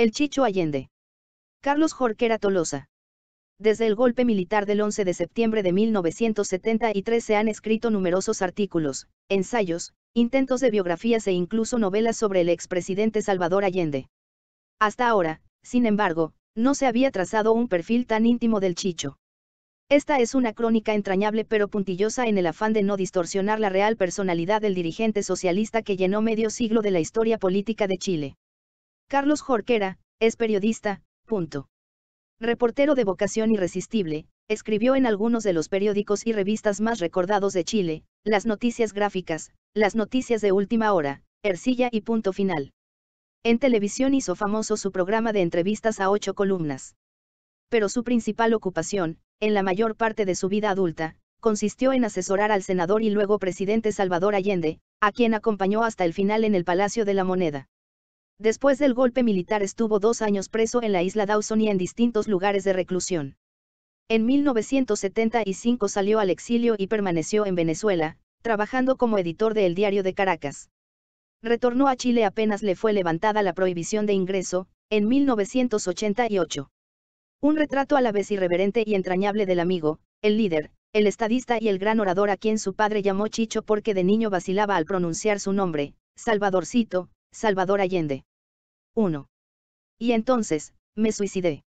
El Chicho Allende. Carlos Jorquera Tolosa. Desde el golpe militar del 11 de septiembre de 1973 se han escrito numerosos artículos, ensayos, intentos de biografías e incluso novelas sobre el expresidente Salvador Allende. Hasta ahora, sin embargo, no se había trazado un perfil tan íntimo del Chicho. Esta es una crónica entrañable pero puntillosa en el afán de no distorsionar la real personalidad del dirigente socialista que llenó medio siglo de la historia política de Chile. Carlos Jorquera, es periodista, punto. Reportero de vocación irresistible, escribió en algunos de los periódicos y revistas más recordados de Chile, las noticias gráficas, las noticias de última hora, Ercilla y punto final. En televisión hizo famoso su programa de entrevistas a ocho columnas. Pero su principal ocupación, en la mayor parte de su vida adulta, consistió en asesorar al senador y luego presidente Salvador Allende, a quien acompañó hasta el final en el Palacio de la Moneda. Después del golpe militar estuvo dos años preso en la isla Dawson y en distintos lugares de reclusión. En 1975 salió al exilio y permaneció en Venezuela, trabajando como editor de El Diario de Caracas. Retornó a Chile apenas le fue levantada la prohibición de ingreso, en 1988. Un retrato a la vez irreverente y entrañable del amigo, el líder, el estadista y el gran orador a quien su padre llamó Chicho porque de niño vacilaba al pronunciar su nombre, Salvadorcito, Salvador Allende. 1. Y entonces, me suicidé.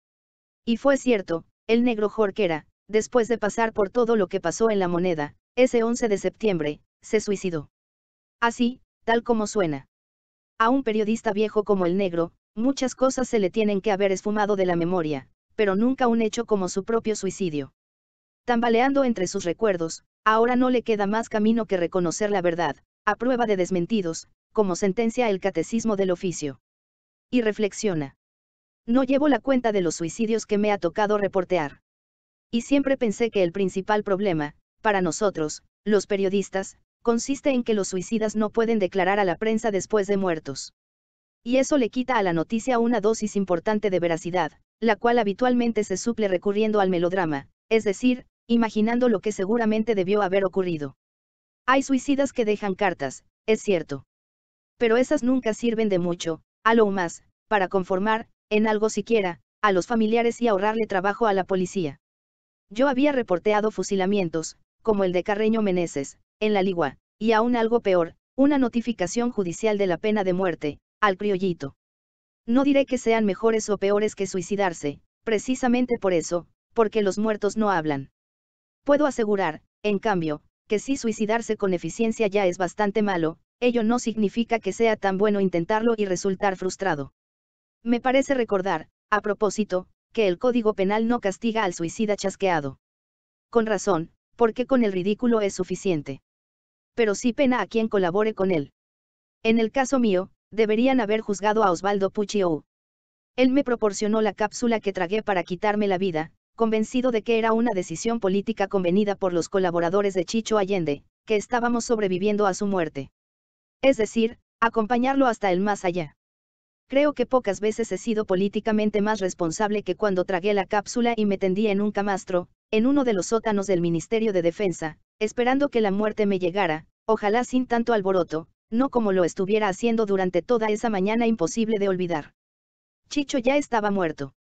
Y fue cierto, el negro Jorquera, después de pasar por todo lo que pasó en la moneda, ese 11 de septiembre, se suicidó. Así, tal como suena. A un periodista viejo como el negro, muchas cosas se le tienen que haber esfumado de la memoria, pero nunca un hecho como su propio suicidio. Tambaleando entre sus recuerdos, ahora no le queda más camino que reconocer la verdad, a prueba de desmentidos, como sentencia el catecismo del oficio y reflexiona. No llevo la cuenta de los suicidios que me ha tocado reportear. Y siempre pensé que el principal problema, para nosotros, los periodistas, consiste en que los suicidas no pueden declarar a la prensa después de muertos. Y eso le quita a la noticia una dosis importante de veracidad, la cual habitualmente se suple recurriendo al melodrama, es decir, imaginando lo que seguramente debió haber ocurrido. Hay suicidas que dejan cartas, es cierto. Pero esas nunca sirven de mucho, a lo más, para conformar, en algo siquiera, a los familiares y ahorrarle trabajo a la policía. Yo había reporteado fusilamientos, como el de Carreño Meneses, en la Ligua, y aún algo peor, una notificación judicial de la pena de muerte, al criollito. No diré que sean mejores o peores que suicidarse, precisamente por eso, porque los muertos no hablan. Puedo asegurar, en cambio, que si suicidarse con eficiencia ya es bastante malo, ello no significa que sea tan bueno intentarlo y resultar frustrado. Me parece recordar, a propósito, que el Código Penal no castiga al suicida chasqueado. Con razón, porque con el ridículo es suficiente. Pero sí pena a quien colabore con él. En el caso mío, deberían haber juzgado a Osvaldo Puccio. Él me proporcionó la cápsula que tragué para quitarme la vida, convencido de que era una decisión política convenida por los colaboradores de Chicho Allende, que estábamos sobreviviendo a su muerte. Es decir, acompañarlo hasta el más allá. Creo que pocas veces he sido políticamente más responsable que cuando tragué la cápsula y me tendí en un camastro, en uno de los sótanos del Ministerio de Defensa, esperando que la muerte me llegara, ojalá sin tanto alboroto, no como lo estuviera haciendo durante toda esa mañana imposible de olvidar. Chicho ya estaba muerto.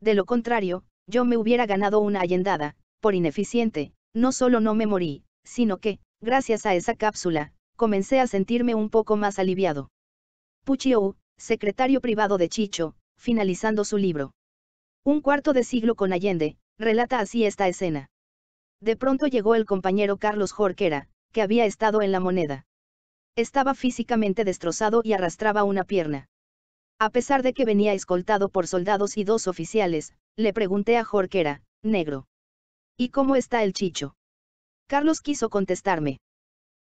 De lo contrario, yo me hubiera ganado una allendada, por ineficiente, no solo no me morí, sino que, gracias a esa cápsula, comencé a sentirme un poco más aliviado. Puchiou, secretario privado de Chicho, finalizando su libro. Un cuarto de siglo con Allende, relata así esta escena. De pronto llegó el compañero Carlos Jorquera, que había estado en la moneda. Estaba físicamente destrozado y arrastraba una pierna. A pesar de que venía escoltado por soldados y dos oficiales, le pregunté a Jorquera, negro. ¿Y cómo está el chicho? Carlos quiso contestarme.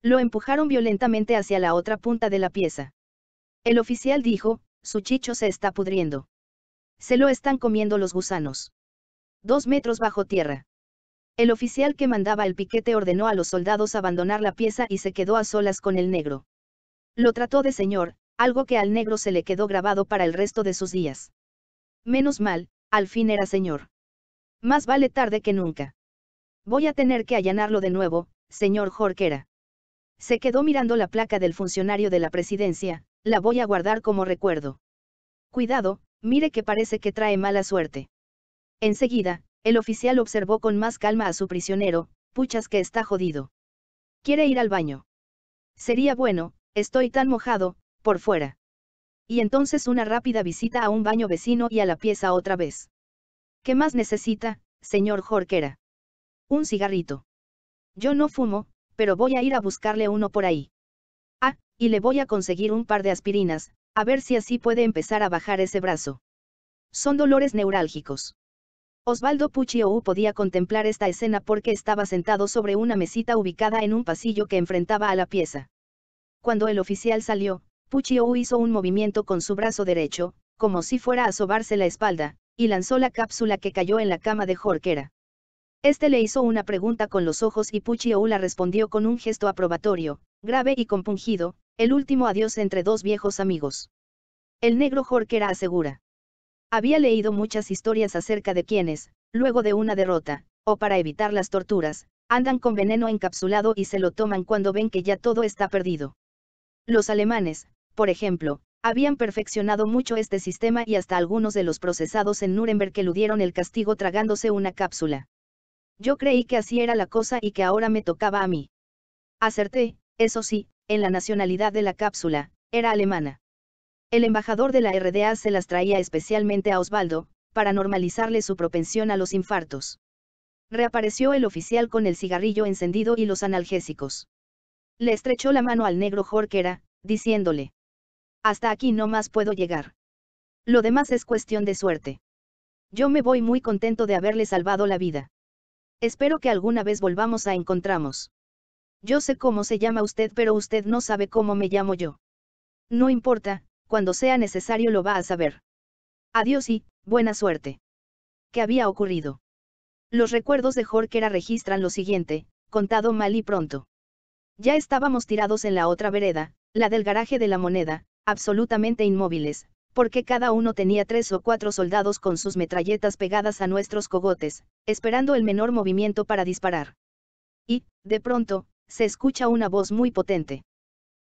Lo empujaron violentamente hacia la otra punta de la pieza. El oficial dijo, su chicho se está pudriendo. Se lo están comiendo los gusanos. Dos metros bajo tierra. El oficial que mandaba el piquete ordenó a los soldados abandonar la pieza y se quedó a solas con el negro. Lo trató de señor, algo que al negro se le quedó grabado para el resto de sus días. Menos mal, al fin era señor. Más vale tarde que nunca. Voy a tener que allanarlo de nuevo, señor Jorquera. Se quedó mirando la placa del funcionario de la presidencia, la voy a guardar como recuerdo. Cuidado, mire que parece que trae mala suerte. Enseguida, el oficial observó con más calma a su prisionero, puchas que está jodido. Quiere ir al baño. Sería bueno, estoy tan mojado, por fuera. Y entonces una rápida visita a un baño vecino y a la pieza otra vez. ¿Qué más necesita, señor Jorquera? Un cigarrito. Yo no fumo, pero voy a ir a buscarle uno por ahí y le voy a conseguir un par de aspirinas, a ver si así puede empezar a bajar ese brazo. Son dolores neurálgicos. Osvaldo Pucciou podía contemplar esta escena porque estaba sentado sobre una mesita ubicada en un pasillo que enfrentaba a la pieza. Cuando el oficial salió, Pucciou hizo un movimiento con su brazo derecho, como si fuera a sobarse la espalda, y lanzó la cápsula que cayó en la cama de Jorquera. Este le hizo una pregunta con los ojos y Pucciou la respondió con un gesto aprobatorio, grave y compungido, el último adiós entre dos viejos amigos. El negro era asegura. Había leído muchas historias acerca de quienes, luego de una derrota, o para evitar las torturas, andan con veneno encapsulado y se lo toman cuando ven que ya todo está perdido. Los alemanes, por ejemplo, habían perfeccionado mucho este sistema y hasta algunos de los procesados en Nuremberg eludieron el castigo tragándose una cápsula. Yo creí que así era la cosa y que ahora me tocaba a mí. Acerté, eso sí, en la nacionalidad de la cápsula, era alemana. El embajador de la RDA se las traía especialmente a Osvaldo, para normalizarle su propensión a los infartos. Reapareció el oficial con el cigarrillo encendido y los analgésicos. Le estrechó la mano al negro Jorquera, diciéndole. Hasta aquí no más puedo llegar. Lo demás es cuestión de suerte. Yo me voy muy contento de haberle salvado la vida. Espero que alguna vez volvamos a encontrarnos. Yo sé cómo se llama usted pero usted no sabe cómo me llamo yo. No importa, cuando sea necesario lo va a saber. Adiós y, buena suerte. ¿Qué había ocurrido? Los recuerdos de Jorquera registran lo siguiente, contado mal y pronto. Ya estábamos tirados en la otra vereda, la del garaje de la moneda, absolutamente inmóviles, porque cada uno tenía tres o cuatro soldados con sus metralletas pegadas a nuestros cogotes, esperando el menor movimiento para disparar. Y, de pronto, se escucha una voz muy potente.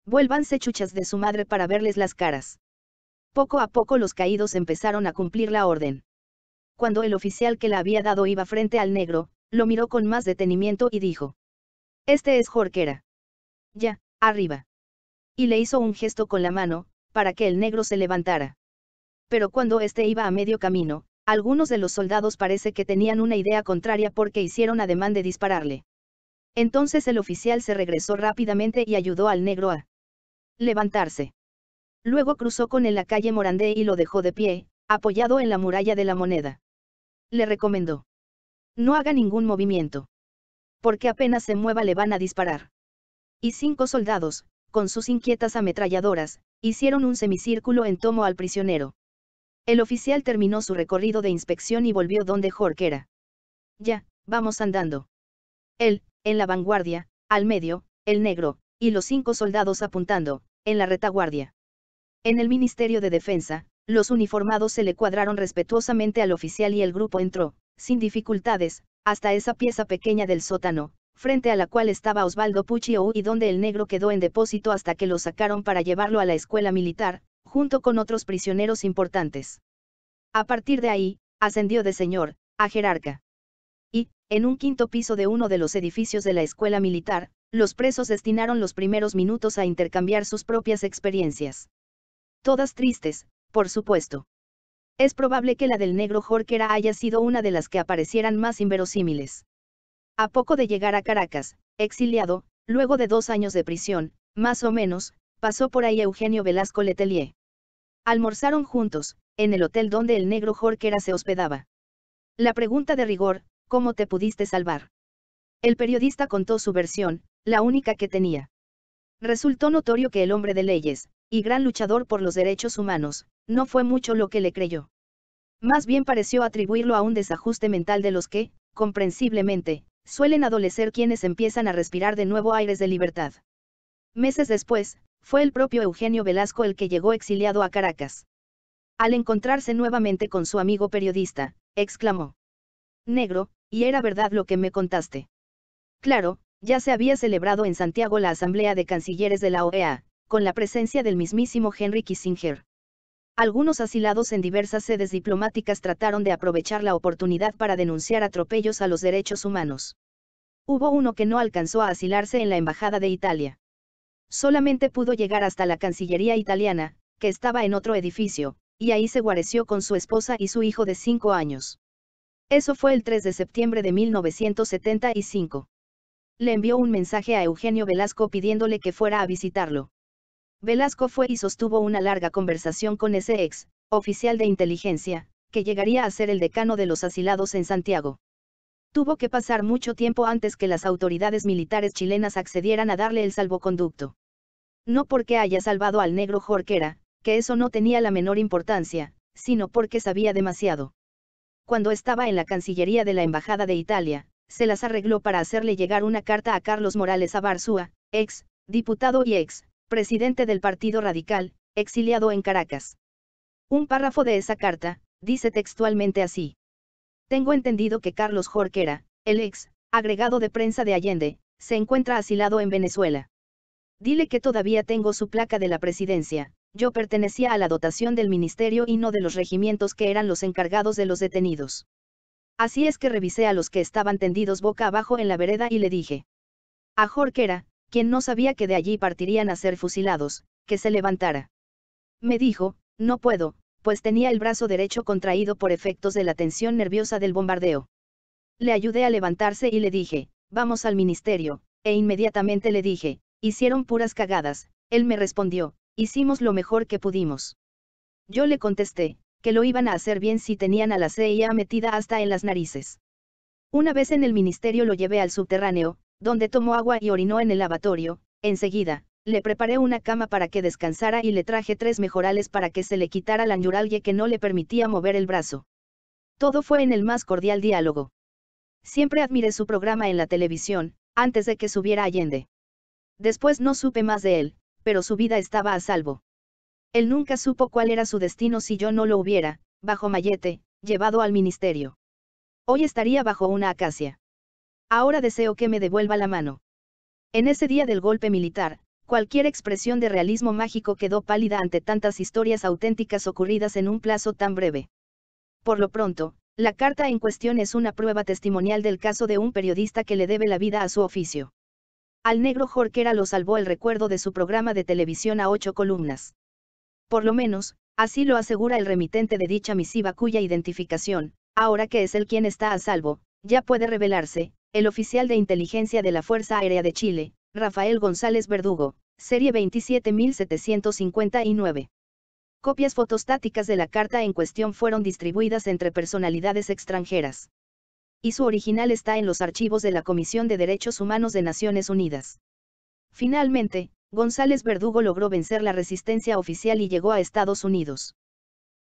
Vuélvanse chuchas de su madre para verles las caras. Poco a poco los caídos empezaron a cumplir la orden. Cuando el oficial que la había dado iba frente al negro, lo miró con más detenimiento y dijo. Este es Jorquera. Ya, arriba. Y le hizo un gesto con la mano, para que el negro se levantara. Pero cuando este iba a medio camino, algunos de los soldados parece que tenían una idea contraria porque hicieron ademán de dispararle. Entonces el oficial se regresó rápidamente y ayudó al negro a levantarse. Luego cruzó con él la calle Morandé y lo dejó de pie, apoyado en la muralla de la moneda. Le recomendó. No haga ningún movimiento. Porque apenas se mueva le van a disparar. Y cinco soldados, con sus inquietas ametralladoras, hicieron un semicírculo en tomo al prisionero. El oficial terminó su recorrido de inspección y volvió donde Jorge era. Ya, vamos andando. Él, en la vanguardia, al medio, el negro, y los cinco soldados apuntando, en la retaguardia. En el Ministerio de Defensa, los uniformados se le cuadraron respetuosamente al oficial y el grupo entró, sin dificultades, hasta esa pieza pequeña del sótano, frente a la cual estaba Osvaldo Puccio y donde el negro quedó en depósito hasta que lo sacaron para llevarlo a la escuela militar, junto con otros prisioneros importantes. A partir de ahí, ascendió de señor, a jerarca en un quinto piso de uno de los edificios de la escuela militar, los presos destinaron los primeros minutos a intercambiar sus propias experiencias. Todas tristes, por supuesto. Es probable que la del negro Jorquera haya sido una de las que aparecieran más inverosímiles. A poco de llegar a Caracas, exiliado, luego de dos años de prisión, más o menos, pasó por ahí Eugenio Velasco Letelier. Almorzaron juntos, en el hotel donde el negro Jorquera se hospedaba. La pregunta de rigor, ¿cómo te pudiste salvar? El periodista contó su versión, la única que tenía. Resultó notorio que el hombre de leyes, y gran luchador por los derechos humanos, no fue mucho lo que le creyó. Más bien pareció atribuirlo a un desajuste mental de los que, comprensiblemente, suelen adolecer quienes empiezan a respirar de nuevo aires de libertad. Meses después, fue el propio Eugenio Velasco el que llegó exiliado a Caracas. Al encontrarse nuevamente con su amigo periodista, exclamó. Negro, y era verdad lo que me contaste. Claro, ya se había celebrado en Santiago la Asamblea de Cancilleres de la OEA, con la presencia del mismísimo Henry Kissinger. Algunos asilados en diversas sedes diplomáticas trataron de aprovechar la oportunidad para denunciar atropellos a los derechos humanos. Hubo uno que no alcanzó a asilarse en la Embajada de Italia. Solamente pudo llegar hasta la Cancillería italiana, que estaba en otro edificio, y ahí se guareció con su esposa y su hijo de cinco años. Eso fue el 3 de septiembre de 1975. Le envió un mensaje a Eugenio Velasco pidiéndole que fuera a visitarlo. Velasco fue y sostuvo una larga conversación con ese ex, oficial de inteligencia, que llegaría a ser el decano de los asilados en Santiago. Tuvo que pasar mucho tiempo antes que las autoridades militares chilenas accedieran a darle el salvoconducto. No porque haya salvado al negro Jorquera, que eso no tenía la menor importancia, sino porque sabía demasiado cuando estaba en la Cancillería de la Embajada de Italia, se las arregló para hacerle llegar una carta a Carlos Morales Abarzúa, ex, diputado y ex, presidente del Partido Radical, exiliado en Caracas. Un párrafo de esa carta, dice textualmente así. Tengo entendido que Carlos Jorquera, el ex, agregado de prensa de Allende, se encuentra asilado en Venezuela. Dile que todavía tengo su placa de la presidencia, yo pertenecía a la dotación del ministerio y no de los regimientos que eran los encargados de los detenidos. Así es que revisé a los que estaban tendidos boca abajo en la vereda y le dije. A Jorquera, quien no sabía que de allí partirían a ser fusilados, que se levantara. Me dijo, no puedo, pues tenía el brazo derecho contraído por efectos de la tensión nerviosa del bombardeo. Le ayudé a levantarse y le dije, vamos al ministerio, e inmediatamente le dije, hicieron puras cagadas, él me respondió, Hicimos lo mejor que pudimos. Yo le contesté, que lo iban a hacer bien si tenían a la CIA metida hasta en las narices. Una vez en el ministerio lo llevé al subterráneo, donde tomó agua y orinó en el lavatorio, enseguida, le preparé una cama para que descansara y le traje tres mejorales para que se le quitara la neuralgia que no le permitía mover el brazo. Todo fue en el más cordial diálogo. Siempre admiré su programa en la televisión, antes de que subiera Allende. Después no supe más de él, pero su vida estaba a salvo. Él nunca supo cuál era su destino si yo no lo hubiera, bajo mallete, llevado al ministerio. Hoy estaría bajo una acacia. Ahora deseo que me devuelva la mano. En ese día del golpe militar, cualquier expresión de realismo mágico quedó pálida ante tantas historias auténticas ocurridas en un plazo tan breve. Por lo pronto, la carta en cuestión es una prueba testimonial del caso de un periodista que le debe la vida a su oficio. Al negro Jorquera lo salvó el recuerdo de su programa de televisión a ocho columnas. Por lo menos, así lo asegura el remitente de dicha misiva cuya identificación, ahora que es el quien está a salvo, ya puede revelarse, el oficial de inteligencia de la Fuerza Aérea de Chile, Rafael González Verdugo, serie 27759. Copias fotostáticas de la carta en cuestión fueron distribuidas entre personalidades extranjeras y su original está en los archivos de la Comisión de Derechos Humanos de Naciones Unidas. Finalmente, González Verdugo logró vencer la resistencia oficial y llegó a Estados Unidos.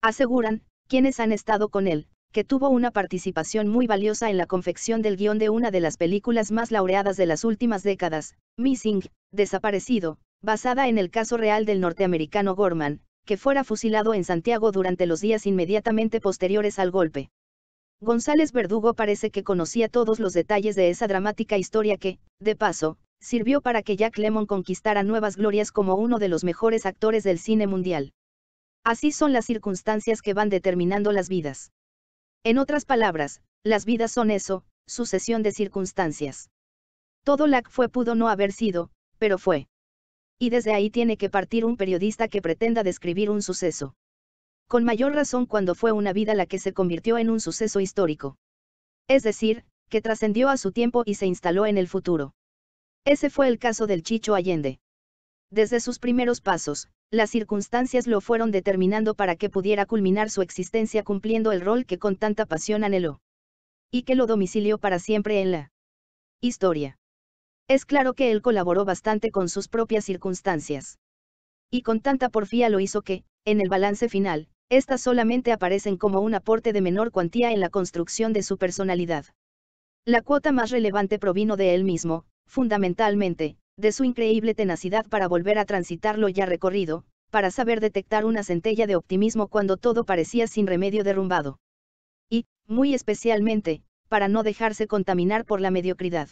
Aseguran, quienes han estado con él, que tuvo una participación muy valiosa en la confección del guión de una de las películas más laureadas de las últimas décadas, Missing, Desaparecido, basada en el caso real del norteamericano Gorman, que fuera fusilado en Santiago durante los días inmediatamente posteriores al golpe. González Verdugo parece que conocía todos los detalles de esa dramática historia que, de paso, sirvió para que Jack Lemmon conquistara nuevas glorias como uno de los mejores actores del cine mundial. Así son las circunstancias que van determinando las vidas. En otras palabras, las vidas son eso, sucesión de circunstancias. Todo Lack fue pudo no haber sido, pero fue. Y desde ahí tiene que partir un periodista que pretenda describir un suceso con mayor razón cuando fue una vida la que se convirtió en un suceso histórico. Es decir, que trascendió a su tiempo y se instaló en el futuro. Ese fue el caso del Chicho Allende. Desde sus primeros pasos, las circunstancias lo fueron determinando para que pudiera culminar su existencia cumpliendo el rol que con tanta pasión anheló. Y que lo domicilió para siempre en la historia. Es claro que él colaboró bastante con sus propias circunstancias. Y con tanta porfía lo hizo que, en el balance final, estas solamente aparecen como un aporte de menor cuantía en la construcción de su personalidad. La cuota más relevante provino de él mismo, fundamentalmente, de su increíble tenacidad para volver a transitar lo ya recorrido, para saber detectar una centella de optimismo cuando todo parecía sin remedio derrumbado. Y, muy especialmente, para no dejarse contaminar por la mediocridad.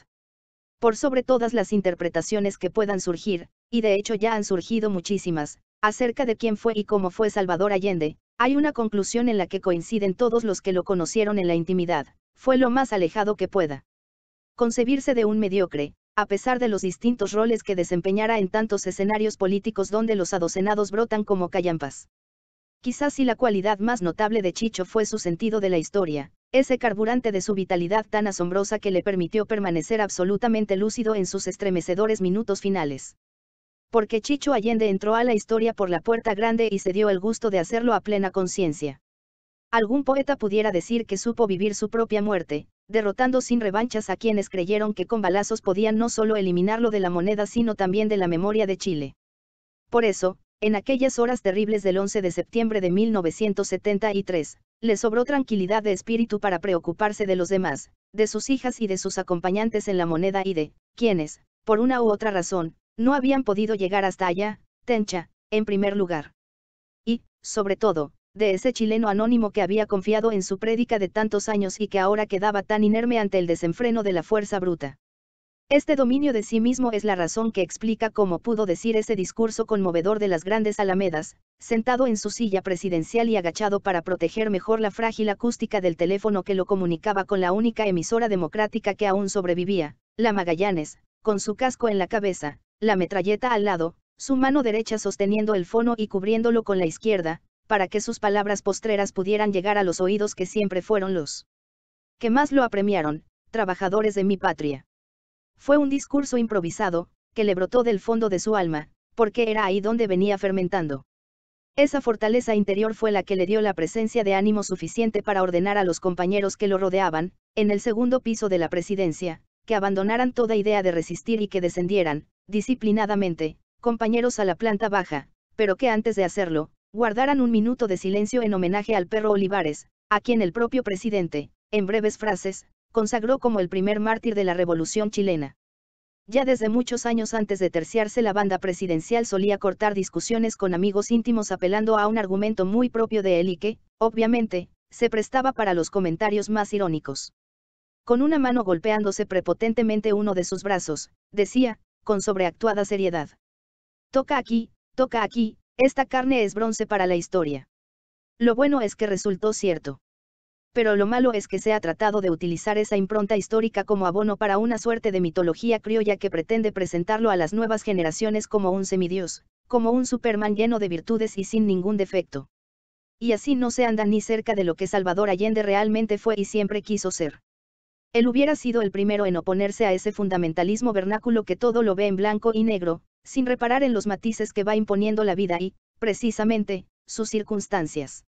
Por sobre todas las interpretaciones que puedan surgir, y de hecho ya han surgido muchísimas, acerca de quién fue y cómo fue Salvador Allende, hay una conclusión en la que coinciden todos los que lo conocieron en la intimidad, fue lo más alejado que pueda. Concebirse de un mediocre, a pesar de los distintos roles que desempeñara en tantos escenarios políticos donde los adocenados brotan como callampas. Quizás si la cualidad más notable de Chicho fue su sentido de la historia, ese carburante de su vitalidad tan asombrosa que le permitió permanecer absolutamente lúcido en sus estremecedores minutos finales porque Chicho Allende entró a la historia por la puerta grande y se dio el gusto de hacerlo a plena conciencia. Algún poeta pudiera decir que supo vivir su propia muerte, derrotando sin revanchas a quienes creyeron que con balazos podían no solo eliminarlo de la moneda sino también de la memoria de Chile. Por eso, en aquellas horas terribles del 11 de septiembre de 1973, le sobró tranquilidad de espíritu para preocuparse de los demás, de sus hijas y de sus acompañantes en la moneda y de, quienes, por una u otra razón, no habían podido llegar hasta allá, Tencha, en primer lugar. Y, sobre todo, de ese chileno anónimo que había confiado en su prédica de tantos años y que ahora quedaba tan inerme ante el desenfreno de la fuerza bruta. Este dominio de sí mismo es la razón que explica cómo pudo decir ese discurso conmovedor de las grandes alamedas, sentado en su silla presidencial y agachado para proteger mejor la frágil acústica del teléfono que lo comunicaba con la única emisora democrática que aún sobrevivía, la Magallanes, con su casco en la cabeza, la metralleta al lado, su mano derecha sosteniendo el fono y cubriéndolo con la izquierda, para que sus palabras postreras pudieran llegar a los oídos que siempre fueron los que más lo apremiaron, trabajadores de mi patria. Fue un discurso improvisado, que le brotó del fondo de su alma, porque era ahí donde venía fermentando. Esa fortaleza interior fue la que le dio la presencia de ánimo suficiente para ordenar a los compañeros que lo rodeaban, en el segundo piso de la presidencia, que abandonaran toda idea de resistir y que descendieran, disciplinadamente, compañeros a la planta baja, pero que antes de hacerlo, guardaran un minuto de silencio en homenaje al perro Olivares, a quien el propio presidente, en breves frases, consagró como el primer mártir de la Revolución chilena. Ya desde muchos años antes de terciarse la banda presidencial solía cortar discusiones con amigos íntimos apelando a un argumento muy propio de él y que, obviamente, se prestaba para los comentarios más irónicos. Con una mano golpeándose prepotentemente uno de sus brazos, decía, con sobreactuada seriedad. Toca aquí, toca aquí, esta carne es bronce para la historia. Lo bueno es que resultó cierto. Pero lo malo es que se ha tratado de utilizar esa impronta histórica como abono para una suerte de mitología criolla que pretende presentarlo a las nuevas generaciones como un semidios, como un Superman lleno de virtudes y sin ningún defecto. Y así no se anda ni cerca de lo que Salvador Allende realmente fue y siempre quiso ser. Él hubiera sido el primero en oponerse a ese fundamentalismo vernáculo que todo lo ve en blanco y negro, sin reparar en los matices que va imponiendo la vida y, precisamente, sus circunstancias.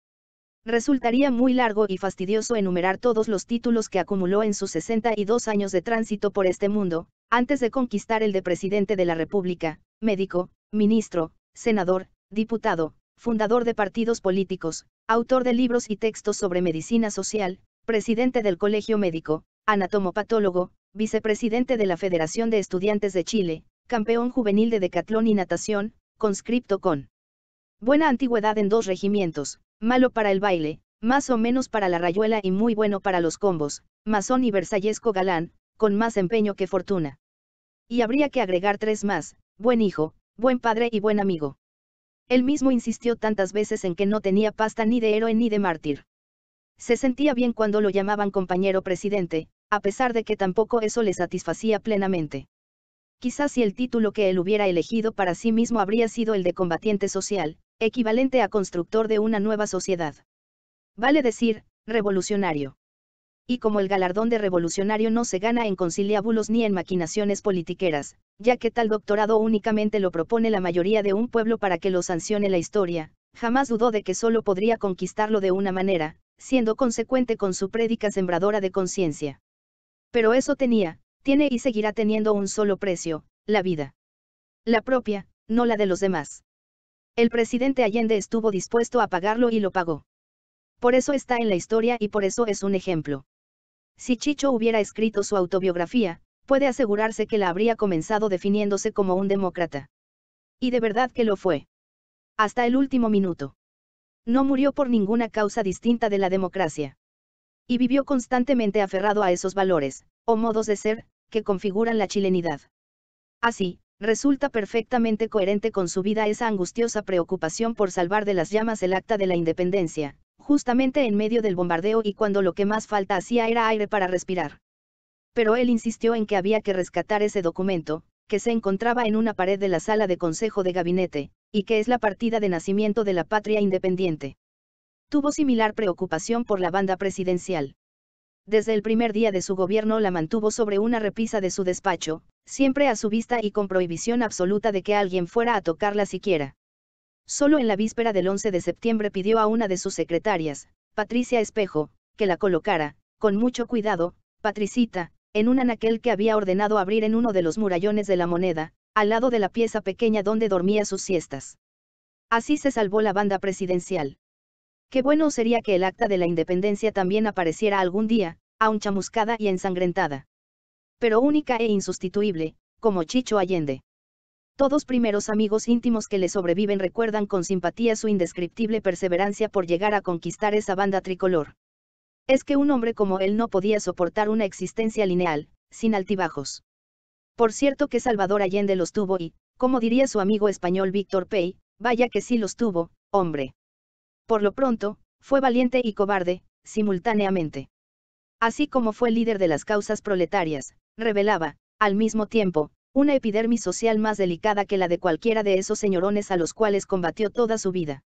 Resultaría muy largo y fastidioso enumerar todos los títulos que acumuló en sus 62 años de tránsito por este mundo, antes de conquistar el de presidente de la República, médico, ministro, senador, diputado, fundador de partidos políticos, autor de libros y textos sobre medicina social, presidente del Colegio Médico, Anatomopatólogo, vicepresidente de la Federación de Estudiantes de Chile, campeón juvenil de decatlón y natación, conscripto con buena antigüedad en dos regimientos, malo para el baile, más o menos para la rayuela y muy bueno para los combos, masón y versallesco galán, con más empeño que fortuna. Y habría que agregar tres más, buen hijo, buen padre y buen amigo. Él mismo insistió tantas veces en que no tenía pasta ni de héroe ni de mártir. Se sentía bien cuando lo llamaban compañero presidente, a pesar de que tampoco eso le satisfacía plenamente. Quizás si el título que él hubiera elegido para sí mismo habría sido el de combatiente social, equivalente a constructor de una nueva sociedad. Vale decir, revolucionario. Y como el galardón de revolucionario no se gana en conciliábulos ni en maquinaciones politiqueras, ya que tal doctorado únicamente lo propone la mayoría de un pueblo para que lo sancione la historia, jamás dudó de que solo podría conquistarlo de una manera, siendo consecuente con su prédica sembradora de conciencia. Pero eso tenía, tiene y seguirá teniendo un solo precio, la vida. La propia, no la de los demás. El presidente Allende estuvo dispuesto a pagarlo y lo pagó. Por eso está en la historia y por eso es un ejemplo. Si Chicho hubiera escrito su autobiografía, puede asegurarse que la habría comenzado definiéndose como un demócrata. Y de verdad que lo fue. Hasta el último minuto. No murió por ninguna causa distinta de la democracia y vivió constantemente aferrado a esos valores, o modos de ser, que configuran la chilenidad. Así, resulta perfectamente coherente con su vida esa angustiosa preocupación por salvar de las llamas el acta de la independencia, justamente en medio del bombardeo y cuando lo que más falta hacía era aire para respirar. Pero él insistió en que había que rescatar ese documento, que se encontraba en una pared de la sala de consejo de gabinete, y que es la partida de nacimiento de la patria independiente tuvo similar preocupación por la banda presidencial. Desde el primer día de su gobierno la mantuvo sobre una repisa de su despacho, siempre a su vista y con prohibición absoluta de que alguien fuera a tocarla siquiera. Solo en la víspera del 11 de septiembre pidió a una de sus secretarias, Patricia Espejo, que la colocara, con mucho cuidado, Patricita, en un anaquel que había ordenado abrir en uno de los murallones de la moneda, al lado de la pieza pequeña donde dormía sus siestas. Así se salvó la banda presidencial. Qué bueno sería que el acta de la independencia también apareciera algún día, aun chamuscada y ensangrentada. Pero única e insustituible, como Chicho Allende. Todos primeros amigos íntimos que le sobreviven recuerdan con simpatía su indescriptible perseverancia por llegar a conquistar esa banda tricolor. Es que un hombre como él no podía soportar una existencia lineal, sin altibajos. Por cierto que Salvador Allende los tuvo y, como diría su amigo español Víctor Pey, vaya que sí los tuvo, hombre. Por lo pronto, fue valiente y cobarde, simultáneamente. Así como fue líder de las causas proletarias, revelaba, al mismo tiempo, una epidermis social más delicada que la de cualquiera de esos señorones a los cuales combatió toda su vida.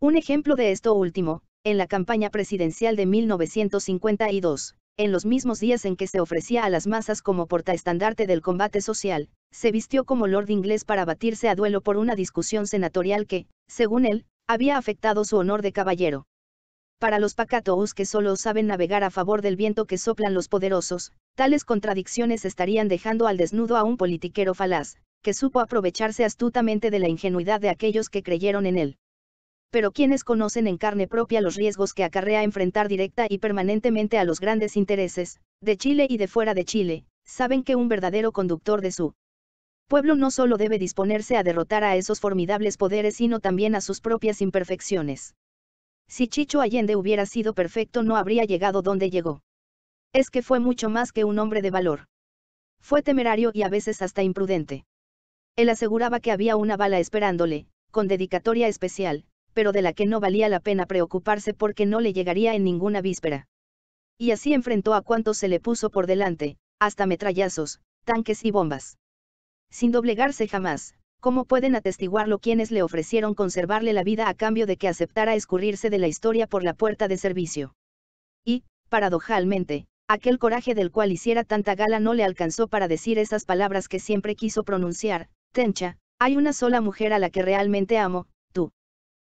Un ejemplo de esto último, en la campaña presidencial de 1952, en los mismos días en que se ofrecía a las masas como portaestandarte del combate social, se vistió como lord inglés para batirse a duelo por una discusión senatorial que, según él, había afectado su honor de caballero. Para los pacatous que solo saben navegar a favor del viento que soplan los poderosos, tales contradicciones estarían dejando al desnudo a un politiquero falaz, que supo aprovecharse astutamente de la ingenuidad de aquellos que creyeron en él. Pero quienes conocen en carne propia los riesgos que acarrea enfrentar directa y permanentemente a los grandes intereses, de Chile y de fuera de Chile, saben que un verdadero conductor de su Pueblo no solo debe disponerse a derrotar a esos formidables poderes, sino también a sus propias imperfecciones. Si Chicho Allende hubiera sido perfecto, no habría llegado donde llegó. Es que fue mucho más que un hombre de valor. Fue temerario y a veces hasta imprudente. Él aseguraba que había una bala esperándole, con dedicatoria especial, pero de la que no valía la pena preocuparse porque no le llegaría en ninguna víspera. Y así enfrentó a cuantos se le puso por delante, hasta metrallazos, tanques y bombas sin doblegarse jamás, ¿cómo pueden atestiguarlo quienes le ofrecieron conservarle la vida a cambio de que aceptara escurrirse de la historia por la puerta de servicio? Y, paradojalmente, aquel coraje del cual hiciera tanta gala no le alcanzó para decir esas palabras que siempre quiso pronunciar, Tencha, hay una sola mujer a la que realmente amo, tú.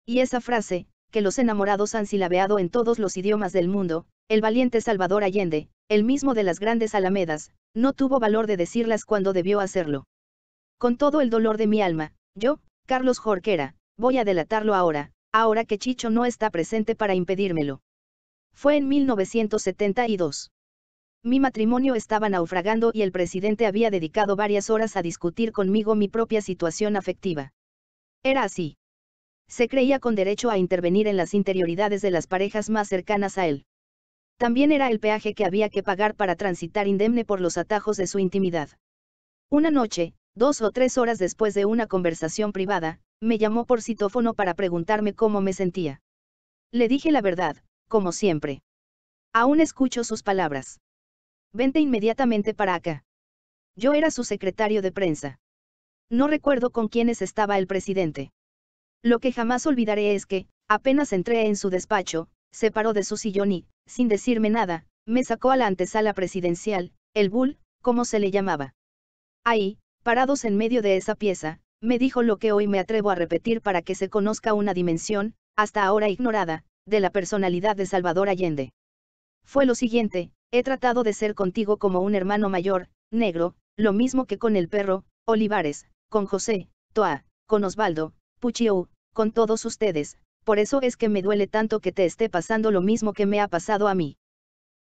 Y esa frase, que los enamorados han silabeado en todos los idiomas del mundo, el valiente Salvador Allende, el mismo de las grandes alamedas, no tuvo valor de decirlas cuando debió hacerlo. Con todo el dolor de mi alma, yo, Carlos Jorquera, voy a delatarlo ahora, ahora que Chicho no está presente para impedírmelo. Fue en 1972. Mi matrimonio estaba naufragando y el presidente había dedicado varias horas a discutir conmigo mi propia situación afectiva. Era así. Se creía con derecho a intervenir en las interioridades de las parejas más cercanas a él. También era el peaje que había que pagar para transitar indemne por los atajos de su intimidad. Una noche, Dos o tres horas después de una conversación privada, me llamó por citófono para preguntarme cómo me sentía. Le dije la verdad, como siempre. Aún escucho sus palabras. Vente inmediatamente para acá. Yo era su secretario de prensa. No recuerdo con quiénes estaba el presidente. Lo que jamás olvidaré es que, apenas entré en su despacho, se paró de su sillón y, sin decirme nada, me sacó a la antesala presidencial, el Bull, como se le llamaba. Ahí, Parados en medio de esa pieza, me dijo lo que hoy me atrevo a repetir para que se conozca una dimensión, hasta ahora ignorada, de la personalidad de Salvador Allende. Fue lo siguiente, he tratado de ser contigo como un hermano mayor, negro, lo mismo que con el perro, Olivares, con José, Toa, con Osvaldo, Puchio, con todos ustedes, por eso es que me duele tanto que te esté pasando lo mismo que me ha pasado a mí.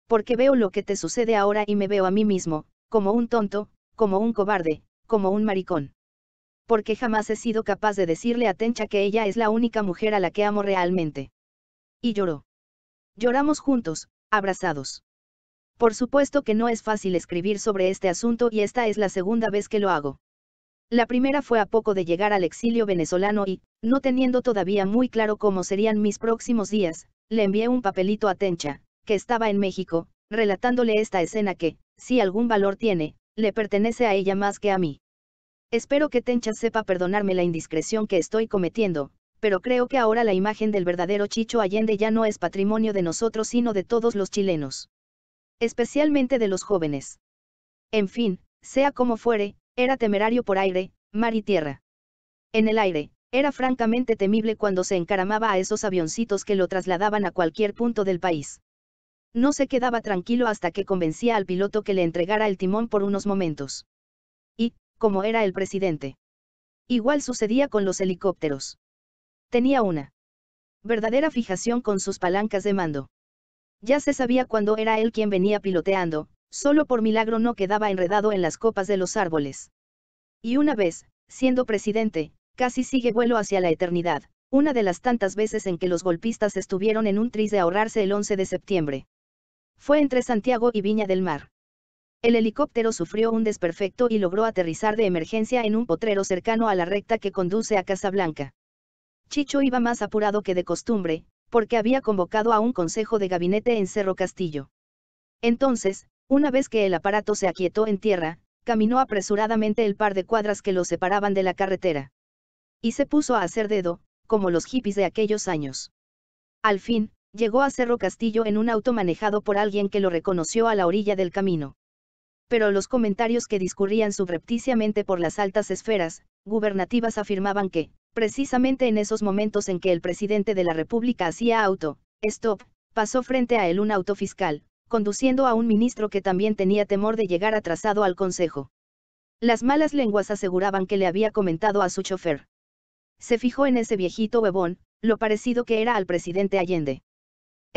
Porque veo lo que te sucede ahora y me veo a mí mismo, como un tonto, como un cobarde, como un maricón. Porque jamás he sido capaz de decirle a Tencha que ella es la única mujer a la que amo realmente. Y lloró. Lloramos juntos, abrazados. Por supuesto que no es fácil escribir sobre este asunto y esta es la segunda vez que lo hago. La primera fue a poco de llegar al exilio venezolano y, no teniendo todavía muy claro cómo serían mis próximos días, le envié un papelito a Tencha, que estaba en México, relatándole esta escena que, si algún valor tiene, le pertenece a ella más que a mí. Espero que Tencha sepa perdonarme la indiscreción que estoy cometiendo, pero creo que ahora la imagen del verdadero Chicho Allende ya no es patrimonio de nosotros sino de todos los chilenos. Especialmente de los jóvenes. En fin, sea como fuere, era temerario por aire, mar y tierra. En el aire, era francamente temible cuando se encaramaba a esos avioncitos que lo trasladaban a cualquier punto del país. No se quedaba tranquilo hasta que convencía al piloto que le entregara el timón por unos momentos. Y, como era el presidente. Igual sucedía con los helicópteros. Tenía una verdadera fijación con sus palancas de mando. Ya se sabía cuándo era él quien venía piloteando, solo por milagro no quedaba enredado en las copas de los árboles. Y una vez, siendo presidente, casi sigue vuelo hacia la eternidad, una de las tantas veces en que los golpistas estuvieron en un tris de ahorrarse el 11 de septiembre. Fue entre Santiago y Viña del Mar. El helicóptero sufrió un desperfecto y logró aterrizar de emergencia en un potrero cercano a la recta que conduce a Casablanca. Chicho iba más apurado que de costumbre, porque había convocado a un consejo de gabinete en Cerro Castillo. Entonces, una vez que el aparato se aquietó en tierra, caminó apresuradamente el par de cuadras que lo separaban de la carretera. Y se puso a hacer dedo, como los hippies de aquellos años. Al fin, Llegó a Cerro Castillo en un auto manejado por alguien que lo reconoció a la orilla del camino. Pero los comentarios que discurrían subrepticiamente por las altas esferas, gubernativas afirmaban que, precisamente en esos momentos en que el presidente de la República hacía auto, stop, pasó frente a él un auto fiscal, conduciendo a un ministro que también tenía temor de llegar atrasado al Consejo. Las malas lenguas aseguraban que le había comentado a su chofer. Se fijó en ese viejito bebón, lo parecido que era al presidente Allende.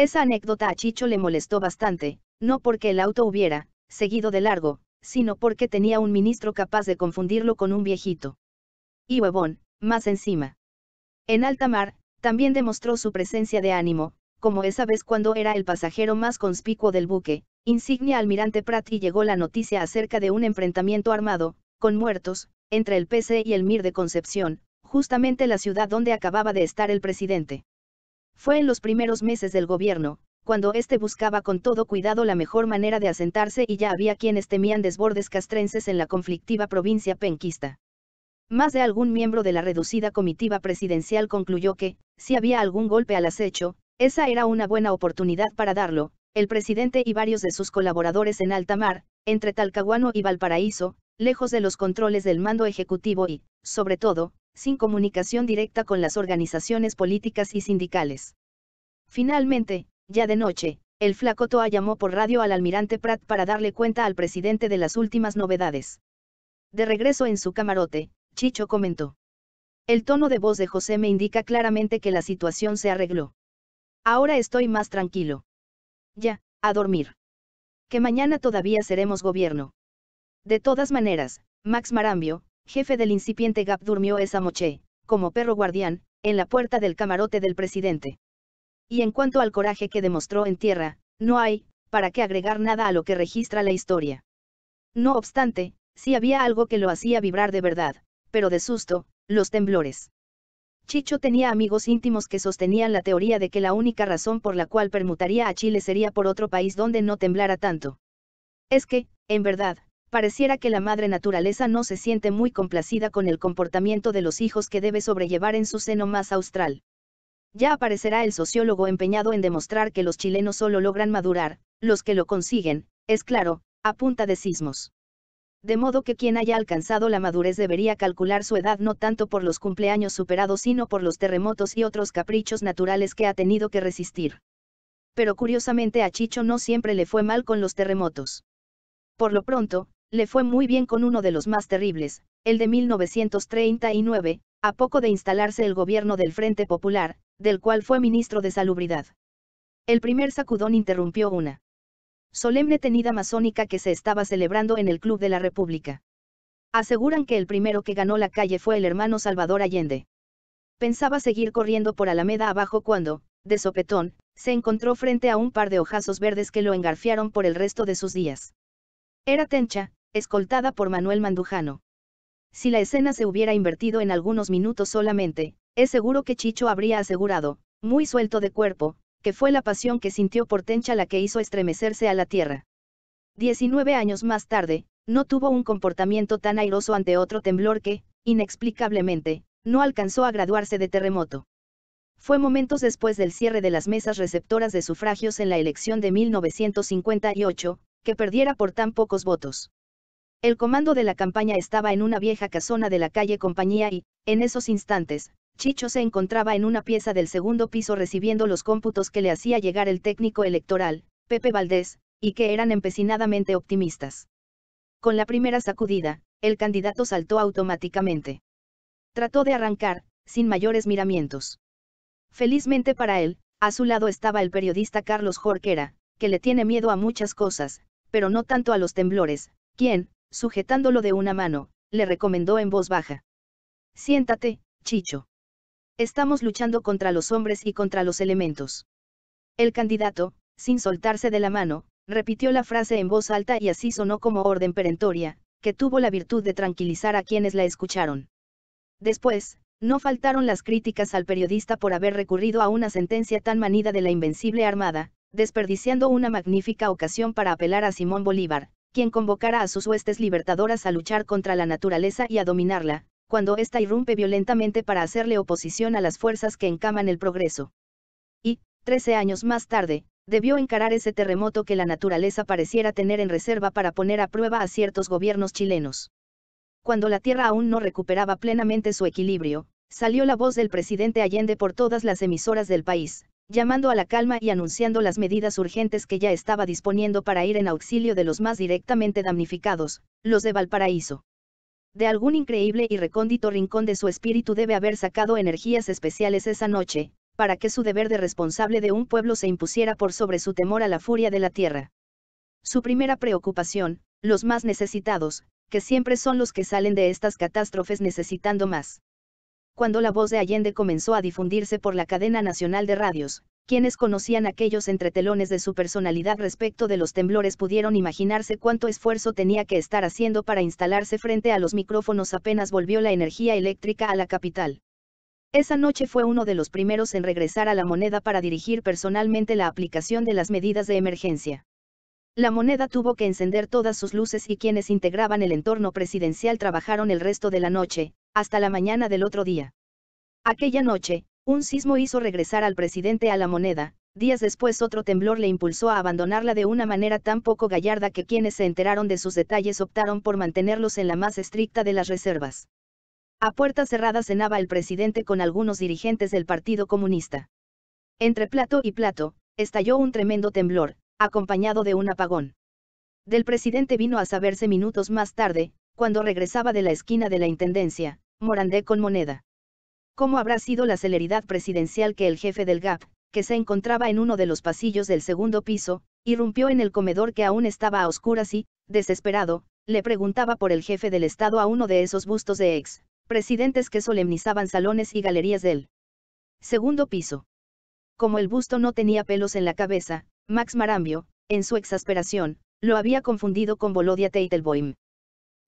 Esa anécdota a Chicho le molestó bastante, no porque el auto hubiera, seguido de largo, sino porque tenía un ministro capaz de confundirlo con un viejito. Y huevón, más encima. En alta mar, también demostró su presencia de ánimo, como esa vez cuando era el pasajero más conspicuo del buque, insignia almirante Pratt y llegó la noticia acerca de un enfrentamiento armado, con muertos, entre el PC y el MIR de Concepción, justamente la ciudad donde acababa de estar el presidente. Fue en los primeros meses del gobierno, cuando éste buscaba con todo cuidado la mejor manera de asentarse y ya había quienes temían desbordes castrenses en la conflictiva provincia penquista. Más de algún miembro de la reducida comitiva presidencial concluyó que, si había algún golpe al acecho, esa era una buena oportunidad para darlo, el presidente y varios de sus colaboradores en alta mar, entre Talcahuano y Valparaíso, lejos de los controles del mando ejecutivo y, sobre todo, sin comunicación directa con las organizaciones políticas y sindicales. Finalmente, ya de noche, el flaco llamó por radio al almirante Pratt para darle cuenta al presidente de las últimas novedades. De regreso en su camarote, Chicho comentó. El tono de voz de José me indica claramente que la situación se arregló. Ahora estoy más tranquilo. Ya, a dormir. Que mañana todavía seremos gobierno. De todas maneras, Max Marambio, jefe del incipiente GAP durmió esa moché, como perro guardián, en la puerta del camarote del presidente. Y en cuanto al coraje que demostró en tierra, no hay, para qué agregar nada a lo que registra la historia. No obstante, sí había algo que lo hacía vibrar de verdad, pero de susto, los temblores. Chicho tenía amigos íntimos que sostenían la teoría de que la única razón por la cual permutaría a Chile sería por otro país donde no temblara tanto. Es que, en verdad, pareciera que la madre naturaleza no se siente muy complacida con el comportamiento de los hijos que debe sobrellevar en su seno más austral. Ya aparecerá el sociólogo empeñado en demostrar que los chilenos solo logran madurar, los que lo consiguen, es claro, a punta de sismos. De modo que quien haya alcanzado la madurez debería calcular su edad no tanto por los cumpleaños superados sino por los terremotos y otros caprichos naturales que ha tenido que resistir. Pero curiosamente a Chicho no siempre le fue mal con los terremotos. Por lo pronto, le fue muy bien con uno de los más terribles, el de 1939, a poco de instalarse el gobierno del Frente Popular, del cual fue ministro de Salubridad. El primer sacudón interrumpió una solemne tenida masónica que se estaba celebrando en el Club de la República. Aseguran que el primero que ganó la calle fue el hermano Salvador Allende. Pensaba seguir corriendo por Alameda abajo cuando, de sopetón, se encontró frente a un par de hojazos verdes que lo engarfiaron por el resto de sus días. Era tencha, escoltada por Manuel Mandujano. Si la escena se hubiera invertido en algunos minutos solamente, es seguro que Chicho habría asegurado, muy suelto de cuerpo, que fue la pasión que sintió por Tencha la que hizo estremecerse a la tierra. 19 años más tarde, no tuvo un comportamiento tan airoso ante otro temblor que, inexplicablemente, no alcanzó a graduarse de terremoto. Fue momentos después del cierre de las mesas receptoras de sufragios en la elección de 1958, que perdiera por tan pocos votos. El comando de la campaña estaba en una vieja casona de la calle Compañía y, en esos instantes, Chicho se encontraba en una pieza del segundo piso recibiendo los cómputos que le hacía llegar el técnico electoral, Pepe Valdés, y que eran empecinadamente optimistas. Con la primera sacudida, el candidato saltó automáticamente. Trató de arrancar, sin mayores miramientos. Felizmente para él, a su lado estaba el periodista Carlos Jorquera, que le tiene miedo a muchas cosas, pero no tanto a los temblores, quien, sujetándolo de una mano, le recomendó en voz baja. Siéntate, Chicho. Estamos luchando contra los hombres y contra los elementos. El candidato, sin soltarse de la mano, repitió la frase en voz alta y así sonó como orden perentoria, que tuvo la virtud de tranquilizar a quienes la escucharon. Después, no faltaron las críticas al periodista por haber recurrido a una sentencia tan manida de la invencible armada, desperdiciando una magnífica ocasión para apelar a Simón Bolívar, quien convocara a sus huestes libertadoras a luchar contra la naturaleza y a dominarla, cuando ésta irrumpe violentamente para hacerle oposición a las fuerzas que encaman el progreso. Y, trece años más tarde, debió encarar ese terremoto que la naturaleza pareciera tener en reserva para poner a prueba a ciertos gobiernos chilenos. Cuando la Tierra aún no recuperaba plenamente su equilibrio, salió la voz del presidente Allende por todas las emisoras del país, llamando a la calma y anunciando las medidas urgentes que ya estaba disponiendo para ir en auxilio de los más directamente damnificados, los de Valparaíso. De algún increíble y recóndito rincón de su espíritu debe haber sacado energías especiales esa noche, para que su deber de responsable de un pueblo se impusiera por sobre su temor a la furia de la tierra. Su primera preocupación, los más necesitados, que siempre son los que salen de estas catástrofes necesitando más cuando la voz de Allende comenzó a difundirse por la cadena nacional de radios, quienes conocían aquellos entretelones de su personalidad respecto de los temblores pudieron imaginarse cuánto esfuerzo tenía que estar haciendo para instalarse frente a los micrófonos apenas volvió la energía eléctrica a la capital. Esa noche fue uno de los primeros en regresar a la moneda para dirigir personalmente la aplicación de las medidas de emergencia. La moneda tuvo que encender todas sus luces y quienes integraban el entorno presidencial trabajaron el resto de la noche, hasta la mañana del otro día. Aquella noche, un sismo hizo regresar al presidente a la moneda, días después otro temblor le impulsó a abandonarla de una manera tan poco gallarda que quienes se enteraron de sus detalles optaron por mantenerlos en la más estricta de las reservas. A puertas cerradas cenaba el presidente con algunos dirigentes del Partido Comunista. Entre plato y plato, estalló un tremendo temblor, acompañado de un apagón. Del presidente vino a saberse minutos más tarde, cuando regresaba de la esquina de la Intendencia, Morandé con moneda. ¿Cómo habrá sido la celeridad presidencial que el jefe del GAP, que se encontraba en uno de los pasillos del segundo piso, irrumpió en el comedor que aún estaba a oscuras y, desesperado, le preguntaba por el jefe del Estado a uno de esos bustos de ex, presidentes que solemnizaban salones y galerías del segundo piso. Como el busto no tenía pelos en la cabeza, Max Marambio, en su exasperación, lo había confundido con Volodia Teitelboim.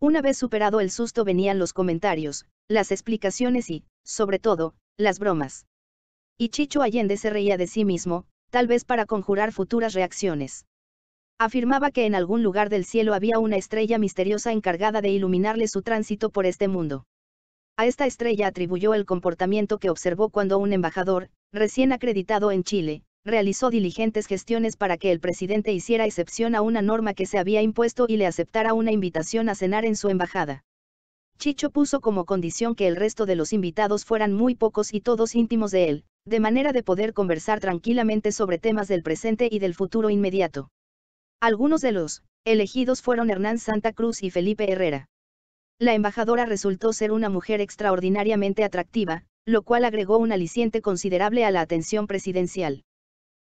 Una vez superado el susto venían los comentarios, las explicaciones y, sobre todo, las bromas. Y Chicho Allende se reía de sí mismo, tal vez para conjurar futuras reacciones. Afirmaba que en algún lugar del cielo había una estrella misteriosa encargada de iluminarle su tránsito por este mundo. A esta estrella atribuyó el comportamiento que observó cuando un embajador, recién acreditado en Chile, realizó diligentes gestiones para que el presidente hiciera excepción a una norma que se había impuesto y le aceptara una invitación a cenar en su embajada. Chicho puso como condición que el resto de los invitados fueran muy pocos y todos íntimos de él, de manera de poder conversar tranquilamente sobre temas del presente y del futuro inmediato. Algunos de los elegidos fueron Hernán Santa Cruz y Felipe Herrera. La embajadora resultó ser una mujer extraordinariamente atractiva, lo cual agregó un aliciente considerable a la atención presidencial.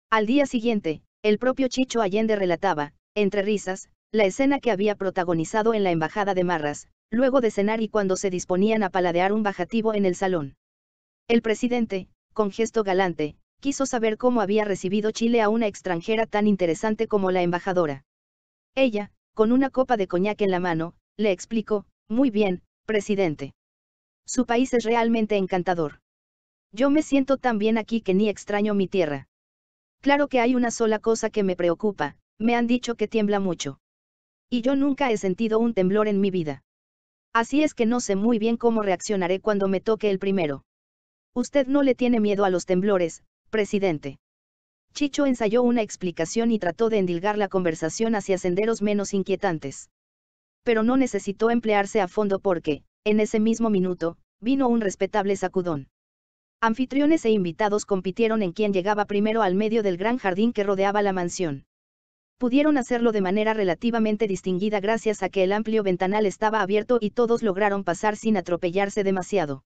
Al día siguiente, el propio Chicho Allende relataba, entre risas, la escena que había protagonizado en la embajada de Marras, luego de cenar y cuando se disponían a paladear un bajativo en el salón. El presidente, con gesto galante, quiso saber cómo había recibido Chile a una extranjera tan interesante como la embajadora. Ella, con una copa de coñac en la mano, le explicó, muy bien, presidente. Su país es realmente encantador. Yo me siento tan bien aquí que ni extraño mi tierra. Claro que hay una sola cosa que me preocupa, me han dicho que tiembla mucho. Y yo nunca he sentido un temblor en mi vida. Así es que no sé muy bien cómo reaccionaré cuando me toque el primero. Usted no le tiene miedo a los temblores, presidente. Chicho ensayó una explicación y trató de endilgar la conversación hacia senderos menos inquietantes. Pero no necesitó emplearse a fondo porque, en ese mismo minuto, vino un respetable sacudón. Anfitriones e invitados compitieron en quien llegaba primero al medio del gran jardín que rodeaba la mansión. Pudieron hacerlo de manera relativamente distinguida gracias a que el amplio ventanal estaba abierto y todos lograron pasar sin atropellarse demasiado.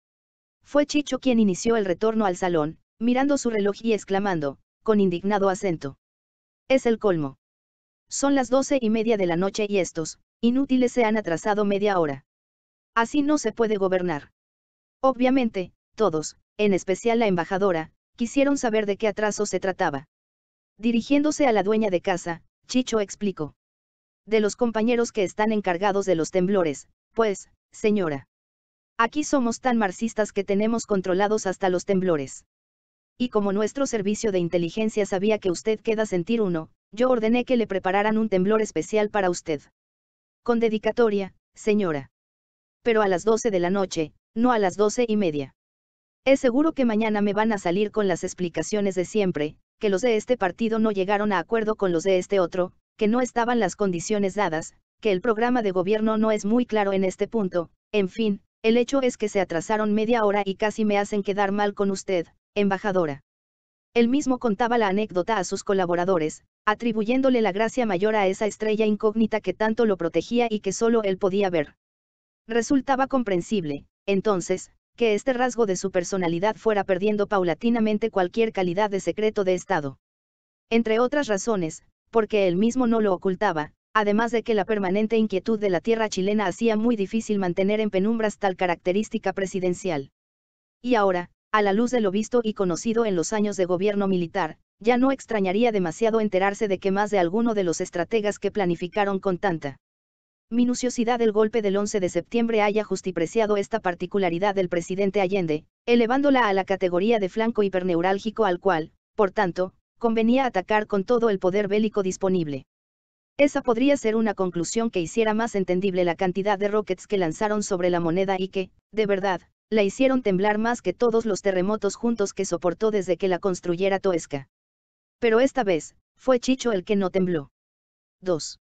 Fue Chicho quien inició el retorno al salón, mirando su reloj y exclamando, con indignado acento. Es el colmo. Son las doce y media de la noche y estos, inútiles se han atrasado media hora. Así no se puede gobernar. Obviamente, todos, en especial la embajadora, quisieron saber de qué atraso se trataba. Dirigiéndose a la dueña de casa, Chicho explicó. De los compañeros que están encargados de los temblores, pues, señora. Aquí somos tan marxistas que tenemos controlados hasta los temblores. Y como nuestro servicio de inteligencia sabía que usted queda sentir uno, yo ordené que le prepararan un temblor especial para usted. Con dedicatoria, señora. Pero a las 12 de la noche, no a las doce y media. Es seguro que mañana me van a salir con las explicaciones de siempre, que los de este partido no llegaron a acuerdo con los de este otro, que no estaban las condiciones dadas, que el programa de gobierno no es muy claro en este punto, en fin, el hecho es que se atrasaron media hora y casi me hacen quedar mal con usted, embajadora. Él mismo contaba la anécdota a sus colaboradores, atribuyéndole la gracia mayor a esa estrella incógnita que tanto lo protegía y que solo él podía ver. Resultaba comprensible, entonces, que este rasgo de su personalidad fuera perdiendo paulatinamente cualquier calidad de secreto de Estado. Entre otras razones, porque él mismo no lo ocultaba, además de que la permanente inquietud de la tierra chilena hacía muy difícil mantener en penumbras tal característica presidencial. Y ahora, a la luz de lo visto y conocido en los años de gobierno militar, ya no extrañaría demasiado enterarse de que más de alguno de los estrategas que planificaron con tanta minuciosidad del golpe del 11 de septiembre haya justipreciado esta particularidad del presidente Allende, elevándola a la categoría de flanco hiperneurálgico al cual, por tanto, convenía atacar con todo el poder bélico disponible. Esa podría ser una conclusión que hiciera más entendible la cantidad de rockets que lanzaron sobre la moneda y que, de verdad, la hicieron temblar más que todos los terremotos juntos que soportó desde que la construyera Toesca. Pero esta vez, fue Chicho el que no tembló. 2.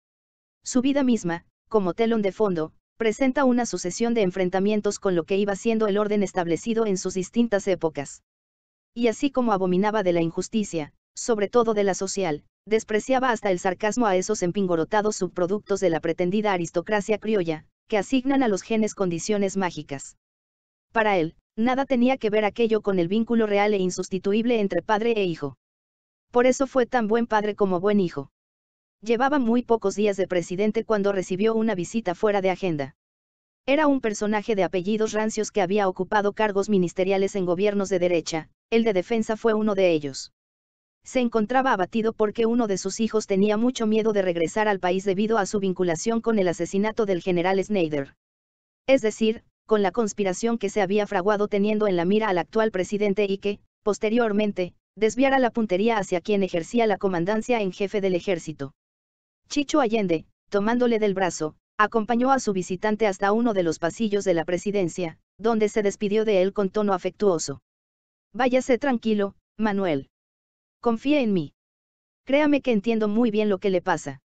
Su vida misma, como telón de fondo, presenta una sucesión de enfrentamientos con lo que iba siendo el orden establecido en sus distintas épocas. Y así como abominaba de la injusticia, sobre todo de la social, despreciaba hasta el sarcasmo a esos empingorotados subproductos de la pretendida aristocracia criolla, que asignan a los genes condiciones mágicas. Para él, nada tenía que ver aquello con el vínculo real e insustituible entre padre e hijo. Por eso fue tan buen padre como buen hijo. Llevaba muy pocos días de presidente cuando recibió una visita fuera de agenda. Era un personaje de apellidos rancios que había ocupado cargos ministeriales en gobiernos de derecha, el de defensa fue uno de ellos. Se encontraba abatido porque uno de sus hijos tenía mucho miedo de regresar al país debido a su vinculación con el asesinato del general Snyder. Es decir, con la conspiración que se había fraguado teniendo en la mira al actual presidente y que, posteriormente, desviara la puntería hacia quien ejercía la comandancia en jefe del ejército. Chicho Allende, tomándole del brazo, acompañó a su visitante hasta uno de los pasillos de la presidencia, donde se despidió de él con tono afectuoso. Váyase tranquilo, Manuel. Confíe en mí. Créame que entiendo muy bien lo que le pasa.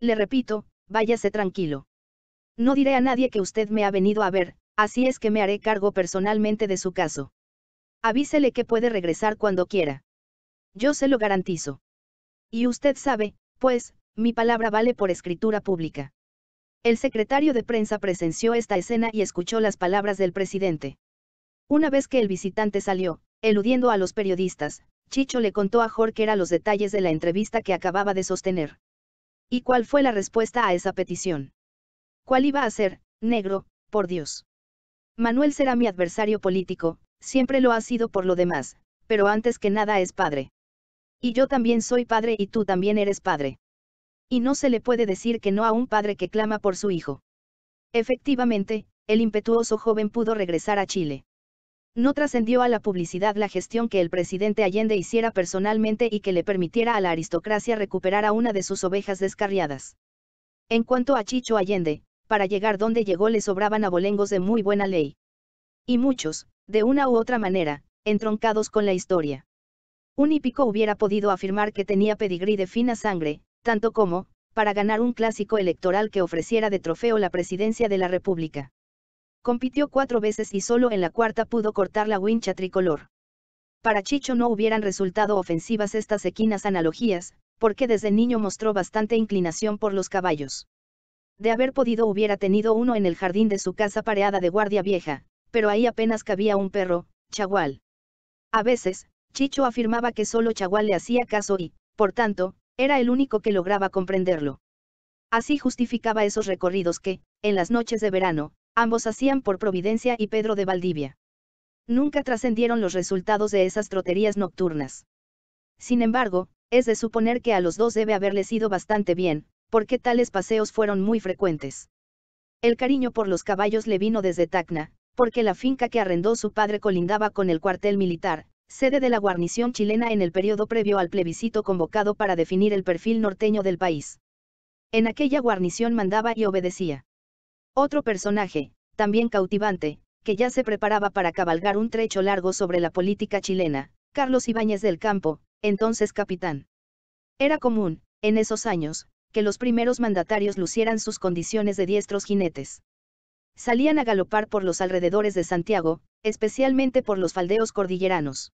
Le repito, váyase tranquilo. No diré a nadie que usted me ha venido a ver, así es que me haré cargo personalmente de su caso. Avísele que puede regresar cuando quiera. Yo se lo garantizo. Y usted sabe, pues, mi palabra vale por escritura pública. El secretario de prensa presenció esta escena y escuchó las palabras del presidente. Una vez que el visitante salió, eludiendo a los periodistas, Chicho le contó a Jorge los detalles de la entrevista que acababa de sostener. ¿Y cuál fue la respuesta a esa petición? ¿Cuál iba a ser, negro, por Dios? Manuel será mi adversario político, siempre lo ha sido por lo demás, pero antes que nada es padre. Y yo también soy padre y tú también eres padre. Y no se le puede decir que no a un padre que clama por su hijo. Efectivamente, el impetuoso joven pudo regresar a Chile. No trascendió a la publicidad la gestión que el presidente Allende hiciera personalmente y que le permitiera a la aristocracia recuperar a una de sus ovejas descarriadas. En cuanto a Chicho Allende, para llegar donde llegó le sobraban abolengos de muy buena ley. Y muchos, de una u otra manera, entroncados con la historia. Un hípico hubiera podido afirmar que tenía pedigrí de fina sangre, tanto como, para ganar un clásico electoral que ofreciera de trofeo la presidencia de la República. Compitió cuatro veces y solo en la cuarta pudo cortar la wincha tricolor. Para Chicho no hubieran resultado ofensivas estas equinas analogías, porque desde niño mostró bastante inclinación por los caballos. De haber podido hubiera tenido uno en el jardín de su casa pareada de guardia vieja, pero ahí apenas cabía un perro, Chagual. A veces, Chicho afirmaba que solo Chagual le hacía caso y, por tanto, era el único que lograba comprenderlo. Así justificaba esos recorridos que, en las noches de verano, ambos hacían por Providencia y Pedro de Valdivia. Nunca trascendieron los resultados de esas troterías nocturnas. Sin embargo, es de suponer que a los dos debe haberles ido bastante bien, porque tales paseos fueron muy frecuentes. El cariño por los caballos le vino desde Tacna, porque la finca que arrendó su padre colindaba con el cuartel militar, sede de la guarnición chilena en el periodo previo al plebiscito convocado para definir el perfil norteño del país. En aquella guarnición mandaba y obedecía. Otro personaje, también cautivante, que ya se preparaba para cabalgar un trecho largo sobre la política chilena, Carlos Ibáñez del Campo, entonces capitán. Era común, en esos años, que los primeros mandatarios lucieran sus condiciones de diestros jinetes salían a galopar por los alrededores de Santiago, especialmente por los faldeos cordilleranos.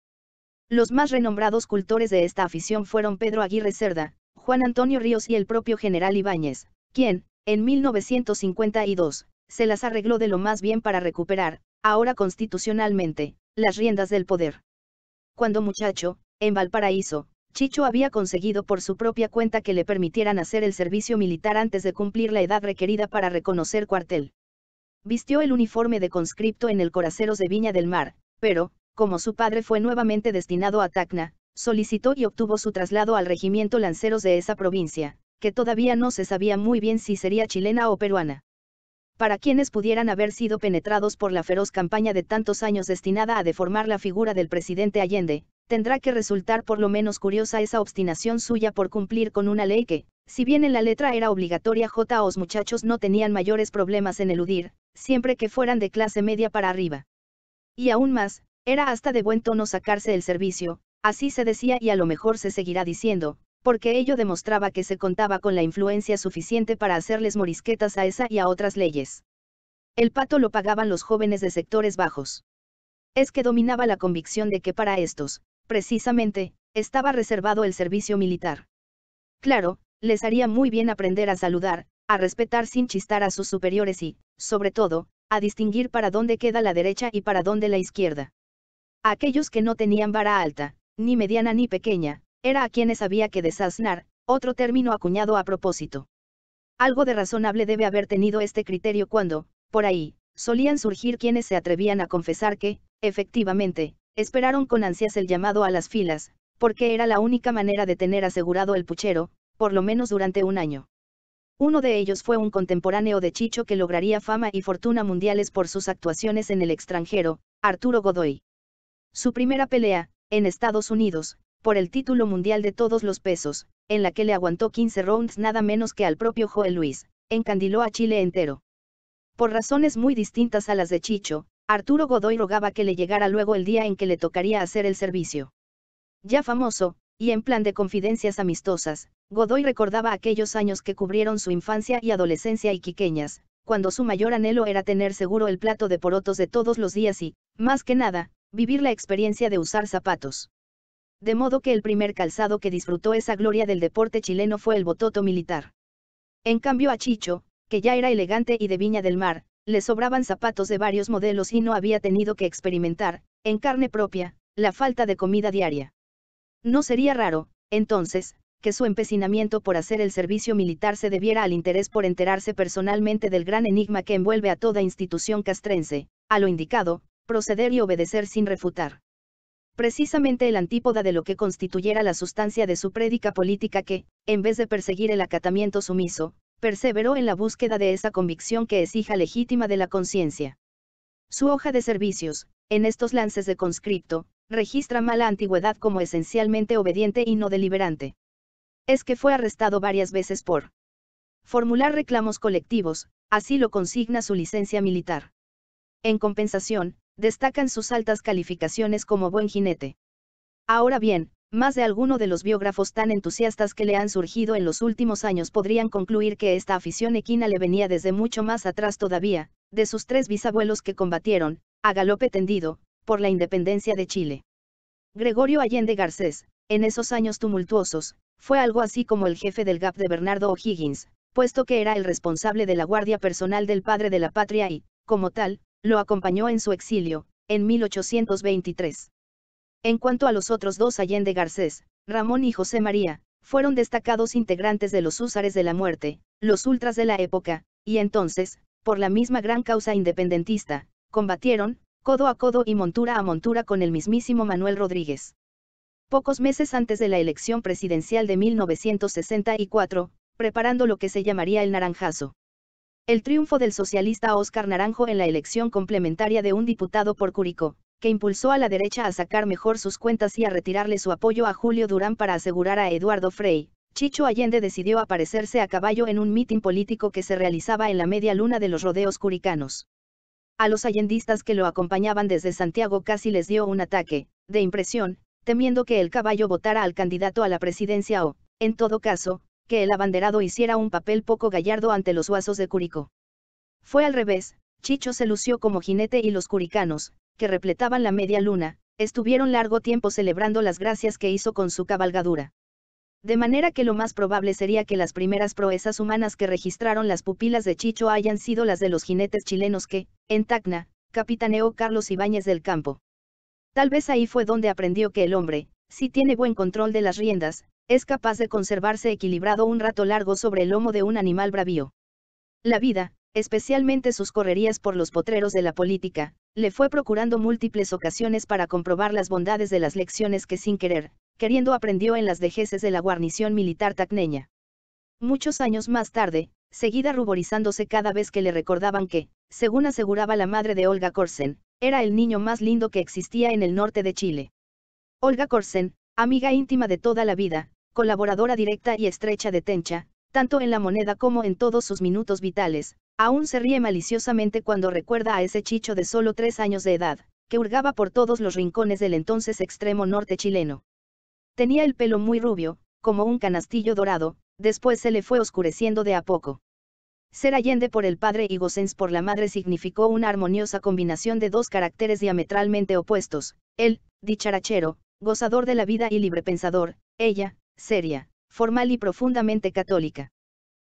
Los más renombrados cultores de esta afición fueron Pedro Aguirre Cerda, Juan Antonio Ríos y el propio general Ibáñez, quien, en 1952, se las arregló de lo más bien para recuperar, ahora constitucionalmente, las riendas del poder. Cuando muchacho, en Valparaíso, Chicho había conseguido por su propia cuenta que le permitieran hacer el servicio militar antes de cumplir la edad requerida para reconocer cuartel. Vistió el uniforme de conscripto en el Coraceros de Viña del Mar, pero, como su padre fue nuevamente destinado a Tacna, solicitó y obtuvo su traslado al regimiento lanceros de esa provincia, que todavía no se sabía muy bien si sería chilena o peruana. Para quienes pudieran haber sido penetrados por la feroz campaña de tantos años destinada a deformar la figura del presidente Allende, tendrá que resultar por lo menos curiosa esa obstinación suya por cumplir con una ley que, si bien en la letra era obligatoria, J. os muchachos no tenían mayores problemas en eludir, siempre que fueran de clase media para arriba. Y aún más, era hasta de buen tono sacarse el servicio, así se decía y a lo mejor se seguirá diciendo, porque ello demostraba que se contaba con la influencia suficiente para hacerles morisquetas a esa y a otras leyes. El pato lo pagaban los jóvenes de sectores bajos. Es que dominaba la convicción de que para estos, precisamente, estaba reservado el servicio militar. Claro, les haría muy bien aprender a saludar, a respetar sin chistar a sus superiores y, sobre todo, a distinguir para dónde queda la derecha y para dónde la izquierda. A aquellos que no tenían vara alta, ni mediana ni pequeña, era a quienes había que desaznar, otro término acuñado a propósito. Algo de razonable debe haber tenido este criterio cuando, por ahí, solían surgir quienes se atrevían a confesar que, efectivamente, esperaron con ansias el llamado a las filas, porque era la única manera de tener asegurado el puchero, por lo menos durante un año. Uno de ellos fue un contemporáneo de Chicho que lograría fama y fortuna mundiales por sus actuaciones en el extranjero, Arturo Godoy. Su primera pelea, en Estados Unidos, por el título mundial de todos los pesos, en la que le aguantó 15 rounds nada menos que al propio Joel Luis, encandiló a Chile entero. Por razones muy distintas a las de Chicho, Arturo Godoy rogaba que le llegara luego el día en que le tocaría hacer el servicio. Ya famoso, y en plan de confidencias amistosas, Godoy recordaba aquellos años que cubrieron su infancia y adolescencia iquiqueñas, cuando su mayor anhelo era tener seguro el plato de porotos de todos los días y, más que nada, vivir la experiencia de usar zapatos. De modo que el primer calzado que disfrutó esa gloria del deporte chileno fue el bototo militar. En cambio a Chicho, que ya era elegante y de Viña del Mar, le sobraban zapatos de varios modelos y no había tenido que experimentar, en carne propia, la falta de comida diaria. No sería raro, entonces, que su empecinamiento por hacer el servicio militar se debiera al interés por enterarse personalmente del gran enigma que envuelve a toda institución castrense, a lo indicado, proceder y obedecer sin refutar. Precisamente el antípoda de lo que constituyera la sustancia de su prédica política que, en vez de perseguir el acatamiento sumiso, perseveró en la búsqueda de esa convicción que es hija legítima de la conciencia. Su hoja de servicios, en estos lances de conscripto, registra mala antigüedad como esencialmente obediente y no deliberante es que fue arrestado varias veces por formular reclamos colectivos, así lo consigna su licencia militar. En compensación, destacan sus altas calificaciones como buen jinete. Ahora bien, más de alguno de los biógrafos tan entusiastas que le han surgido en los últimos años podrían concluir que esta afición equina le venía desde mucho más atrás todavía, de sus tres bisabuelos que combatieron, a galope tendido, por la independencia de Chile. Gregorio Allende Garcés, en esos años tumultuosos, fue algo así como el jefe del GAP de Bernardo O'Higgins, puesto que era el responsable de la guardia personal del padre de la patria y, como tal, lo acompañó en su exilio, en 1823. En cuanto a los otros dos Allende Garcés, Ramón y José María, fueron destacados integrantes de los húsares de la muerte, los ultras de la época, y entonces, por la misma gran causa independentista, combatieron, codo a codo y montura a montura con el mismísimo Manuel Rodríguez pocos meses antes de la elección presidencial de 1964, preparando lo que se llamaría el naranjazo. El triunfo del socialista Óscar Naranjo en la elección complementaria de un diputado por Curicó, que impulsó a la derecha a sacar mejor sus cuentas y a retirarle su apoyo a Julio Durán para asegurar a Eduardo Frey, Chicho Allende decidió aparecerse a caballo en un mitin político que se realizaba en la media luna de los rodeos curicanos. A los allendistas que lo acompañaban desde Santiago casi les dio un ataque, de impresión, temiendo que el caballo votara al candidato a la presidencia o, en todo caso, que el abanderado hiciera un papel poco gallardo ante los huasos de Curicó. Fue al revés, Chicho se lució como jinete y los curicanos, que repletaban la media luna, estuvieron largo tiempo celebrando las gracias que hizo con su cabalgadura. De manera que lo más probable sería que las primeras proezas humanas que registraron las pupilas de Chicho hayan sido las de los jinetes chilenos que, en Tacna, capitaneó Carlos Ibáñez del Campo. Tal vez ahí fue donde aprendió que el hombre, si tiene buen control de las riendas, es capaz de conservarse equilibrado un rato largo sobre el lomo de un animal bravío. La vida, especialmente sus correrías por los potreros de la política, le fue procurando múltiples ocasiones para comprobar las bondades de las lecciones que sin querer, queriendo aprendió en las dejeces de la guarnición militar tacneña. Muchos años más tarde, seguida ruborizándose cada vez que le recordaban que, según aseguraba la madre de Olga Korsen, era el niño más lindo que existía en el norte de Chile. Olga Corsen, amiga íntima de toda la vida, colaboradora directa y estrecha de Tencha, tanto en la moneda como en todos sus minutos vitales, aún se ríe maliciosamente cuando recuerda a ese chicho de solo tres años de edad, que hurgaba por todos los rincones del entonces extremo norte chileno. Tenía el pelo muy rubio, como un canastillo dorado, después se le fue oscureciendo de a poco. Ser Allende por el padre y Gosens por la madre significó una armoniosa combinación de dos caracteres diametralmente opuestos, él, dicharachero, gozador de la vida y librepensador, ella, seria, formal y profundamente católica.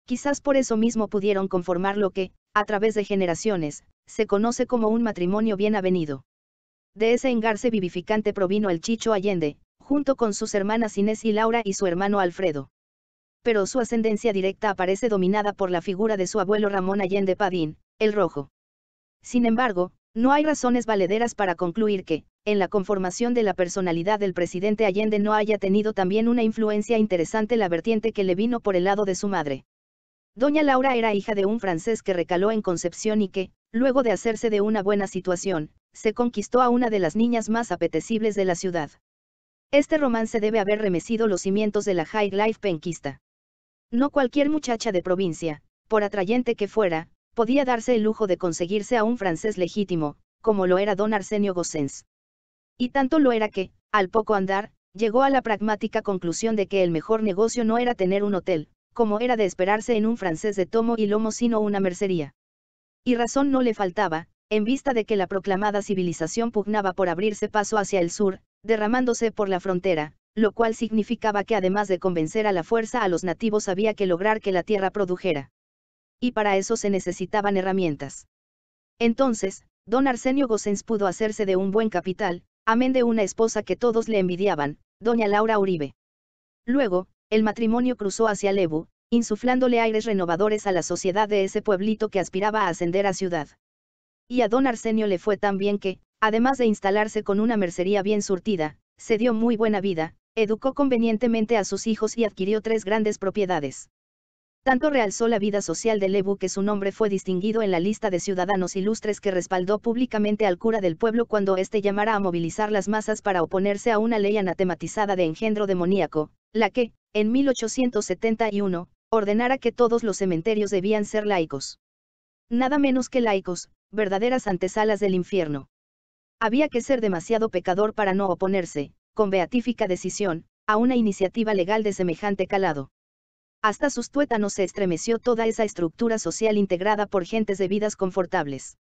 Quizás por eso mismo pudieron conformar lo que, a través de generaciones, se conoce como un matrimonio bien avenido. De ese engarce vivificante provino el Chicho Allende, junto con sus hermanas Inés y Laura y su hermano Alfredo pero su ascendencia directa aparece dominada por la figura de su abuelo Ramón Allende Padín, el Rojo. Sin embargo, no hay razones valederas para concluir que, en la conformación de la personalidad del presidente Allende no haya tenido también una influencia interesante la vertiente que le vino por el lado de su madre. Doña Laura era hija de un francés que recaló en Concepción y que, luego de hacerse de una buena situación, se conquistó a una de las niñas más apetecibles de la ciudad. Este romance debe haber remecido los cimientos de la high life penquista. No cualquier muchacha de provincia, por atrayente que fuera, podía darse el lujo de conseguirse a un francés legítimo, como lo era don Arsenio Gossens. Y tanto lo era que, al poco andar, llegó a la pragmática conclusión de que el mejor negocio no era tener un hotel, como era de esperarse en un francés de tomo y lomo sino una mercería. Y razón no le faltaba, en vista de que la proclamada civilización pugnaba por abrirse paso hacia el sur, derramándose por la frontera, lo cual significaba que además de convencer a la fuerza a los nativos había que lograr que la tierra produjera. Y para eso se necesitaban herramientas. Entonces, don Arsenio Gosens pudo hacerse de un buen capital, amén de una esposa que todos le envidiaban, doña Laura Uribe. Luego, el matrimonio cruzó hacia Lebu, insuflándole aires renovadores a la sociedad de ese pueblito que aspiraba a ascender a ciudad. Y a don Arsenio le fue tan bien que, además de instalarse con una mercería bien surtida, se dio muy buena vida, Educó convenientemente a sus hijos y adquirió tres grandes propiedades. Tanto realzó la vida social de Lebu que su nombre fue distinguido en la lista de ciudadanos ilustres que respaldó públicamente al cura del pueblo cuando éste llamara a movilizar las masas para oponerse a una ley anatematizada de engendro demoníaco, la que, en 1871, ordenara que todos los cementerios debían ser laicos. Nada menos que laicos, verdaderas antesalas del infierno. Había que ser demasiado pecador para no oponerse, con beatífica decisión, a una iniciativa legal de semejante calado. Hasta sus tuétanos se estremeció toda esa estructura social integrada por gentes de vidas confortables.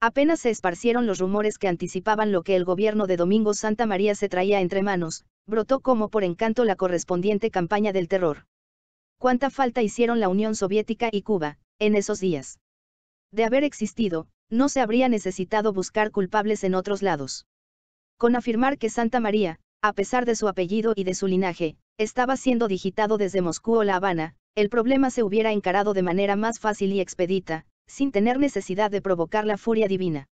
Apenas se esparcieron los rumores que anticipaban lo que el gobierno de Domingo Santa María se traía entre manos, brotó como por encanto la correspondiente campaña del terror. Cuánta falta hicieron la Unión Soviética y Cuba, en esos días. De haber existido, no se habría necesitado buscar culpables en otros lados con afirmar que Santa María, a pesar de su apellido y de su linaje, estaba siendo digitado desde Moscú o La Habana, el problema se hubiera encarado de manera más fácil y expedita, sin tener necesidad de provocar la furia divina.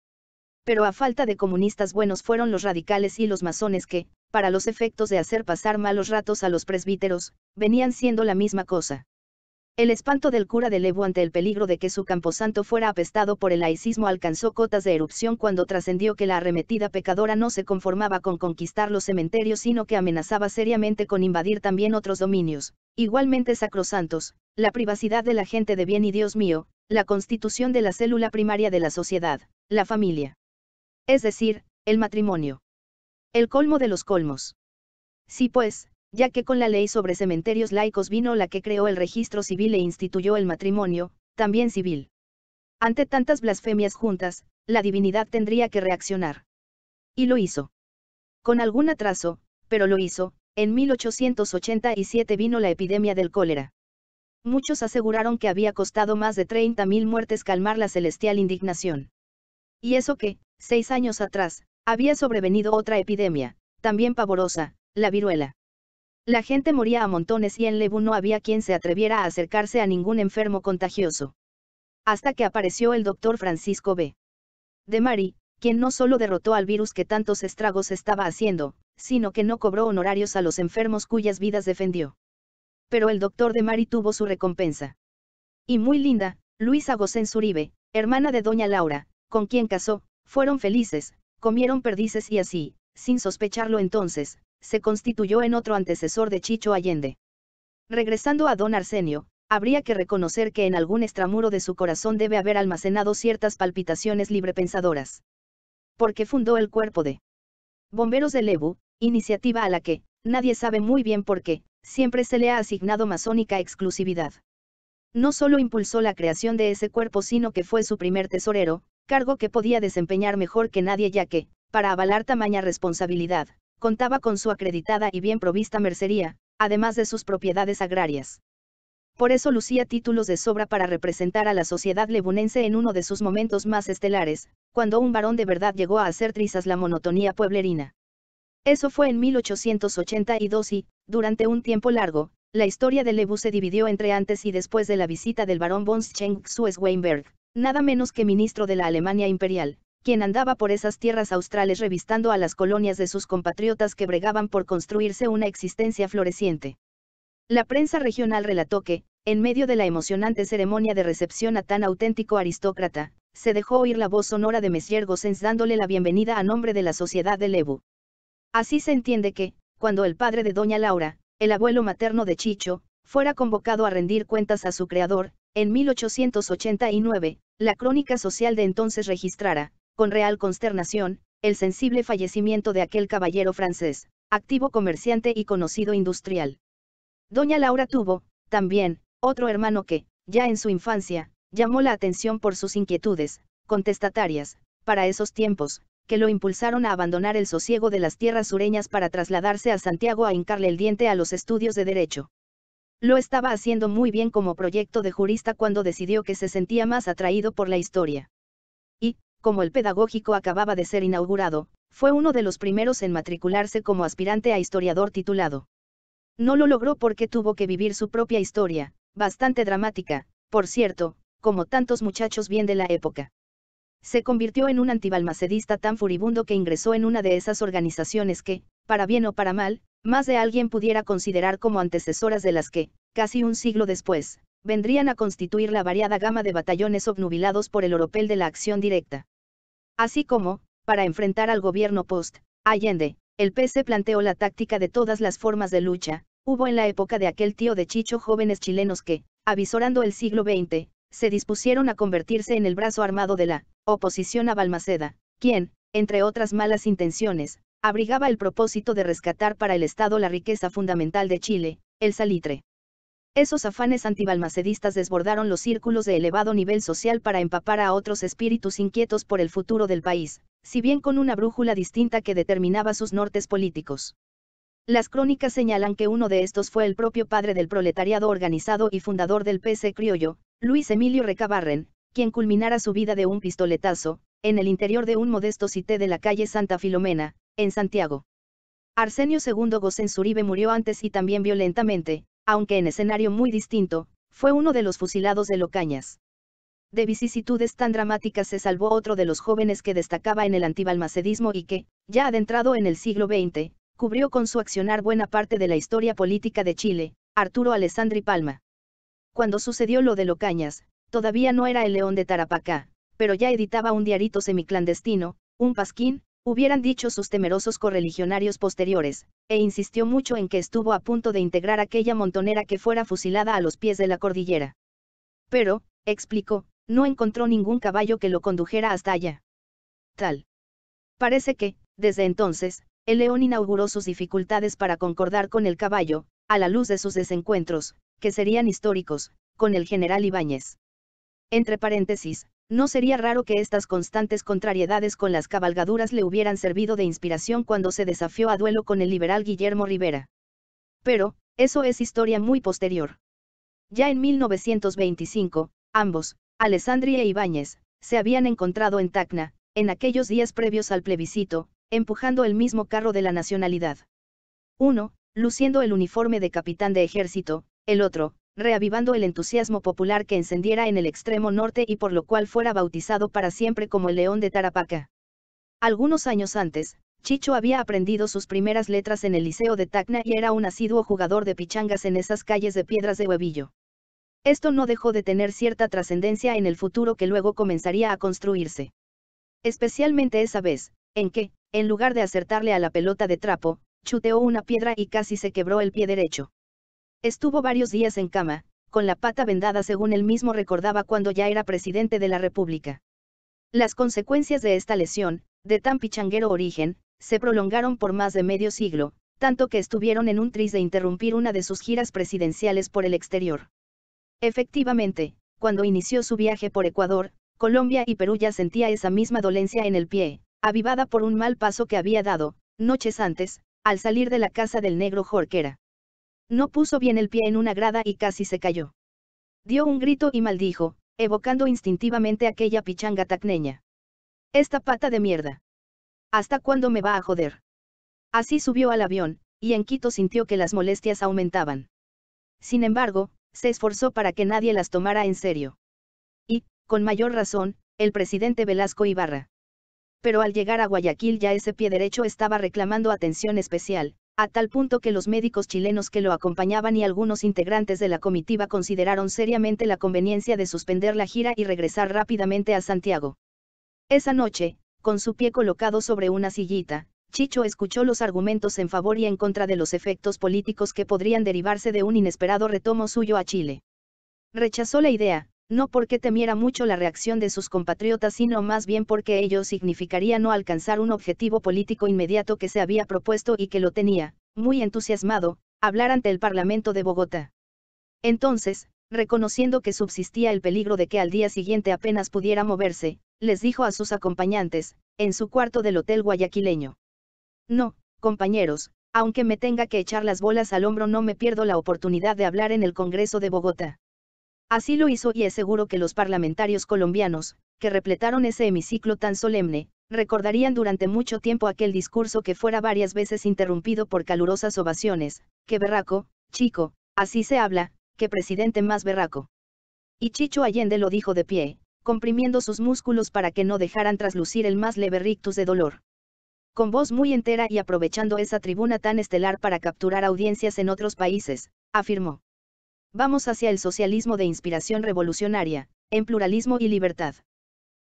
Pero a falta de comunistas buenos fueron los radicales y los masones que, para los efectos de hacer pasar malos ratos a los presbíteros, venían siendo la misma cosa. El espanto del cura de Levo ante el peligro de que su camposanto fuera apestado por el laicismo alcanzó cotas de erupción cuando trascendió que la arremetida pecadora no se conformaba con conquistar los cementerios sino que amenazaba seriamente con invadir también otros dominios, igualmente sacrosantos, la privacidad de la gente de bien y Dios mío, la constitución de la célula primaria de la sociedad, la familia. Es decir, el matrimonio. El colmo de los colmos. Sí pues, ya que con la ley sobre cementerios laicos vino la que creó el registro civil e instituyó el matrimonio, también civil. Ante tantas blasfemias juntas, la divinidad tendría que reaccionar. Y lo hizo. Con algún atraso, pero lo hizo, en 1887 vino la epidemia del cólera. Muchos aseguraron que había costado más de 30.000 muertes calmar la celestial indignación. Y eso que, seis años atrás, había sobrevenido otra epidemia, también pavorosa, la viruela. La gente moría a montones y en Lebu no había quien se atreviera a acercarse a ningún enfermo contagioso. Hasta que apareció el doctor Francisco B. De Mari, quien no solo derrotó al virus que tantos estragos estaba haciendo, sino que no cobró honorarios a los enfermos cuyas vidas defendió. Pero el doctor de Mari tuvo su recompensa. Y muy linda, Luisa Gosén Zuribe, hermana de doña Laura, con quien casó, fueron felices, comieron perdices y así, sin sospecharlo entonces, se constituyó en otro antecesor de Chicho Allende. Regresando a don Arsenio, habría que reconocer que en algún extramuro de su corazón debe haber almacenado ciertas palpitaciones librepensadoras. Porque fundó el cuerpo de Bomberos de Lebu, iniciativa a la que, nadie sabe muy bien por qué, siempre se le ha asignado masónica exclusividad. No solo impulsó la creación de ese cuerpo sino que fue su primer tesorero, cargo que podía desempeñar mejor que nadie ya que, para avalar tamaña responsabilidad, contaba con su acreditada y bien provista mercería, además de sus propiedades agrarias. Por eso lucía títulos de sobra para representar a la sociedad lebunense en uno de sus momentos más estelares, cuando un varón de verdad llegó a hacer trizas la monotonía pueblerina. Eso fue en 1882 y, durante un tiempo largo, la historia de Lebu se dividió entre antes y después de la visita del barón von schenck Weinberg, nada menos que ministro de la Alemania imperial quien andaba por esas tierras australes revistando a las colonias de sus compatriotas que bregaban por construirse una existencia floreciente. La prensa regional relató que, en medio de la emocionante ceremonia de recepción a tan auténtico aristócrata, se dejó oír la voz sonora de Messier Gossens dándole la bienvenida a nombre de la Sociedad de Lebu. Así se entiende que, cuando el padre de Doña Laura, el abuelo materno de Chicho, fuera convocado a rendir cuentas a su creador, en 1889, la crónica social de entonces registrara, con real consternación, el sensible fallecimiento de aquel caballero francés, activo comerciante y conocido industrial. Doña Laura tuvo, también, otro hermano que, ya en su infancia, llamó la atención por sus inquietudes, contestatarias, para esos tiempos, que lo impulsaron a abandonar el sosiego de las tierras sureñas para trasladarse a Santiago a hincarle el diente a los estudios de derecho. Lo estaba haciendo muy bien como proyecto de jurista cuando decidió que se sentía más atraído por la historia como el pedagógico acababa de ser inaugurado, fue uno de los primeros en matricularse como aspirante a historiador titulado. No lo logró porque tuvo que vivir su propia historia, bastante dramática, por cierto, como tantos muchachos bien de la época. Se convirtió en un antibalmacedista tan furibundo que ingresó en una de esas organizaciones que, para bien o para mal, más de alguien pudiera considerar como antecesoras de las que, casi un siglo después, vendrían a constituir la variada gama de batallones obnubilados por el oropel de la acción directa. Así como, para enfrentar al gobierno post-Allende, el PC planteó la táctica de todas las formas de lucha, hubo en la época de aquel tío de Chicho jóvenes chilenos que, avisorando el siglo XX, se dispusieron a convertirse en el brazo armado de la oposición a Balmaceda, quien, entre otras malas intenciones, abrigaba el propósito de rescatar para el Estado la riqueza fundamental de Chile, el salitre. Esos afanes antibalmacedistas desbordaron los círculos de elevado nivel social para empapar a otros espíritus inquietos por el futuro del país, si bien con una brújula distinta que determinaba sus nortes políticos. Las crónicas señalan que uno de estos fue el propio padre del proletariado organizado y fundador del PC criollo, Luis Emilio Recabarren, quien culminara su vida de un pistoletazo, en el interior de un modesto cité de la calle Santa Filomena, en Santiago. Arsenio II Gosen murió antes y también violentamente, aunque en escenario muy distinto, fue uno de los fusilados de Locañas. De vicisitudes tan dramáticas se salvó otro de los jóvenes que destacaba en el antibalmacedismo y que, ya adentrado en el siglo XX, cubrió con su accionar buena parte de la historia política de Chile, Arturo Alessandri Palma. Cuando sucedió lo de Locañas, todavía no era el león de Tarapacá, pero ya editaba un diarito semiclandestino, un pasquín, hubieran dicho sus temerosos correligionarios posteriores, e insistió mucho en que estuvo a punto de integrar aquella montonera que fuera fusilada a los pies de la cordillera. Pero, explicó, no encontró ningún caballo que lo condujera hasta allá. Tal. Parece que, desde entonces, el león inauguró sus dificultades para concordar con el caballo, a la luz de sus desencuentros, que serían históricos, con el general Ibáñez. Entre paréntesis, no sería raro que estas constantes contrariedades con las cabalgaduras le hubieran servido de inspiración cuando se desafió a duelo con el liberal Guillermo Rivera. Pero, eso es historia muy posterior. Ya en 1925, ambos, Alessandri e Ibáñez, se habían encontrado en Tacna, en aquellos días previos al plebiscito, empujando el mismo carro de la nacionalidad. Uno, luciendo el uniforme de capitán de ejército, el otro, reavivando el entusiasmo popular que encendiera en el extremo norte y por lo cual fuera bautizado para siempre como el León de tarapaca Algunos años antes, Chicho había aprendido sus primeras letras en el Liceo de Tacna y era un asiduo jugador de pichangas en esas calles de piedras de huevillo. Esto no dejó de tener cierta trascendencia en el futuro que luego comenzaría a construirse. Especialmente esa vez, en que, en lugar de acertarle a la pelota de trapo, chuteó una piedra y casi se quebró el pie derecho. Estuvo varios días en cama, con la pata vendada según él mismo recordaba cuando ya era presidente de la República. Las consecuencias de esta lesión, de tan pichanguero origen, se prolongaron por más de medio siglo, tanto que estuvieron en un tris de interrumpir una de sus giras presidenciales por el exterior. Efectivamente, cuando inició su viaje por Ecuador, Colombia y Perú ya sentía esa misma dolencia en el pie, avivada por un mal paso que había dado, noches antes, al salir de la casa del negro Jorquera. No puso bien el pie en una grada y casi se cayó. Dio un grito y maldijo, evocando instintivamente aquella pichanga tacneña. Esta pata de mierda. ¿Hasta cuándo me va a joder? Así subió al avión, y en Quito sintió que las molestias aumentaban. Sin embargo, se esforzó para que nadie las tomara en serio. Y, con mayor razón, el presidente Velasco Ibarra. Pero al llegar a Guayaquil ya ese pie derecho estaba reclamando atención especial, a tal punto que los médicos chilenos que lo acompañaban y algunos integrantes de la comitiva consideraron seriamente la conveniencia de suspender la gira y regresar rápidamente a Santiago. Esa noche, con su pie colocado sobre una sillita, Chicho escuchó los argumentos en favor y en contra de los efectos políticos que podrían derivarse de un inesperado retomo suyo a Chile. Rechazó la idea, no porque temiera mucho la reacción de sus compatriotas, sino más bien porque ello significaría no alcanzar un objetivo político inmediato que se había propuesto y que lo tenía, muy entusiasmado, hablar ante el Parlamento de Bogotá. Entonces, reconociendo que subsistía el peligro de que al día siguiente apenas pudiera moverse, les dijo a sus acompañantes, en su cuarto del hotel guayaquileño. No, compañeros, aunque me tenga que echar las bolas al hombro no me pierdo la oportunidad de hablar en el Congreso de Bogotá. Así lo hizo y es seguro que los parlamentarios colombianos, que repletaron ese hemiciclo tan solemne, recordarían durante mucho tiempo aquel discurso que fuera varias veces interrumpido por calurosas ovaciones, que berraco, chico, así se habla, que presidente más berraco. Y Chicho Allende lo dijo de pie, comprimiendo sus músculos para que no dejaran traslucir el más leve rictus de dolor. Con voz muy entera y aprovechando esa tribuna tan estelar para capturar audiencias en otros países, afirmó. Vamos hacia el socialismo de inspiración revolucionaria, en pluralismo y libertad.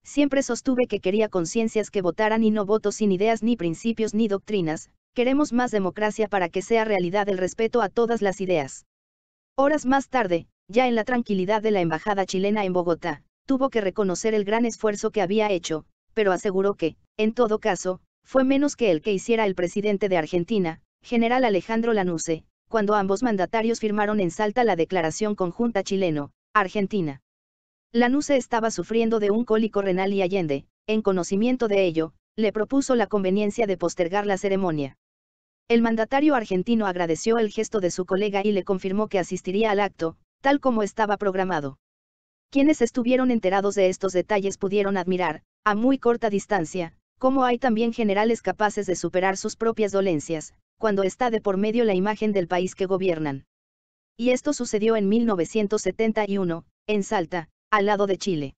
Siempre sostuve que quería conciencias que votaran y no votos sin ideas ni principios ni doctrinas, queremos más democracia para que sea realidad el respeto a todas las ideas. Horas más tarde, ya en la tranquilidad de la Embajada chilena en Bogotá, tuvo que reconocer el gran esfuerzo que había hecho, pero aseguró que, en todo caso, fue menos que el que hiciera el presidente de Argentina, general Alejandro Lanusse, cuando ambos mandatarios firmaron en Salta la Declaración Conjunta Chileno-Argentina. Lanusse estaba sufriendo de un cólico renal y Allende, en conocimiento de ello, le propuso la conveniencia de postergar la ceremonia. El mandatario argentino agradeció el gesto de su colega y le confirmó que asistiría al acto, tal como estaba programado. Quienes estuvieron enterados de estos detalles pudieron admirar, a muy corta distancia, cómo hay también generales capaces de superar sus propias dolencias, cuando está de por medio la imagen del país que gobiernan. Y esto sucedió en 1971, en Salta, al lado de Chile.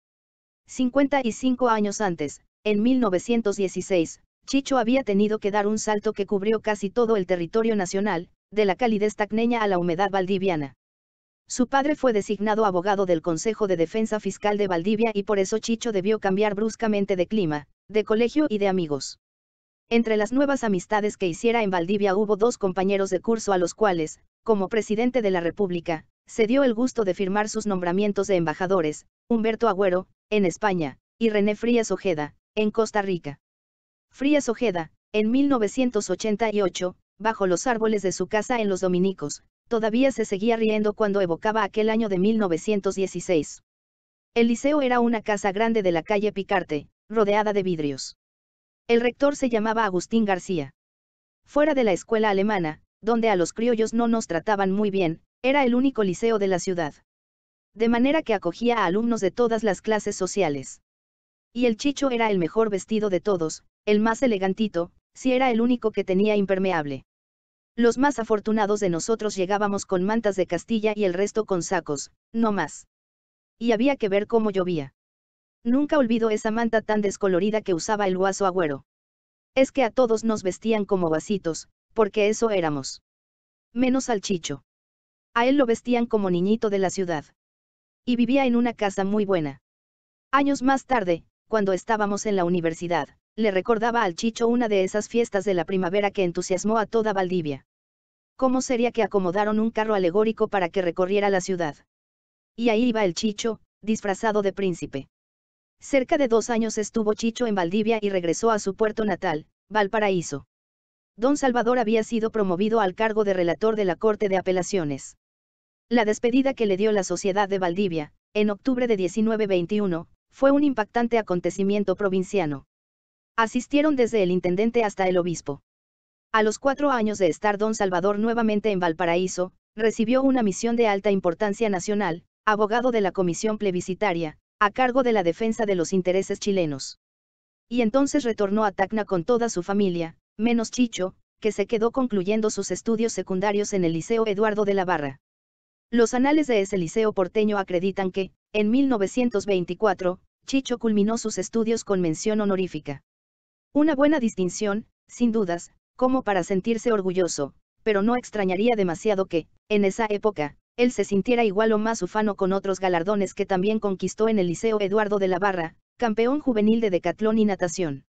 55 años antes, en 1916, Chicho había tenido que dar un salto que cubrió casi todo el territorio nacional, de la calidez tacneña a la humedad valdiviana. Su padre fue designado abogado del Consejo de Defensa Fiscal de Valdivia y por eso Chicho debió cambiar bruscamente de clima, de colegio y de amigos. Entre las nuevas amistades que hiciera en Valdivia hubo dos compañeros de curso a los cuales, como presidente de la República, se dio el gusto de firmar sus nombramientos de embajadores, Humberto Agüero, en España, y René Frías Ojeda, en Costa Rica. Frías Ojeda, en 1988, bajo los árboles de su casa en Los Dominicos, todavía se seguía riendo cuando evocaba aquel año de 1916. El liceo era una casa grande de la calle Picarte, rodeada de vidrios. El rector se llamaba Agustín García. Fuera de la escuela alemana, donde a los criollos no nos trataban muy bien, era el único liceo de la ciudad. De manera que acogía a alumnos de todas las clases sociales. Y el chicho era el mejor vestido de todos, el más elegantito, si era el único que tenía impermeable. Los más afortunados de nosotros llegábamos con mantas de Castilla y el resto con sacos, no más. Y había que ver cómo llovía. Nunca olvido esa manta tan descolorida que usaba el guaso agüero. Es que a todos nos vestían como vasitos, porque eso éramos. Menos al chicho. A él lo vestían como niñito de la ciudad. Y vivía en una casa muy buena. Años más tarde, cuando estábamos en la universidad, le recordaba al chicho una de esas fiestas de la primavera que entusiasmó a toda Valdivia. ¿Cómo sería que acomodaron un carro alegórico para que recorriera la ciudad? Y ahí iba el chicho, disfrazado de príncipe. Cerca de dos años estuvo Chicho en Valdivia y regresó a su puerto natal, Valparaíso. Don Salvador había sido promovido al cargo de relator de la Corte de Apelaciones. La despedida que le dio la Sociedad de Valdivia, en octubre de 1921, fue un impactante acontecimiento provinciano. Asistieron desde el intendente hasta el obispo. A los cuatro años de estar don Salvador nuevamente en Valparaíso, recibió una misión de alta importancia nacional, abogado de la comisión plebiscitaria, a cargo de la defensa de los intereses chilenos. Y entonces retornó a Tacna con toda su familia, menos Chicho, que se quedó concluyendo sus estudios secundarios en el Liceo Eduardo de la Barra. Los anales de ese liceo porteño acreditan que, en 1924, Chicho culminó sus estudios con mención honorífica. Una buena distinción, sin dudas, como para sentirse orgulloso, pero no extrañaría demasiado que, en esa época, él se sintiera igual o más ufano con otros galardones que también conquistó en el Liceo Eduardo de la Barra, campeón juvenil de decatlón y natación.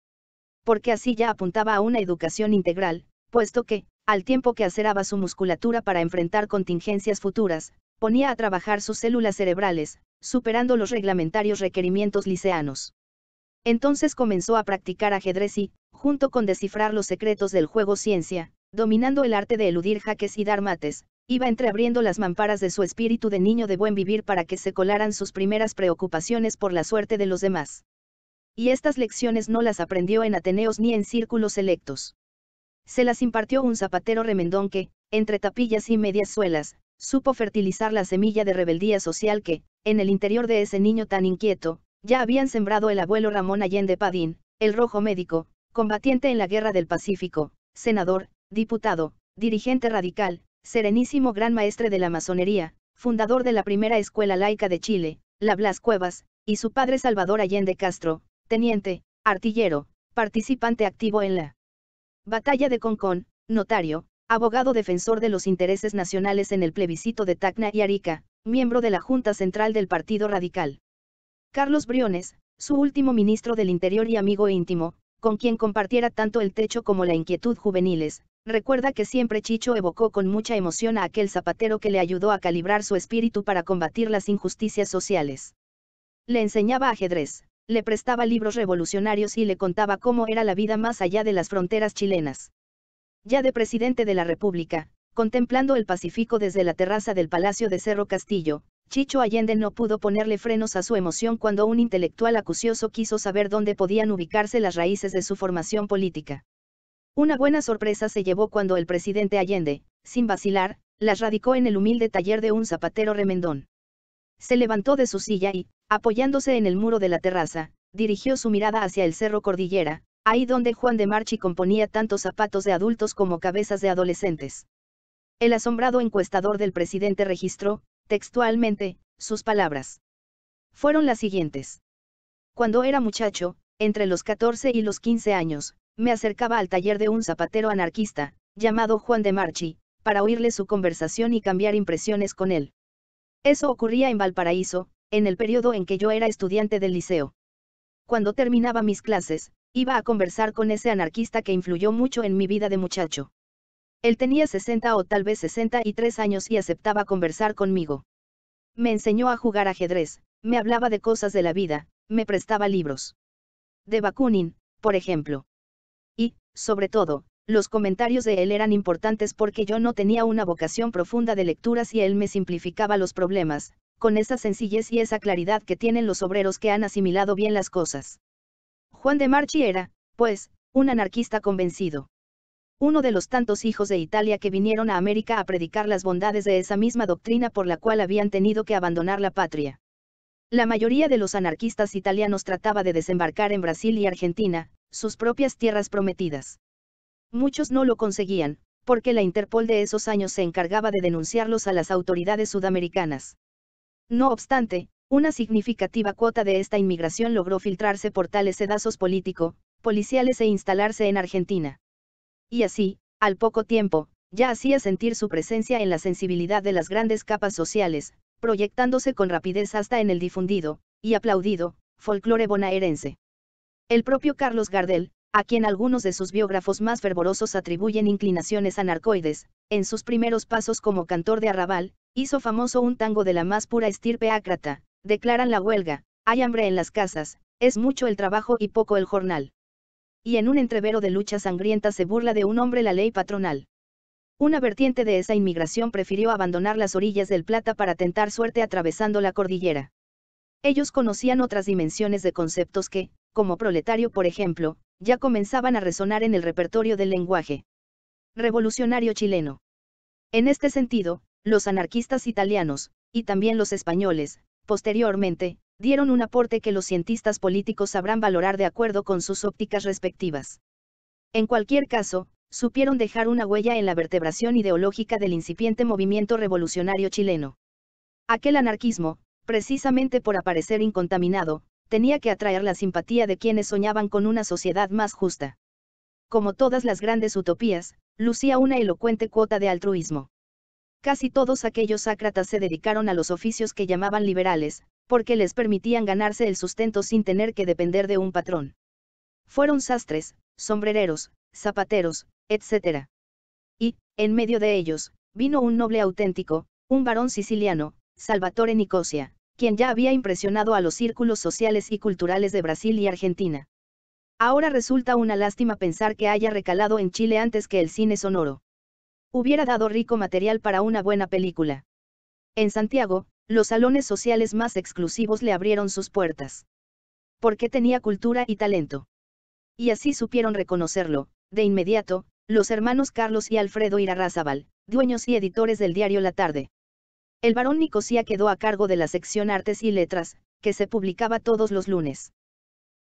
Porque así ya apuntaba a una educación integral, puesto que, al tiempo que aceraba su musculatura para enfrentar contingencias futuras, ponía a trabajar sus células cerebrales, superando los reglamentarios requerimientos liceanos. Entonces comenzó a practicar ajedrez y, junto con descifrar los secretos del juego ciencia, dominando el arte de eludir jaques y dar mates, Iba entreabriendo las mamparas de su espíritu de niño de buen vivir para que se colaran sus primeras preocupaciones por la suerte de los demás. Y estas lecciones no las aprendió en Ateneos ni en círculos selectos. Se las impartió un zapatero remendón que, entre tapillas y medias suelas, supo fertilizar la semilla de rebeldía social que, en el interior de ese niño tan inquieto, ya habían sembrado el abuelo Ramón Allende Padín, el rojo médico, combatiente en la guerra del Pacífico, senador, diputado, dirigente radical, serenísimo gran maestre de la masonería, fundador de la primera escuela laica de Chile, la Blas Cuevas, y su padre Salvador Allende Castro, teniente, artillero, participante activo en la Batalla de Concón, notario, abogado defensor de los intereses nacionales en el plebiscito de Tacna y Arica, miembro de la Junta Central del Partido Radical. Carlos Briones, su último ministro del Interior y amigo íntimo, con quien compartiera tanto el techo como la inquietud juveniles, Recuerda que siempre Chicho evocó con mucha emoción a aquel zapatero que le ayudó a calibrar su espíritu para combatir las injusticias sociales. Le enseñaba ajedrez, le prestaba libros revolucionarios y le contaba cómo era la vida más allá de las fronteras chilenas. Ya de presidente de la República, contemplando el Pacífico desde la terraza del Palacio de Cerro Castillo, Chicho Allende no pudo ponerle frenos a su emoción cuando un intelectual acucioso quiso saber dónde podían ubicarse las raíces de su formación política. Una buena sorpresa se llevó cuando el presidente Allende, sin vacilar, las radicó en el humilde taller de un zapatero remendón. Se levantó de su silla y, apoyándose en el muro de la terraza, dirigió su mirada hacia el Cerro Cordillera, ahí donde Juan de Marchi componía tantos zapatos de adultos como cabezas de adolescentes. El asombrado encuestador del presidente registró, textualmente, sus palabras. Fueron las siguientes. Cuando era muchacho, entre los 14 y los 15 años, me acercaba al taller de un zapatero anarquista, llamado Juan de Marchi, para oírle su conversación y cambiar impresiones con él. Eso ocurría en Valparaíso, en el periodo en que yo era estudiante del liceo. Cuando terminaba mis clases, iba a conversar con ese anarquista que influyó mucho en mi vida de muchacho. Él tenía 60 o tal vez 63 años y aceptaba conversar conmigo. Me enseñó a jugar ajedrez, me hablaba de cosas de la vida, me prestaba libros. De Bakunin, por ejemplo sobre todo, los comentarios de él eran importantes porque yo no tenía una vocación profunda de lecturas y él me simplificaba los problemas, con esa sencillez y esa claridad que tienen los obreros que han asimilado bien las cosas. Juan de Marchi era, pues, un anarquista convencido. Uno de los tantos hijos de Italia que vinieron a América a predicar las bondades de esa misma doctrina por la cual habían tenido que abandonar la patria. La mayoría de los anarquistas italianos trataba de desembarcar en Brasil y Argentina, sus propias tierras prometidas. Muchos no lo conseguían, porque la Interpol de esos años se encargaba de denunciarlos a las autoridades sudamericanas. No obstante, una significativa cuota de esta inmigración logró filtrarse por tales sedazos político, policiales e instalarse en Argentina. Y así, al poco tiempo, ya hacía sentir su presencia en la sensibilidad de las grandes capas sociales, proyectándose con rapidez hasta en el difundido, y aplaudido, folclore bonaerense. El propio Carlos Gardel, a quien algunos de sus biógrafos más fervorosos atribuyen inclinaciones anarcoides, en sus primeros pasos como cantor de arrabal, hizo famoso un tango de la más pura estirpe ácrata, declaran la huelga, hay hambre en las casas, es mucho el trabajo y poco el jornal. Y en un entrevero de lucha sangrienta se burla de un hombre la ley patronal. Una vertiente de esa inmigración prefirió abandonar las orillas del Plata para tentar suerte atravesando la cordillera. Ellos conocían otras dimensiones de conceptos que, como proletario por ejemplo, ya comenzaban a resonar en el repertorio del lenguaje revolucionario chileno. En este sentido, los anarquistas italianos, y también los españoles, posteriormente, dieron un aporte que los cientistas políticos sabrán valorar de acuerdo con sus ópticas respectivas. En cualquier caso, supieron dejar una huella en la vertebración ideológica del incipiente movimiento revolucionario chileno. Aquel anarquismo, precisamente por aparecer incontaminado, tenía que atraer la simpatía de quienes soñaban con una sociedad más justa. Como todas las grandes utopías, lucía una elocuente cuota de altruismo. Casi todos aquellos sácratas se dedicaron a los oficios que llamaban liberales, porque les permitían ganarse el sustento sin tener que depender de un patrón. Fueron sastres, sombrereros, zapateros, etc. Y, en medio de ellos, vino un noble auténtico, un varón siciliano, Salvatore Nicosia, quien ya había impresionado a los círculos sociales y culturales de Brasil y Argentina. Ahora resulta una lástima pensar que haya recalado en Chile antes que el cine sonoro. Hubiera dado rico material para una buena película. En Santiago, los salones sociales más exclusivos le abrieron sus puertas. Porque tenía cultura y talento. Y así supieron reconocerlo, de inmediato, los hermanos Carlos y Alfredo Irarrázaval, dueños y editores del diario La Tarde. El barón Nicosia quedó a cargo de la sección Artes y Letras, que se publicaba todos los lunes.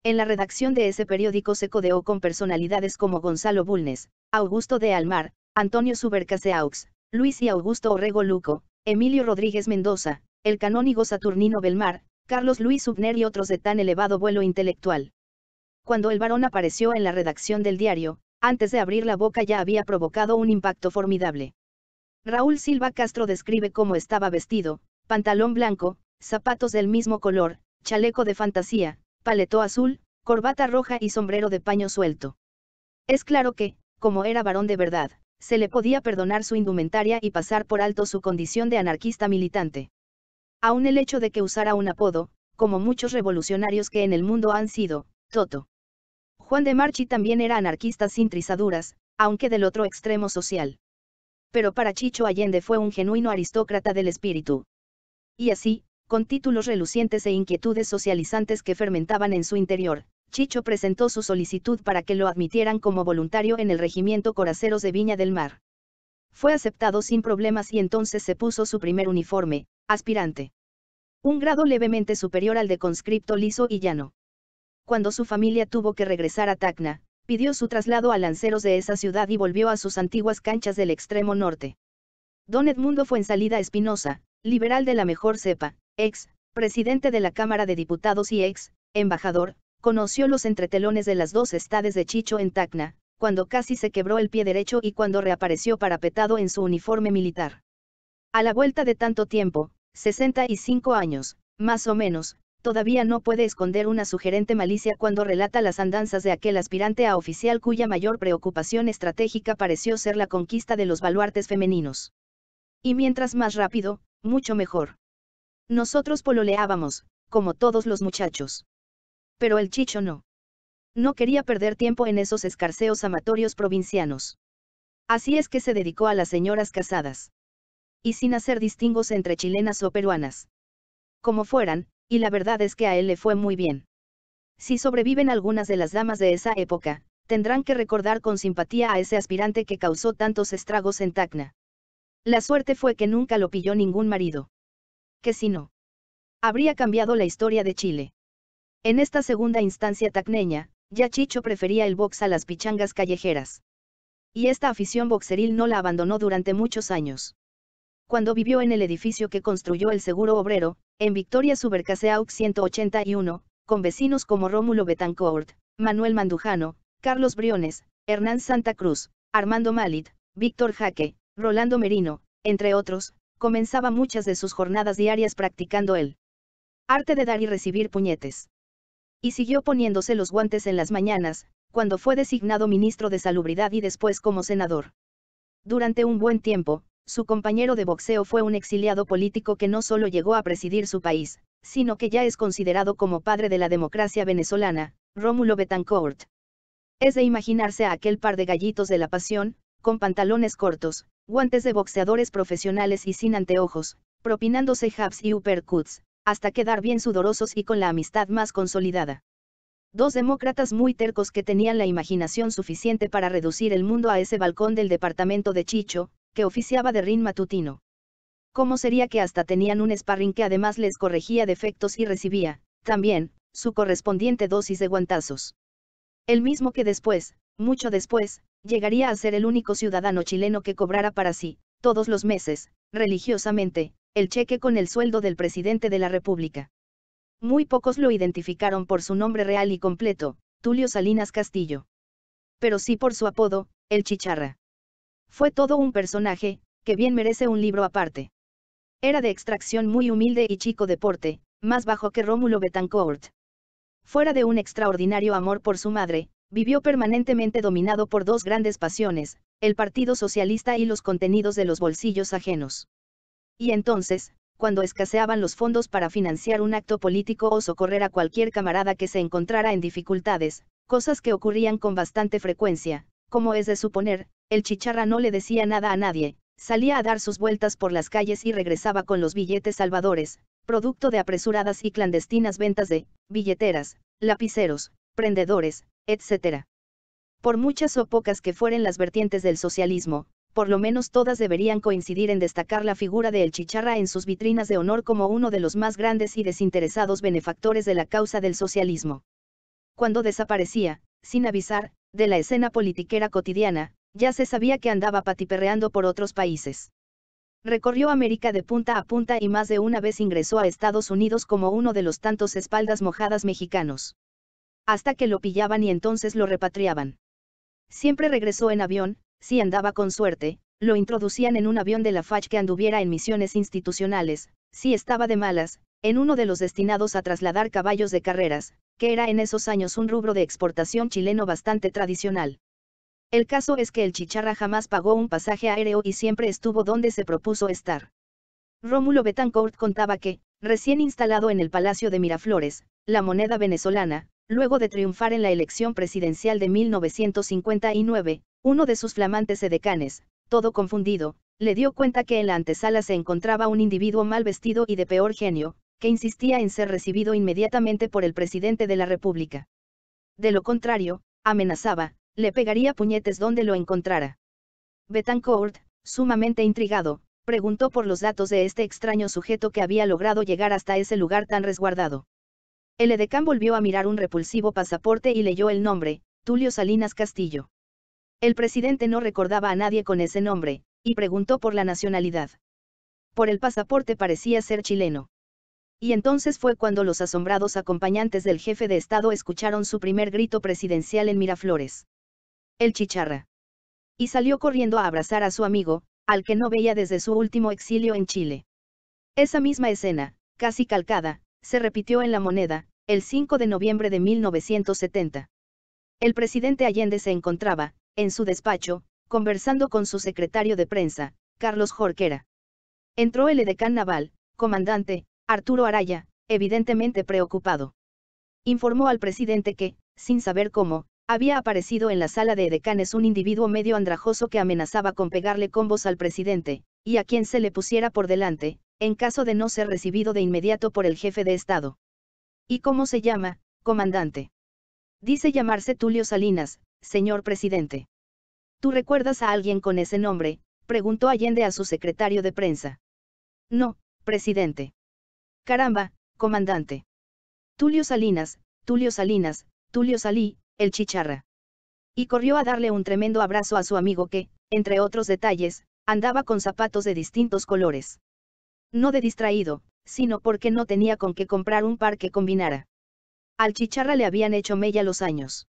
En la redacción de ese periódico se codeó con personalidades como Gonzalo Bulnes, Augusto de Almar, Antonio Subercaseaux, Luis y Augusto Orrego Luco, Emilio Rodríguez Mendoza, el canónigo Saturnino Belmar, Carlos Luis Subner y otros de tan elevado vuelo intelectual. Cuando el varón apareció en la redacción del diario, antes de abrir la boca ya había provocado un impacto formidable. Raúl Silva Castro describe cómo estaba vestido, pantalón blanco, zapatos del mismo color, chaleco de fantasía, paletó azul, corbata roja y sombrero de paño suelto. Es claro que, como era varón de verdad, se le podía perdonar su indumentaria y pasar por alto su condición de anarquista militante. Aún el hecho de que usara un apodo, como muchos revolucionarios que en el mundo han sido, Toto. Juan de Marchi también era anarquista sin trizaduras, aunque del otro extremo social pero para Chicho Allende fue un genuino aristócrata del espíritu. Y así, con títulos relucientes e inquietudes socializantes que fermentaban en su interior, Chicho presentó su solicitud para que lo admitieran como voluntario en el Regimiento Coraceros de Viña del Mar. Fue aceptado sin problemas y entonces se puso su primer uniforme, aspirante. Un grado levemente superior al de conscripto liso y llano. Cuando su familia tuvo que regresar a Tacna, pidió su traslado a Lanceros de esa ciudad y volvió a sus antiguas canchas del extremo norte. Don Edmundo fue en salida Espinosa, liberal de la mejor cepa, ex, presidente de la Cámara de Diputados y ex, embajador, conoció los entretelones de las dos estades de Chicho en Tacna, cuando casi se quebró el pie derecho y cuando reapareció parapetado en su uniforme militar. A la vuelta de tanto tiempo, 65 años, más o menos, todavía no puede esconder una sugerente malicia cuando relata las andanzas de aquel aspirante a oficial cuya mayor preocupación estratégica pareció ser la conquista de los baluartes femeninos. Y mientras más rápido, mucho mejor. Nosotros pololeábamos, como todos los muchachos. Pero el chicho no. No quería perder tiempo en esos escarceos amatorios provincianos. Así es que se dedicó a las señoras casadas. Y sin hacer distingos entre chilenas o peruanas. Como fueran, y la verdad es que a él le fue muy bien. Si sobreviven algunas de las damas de esa época, tendrán que recordar con simpatía a ese aspirante que causó tantos estragos en Tacna. La suerte fue que nunca lo pilló ningún marido. Que si no, habría cambiado la historia de Chile. En esta segunda instancia tacneña, ya Chicho prefería el box a las pichangas callejeras. Y esta afición boxeril no la abandonó durante muchos años cuando vivió en el edificio que construyó el Seguro Obrero, en Victoria Subercaseaux 181, con vecinos como Rómulo Betancourt, Manuel Mandujano, Carlos Briones, Hernán Santa Cruz, Armando Malit, Víctor Jaque, Rolando Merino, entre otros, comenzaba muchas de sus jornadas diarias practicando el arte de dar y recibir puñetes. Y siguió poniéndose los guantes en las mañanas, cuando fue designado ministro de Salubridad y después como senador. Durante un buen tiempo, su compañero de boxeo fue un exiliado político que no solo llegó a presidir su país, sino que ya es considerado como padre de la democracia venezolana, Rómulo Betancourt. Es de imaginarse a aquel par de gallitos de la pasión, con pantalones cortos, guantes de boxeadores profesionales y sin anteojos, propinándose jabs y uppercuts, hasta quedar bien sudorosos y con la amistad más consolidada. Dos demócratas muy tercos que tenían la imaginación suficiente para reducir el mundo a ese balcón del departamento de Chicho, que oficiaba de rin matutino. ¿Cómo sería que hasta tenían un sparring que además les corregía defectos y recibía, también, su correspondiente dosis de guantazos? El mismo que después, mucho después, llegaría a ser el único ciudadano chileno que cobrara para sí, todos los meses, religiosamente, el cheque con el sueldo del presidente de la República. Muy pocos lo identificaron por su nombre real y completo, Tulio Salinas Castillo. Pero sí por su apodo, el Chicharra. Fue todo un personaje, que bien merece un libro aparte. Era de extracción muy humilde y chico de porte, más bajo que Rómulo Betancourt. Fuera de un extraordinario amor por su madre, vivió permanentemente dominado por dos grandes pasiones, el Partido Socialista y los contenidos de los bolsillos ajenos. Y entonces, cuando escaseaban los fondos para financiar un acto político o socorrer a cualquier camarada que se encontrara en dificultades, cosas que ocurrían con bastante frecuencia, como es de suponer, el chicharra no le decía nada a nadie, salía a dar sus vueltas por las calles y regresaba con los billetes salvadores, producto de apresuradas y clandestinas ventas de billeteras, lapiceros, prendedores, etc. Por muchas o pocas que fueren las vertientes del socialismo, por lo menos todas deberían coincidir en destacar la figura de El Chicharra en sus vitrinas de honor como uno de los más grandes y desinteresados benefactores de la causa del socialismo. Cuando desaparecía, sin avisar, de la escena politiquera cotidiana, ya se sabía que andaba patiperreando por otros países. Recorrió América de punta a punta y más de una vez ingresó a Estados Unidos como uno de los tantos espaldas mojadas mexicanos. Hasta que lo pillaban y entonces lo repatriaban. Siempre regresó en avión, si andaba con suerte, lo introducían en un avión de la FACH que anduviera en misiones institucionales, si estaba de malas, en uno de los destinados a trasladar caballos de carreras, que era en esos años un rubro de exportación chileno bastante tradicional. El caso es que el Chicharra jamás pagó un pasaje aéreo y siempre estuvo donde se propuso estar. Rómulo Betancourt contaba que, recién instalado en el Palacio de Miraflores, la moneda venezolana, luego de triunfar en la elección presidencial de 1959, uno de sus flamantes edecanes, todo confundido, le dio cuenta que en la antesala se encontraba un individuo mal vestido y de peor genio, que insistía en ser recibido inmediatamente por el presidente de la República. De lo contrario, amenazaba, le pegaría puñetes donde lo encontrara. Betancourt, sumamente intrigado, preguntó por los datos de este extraño sujeto que había logrado llegar hasta ese lugar tan resguardado. El edecán volvió a mirar un repulsivo pasaporte y leyó el nombre, Tulio Salinas Castillo. El presidente no recordaba a nadie con ese nombre, y preguntó por la nacionalidad. Por el pasaporte parecía ser chileno. Y entonces fue cuando los asombrados acompañantes del jefe de Estado escucharon su primer grito presidencial en Miraflores el chicharra. Y salió corriendo a abrazar a su amigo, al que no veía desde su último exilio en Chile. Esa misma escena, casi calcada, se repitió en La Moneda, el 5 de noviembre de 1970. El presidente Allende se encontraba, en su despacho, conversando con su secretario de prensa, Carlos Jorquera. Entró el edecán naval, comandante, Arturo Araya, evidentemente preocupado. Informó al presidente que, sin saber cómo, había aparecido en la sala de edecanes un individuo medio andrajoso que amenazaba con pegarle combos al presidente, y a quien se le pusiera por delante, en caso de no ser recibido de inmediato por el jefe de Estado. ¿Y cómo se llama, comandante? Dice llamarse Tulio Salinas, señor presidente. ¿Tú recuerdas a alguien con ese nombre? preguntó Allende a su secretario de prensa. No, presidente. Caramba, comandante. Tulio Salinas, Tulio Salinas, Tulio Salí, el chicharra. Y corrió a darle un tremendo abrazo a su amigo que, entre otros detalles, andaba con zapatos de distintos colores. No de distraído, sino porque no tenía con qué comprar un par que combinara. Al chicharra le habían hecho mella los años.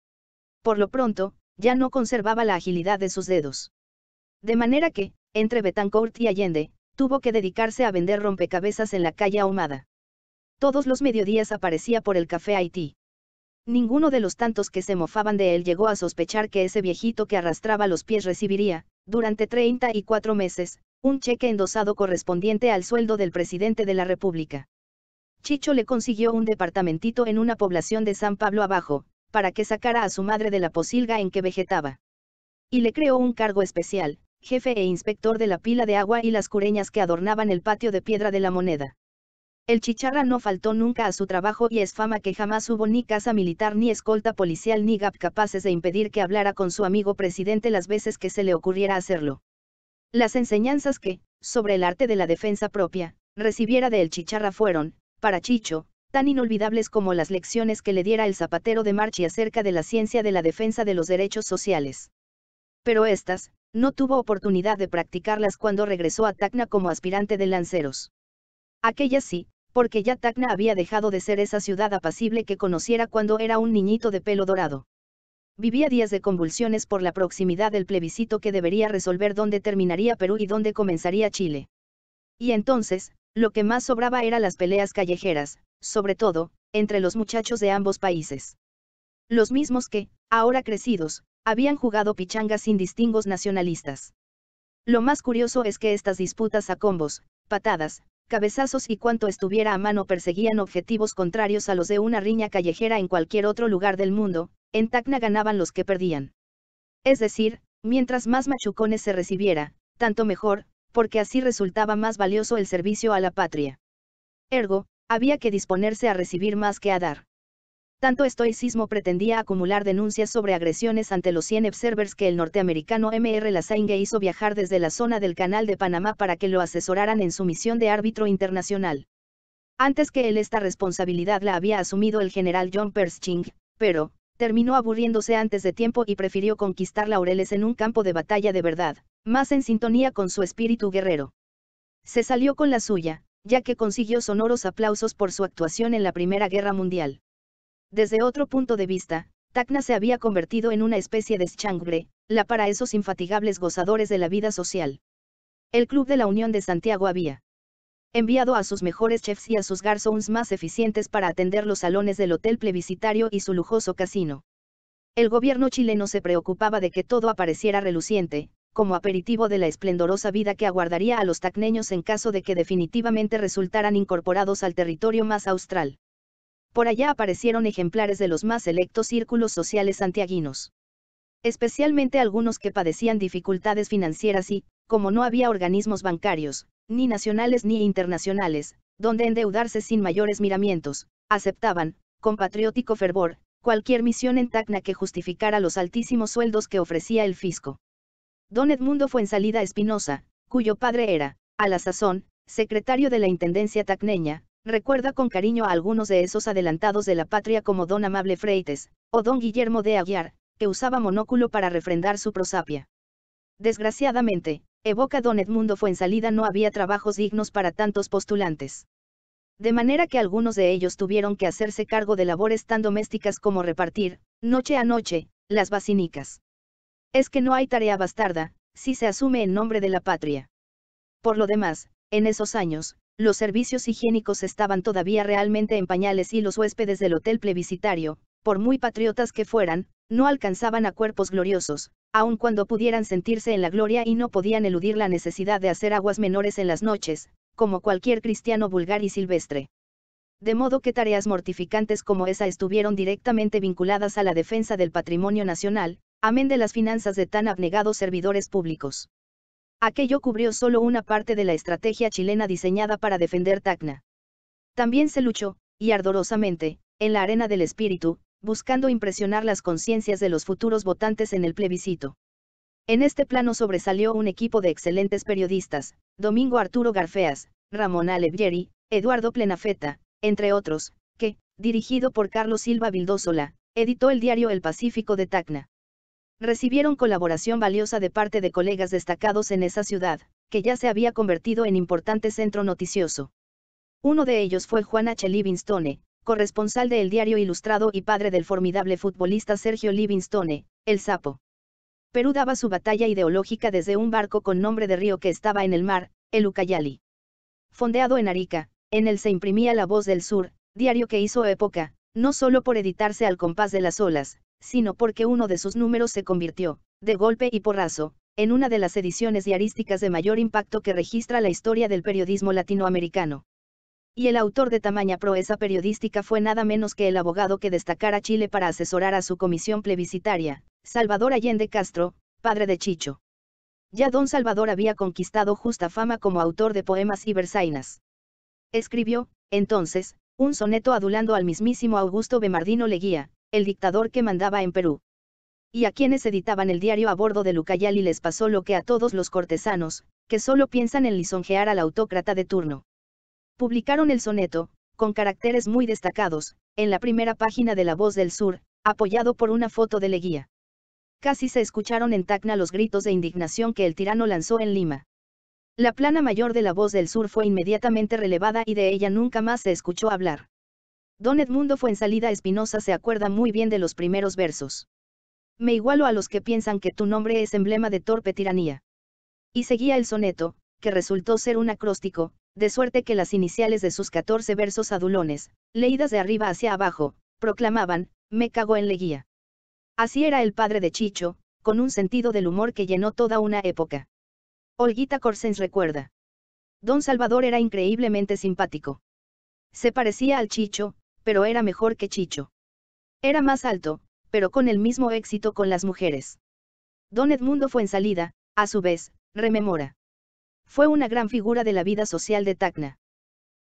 Por lo pronto, ya no conservaba la agilidad de sus dedos. De manera que, entre Betancourt y Allende, tuvo que dedicarse a vender rompecabezas en la calle ahumada. Todos los mediodías aparecía por el café Haití. Ninguno de los tantos que se mofaban de él llegó a sospechar que ese viejito que arrastraba los pies recibiría, durante 34 meses, un cheque endosado correspondiente al sueldo del presidente de la República. Chicho le consiguió un departamentito en una población de San Pablo abajo, para que sacara a su madre de la posilga en que vegetaba. Y le creó un cargo especial, jefe e inspector de la pila de agua y las cureñas que adornaban el patio de piedra de la moneda. El chicharra no faltó nunca a su trabajo y es fama que jamás hubo ni casa militar ni escolta policial ni GAP capaces de impedir que hablara con su amigo presidente las veces que se le ocurriera hacerlo. Las enseñanzas que, sobre el arte de la defensa propia, recibiera de el chicharra fueron, para Chicho, tan inolvidables como las lecciones que le diera el zapatero de Marchi acerca de la ciencia de la defensa de los derechos sociales. Pero estas, no tuvo oportunidad de practicarlas cuando regresó a Tacna como aspirante de lanceros. Aquellas sí, porque ya Tacna había dejado de ser esa ciudad apacible que conociera cuando era un niñito de pelo dorado. Vivía días de convulsiones por la proximidad del plebiscito que debería resolver dónde terminaría Perú y dónde comenzaría Chile. Y entonces, lo que más sobraba eran las peleas callejeras, sobre todo, entre los muchachos de ambos países. Los mismos que, ahora crecidos, habían jugado pichangas sin distingos nacionalistas. Lo más curioso es que estas disputas a combos, patadas, cabezazos y cuanto estuviera a mano perseguían objetivos contrarios a los de una riña callejera en cualquier otro lugar del mundo, en Tacna ganaban los que perdían. Es decir, mientras más machucones se recibiera, tanto mejor, porque así resultaba más valioso el servicio a la patria. Ergo, había que disponerse a recibir más que a dar. Tanto estoicismo pretendía acumular denuncias sobre agresiones ante los 100 observers que el norteamericano M.R. LaSange hizo viajar desde la zona del Canal de Panamá para que lo asesoraran en su misión de árbitro internacional. Antes que él esta responsabilidad la había asumido el general John Pershing, pero, terminó aburriéndose antes de tiempo y prefirió conquistar laureles en un campo de batalla de verdad, más en sintonía con su espíritu guerrero. Se salió con la suya, ya que consiguió sonoros aplausos por su actuación en la Primera Guerra Mundial. Desde otro punto de vista, Tacna se había convertido en una especie de schangre, la para esos infatigables gozadores de la vida social. El Club de la Unión de Santiago había enviado a sus mejores chefs y a sus garzones más eficientes para atender los salones del hotel plebiscitario y su lujoso casino. El gobierno chileno se preocupaba de que todo apareciera reluciente, como aperitivo de la esplendorosa vida que aguardaría a los tacneños en caso de que definitivamente resultaran incorporados al territorio más austral por allá aparecieron ejemplares de los más selectos círculos sociales santiaguinos. Especialmente algunos que padecían dificultades financieras y, como no había organismos bancarios, ni nacionales ni internacionales, donde endeudarse sin mayores miramientos, aceptaban, con patriótico fervor, cualquier misión en Tacna que justificara los altísimos sueldos que ofrecía el fisco. Don Edmundo fue en salida Espinosa, cuyo padre era, a la sazón, secretario de la Intendencia Tacneña, Recuerda con cariño a algunos de esos adelantados de la patria como don Amable Freites, o don Guillermo de Aguiar, que usaba monóculo para refrendar su prosapia. Desgraciadamente, evoca don Edmundo en salida no había trabajos dignos para tantos postulantes. De manera que algunos de ellos tuvieron que hacerse cargo de labores tan domésticas como repartir, noche a noche, las vacinicas. Es que no hay tarea bastarda, si se asume en nombre de la patria. Por lo demás, en esos años, los servicios higiénicos estaban todavía realmente en pañales y los huéspedes del hotel plebiscitario, por muy patriotas que fueran, no alcanzaban a cuerpos gloriosos, aun cuando pudieran sentirse en la gloria y no podían eludir la necesidad de hacer aguas menores en las noches, como cualquier cristiano vulgar y silvestre. De modo que tareas mortificantes como esa estuvieron directamente vinculadas a la defensa del patrimonio nacional, amén de las finanzas de tan abnegados servidores públicos. Aquello cubrió solo una parte de la estrategia chilena diseñada para defender Tacna. También se luchó, y ardorosamente, en la arena del espíritu, buscando impresionar las conciencias de los futuros votantes en el plebiscito. En este plano sobresalió un equipo de excelentes periodistas, Domingo Arturo Garfeas, Ramón Alevieri, Eduardo Plenafeta, entre otros, que, dirigido por Carlos Silva Vildósola, editó el diario El Pacífico de Tacna recibieron colaboración valiosa de parte de colegas destacados en esa ciudad, que ya se había convertido en importante centro noticioso. Uno de ellos fue Juan H. Livingstone, corresponsal del diario Ilustrado y padre del formidable futbolista Sergio Livingstone, el Sapo. Perú daba su batalla ideológica desde un barco con nombre de río que estaba en el mar, el Ucayali. Fondeado en Arica, en él se imprimía La Voz del Sur, diario que hizo época, no solo por editarse al compás de las olas, sino porque uno de sus números se convirtió, de golpe y porrazo, en una de las ediciones diarísticas de mayor impacto que registra la historia del periodismo latinoamericano. Y el autor de tamaña proeza periodística fue nada menos que el abogado que destacara Chile para asesorar a su comisión plebiscitaria, Salvador Allende Castro, padre de Chicho. Ya don Salvador había conquistado justa fama como autor de poemas y versainas. Escribió, entonces, un soneto adulando al mismísimo Augusto Bemardino Leguía, el dictador que mandaba en Perú. Y a quienes editaban el diario a bordo de Lucayali les pasó lo que a todos los cortesanos, que solo piensan en lisonjear al autócrata de turno. Publicaron el soneto, con caracteres muy destacados, en la primera página de La Voz del Sur, apoyado por una foto de Leguía. Casi se escucharon en Tacna los gritos de indignación que el tirano lanzó en Lima. La plana mayor de La Voz del Sur fue inmediatamente relevada y de ella nunca más se escuchó hablar. Don Edmundo fue en salida Espinosa se acuerda muy bien de los primeros versos. Me igualo a los que piensan que tu nombre es emblema de torpe tiranía. Y seguía el soneto, que resultó ser un acróstico, de suerte que las iniciales de sus 14 versos adulones, leídas de arriba hacia abajo, proclamaban, me cago en Leguía. Así era el padre de Chicho, con un sentido del humor que llenó toda una época. Olguita Corsens recuerda. Don Salvador era increíblemente simpático. Se parecía al Chicho, pero era mejor que Chicho. Era más alto, pero con el mismo éxito con las mujeres. Don Edmundo fue en salida, a su vez, rememora. Fue una gran figura de la vida social de Tacna.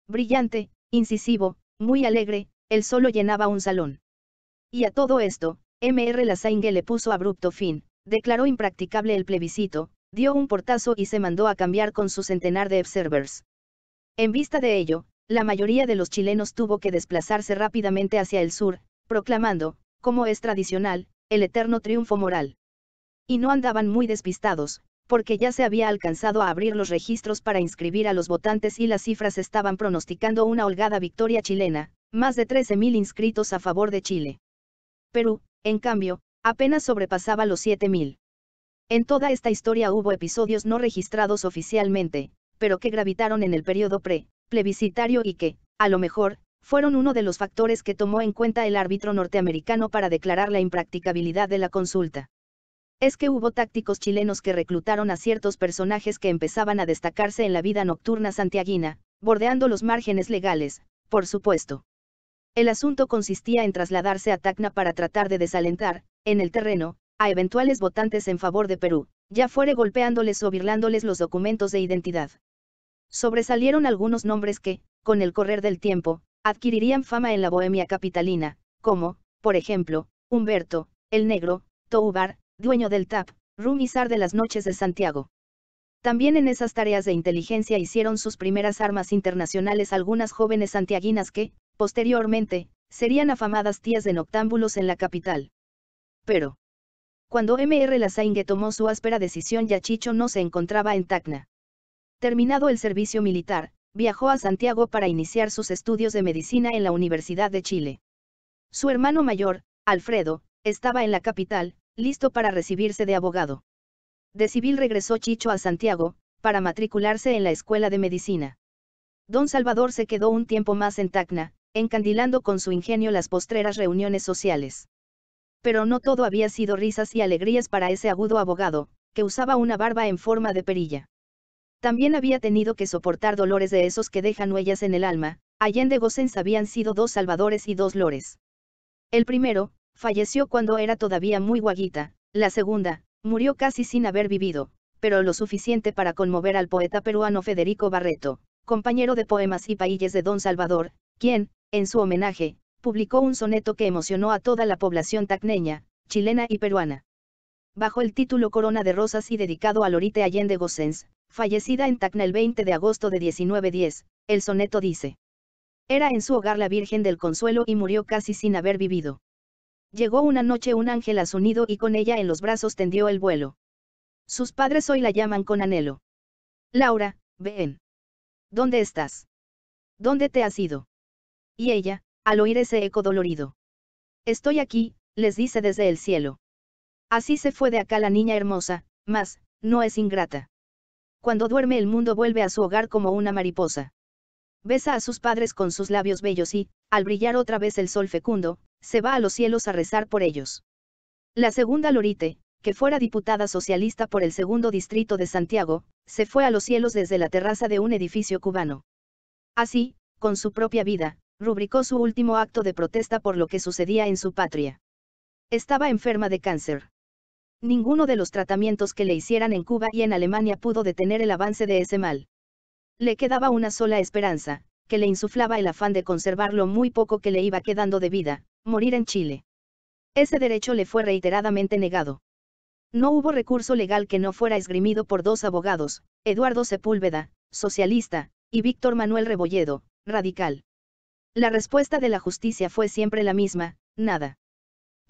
Brillante, incisivo, muy alegre, él solo llenaba un salón. Y a todo esto, M.R. Lasaingue le puso abrupto fin, declaró impracticable el plebiscito, dio un portazo y se mandó a cambiar con su centenar de observers. En vista de ello, la mayoría de los chilenos tuvo que desplazarse rápidamente hacia el sur, proclamando, como es tradicional, el eterno triunfo moral. Y no andaban muy despistados, porque ya se había alcanzado a abrir los registros para inscribir a los votantes y las cifras estaban pronosticando una holgada victoria chilena, más de 13.000 inscritos a favor de Chile. Perú, en cambio, apenas sobrepasaba los 7.000. En toda esta historia hubo episodios no registrados oficialmente, pero que gravitaron en el periodo pre, plebiscitario y que, a lo mejor, fueron uno de los factores que tomó en cuenta el árbitro norteamericano para declarar la impracticabilidad de la consulta. Es que hubo tácticos chilenos que reclutaron a ciertos personajes que empezaban a destacarse en la vida nocturna santiaguina, bordeando los márgenes legales, por supuesto. El asunto consistía en trasladarse a Tacna para tratar de desalentar, en el terreno, a eventuales votantes en favor de Perú, ya fuere golpeándoles o virlándoles los documentos de identidad sobresalieron algunos nombres que, con el correr del tiempo, adquirirían fama en la bohemia capitalina, como, por ejemplo, Humberto, el Negro, Toubar, dueño del TAP, rumizar de las noches de Santiago. También en esas tareas de inteligencia hicieron sus primeras armas internacionales algunas jóvenes santiaguinas que, posteriormente, serían afamadas tías de noctámbulos en la capital. Pero, cuando M.R. Lazaingue tomó su áspera decisión ya Chicho no se encontraba en Tacna. Terminado el servicio militar, viajó a Santiago para iniciar sus estudios de medicina en la Universidad de Chile. Su hermano mayor, Alfredo, estaba en la capital, listo para recibirse de abogado. De civil regresó Chicho a Santiago, para matricularse en la Escuela de Medicina. Don Salvador se quedó un tiempo más en Tacna, encandilando con su ingenio las postreras reuniones sociales. Pero no todo había sido risas y alegrías para ese agudo abogado, que usaba una barba en forma de perilla. También había tenido que soportar dolores de esos que dejan huellas en el alma, Allende Gossens habían sido dos salvadores y dos lores. El primero, falleció cuando era todavía muy guaguita, la segunda, murió casi sin haber vivido, pero lo suficiente para conmover al poeta peruano Federico Barreto, compañero de poemas y países de Don Salvador, quien, en su homenaje, publicó un soneto que emocionó a toda la población tacneña, chilena y peruana. Bajo el título Corona de Rosas y dedicado a Lorite Allende Gossens, fallecida en Tacna el 20 de agosto de 1910, el soneto dice. Era en su hogar la Virgen del Consuelo y murió casi sin haber vivido. Llegó una noche un ángel a su nido y con ella en los brazos tendió el vuelo. Sus padres hoy la llaman con anhelo. Laura, ven. ¿Dónde estás? ¿Dónde te has ido? Y ella, al oír ese eco dolorido. Estoy aquí, les dice desde el cielo. Así se fue de acá la niña hermosa, mas, no es ingrata. Cuando duerme el mundo vuelve a su hogar como una mariposa. Besa a sus padres con sus labios bellos y, al brillar otra vez el sol fecundo, se va a los cielos a rezar por ellos. La segunda Lorite, que fuera diputada socialista por el segundo distrito de Santiago, se fue a los cielos desde la terraza de un edificio cubano. Así, con su propia vida, rubricó su último acto de protesta por lo que sucedía en su patria. Estaba enferma de cáncer. Ninguno de los tratamientos que le hicieran en Cuba y en Alemania pudo detener el avance de ese mal. Le quedaba una sola esperanza, que le insuflaba el afán de conservar lo muy poco que le iba quedando de vida, morir en Chile. Ese derecho le fue reiteradamente negado. No hubo recurso legal que no fuera esgrimido por dos abogados, Eduardo Sepúlveda, socialista, y Víctor Manuel Rebolledo, radical. La respuesta de la justicia fue siempre la misma, nada.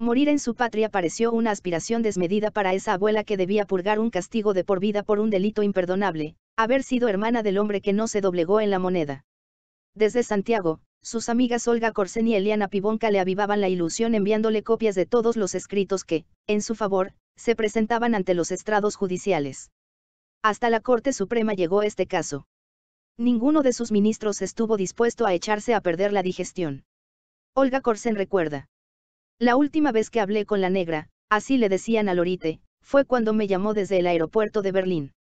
Morir en su patria pareció una aspiración desmedida para esa abuela que debía purgar un castigo de por vida por un delito imperdonable, haber sido hermana del hombre que no se doblegó en la moneda. Desde Santiago, sus amigas Olga Corsen y Eliana Pivonka le avivaban la ilusión enviándole copias de todos los escritos que, en su favor, se presentaban ante los estrados judiciales. Hasta la Corte Suprema llegó este caso. Ninguno de sus ministros estuvo dispuesto a echarse a perder la digestión. Olga Corsen recuerda. La última vez que hablé con la negra, así le decían a Lorite, fue cuando me llamó desde el aeropuerto de Berlín.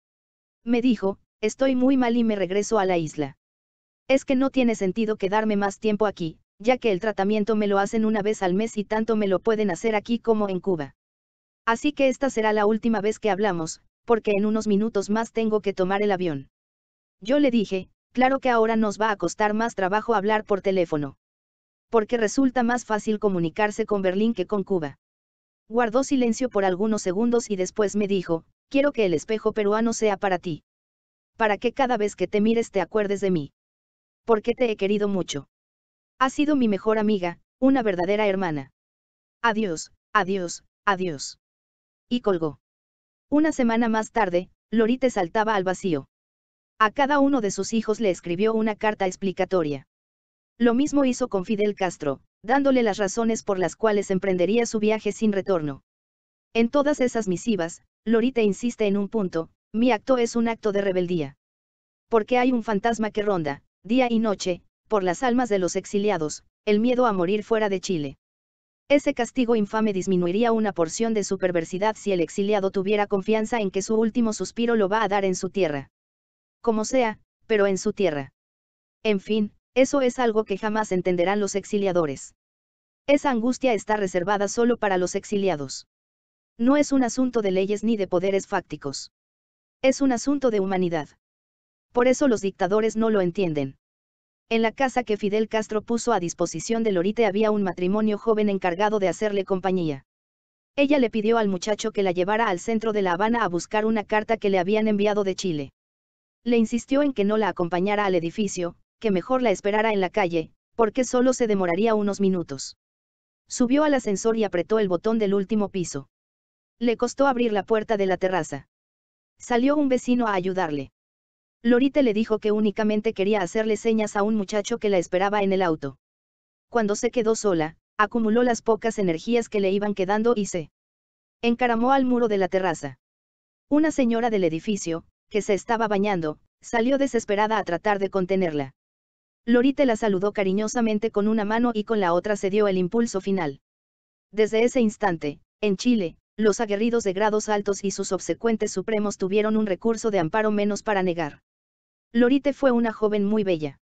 Me dijo, estoy muy mal y me regreso a la isla. Es que no tiene sentido quedarme más tiempo aquí, ya que el tratamiento me lo hacen una vez al mes y tanto me lo pueden hacer aquí como en Cuba. Así que esta será la última vez que hablamos, porque en unos minutos más tengo que tomar el avión. Yo le dije, claro que ahora nos va a costar más trabajo hablar por teléfono porque resulta más fácil comunicarse con Berlín que con Cuba. Guardó silencio por algunos segundos y después me dijo, quiero que el espejo peruano sea para ti. Para que cada vez que te mires te acuerdes de mí. Porque te he querido mucho. Has sido mi mejor amiga, una verdadera hermana. Adiós, adiós, adiós. Y colgó. Una semana más tarde, Lorite saltaba al vacío. A cada uno de sus hijos le escribió una carta explicatoria. Lo mismo hizo con Fidel Castro, dándole las razones por las cuales emprendería su viaje sin retorno. En todas esas misivas, Lorita insiste en un punto, mi acto es un acto de rebeldía. Porque hay un fantasma que ronda, día y noche, por las almas de los exiliados, el miedo a morir fuera de Chile. Ese castigo infame disminuiría una porción de su perversidad si el exiliado tuviera confianza en que su último suspiro lo va a dar en su tierra. Como sea, pero en su tierra. En fin, eso es algo que jamás entenderán los exiliadores. Esa angustia está reservada solo para los exiliados. No es un asunto de leyes ni de poderes fácticos. Es un asunto de humanidad. Por eso los dictadores no lo entienden. En la casa que Fidel Castro puso a disposición de Lorite había un matrimonio joven encargado de hacerle compañía. Ella le pidió al muchacho que la llevara al centro de La Habana a buscar una carta que le habían enviado de Chile. Le insistió en que no la acompañara al edificio, que mejor la esperara en la calle, porque solo se demoraría unos minutos. Subió al ascensor y apretó el botón del último piso. Le costó abrir la puerta de la terraza. Salió un vecino a ayudarle. Lorite le dijo que únicamente quería hacerle señas a un muchacho que la esperaba en el auto. Cuando se quedó sola, acumuló las pocas energías que le iban quedando y se encaramó al muro de la terraza. Una señora del edificio, que se estaba bañando, salió desesperada a tratar de contenerla. Lorite la saludó cariñosamente con una mano y con la otra se dio el impulso final. Desde ese instante, en Chile, los aguerridos de grados altos y sus obsecuentes supremos tuvieron un recurso de amparo menos para negar. Lorite fue una joven muy bella.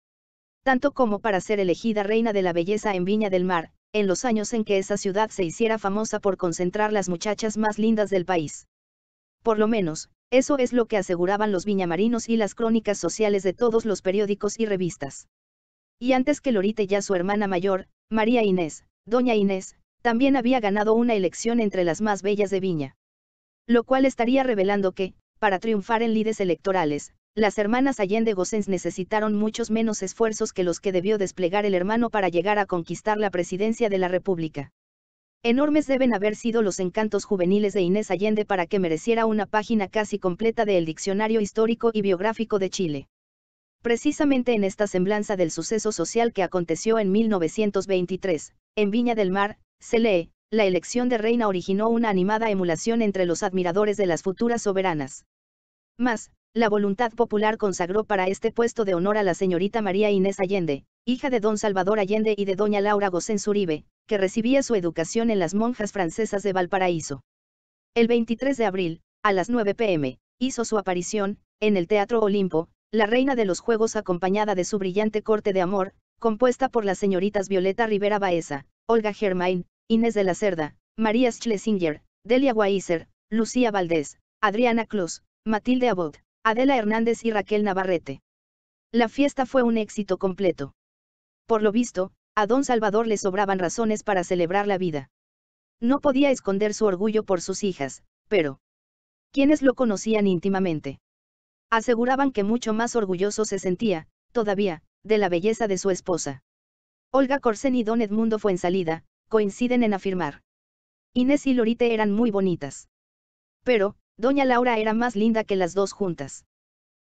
Tanto como para ser elegida reina de la belleza en Viña del Mar, en los años en que esa ciudad se hiciera famosa por concentrar las muchachas más lindas del país. Por lo menos, eso es lo que aseguraban los viñamarinos y las crónicas sociales de todos los periódicos y revistas y antes que Lorite ya su hermana mayor, María Inés, doña Inés, también había ganado una elección entre las más bellas de Viña. Lo cual estaría revelando que, para triunfar en lides electorales, las hermanas Allende Gossens necesitaron muchos menos esfuerzos que los que debió desplegar el hermano para llegar a conquistar la presidencia de la República. Enormes deben haber sido los encantos juveniles de Inés Allende para que mereciera una página casi completa del Diccionario Histórico y Biográfico de Chile precisamente en esta semblanza del suceso social que aconteció en 1923, en Viña del Mar, se lee, la elección de reina originó una animada emulación entre los admiradores de las futuras soberanas. Más, la voluntad popular consagró para este puesto de honor a la señorita María Inés Allende, hija de don Salvador Allende y de doña Laura Gossén Zuribe, que recibía su educación en las monjas francesas de Valparaíso. El 23 de abril, a las 9 pm, hizo su aparición, en el Teatro Olimpo, la reina de los juegos acompañada de su brillante corte de amor, compuesta por las señoritas Violeta Rivera Baeza, Olga Germain, Inés de la Cerda, María Schlesinger, Delia Weiser, Lucía Valdés, Adriana Clos, Matilde Abbott, Adela Hernández y Raquel Navarrete. La fiesta fue un éxito completo. Por lo visto, a don Salvador le sobraban razones para celebrar la vida. No podía esconder su orgullo por sus hijas, pero... ¿Quiénes lo conocían íntimamente? Aseguraban que mucho más orgulloso se sentía, todavía, de la belleza de su esposa. Olga Corsen y don Edmundo salida, coinciden en afirmar. Inés y Lorite eran muy bonitas. Pero, doña Laura era más linda que las dos juntas.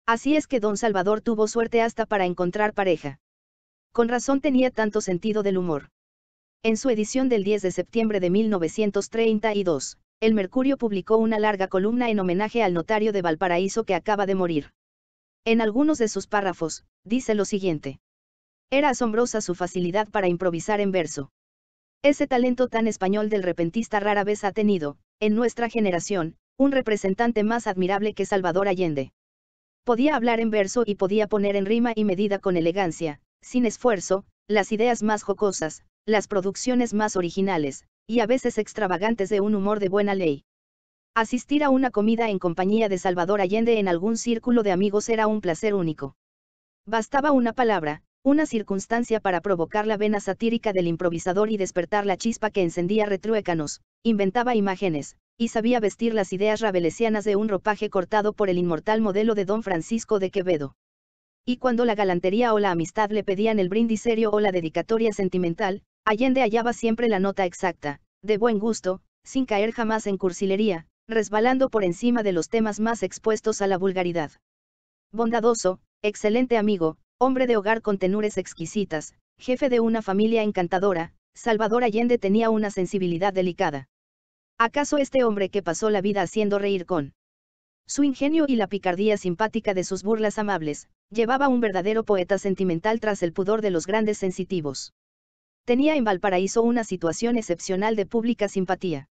Así es que don Salvador tuvo suerte hasta para encontrar pareja. Con razón tenía tanto sentido del humor. En su edición del 10 de septiembre de 1932, el Mercurio publicó una larga columna en homenaje al notario de Valparaíso que acaba de morir. En algunos de sus párrafos, dice lo siguiente. Era asombrosa su facilidad para improvisar en verso. Ese talento tan español del repentista rara vez ha tenido, en nuestra generación, un representante más admirable que Salvador Allende. Podía hablar en verso y podía poner en rima y medida con elegancia, sin esfuerzo, las ideas más jocosas, las producciones más originales, y a veces extravagantes de un humor de buena ley. Asistir a una comida en compañía de Salvador Allende en algún círculo de amigos era un placer único. Bastaba una palabra, una circunstancia para provocar la vena satírica del improvisador y despertar la chispa que encendía retruécanos, inventaba imágenes, y sabía vestir las ideas rabelesianas de un ropaje cortado por el inmortal modelo de don Francisco de Quevedo. Y cuando la galantería o la amistad le pedían el brindis serio o la dedicatoria sentimental, Allende hallaba siempre la nota exacta, de buen gusto, sin caer jamás en cursilería, resbalando por encima de los temas más expuestos a la vulgaridad. Bondadoso, excelente amigo, hombre de hogar con tenures exquisitas, jefe de una familia encantadora, Salvador Allende tenía una sensibilidad delicada. ¿Acaso este hombre que pasó la vida haciendo reír con su ingenio y la picardía simpática de sus burlas amables, llevaba un verdadero poeta sentimental tras el pudor de los grandes sensitivos? tenía en Valparaíso una situación excepcional de pública simpatía.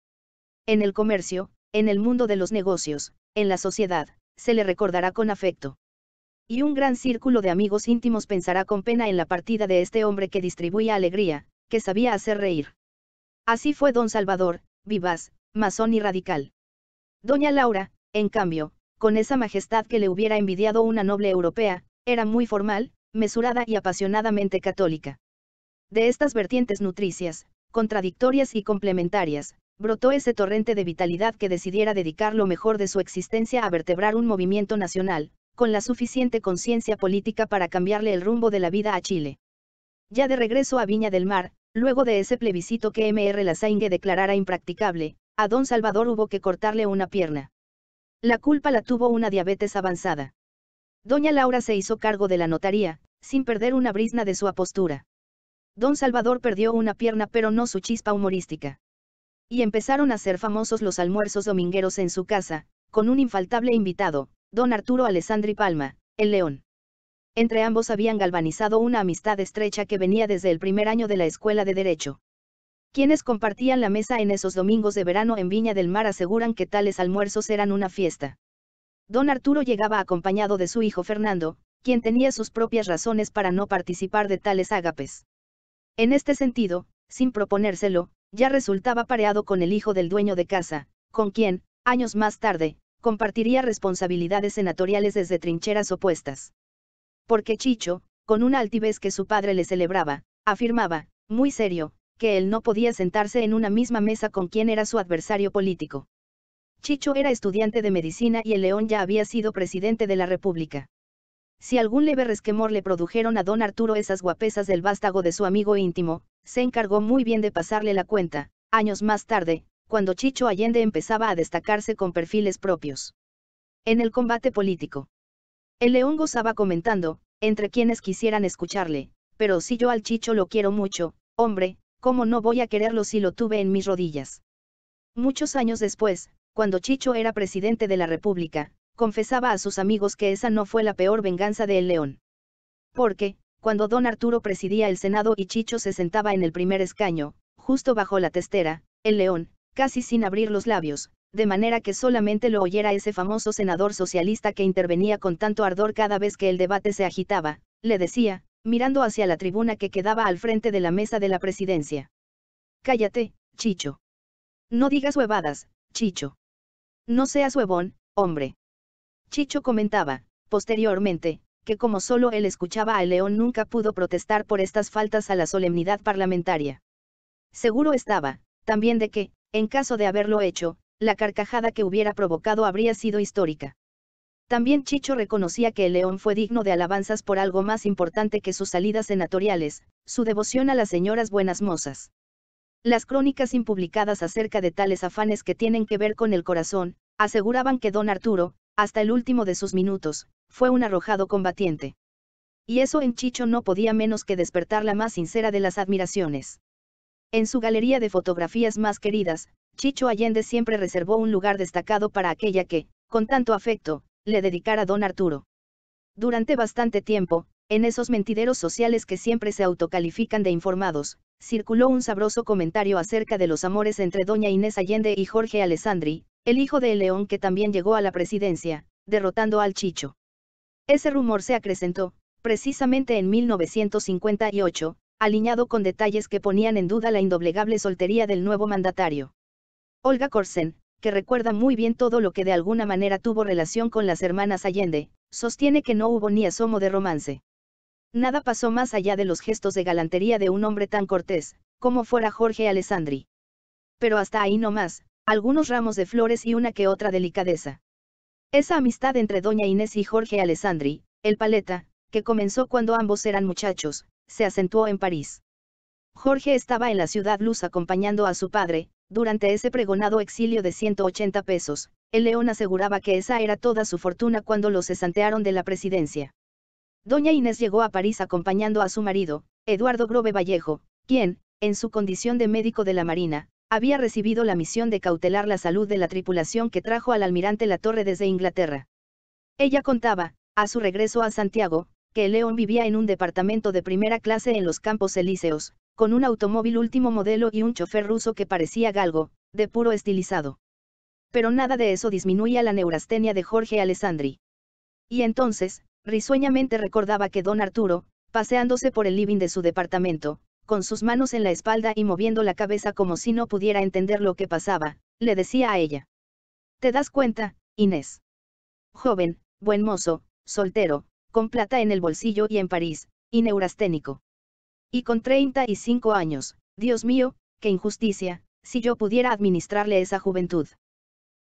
En el comercio, en el mundo de los negocios, en la sociedad, se le recordará con afecto. Y un gran círculo de amigos íntimos pensará con pena en la partida de este hombre que distribuía alegría, que sabía hacer reír. Así fue don Salvador, vivaz, masón y radical. Doña Laura, en cambio, con esa majestad que le hubiera envidiado una noble europea, era muy formal, mesurada y apasionadamente católica. De estas vertientes nutricias, contradictorias y complementarias, brotó ese torrente de vitalidad que decidiera dedicar lo mejor de su existencia a vertebrar un movimiento nacional, con la suficiente conciencia política para cambiarle el rumbo de la vida a Chile. Ya de regreso a Viña del Mar, luego de ese plebiscito que M.R. Lazangue declarara impracticable, a don Salvador hubo que cortarle una pierna. La culpa la tuvo una diabetes avanzada. Doña Laura se hizo cargo de la notaría, sin perder una brisna de su apostura. Don Salvador perdió una pierna pero no su chispa humorística. Y empezaron a ser famosos los almuerzos domingueros en su casa, con un infaltable invitado, don Arturo Alessandri Palma, el León. Entre ambos habían galvanizado una amistad estrecha que venía desde el primer año de la escuela de Derecho. Quienes compartían la mesa en esos domingos de verano en Viña del Mar aseguran que tales almuerzos eran una fiesta. Don Arturo llegaba acompañado de su hijo Fernando, quien tenía sus propias razones para no participar de tales ágapes. En este sentido, sin proponérselo, ya resultaba pareado con el hijo del dueño de casa, con quien, años más tarde, compartiría responsabilidades senatoriales desde trincheras opuestas. Porque Chicho, con una altivez que su padre le celebraba, afirmaba, muy serio, que él no podía sentarse en una misma mesa con quien era su adversario político. Chicho era estudiante de medicina y el León ya había sido presidente de la República. Si algún leve resquemor le produjeron a don Arturo esas guapezas del vástago de su amigo íntimo, se encargó muy bien de pasarle la cuenta, años más tarde, cuando Chicho Allende empezaba a destacarse con perfiles propios. En el combate político. El león gozaba comentando, entre quienes quisieran escucharle, pero si yo al Chicho lo quiero mucho, hombre, ¿cómo no voy a quererlo si lo tuve en mis rodillas? Muchos años después, cuando Chicho era presidente de la República, confesaba a sus amigos que esa no fue la peor venganza de El León. Porque, cuando don Arturo presidía el Senado y Chicho se sentaba en el primer escaño, justo bajo la testera, el león, casi sin abrir los labios, de manera que solamente lo oyera ese famoso senador socialista que intervenía con tanto ardor cada vez que el debate se agitaba, le decía, mirando hacia la tribuna que quedaba al frente de la mesa de la presidencia. Cállate, Chicho. No digas huevadas, Chicho. No seas huevón, hombre. Chicho comentaba, posteriormente, que como solo él escuchaba a León nunca pudo protestar por estas faltas a la solemnidad parlamentaria. Seguro estaba, también de que, en caso de haberlo hecho, la carcajada que hubiera provocado habría sido histórica. También Chicho reconocía que el león fue digno de alabanzas por algo más importante que sus salidas senatoriales, su devoción a las señoras buenas mozas. Las crónicas impublicadas acerca de tales afanes que tienen que ver con el corazón, aseguraban que don Arturo, hasta el último de sus minutos, fue un arrojado combatiente. Y eso en Chicho no podía menos que despertar la más sincera de las admiraciones. En su galería de fotografías más queridas, Chicho Allende siempre reservó un lugar destacado para aquella que, con tanto afecto, le dedicara don Arturo. Durante bastante tiempo, en esos mentideros sociales que siempre se autocalifican de informados, circuló un sabroso comentario acerca de los amores entre doña Inés Allende y Jorge Alessandri, el hijo de León que también llegó a la presidencia, derrotando al Chicho. Ese rumor se acrecentó, precisamente en 1958, alineado con detalles que ponían en duda la indoblegable soltería del nuevo mandatario. Olga corsen que recuerda muy bien todo lo que de alguna manera tuvo relación con las hermanas Allende, sostiene que no hubo ni asomo de romance. Nada pasó más allá de los gestos de galantería de un hombre tan cortés, como fuera Jorge Alessandri. Pero hasta ahí no más, algunos ramos de flores y una que otra delicadeza. Esa amistad entre doña Inés y Jorge Alessandri, el paleta, que comenzó cuando ambos eran muchachos, se acentuó en París. Jorge estaba en la ciudad luz acompañando a su padre, durante ese pregonado exilio de 180 pesos, el león aseguraba que esa era toda su fortuna cuando los cesantearon de la presidencia. Doña Inés llegó a París acompañando a su marido, Eduardo Grove Vallejo, quien, en su condición de médico de la Marina, había recibido la misión de cautelar la salud de la tripulación que trajo al almirante La Torre desde Inglaterra. Ella contaba, a su regreso a Santiago, que León vivía en un departamento de primera clase en los Campos Elíseos, con un automóvil último modelo y un chofer ruso que parecía galgo, de puro estilizado. Pero nada de eso disminuía la neurastenia de Jorge Alessandri. Y entonces, risueñamente recordaba que don Arturo, paseándose por el living de su departamento, con sus manos en la espalda y moviendo la cabeza como si no pudiera entender lo que pasaba, le decía a ella. ¿Te das cuenta, Inés? Joven, buen mozo, soltero, con plata en el bolsillo y en París, y neurasténico. Y con 35 años, Dios mío, qué injusticia, si yo pudiera administrarle esa juventud.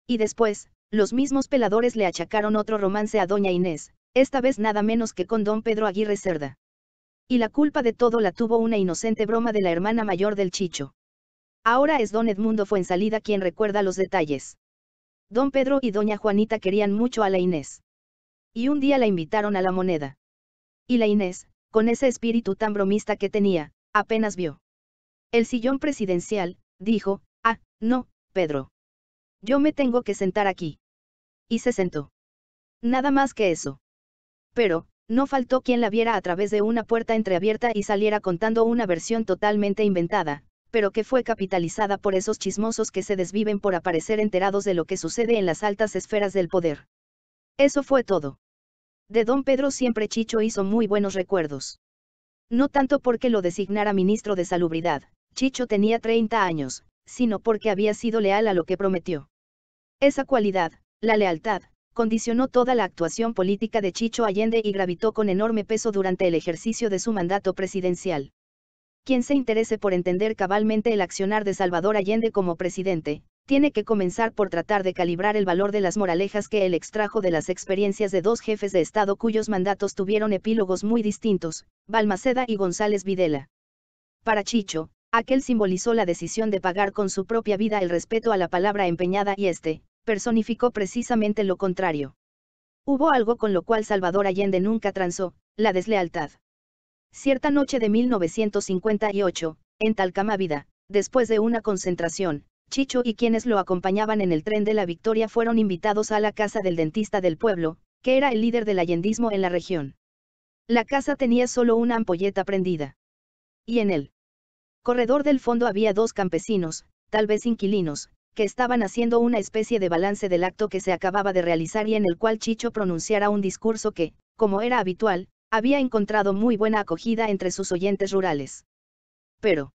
Y después, los mismos peladores le achacaron otro romance a doña Inés, esta vez nada menos que con don Pedro Aguirre Cerda. Y la culpa de todo la tuvo una inocente broma de la hermana mayor del Chicho. Ahora es don Edmundo Fuensalida quien recuerda los detalles. Don Pedro y doña Juanita querían mucho a la Inés. Y un día la invitaron a la moneda. Y la Inés, con ese espíritu tan bromista que tenía, apenas vio. El sillón presidencial, dijo, ah, no, Pedro. Yo me tengo que sentar aquí. Y se sentó. Nada más que eso. Pero, no faltó quien la viera a través de una puerta entreabierta y saliera contando una versión totalmente inventada, pero que fue capitalizada por esos chismosos que se desviven por aparecer enterados de lo que sucede en las altas esferas del poder. Eso fue todo. De don Pedro siempre Chicho hizo muy buenos recuerdos. No tanto porque lo designara ministro de Salubridad, Chicho tenía 30 años, sino porque había sido leal a lo que prometió. Esa cualidad, la lealtad, condicionó toda la actuación política de Chicho Allende y gravitó con enorme peso durante el ejercicio de su mandato presidencial. Quien se interese por entender cabalmente el accionar de Salvador Allende como presidente, tiene que comenzar por tratar de calibrar el valor de las moralejas que él extrajo de las experiencias de dos jefes de Estado cuyos mandatos tuvieron epílogos muy distintos, Balmaceda y González Videla. Para Chicho, aquel simbolizó la decisión de pagar con su propia vida el respeto a la palabra empeñada y este, personificó precisamente lo contrario. Hubo algo con lo cual Salvador Allende nunca transó, la deslealtad. Cierta noche de 1958, en Talcamávida, después de una concentración, Chicho y quienes lo acompañaban en el tren de la victoria fueron invitados a la casa del dentista del pueblo, que era el líder del allendismo en la región. La casa tenía solo una ampolleta prendida. Y en el corredor del fondo había dos campesinos, tal vez inquilinos, que estaban haciendo una especie de balance del acto que se acababa de realizar y en el cual Chicho pronunciara un discurso que, como era habitual, había encontrado muy buena acogida entre sus oyentes rurales. Pero,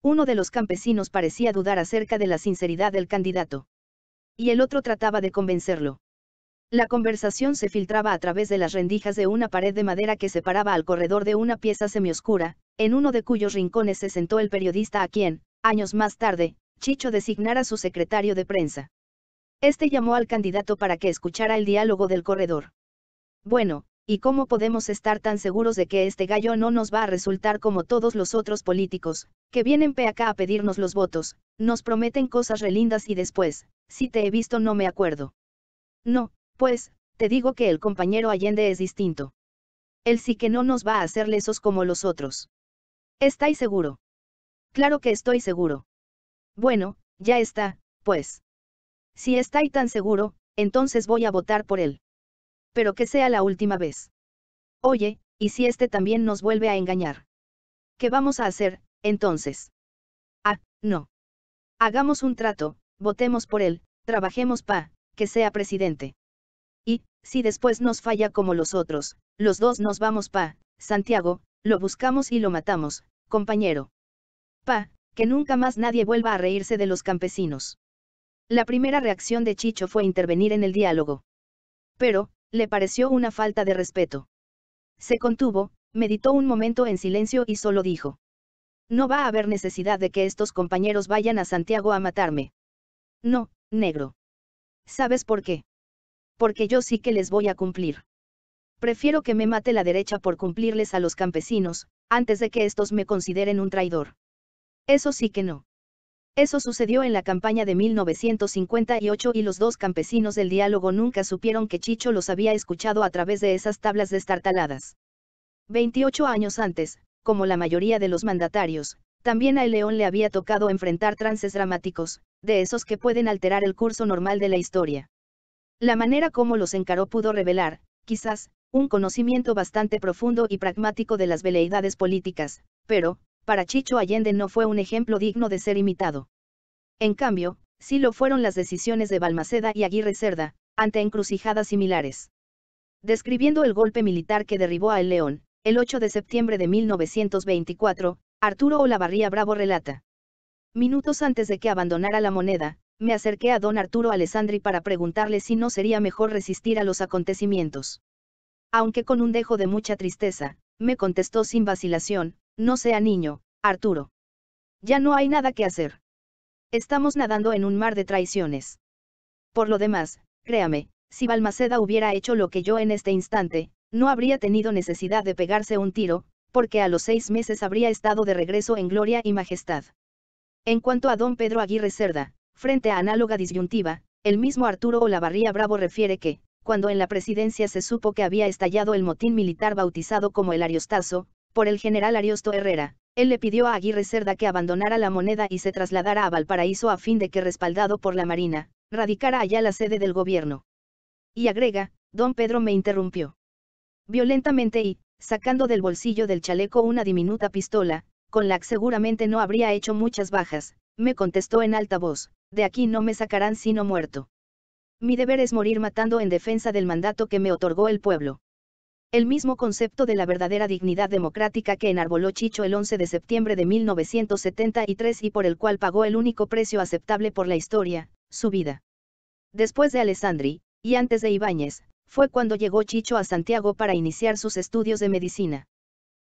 uno de los campesinos parecía dudar acerca de la sinceridad del candidato. Y el otro trataba de convencerlo. La conversación se filtraba a través de las rendijas de una pared de madera que separaba al corredor de una pieza semioscura, en uno de cuyos rincones se sentó el periodista a quien, años más tarde, Chicho designara su secretario de prensa. Este llamó al candidato para que escuchara el diálogo del corredor. Bueno, ¿y cómo podemos estar tan seguros de que este gallo no nos va a resultar como todos los otros políticos, que vienen pe a pedirnos los votos, nos prometen cosas relindas y después, si te he visto no me acuerdo. No, pues, te digo que el compañero Allende es distinto. Él sí que no nos va a hacer lesos como los otros. ¿Estáis seguro? Claro que estoy seguro. Bueno, ya está, pues. Si está ahí tan seguro, entonces voy a votar por él. Pero que sea la última vez. Oye, ¿y si este también nos vuelve a engañar? ¿Qué vamos a hacer, entonces? Ah, no. Hagamos un trato, votemos por él, trabajemos pa, que sea presidente. Y, si después nos falla como los otros, los dos nos vamos pa, Santiago, lo buscamos y lo matamos, compañero. Pa, que nunca más nadie vuelva a reírse de los campesinos. La primera reacción de Chicho fue intervenir en el diálogo. Pero, le pareció una falta de respeto. Se contuvo, meditó un momento en silencio y solo dijo. No va a haber necesidad de que estos compañeros vayan a Santiago a matarme. No, negro. ¿Sabes por qué? Porque yo sí que les voy a cumplir. Prefiero que me mate la derecha por cumplirles a los campesinos, antes de que estos me consideren un traidor. Eso sí que no. Eso sucedió en la campaña de 1958 y los dos campesinos del diálogo nunca supieron que Chicho los había escuchado a través de esas tablas destartaladas. 28 años antes, como la mayoría de los mandatarios, también a El León le había tocado enfrentar trances dramáticos, de esos que pueden alterar el curso normal de la historia. La manera como los encaró pudo revelar, quizás, un conocimiento bastante profundo y pragmático de las veleidades políticas, pero, para Chicho Allende no fue un ejemplo digno de ser imitado. En cambio, sí lo fueron las decisiones de Balmaceda y Aguirre Cerda, ante encrucijadas similares. Describiendo el golpe militar que derribó a El León, el 8 de septiembre de 1924, Arturo Olavarría Bravo relata. Minutos antes de que abandonara la moneda, me acerqué a don Arturo Alessandri para preguntarle si no sería mejor resistir a los acontecimientos. Aunque con un dejo de mucha tristeza, me contestó sin vacilación, no sea niño, Arturo. Ya no hay nada que hacer. Estamos nadando en un mar de traiciones. Por lo demás, créame, si Balmaceda hubiera hecho lo que yo en este instante, no habría tenido necesidad de pegarse un tiro, porque a los seis meses habría estado de regreso en gloria y majestad. En cuanto a don Pedro Aguirre Cerda, frente a análoga disyuntiva, el mismo Arturo Olavarría Bravo refiere que, cuando en la presidencia se supo que había estallado el motín militar bautizado como el Ariostazo, por el general Ariosto Herrera. Él le pidió a Aguirre Cerda que abandonara la moneda y se trasladara a Valparaíso a fin de que respaldado por la Marina, radicara allá la sede del gobierno. Y agrega, don Pedro me interrumpió. Violentamente y, sacando del bolsillo del chaleco una diminuta pistola, con la que seguramente no habría hecho muchas bajas, me contestó en alta voz, de aquí no me sacarán sino muerto. Mi deber es morir matando en defensa del mandato que me otorgó el pueblo el mismo concepto de la verdadera dignidad democrática que enarboló Chicho el 11 de septiembre de 1973 y por el cual pagó el único precio aceptable por la historia, su vida. Después de Alessandri, y antes de Ibáñez, fue cuando llegó Chicho a Santiago para iniciar sus estudios de medicina.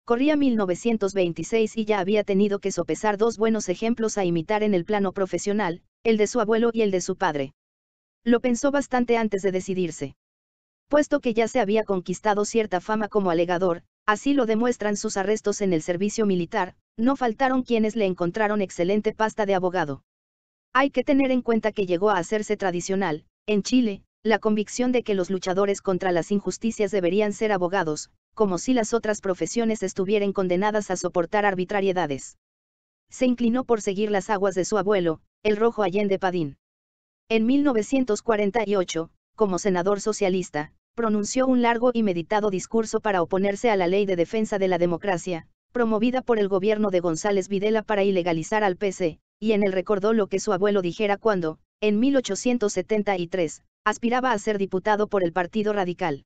Corría 1926 y ya había tenido que sopesar dos buenos ejemplos a imitar en el plano profesional, el de su abuelo y el de su padre. Lo pensó bastante antes de decidirse puesto que ya se había conquistado cierta fama como alegador, así lo demuestran sus arrestos en el servicio militar, no faltaron quienes le encontraron excelente pasta de abogado. Hay que tener en cuenta que llegó a hacerse tradicional, en Chile, la convicción de que los luchadores contra las injusticias deberían ser abogados, como si las otras profesiones estuvieran condenadas a soportar arbitrariedades. Se inclinó por seguir las aguas de su abuelo, el rojo Allende Padín. En 1948, como senador socialista, pronunció un largo y meditado discurso para oponerse a la ley de defensa de la democracia, promovida por el gobierno de González Videla para ilegalizar al PC, y en él recordó lo que su abuelo dijera cuando, en 1873, aspiraba a ser diputado por el Partido Radical.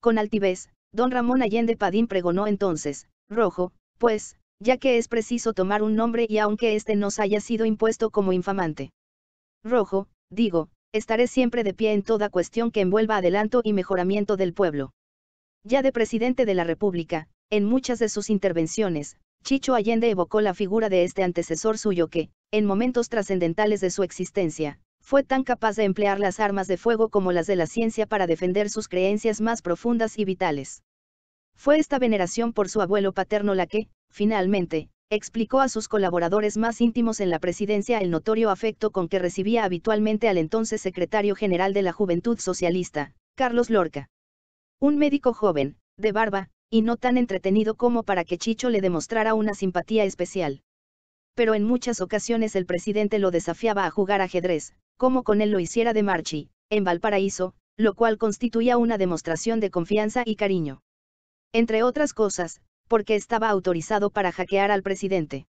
Con altivez, don Ramón Allende Padín pregonó entonces, rojo, pues, ya que es preciso tomar un nombre y aunque este nos haya sido impuesto como infamante. Rojo, digo, estaré siempre de pie en toda cuestión que envuelva adelanto y mejoramiento del pueblo. Ya de presidente de la República, en muchas de sus intervenciones, Chicho Allende evocó la figura de este antecesor suyo que, en momentos trascendentales de su existencia, fue tan capaz de emplear las armas de fuego como las de la ciencia para defender sus creencias más profundas y vitales. Fue esta veneración por su abuelo paterno la que, finalmente, explicó a sus colaboradores más íntimos en la presidencia el notorio afecto con que recibía habitualmente al entonces secretario general de la Juventud Socialista, Carlos Lorca. Un médico joven, de barba, y no tan entretenido como para que Chicho le demostrara una simpatía especial. Pero en muchas ocasiones el presidente lo desafiaba a jugar ajedrez, como con él lo hiciera de Marchi, en Valparaíso, lo cual constituía una demostración de confianza y cariño. Entre otras cosas, porque estaba autorizado para hackear al presidente.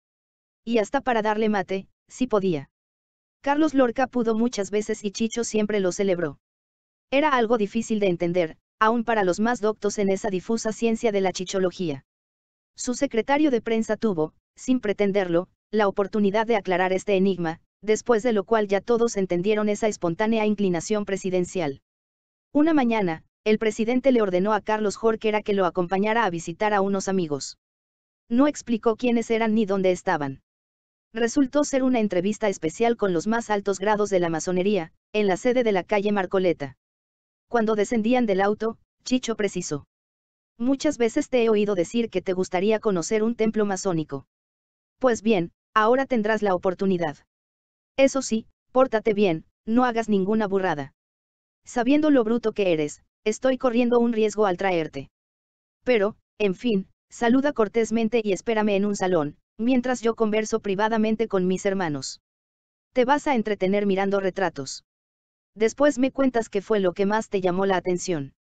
Y hasta para darle mate, si podía. Carlos Lorca pudo muchas veces y Chicho siempre lo celebró. Era algo difícil de entender, aún para los más doctos en esa difusa ciencia de la chichología. Su secretario de prensa tuvo, sin pretenderlo, la oportunidad de aclarar este enigma, después de lo cual ya todos entendieron esa espontánea inclinación presidencial. Una mañana, el presidente le ordenó a Carlos Jorquera que lo acompañara a visitar a unos amigos. No explicó quiénes eran ni dónde estaban. Resultó ser una entrevista especial con los más altos grados de la masonería, en la sede de la calle Marcoleta. Cuando descendían del auto, Chicho precisó. Muchas veces te he oído decir que te gustaría conocer un templo masónico. Pues bien, ahora tendrás la oportunidad. Eso sí, pórtate bien, no hagas ninguna burrada. Sabiendo lo bruto que eres, estoy corriendo un riesgo al traerte. Pero, en fin, saluda cortésmente y espérame en un salón, mientras yo converso privadamente con mis hermanos. Te vas a entretener mirando retratos. Después me cuentas qué fue lo que más te llamó la atención.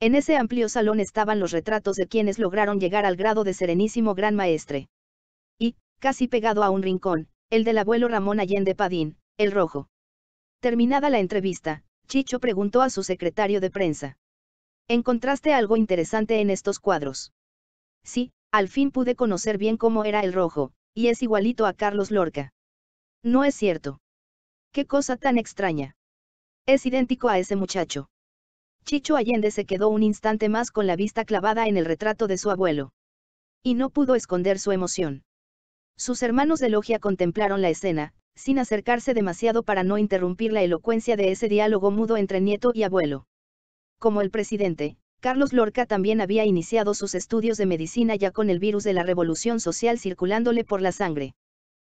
En ese amplio salón estaban los retratos de quienes lograron llegar al grado de serenísimo gran maestre. Y, casi pegado a un rincón, el del abuelo Ramón Allende Padín, el rojo. Terminada la entrevista, Chicho preguntó a su secretario de prensa. ¿Encontraste algo interesante en estos cuadros? Sí, al fin pude conocer bien cómo era el rojo, y es igualito a Carlos Lorca. No es cierto. Qué cosa tan extraña. Es idéntico a ese muchacho. Chicho Allende se quedó un instante más con la vista clavada en el retrato de su abuelo. Y no pudo esconder su emoción. Sus hermanos de logia contemplaron la escena, sin acercarse demasiado para no interrumpir la elocuencia de ese diálogo mudo entre nieto y abuelo. Como el presidente, Carlos Lorca también había iniciado sus estudios de medicina ya con el virus de la revolución social circulándole por la sangre.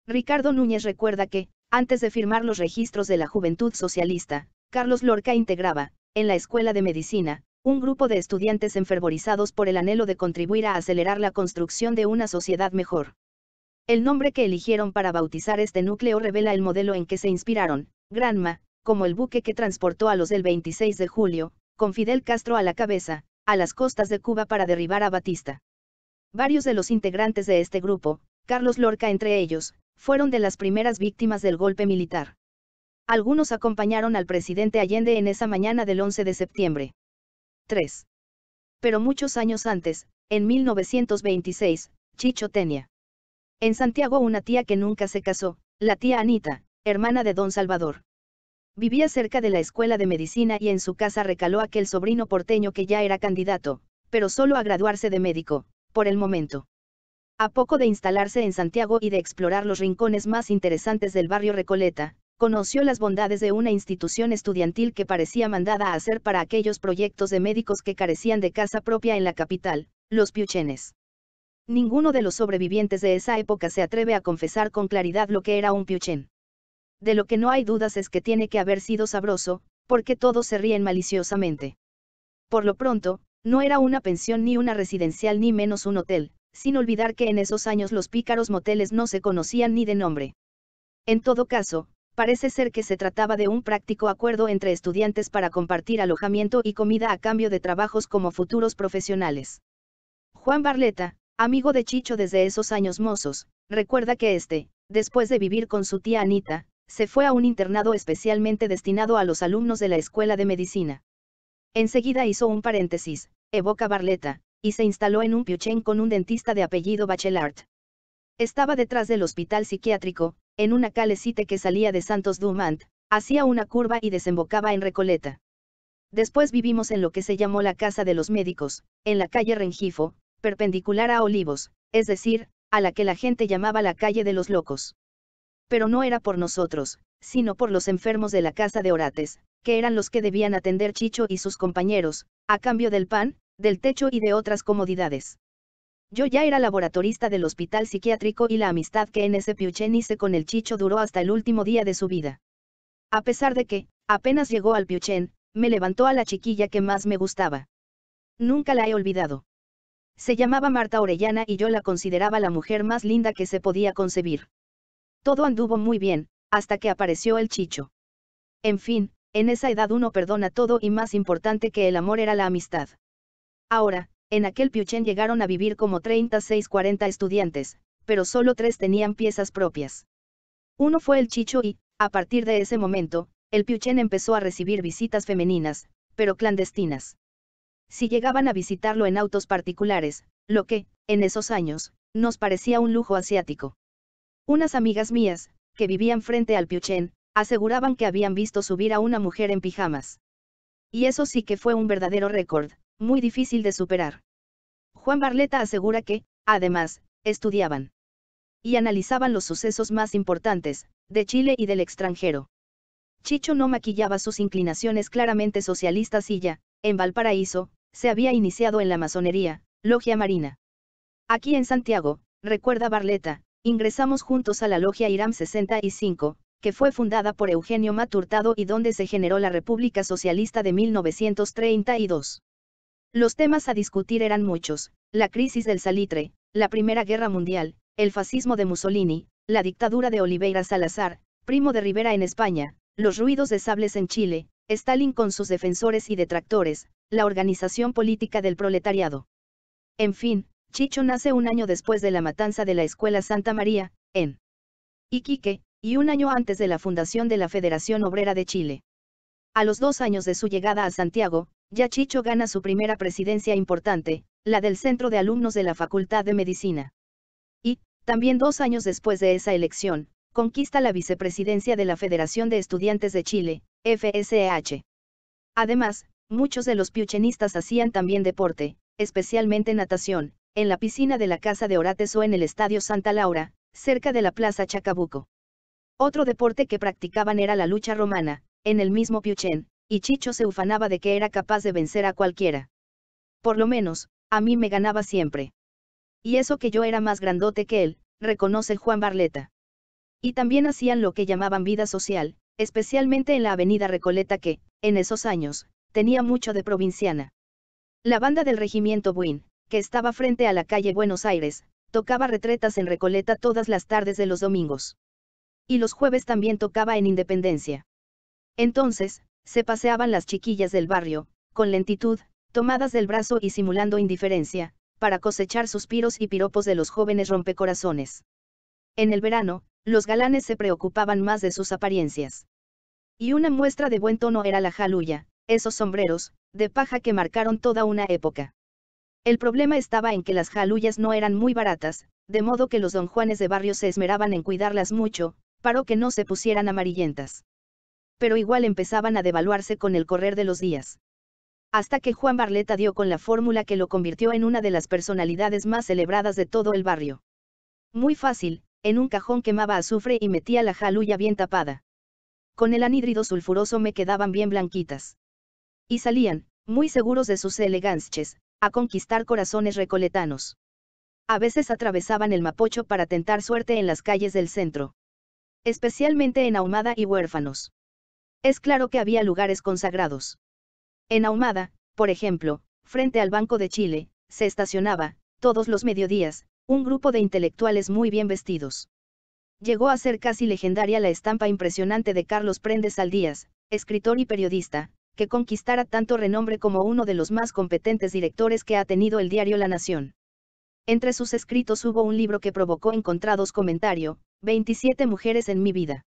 Ricardo Núñez recuerda que, antes de firmar los registros de la Juventud Socialista, Carlos Lorca integraba, en la Escuela de Medicina, un grupo de estudiantes enfervorizados por el anhelo de contribuir a acelerar la construcción de una sociedad mejor. El nombre que eligieron para bautizar este núcleo revela el modelo en que se inspiraron, Granma, como el buque que transportó a los del 26 de julio, con Fidel Castro a la cabeza, a las costas de Cuba para derribar a Batista. Varios de los integrantes de este grupo, Carlos Lorca entre ellos, fueron de las primeras víctimas del golpe militar. Algunos acompañaron al presidente Allende en esa mañana del 11 de septiembre. 3. Pero muchos años antes, en 1926, Chicho tenía. En Santiago una tía que nunca se casó, la tía Anita, hermana de don Salvador. Vivía cerca de la escuela de medicina y en su casa recaló aquel sobrino porteño que ya era candidato, pero solo a graduarse de médico, por el momento. A poco de instalarse en Santiago y de explorar los rincones más interesantes del barrio Recoleta, conoció las bondades de una institución estudiantil que parecía mandada a hacer para aquellos proyectos de médicos que carecían de casa propia en la capital, los Piuchenes. Ninguno de los sobrevivientes de esa época se atreve a confesar con claridad lo que era un piuchen. De lo que no hay dudas es que tiene que haber sido sabroso, porque todos se ríen maliciosamente. Por lo pronto, no era una pensión ni una residencial ni menos un hotel, sin olvidar que en esos años los pícaros moteles no se conocían ni de nombre. En todo caso, parece ser que se trataba de un práctico acuerdo entre estudiantes para compartir alojamiento y comida a cambio de trabajos como futuros profesionales. Juan Barleta, Amigo de Chicho desde esos años mozos, recuerda que este, después de vivir con su tía Anita, se fue a un internado especialmente destinado a los alumnos de la Escuela de Medicina. Enseguida hizo un paréntesis, evoca Barleta, y se instaló en un piuchen con un dentista de apellido Bachelard. Estaba detrás del hospital psiquiátrico, en una calecite que salía de Santos Dumont, hacía una curva y desembocaba en Recoleta. Después vivimos en lo que se llamó la Casa de los Médicos, en la calle Rengifo, perpendicular a Olivos, es decir, a la que la gente llamaba la calle de los locos. Pero no era por nosotros, sino por los enfermos de la casa de Orates, que eran los que debían atender Chicho y sus compañeros, a cambio del pan, del techo y de otras comodidades. Yo ya era laboratorista del hospital psiquiátrico y la amistad que en ese piuchén hice con el Chicho duró hasta el último día de su vida. A pesar de que, apenas llegó al Piuchen, me levantó a la chiquilla que más me gustaba. Nunca la he olvidado. Se llamaba Marta Orellana y yo la consideraba la mujer más linda que se podía concebir. Todo anduvo muy bien, hasta que apareció el chicho. En fin, en esa edad uno perdona todo y más importante que el amor era la amistad. Ahora, en aquel Piuchen llegaron a vivir como 36-40 estudiantes, pero solo tres tenían piezas propias. Uno fue el chicho y, a partir de ese momento, el Piuchen empezó a recibir visitas femeninas, pero clandestinas si llegaban a visitarlo en autos particulares, lo que, en esos años, nos parecía un lujo asiático. Unas amigas mías, que vivían frente al Piuchen, aseguraban que habían visto subir a una mujer en pijamas. Y eso sí que fue un verdadero récord, muy difícil de superar. Juan Barleta asegura que, además, estudiaban y analizaban los sucesos más importantes, de Chile y del extranjero. Chicho no maquillaba sus inclinaciones claramente socialistas y ya, en Valparaíso, se había iniciado en la masonería, Logia Marina. Aquí en Santiago, recuerda Barleta, ingresamos juntos a la Logia IRAM 65, que fue fundada por Eugenio Maturtado y donde se generó la República Socialista de 1932. Los temas a discutir eran muchos, la crisis del salitre, la Primera Guerra Mundial, el fascismo de Mussolini, la dictadura de Oliveira Salazar, primo de Rivera en España, los ruidos de sables en Chile, Stalin con sus defensores y detractores, la organización política del proletariado. En fin, Chicho nace un año después de la matanza de la Escuela Santa María, en Iquique, y un año antes de la fundación de la Federación Obrera de Chile. A los dos años de su llegada a Santiago, ya Chicho gana su primera presidencia importante, la del Centro de Alumnos de la Facultad de Medicina. Y, también dos años después de esa elección, conquista la vicepresidencia de la Federación de Estudiantes de Chile, FSEH. Además, Muchos de los piuchenistas hacían también deporte, especialmente natación, en la piscina de la Casa de Orates o en el Estadio Santa Laura, cerca de la Plaza Chacabuco. Otro deporte que practicaban era la lucha romana, en el mismo Piuchen, y Chicho se ufanaba de que era capaz de vencer a cualquiera. Por lo menos, a mí me ganaba siempre. Y eso que yo era más grandote que él, reconoce Juan Barleta. Y también hacían lo que llamaban vida social, especialmente en la avenida Recoleta que, en esos años, tenía mucho de provinciana. La banda del regimiento Buin, que estaba frente a la calle Buenos Aires, tocaba retretas en Recoleta todas las tardes de los domingos. Y los jueves también tocaba en Independencia. Entonces, se paseaban las chiquillas del barrio, con lentitud, tomadas del brazo y simulando indiferencia, para cosechar suspiros y piropos de los jóvenes rompecorazones. En el verano, los galanes se preocupaban más de sus apariencias. Y una muestra de buen tono era la jaluya, esos sombreros, de paja que marcaron toda una época. El problema estaba en que las jaluyas no eran muy baratas, de modo que los don Juanes de barrio se esmeraban en cuidarlas mucho, para que no se pusieran amarillentas. Pero igual empezaban a devaluarse con el correr de los días. Hasta que Juan Barleta dio con la fórmula que lo convirtió en una de las personalidades más celebradas de todo el barrio. Muy fácil, en un cajón quemaba azufre y metía la jaluya bien tapada. Con el anhídrido sulfuroso me quedaban bien blanquitas y salían, muy seguros de sus elegancias, a conquistar corazones recoletanos. A veces atravesaban el Mapocho para tentar suerte en las calles del centro. Especialmente en Ahumada y huérfanos. Es claro que había lugares consagrados. En Ahumada, por ejemplo, frente al Banco de Chile, se estacionaba, todos los mediodías, un grupo de intelectuales muy bien vestidos. Llegó a ser casi legendaria la estampa impresionante de Carlos Prendes Aldías, escritor y periodista, que conquistara tanto renombre como uno de los más competentes directores que ha tenido el diario La Nación. Entre sus escritos hubo un libro que provocó encontrados comentario, 27 mujeres en mi vida.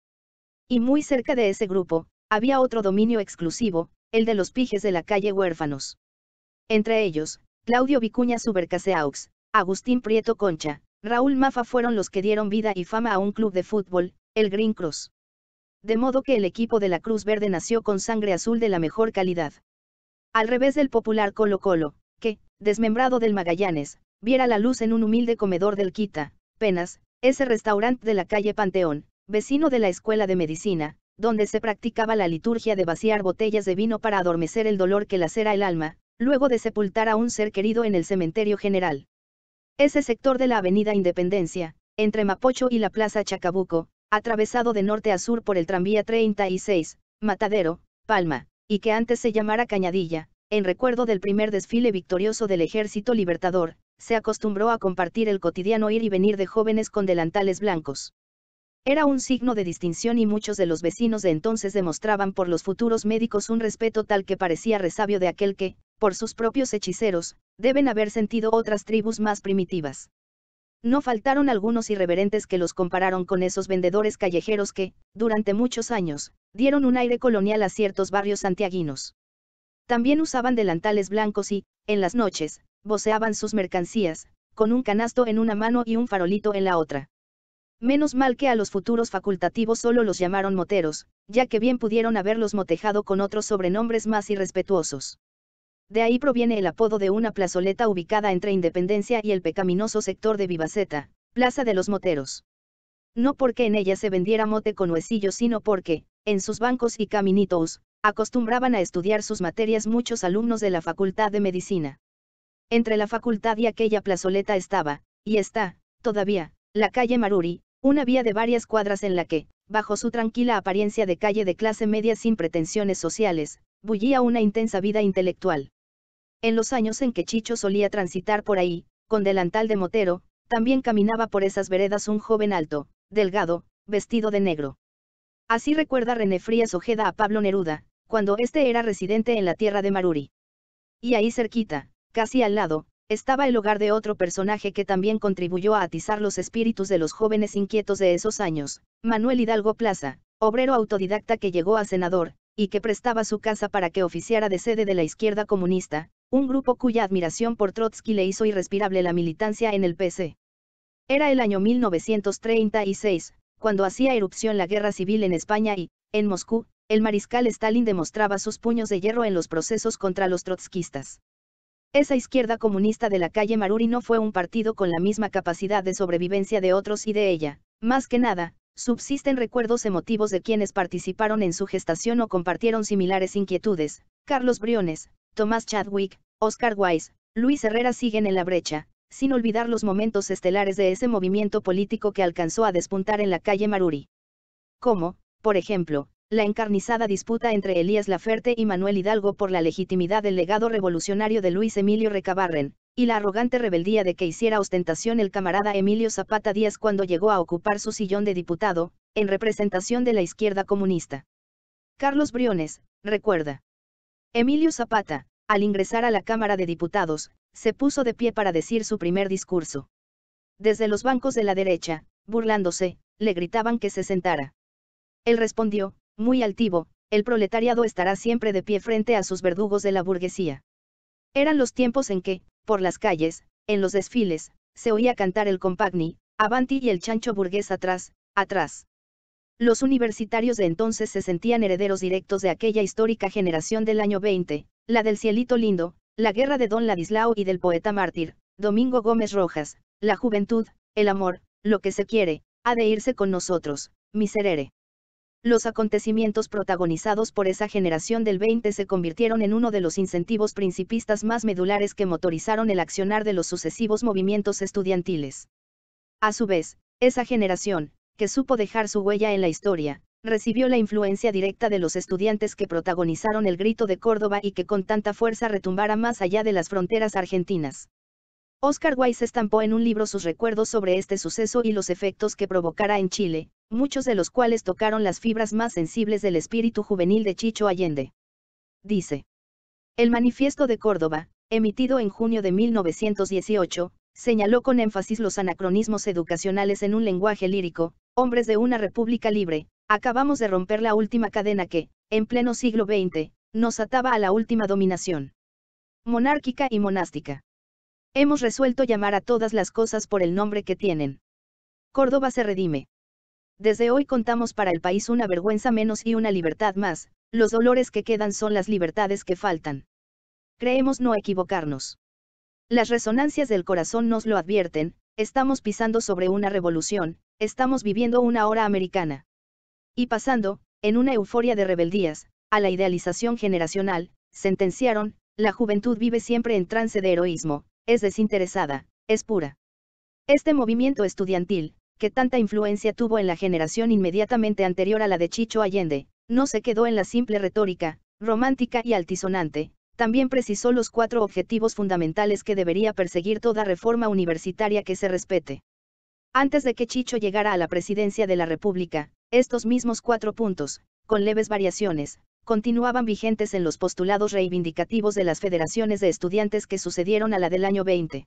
Y muy cerca de ese grupo, había otro dominio exclusivo, el de los pijes de la calle huérfanos. Entre ellos, Claudio Vicuña Subercaseaux, Agustín Prieto Concha, Raúl Mafa fueron los que dieron vida y fama a un club de fútbol, el Green Cross de modo que el equipo de la Cruz Verde nació con sangre azul de la mejor calidad. Al revés del popular Colo Colo, que, desmembrado del Magallanes, viera la luz en un humilde comedor del Quita, Penas, ese restaurante de la calle Panteón, vecino de la Escuela de Medicina, donde se practicaba la liturgia de vaciar botellas de vino para adormecer el dolor que lacera el alma, luego de sepultar a un ser querido en el cementerio general. Ese sector de la Avenida Independencia, entre Mapocho y la Plaza Chacabuco, atravesado de norte a sur por el tranvía 36, Matadero, Palma, y que antes se llamara Cañadilla, en recuerdo del primer desfile victorioso del Ejército Libertador, se acostumbró a compartir el cotidiano ir y venir de jóvenes con delantales blancos. Era un signo de distinción y muchos de los vecinos de entonces demostraban por los futuros médicos un respeto tal que parecía resabio de aquel que, por sus propios hechiceros, deben haber sentido otras tribus más primitivas. No faltaron algunos irreverentes que los compararon con esos vendedores callejeros que, durante muchos años, dieron un aire colonial a ciertos barrios santiaguinos. También usaban delantales blancos y, en las noches, voceaban sus mercancías, con un canasto en una mano y un farolito en la otra. Menos mal que a los futuros facultativos solo los llamaron moteros, ya que bien pudieron haberlos motejado con otros sobrenombres más irrespetuosos. De ahí proviene el apodo de una plazoleta ubicada entre Independencia y el pecaminoso sector de Vivaceta, Plaza de los Moteros. No porque en ella se vendiera mote con huesillos, sino porque, en sus bancos y caminitos, acostumbraban a estudiar sus materias muchos alumnos de la Facultad de Medicina. Entre la facultad y aquella plazoleta estaba, y está, todavía, la calle Maruri, una vía de varias cuadras en la que, bajo su tranquila apariencia de calle de clase media sin pretensiones sociales, bullía una intensa vida intelectual. En los años en que Chicho solía transitar por ahí, con delantal de motero, también caminaba por esas veredas un joven alto, delgado, vestido de negro. Así recuerda René Frías Ojeda a Pablo Neruda, cuando éste era residente en la tierra de Maruri. Y ahí cerquita, casi al lado, estaba el hogar de otro personaje que también contribuyó a atizar los espíritus de los jóvenes inquietos de esos años, Manuel Hidalgo Plaza, obrero autodidacta que llegó a senador, y que prestaba su casa para que oficiara de sede de la izquierda comunista, un grupo cuya admiración por Trotsky le hizo irrespirable la militancia en el PC. Era el año 1936, cuando hacía erupción la guerra civil en España y, en Moscú, el mariscal Stalin demostraba sus puños de hierro en los procesos contra los trotskistas. Esa izquierda comunista de la calle Maruri no fue un partido con la misma capacidad de sobrevivencia de otros y de ella, más que nada, subsisten recuerdos emotivos de quienes participaron en su gestación o compartieron similares inquietudes. Carlos Briones, Tomás Chadwick, Oscar Weiss, Luis Herrera siguen en la brecha, sin olvidar los momentos estelares de ese movimiento político que alcanzó a despuntar en la calle Maruri. Como, por ejemplo, la encarnizada disputa entre Elías Laferte y Manuel Hidalgo por la legitimidad del legado revolucionario de Luis Emilio Recabarren, y la arrogante rebeldía de que hiciera ostentación el camarada Emilio Zapata Díaz cuando llegó a ocupar su sillón de diputado, en representación de la izquierda comunista. Carlos Briones, recuerda. Emilio Zapata, al ingresar a la Cámara de Diputados, se puso de pie para decir su primer discurso. Desde los bancos de la derecha, burlándose, le gritaban que se sentara. Él respondió, muy altivo, el proletariado estará siempre de pie frente a sus verdugos de la burguesía. Eran los tiempos en que, por las calles, en los desfiles, se oía cantar el compagni, avanti y el chancho burgués atrás, atrás. Los universitarios de entonces se sentían herederos directos de aquella histórica generación del año 20, la del cielito lindo, la guerra de don Ladislao y del poeta mártir, Domingo Gómez Rojas, la juventud, el amor, lo que se quiere, ha de irse con nosotros, miserere. Los acontecimientos protagonizados por esa generación del 20 se convirtieron en uno de los incentivos principistas más medulares que motorizaron el accionar de los sucesivos movimientos estudiantiles. A su vez, esa generación, que supo dejar su huella en la historia, recibió la influencia directa de los estudiantes que protagonizaron el grito de Córdoba y que con tanta fuerza retumbara más allá de las fronteras argentinas. Oscar Wilde estampó en un libro sus recuerdos sobre este suceso y los efectos que provocara en Chile, muchos de los cuales tocaron las fibras más sensibles del espíritu juvenil de Chicho Allende. Dice. El Manifiesto de Córdoba, emitido en junio de 1918, señaló con énfasis los anacronismos educacionales en un lenguaje lírico, hombres de una república libre, acabamos de romper la última cadena que, en pleno siglo XX, nos ataba a la última dominación. Monárquica y monástica. Hemos resuelto llamar a todas las cosas por el nombre que tienen. Córdoba se redime. Desde hoy contamos para el país una vergüenza menos y una libertad más, los dolores que quedan son las libertades que faltan. Creemos no equivocarnos. Las resonancias del corazón nos lo advierten, estamos pisando sobre una revolución, estamos viviendo una hora americana. Y pasando, en una euforia de rebeldías, a la idealización generacional, sentenciaron, la juventud vive siempre en trance de heroísmo, es desinteresada, es pura. Este movimiento estudiantil, que tanta influencia tuvo en la generación inmediatamente anterior a la de Chicho Allende, no se quedó en la simple retórica, romántica y altisonante, también precisó los cuatro objetivos fundamentales que debería perseguir toda reforma universitaria que se respete. Antes de que Chicho llegara a la presidencia de la República, estos mismos cuatro puntos, con leves variaciones, continuaban vigentes en los postulados reivindicativos de las federaciones de estudiantes que sucedieron a la del año 20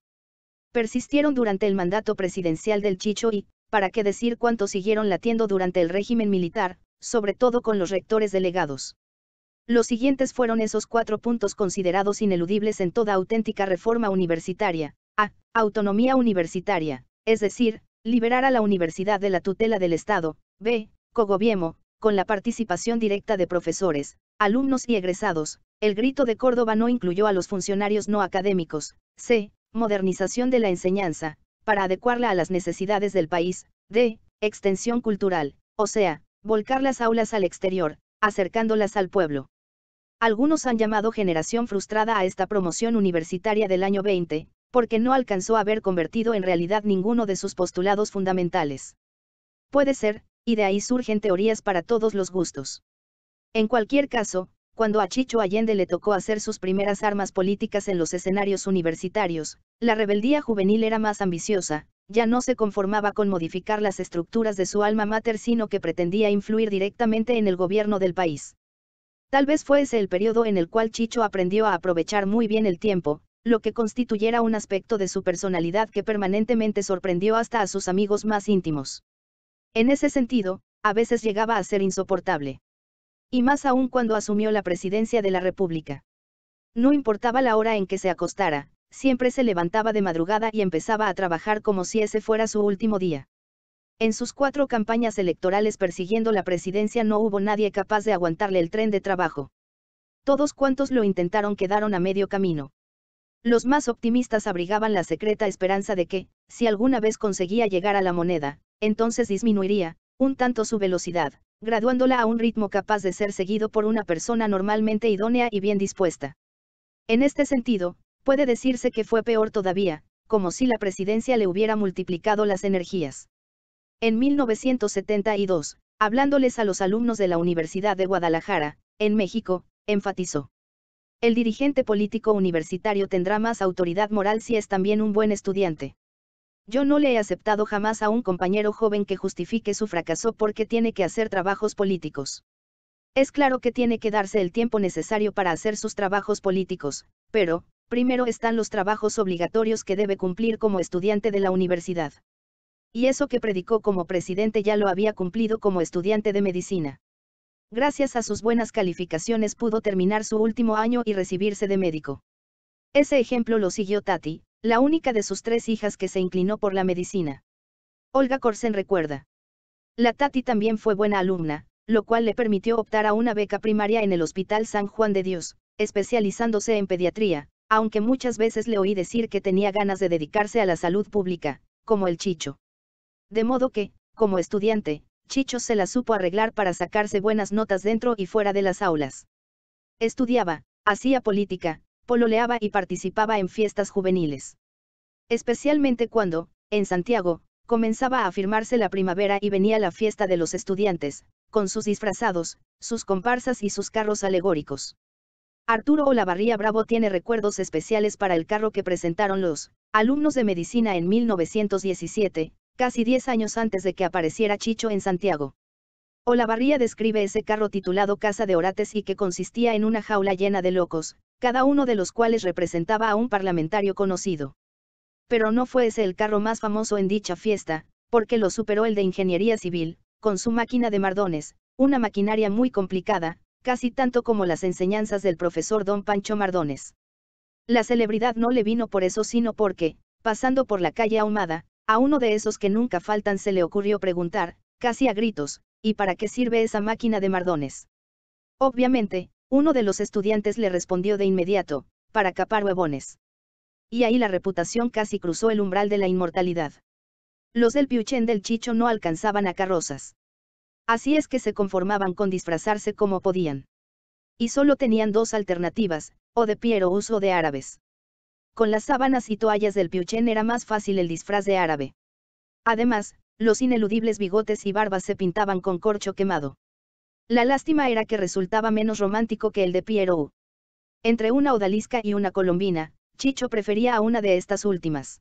persistieron durante el mandato presidencial del Chicho y, para qué decir cuánto siguieron latiendo durante el régimen militar, sobre todo con los rectores delegados. Los siguientes fueron esos cuatro puntos considerados ineludibles en toda auténtica reforma universitaria. A. Autonomía universitaria, es decir, liberar a la universidad de la tutela del Estado. B. Cogobiemo, con la participación directa de profesores, alumnos y egresados. El grito de Córdoba no incluyó a los funcionarios no académicos. C. Modernización de la enseñanza, para adecuarla a las necesidades del país, de, extensión cultural, o sea, volcar las aulas al exterior, acercándolas al pueblo. Algunos han llamado generación frustrada a esta promoción universitaria del año 20, porque no alcanzó a haber convertido en realidad ninguno de sus postulados fundamentales. Puede ser, y de ahí surgen teorías para todos los gustos. En cualquier caso, cuando a Chicho Allende le tocó hacer sus primeras armas políticas en los escenarios universitarios, la rebeldía juvenil era más ambiciosa, ya no se conformaba con modificar las estructuras de su alma mater sino que pretendía influir directamente en el gobierno del país. Tal vez fuese el periodo en el cual Chicho aprendió a aprovechar muy bien el tiempo, lo que constituyera un aspecto de su personalidad que permanentemente sorprendió hasta a sus amigos más íntimos. En ese sentido, a veces llegaba a ser insoportable y más aún cuando asumió la presidencia de la República. No importaba la hora en que se acostara, siempre se levantaba de madrugada y empezaba a trabajar como si ese fuera su último día. En sus cuatro campañas electorales persiguiendo la presidencia no hubo nadie capaz de aguantarle el tren de trabajo. Todos cuantos lo intentaron quedaron a medio camino. Los más optimistas abrigaban la secreta esperanza de que, si alguna vez conseguía llegar a la moneda, entonces disminuiría, un tanto su velocidad, graduándola a un ritmo capaz de ser seguido por una persona normalmente idónea y bien dispuesta. En este sentido, puede decirse que fue peor todavía, como si la presidencia le hubiera multiplicado las energías. En 1972, hablándoles a los alumnos de la Universidad de Guadalajara, en México, enfatizó. El dirigente político universitario tendrá más autoridad moral si es también un buen estudiante. Yo no le he aceptado jamás a un compañero joven que justifique su fracaso porque tiene que hacer trabajos políticos. Es claro que tiene que darse el tiempo necesario para hacer sus trabajos políticos, pero, primero están los trabajos obligatorios que debe cumplir como estudiante de la universidad. Y eso que predicó como presidente ya lo había cumplido como estudiante de medicina. Gracias a sus buenas calificaciones pudo terminar su último año y recibirse de médico. Ese ejemplo lo siguió Tati, la única de sus tres hijas que se inclinó por la medicina. Olga Corsen recuerda. La Tati también fue buena alumna, lo cual le permitió optar a una beca primaria en el Hospital San Juan de Dios, especializándose en pediatría, aunque muchas veces le oí decir que tenía ganas de dedicarse a la salud pública, como el Chicho. De modo que, como estudiante, Chicho se la supo arreglar para sacarse buenas notas dentro y fuera de las aulas. Estudiaba, hacía política, pololeaba y participaba en fiestas juveniles. Especialmente cuando, en Santiago, comenzaba a afirmarse la primavera y venía la fiesta de los estudiantes, con sus disfrazados, sus comparsas y sus carros alegóricos. Arturo Olavarría Bravo tiene recuerdos especiales para el carro que presentaron los alumnos de medicina en 1917, casi 10 años antes de que apareciera Chicho en Santiago. Olavarría describe ese carro titulado Casa de Orates y que consistía en una jaula llena de locos, cada uno de los cuales representaba a un parlamentario conocido. Pero no fue ese el carro más famoso en dicha fiesta, porque lo superó el de Ingeniería Civil, con su máquina de mardones, una maquinaria muy complicada, casi tanto como las enseñanzas del profesor don Pancho Mardones. La celebridad no le vino por eso sino porque, pasando por la calle ahumada, a uno de esos que nunca faltan se le ocurrió preguntar, casi a gritos, ¿y para qué sirve esa máquina de mardones? Obviamente, uno de los estudiantes le respondió de inmediato, para capar huevones. Y ahí la reputación casi cruzó el umbral de la inmortalidad. Los del Piuchen del Chicho no alcanzaban a carrozas. Así es que se conformaban con disfrazarse como podían. Y solo tenían dos alternativas, o de piero o de árabes. Con las sábanas y toallas del Piuchen era más fácil el disfraz de árabe. Además, los ineludibles bigotes y barbas se pintaban con corcho quemado. La lástima era que resultaba menos romántico que el de Pierrot. Entre una odalisca y una colombina, Chicho prefería a una de estas últimas.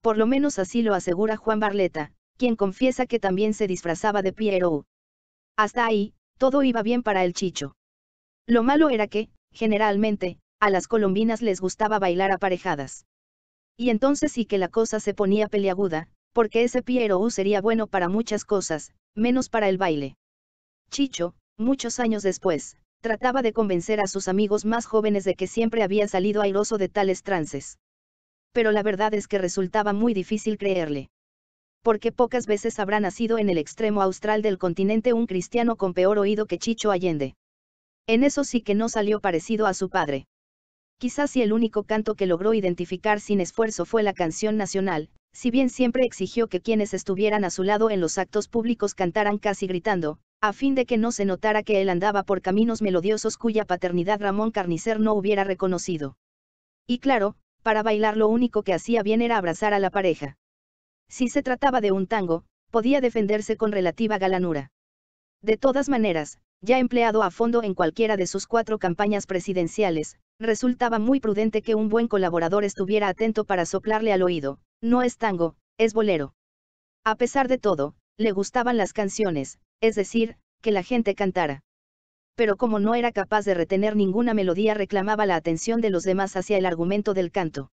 Por lo menos así lo asegura Juan Barleta, quien confiesa que también se disfrazaba de Pierrot. Hasta ahí, todo iba bien para el Chicho. Lo malo era que, generalmente, a las colombinas les gustaba bailar aparejadas. Y entonces sí que la cosa se ponía peliaguda, porque ese Pierrot sería bueno para muchas cosas, menos para el baile. Chicho, muchos años después, trataba de convencer a sus amigos más jóvenes de que siempre había salido airoso de tales trances. Pero la verdad es que resultaba muy difícil creerle. Porque pocas veces habrá nacido en el extremo austral del continente un cristiano con peor oído que Chicho Allende. En eso sí que no salió parecido a su padre. Quizás si el único canto que logró identificar sin esfuerzo fue la canción nacional, si bien siempre exigió que quienes estuvieran a su lado en los actos públicos cantaran casi gritando, a fin de que no se notara que él andaba por caminos melodiosos cuya paternidad Ramón Carnicer no hubiera reconocido. Y claro, para bailar lo único que hacía bien era abrazar a la pareja. Si se trataba de un tango, podía defenderse con relativa galanura. De todas maneras, ya empleado a fondo en cualquiera de sus cuatro campañas presidenciales, resultaba muy prudente que un buen colaborador estuviera atento para soplarle al oído, no es tango, es bolero. A pesar de todo, le gustaban las canciones, es decir, que la gente cantara. Pero como no era capaz de retener ninguna melodía reclamaba la atención de los demás hacia el argumento del canto.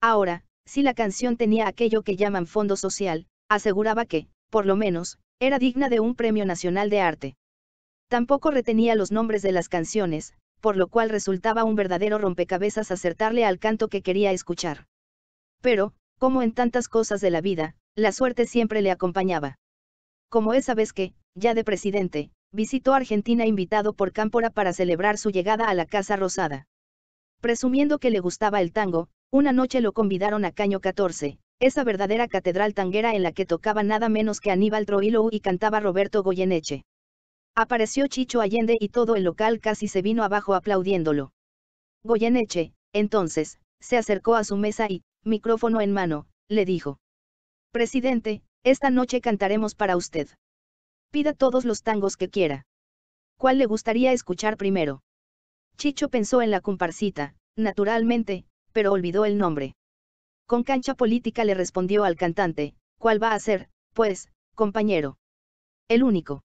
Ahora, si la canción tenía aquello que llaman fondo social, aseguraba que, por lo menos, era digna de un premio nacional de arte. Tampoco retenía los nombres de las canciones, por lo cual resultaba un verdadero rompecabezas acertarle al canto que quería escuchar. Pero, como en tantas cosas de la vida, la suerte siempre le acompañaba. Como esa vez que, ya de presidente, visitó Argentina invitado por Cámpora para celebrar su llegada a la Casa Rosada. Presumiendo que le gustaba el tango, una noche lo convidaron a Caño 14, esa verdadera catedral tanguera en la que tocaba nada menos que Aníbal Troilo y cantaba Roberto Goyeneche. Apareció Chicho Allende y todo el local casi se vino abajo aplaudiéndolo. Goyeneche, entonces, se acercó a su mesa y, micrófono en mano, le dijo. Presidente, esta noche cantaremos para usted. Pida todos los tangos que quiera. ¿Cuál le gustaría escuchar primero? Chicho pensó en la comparsita, naturalmente, pero olvidó el nombre. Con cancha política le respondió al cantante, ¿cuál va a ser, pues, compañero? El único.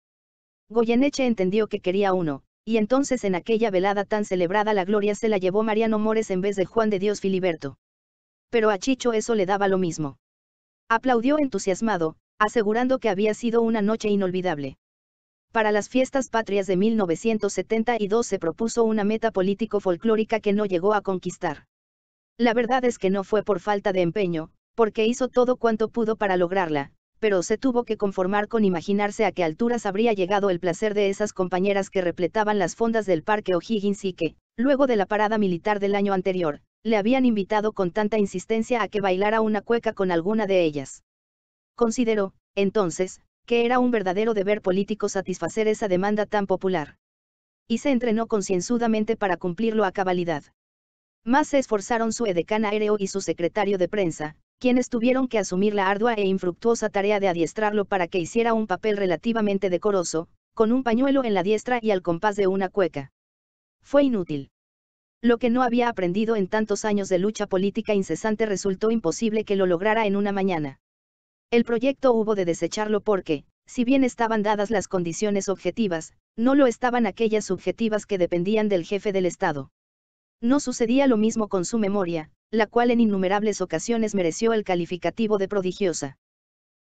Goyeneche entendió que quería uno, y entonces en aquella velada tan celebrada la gloria se la llevó Mariano Mores en vez de Juan de Dios Filiberto. Pero a Chicho eso le daba lo mismo. Aplaudió entusiasmado, asegurando que había sido una noche inolvidable. Para las fiestas patrias de 1972 se propuso una meta político-folclórica que no llegó a conquistar. La verdad es que no fue por falta de empeño, porque hizo todo cuanto pudo para lograrla, pero se tuvo que conformar con imaginarse a qué alturas habría llegado el placer de esas compañeras que repletaban las fondas del parque O'Higgins y que, luego de la parada militar del año anterior, le habían invitado con tanta insistencia a que bailara una cueca con alguna de ellas. Consideró, entonces, que era un verdadero deber político satisfacer esa demanda tan popular. Y se entrenó concienzudamente para cumplirlo a cabalidad. Más se esforzaron su edecán aéreo y su secretario de prensa, quienes tuvieron que asumir la ardua e infructuosa tarea de adiestrarlo para que hiciera un papel relativamente decoroso, con un pañuelo en la diestra y al compás de una cueca. Fue inútil. Lo que no había aprendido en tantos años de lucha política incesante resultó imposible que lo lograra en una mañana. El proyecto hubo de desecharlo porque, si bien estaban dadas las condiciones objetivas, no lo estaban aquellas subjetivas que dependían del jefe del Estado. No sucedía lo mismo con su memoria, la cual en innumerables ocasiones mereció el calificativo de prodigiosa.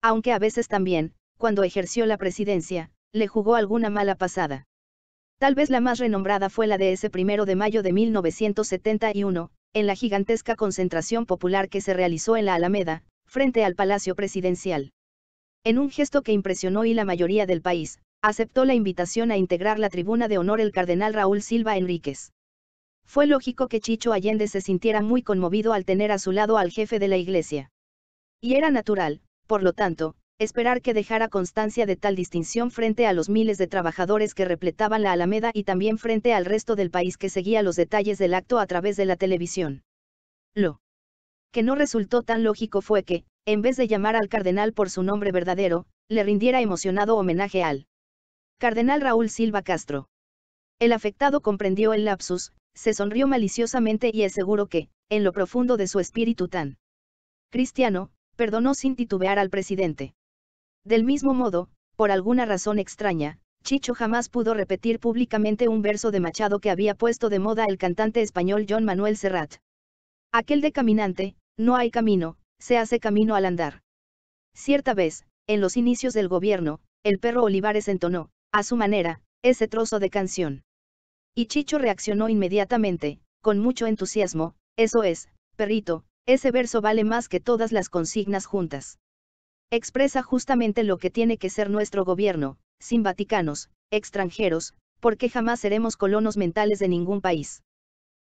Aunque a veces también, cuando ejerció la presidencia, le jugó alguna mala pasada. Tal vez la más renombrada fue la de ese primero de mayo de 1971, en la gigantesca concentración popular que se realizó en la Alameda, frente al Palacio Presidencial. En un gesto que impresionó y la mayoría del país, aceptó la invitación a integrar la tribuna de honor el cardenal Raúl Silva Enríquez. Fue lógico que Chicho Allende se sintiera muy conmovido al tener a su lado al jefe de la iglesia. Y era natural, por lo tanto, esperar que dejara constancia de tal distinción frente a los miles de trabajadores que repletaban la Alameda y también frente al resto del país que seguía los detalles del acto a través de la televisión. Lo que no resultó tan lógico fue que, en vez de llamar al cardenal por su nombre verdadero, le rindiera emocionado homenaje al cardenal Raúl Silva Castro. El afectado comprendió el lapsus, se sonrió maliciosamente y es seguro que, en lo profundo de su espíritu tan cristiano, perdonó sin titubear al presidente. Del mismo modo, por alguna razón extraña, Chicho jamás pudo repetir públicamente un verso de Machado que había puesto de moda el cantante español John Manuel Serrat. Aquel de caminante, no hay camino, se hace camino al andar. Cierta vez, en los inicios del gobierno, el perro Olivares entonó, a su manera, ese trozo de canción. Y Chicho reaccionó inmediatamente, con mucho entusiasmo, eso es, perrito, ese verso vale más que todas las consignas juntas. Expresa justamente lo que tiene que ser nuestro gobierno, sin vaticanos, extranjeros, porque jamás seremos colonos mentales de ningún país.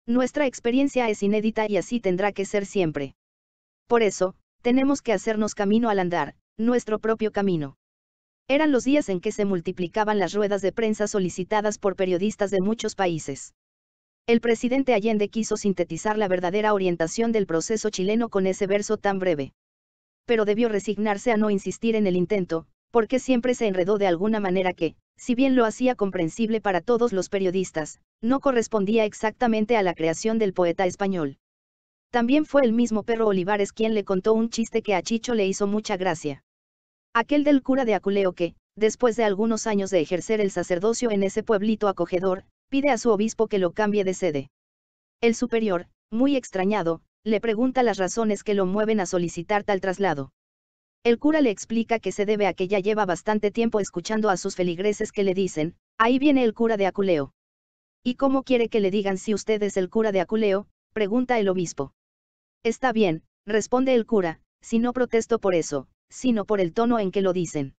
Nuestra experiencia es inédita y así tendrá que ser siempre. Por eso, tenemos que hacernos camino al andar, nuestro propio camino. Eran los días en que se multiplicaban las ruedas de prensa solicitadas por periodistas de muchos países. El presidente Allende quiso sintetizar la verdadera orientación del proceso chileno con ese verso tan breve. Pero debió resignarse a no insistir en el intento, porque siempre se enredó de alguna manera que, si bien lo hacía comprensible para todos los periodistas, no correspondía exactamente a la creación del poeta español. También fue el mismo perro Olivares quien le contó un chiste que a Chicho le hizo mucha gracia. Aquel del cura de Aculeo que, después de algunos años de ejercer el sacerdocio en ese pueblito acogedor, pide a su obispo que lo cambie de sede. El superior, muy extrañado, le pregunta las razones que lo mueven a solicitar tal traslado. El cura le explica que se debe a que ya lleva bastante tiempo escuchando a sus feligreses que le dicen, ahí viene el cura de Aculeo. ¿Y cómo quiere que le digan si usted es el cura de Aculeo? pregunta el obispo. Está bien, responde el cura, si no protesto por eso, sino por el tono en que lo dicen.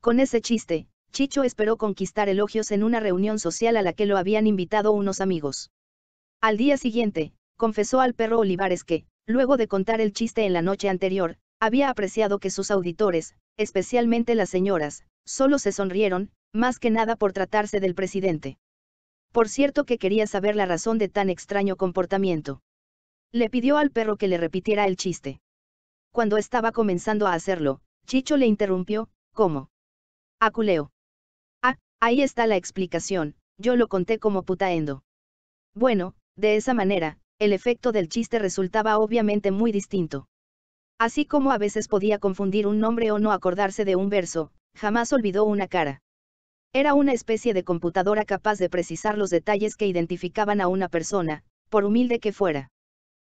Con ese chiste, Chicho esperó conquistar elogios en una reunión social a la que lo habían invitado unos amigos. Al día siguiente, confesó al perro Olivares que, luego de contar el chiste en la noche anterior, había apreciado que sus auditores, especialmente las señoras, solo se sonrieron, más que nada por tratarse del presidente. Por cierto que quería saber la razón de tan extraño comportamiento. Le pidió al perro que le repitiera el chiste cuando estaba comenzando a hacerlo, Chicho le interrumpió, ¿cómo? Aculeo. Ah, ahí está la explicación, yo lo conté como putaendo. Bueno, de esa manera, el efecto del chiste resultaba obviamente muy distinto. Así como a veces podía confundir un nombre o no acordarse de un verso, jamás olvidó una cara. Era una especie de computadora capaz de precisar los detalles que identificaban a una persona, por humilde que fuera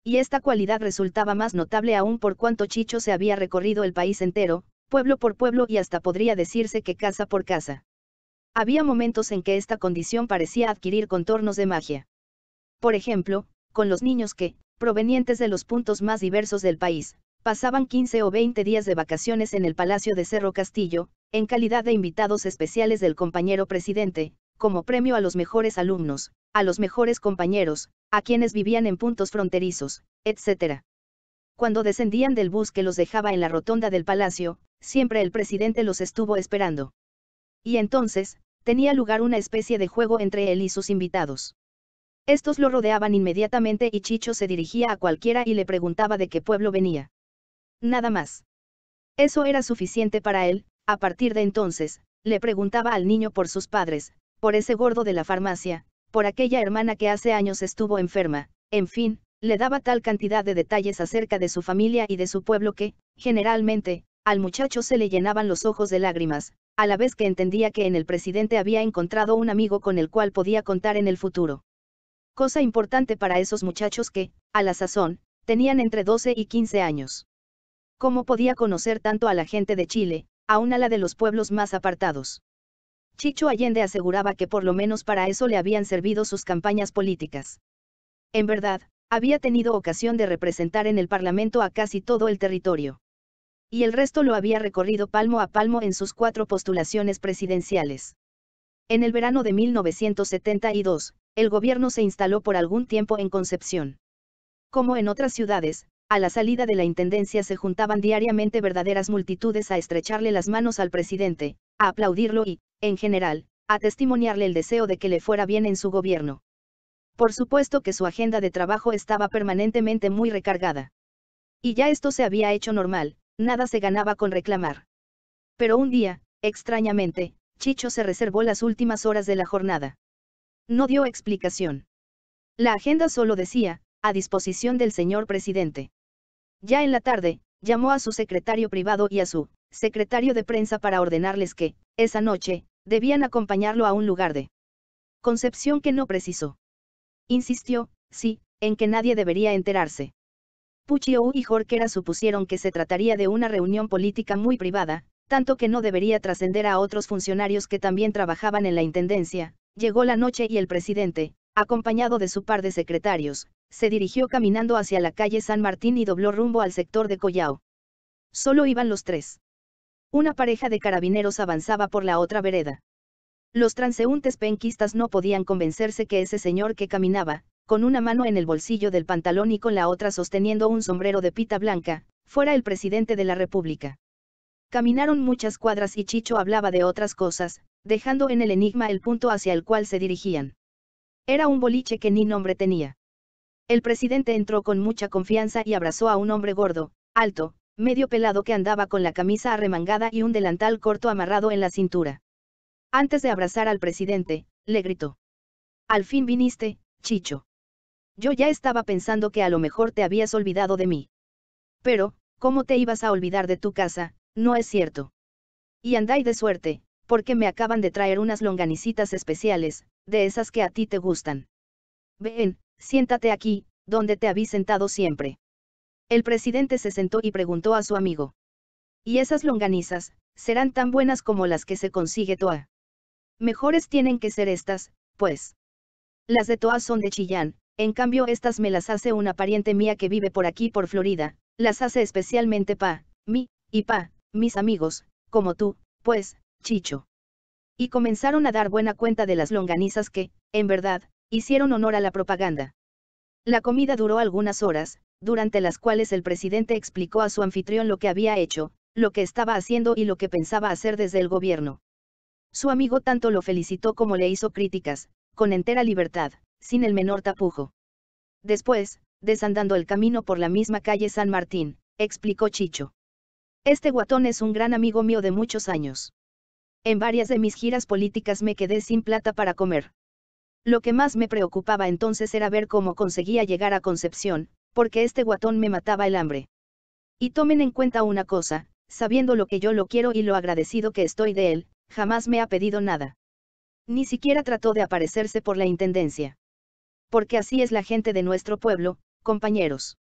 y esta cualidad resultaba más notable aún por cuanto Chicho se había recorrido el país entero, pueblo por pueblo y hasta podría decirse que casa por casa. Había momentos en que esta condición parecía adquirir contornos de magia. Por ejemplo, con los niños que, provenientes de los puntos más diversos del país, pasaban 15 o 20 días de vacaciones en el Palacio de Cerro Castillo, en calidad de invitados especiales del compañero presidente, como premio a los mejores alumnos, a los mejores compañeros, a quienes vivían en puntos fronterizos, etc. Cuando descendían del bus que los dejaba en la rotonda del palacio, siempre el presidente los estuvo esperando. Y entonces, tenía lugar una especie de juego entre él y sus invitados. Estos lo rodeaban inmediatamente y Chicho se dirigía a cualquiera y le preguntaba de qué pueblo venía. Nada más. Eso era suficiente para él, a partir de entonces, le preguntaba al niño por sus padres, por ese gordo de la farmacia, por aquella hermana que hace años estuvo enferma, en fin, le daba tal cantidad de detalles acerca de su familia y de su pueblo que, generalmente, al muchacho se le llenaban los ojos de lágrimas, a la vez que entendía que en el presidente había encontrado un amigo con el cual podía contar en el futuro. Cosa importante para esos muchachos que, a la sazón, tenían entre 12 y 15 años. ¿Cómo podía conocer tanto a la gente de Chile, aún a la de los pueblos más apartados? Chicho Allende aseguraba que por lo menos para eso le habían servido sus campañas políticas. En verdad, había tenido ocasión de representar en el Parlamento a casi todo el territorio. Y el resto lo había recorrido palmo a palmo en sus cuatro postulaciones presidenciales. En el verano de 1972, el gobierno se instaló por algún tiempo en Concepción. Como en otras ciudades, a la salida de la Intendencia se juntaban diariamente verdaderas multitudes a estrecharle las manos al presidente, a aplaudirlo y, en general, a testimoniarle el deseo de que le fuera bien en su gobierno. Por supuesto que su agenda de trabajo estaba permanentemente muy recargada. Y ya esto se había hecho normal, nada se ganaba con reclamar. Pero un día, extrañamente, Chicho se reservó las últimas horas de la jornada. No dio explicación. La agenda solo decía, a disposición del señor presidente. Ya en la tarde, llamó a su secretario privado y a su secretario de prensa para ordenarles que, esa noche, Debían acompañarlo a un lugar de concepción que no precisó. Insistió, sí, en que nadie debería enterarse. Puchiou y Jorquera supusieron que se trataría de una reunión política muy privada, tanto que no debería trascender a otros funcionarios que también trabajaban en la Intendencia. Llegó la noche y el presidente, acompañado de su par de secretarios, se dirigió caminando hacia la calle San Martín y dobló rumbo al sector de Collao. Solo iban los tres una pareja de carabineros avanzaba por la otra vereda. Los transeúntes penquistas no podían convencerse que ese señor que caminaba, con una mano en el bolsillo del pantalón y con la otra sosteniendo un sombrero de pita blanca, fuera el presidente de la República. Caminaron muchas cuadras y Chicho hablaba de otras cosas, dejando en el enigma el punto hacia el cual se dirigían. Era un boliche que ni nombre tenía. El presidente entró con mucha confianza y abrazó a un hombre gordo, alto, medio pelado que andaba con la camisa arremangada y un delantal corto amarrado en la cintura. Antes de abrazar al presidente, le gritó. Al fin viniste, Chicho. Yo ya estaba pensando que a lo mejor te habías olvidado de mí. Pero, ¿cómo te ibas a olvidar de tu casa? No es cierto. Y andáis de suerte, porque me acaban de traer unas longanicitas especiales, de esas que a ti te gustan. Ven, siéntate aquí, donde te habí sentado siempre. El presidente se sentó y preguntó a su amigo. ¿Y esas longanizas, serán tan buenas como las que se consigue Toa? Mejores tienen que ser estas, pues. Las de Toa son de Chillán, en cambio estas me las hace una pariente mía que vive por aquí por Florida, las hace especialmente pa, mí, y pa, mis amigos, como tú, pues, Chicho. Y comenzaron a dar buena cuenta de las longanizas que, en verdad, hicieron honor a la propaganda. La comida duró algunas horas, durante las cuales el presidente explicó a su anfitrión lo que había hecho, lo que estaba haciendo y lo que pensaba hacer desde el gobierno. Su amigo tanto lo felicitó como le hizo críticas, con entera libertad, sin el menor tapujo. Después, desandando el camino por la misma calle San Martín, explicó Chicho. Este guatón es un gran amigo mío de muchos años. En varias de mis giras políticas me quedé sin plata para comer. Lo que más me preocupaba entonces era ver cómo conseguía llegar a Concepción, porque este guatón me mataba el hambre. Y tomen en cuenta una cosa, sabiendo lo que yo lo quiero y lo agradecido que estoy de él, jamás me ha pedido nada. Ni siquiera trató de aparecerse por la Intendencia. Porque así es la gente de nuestro pueblo, compañeros.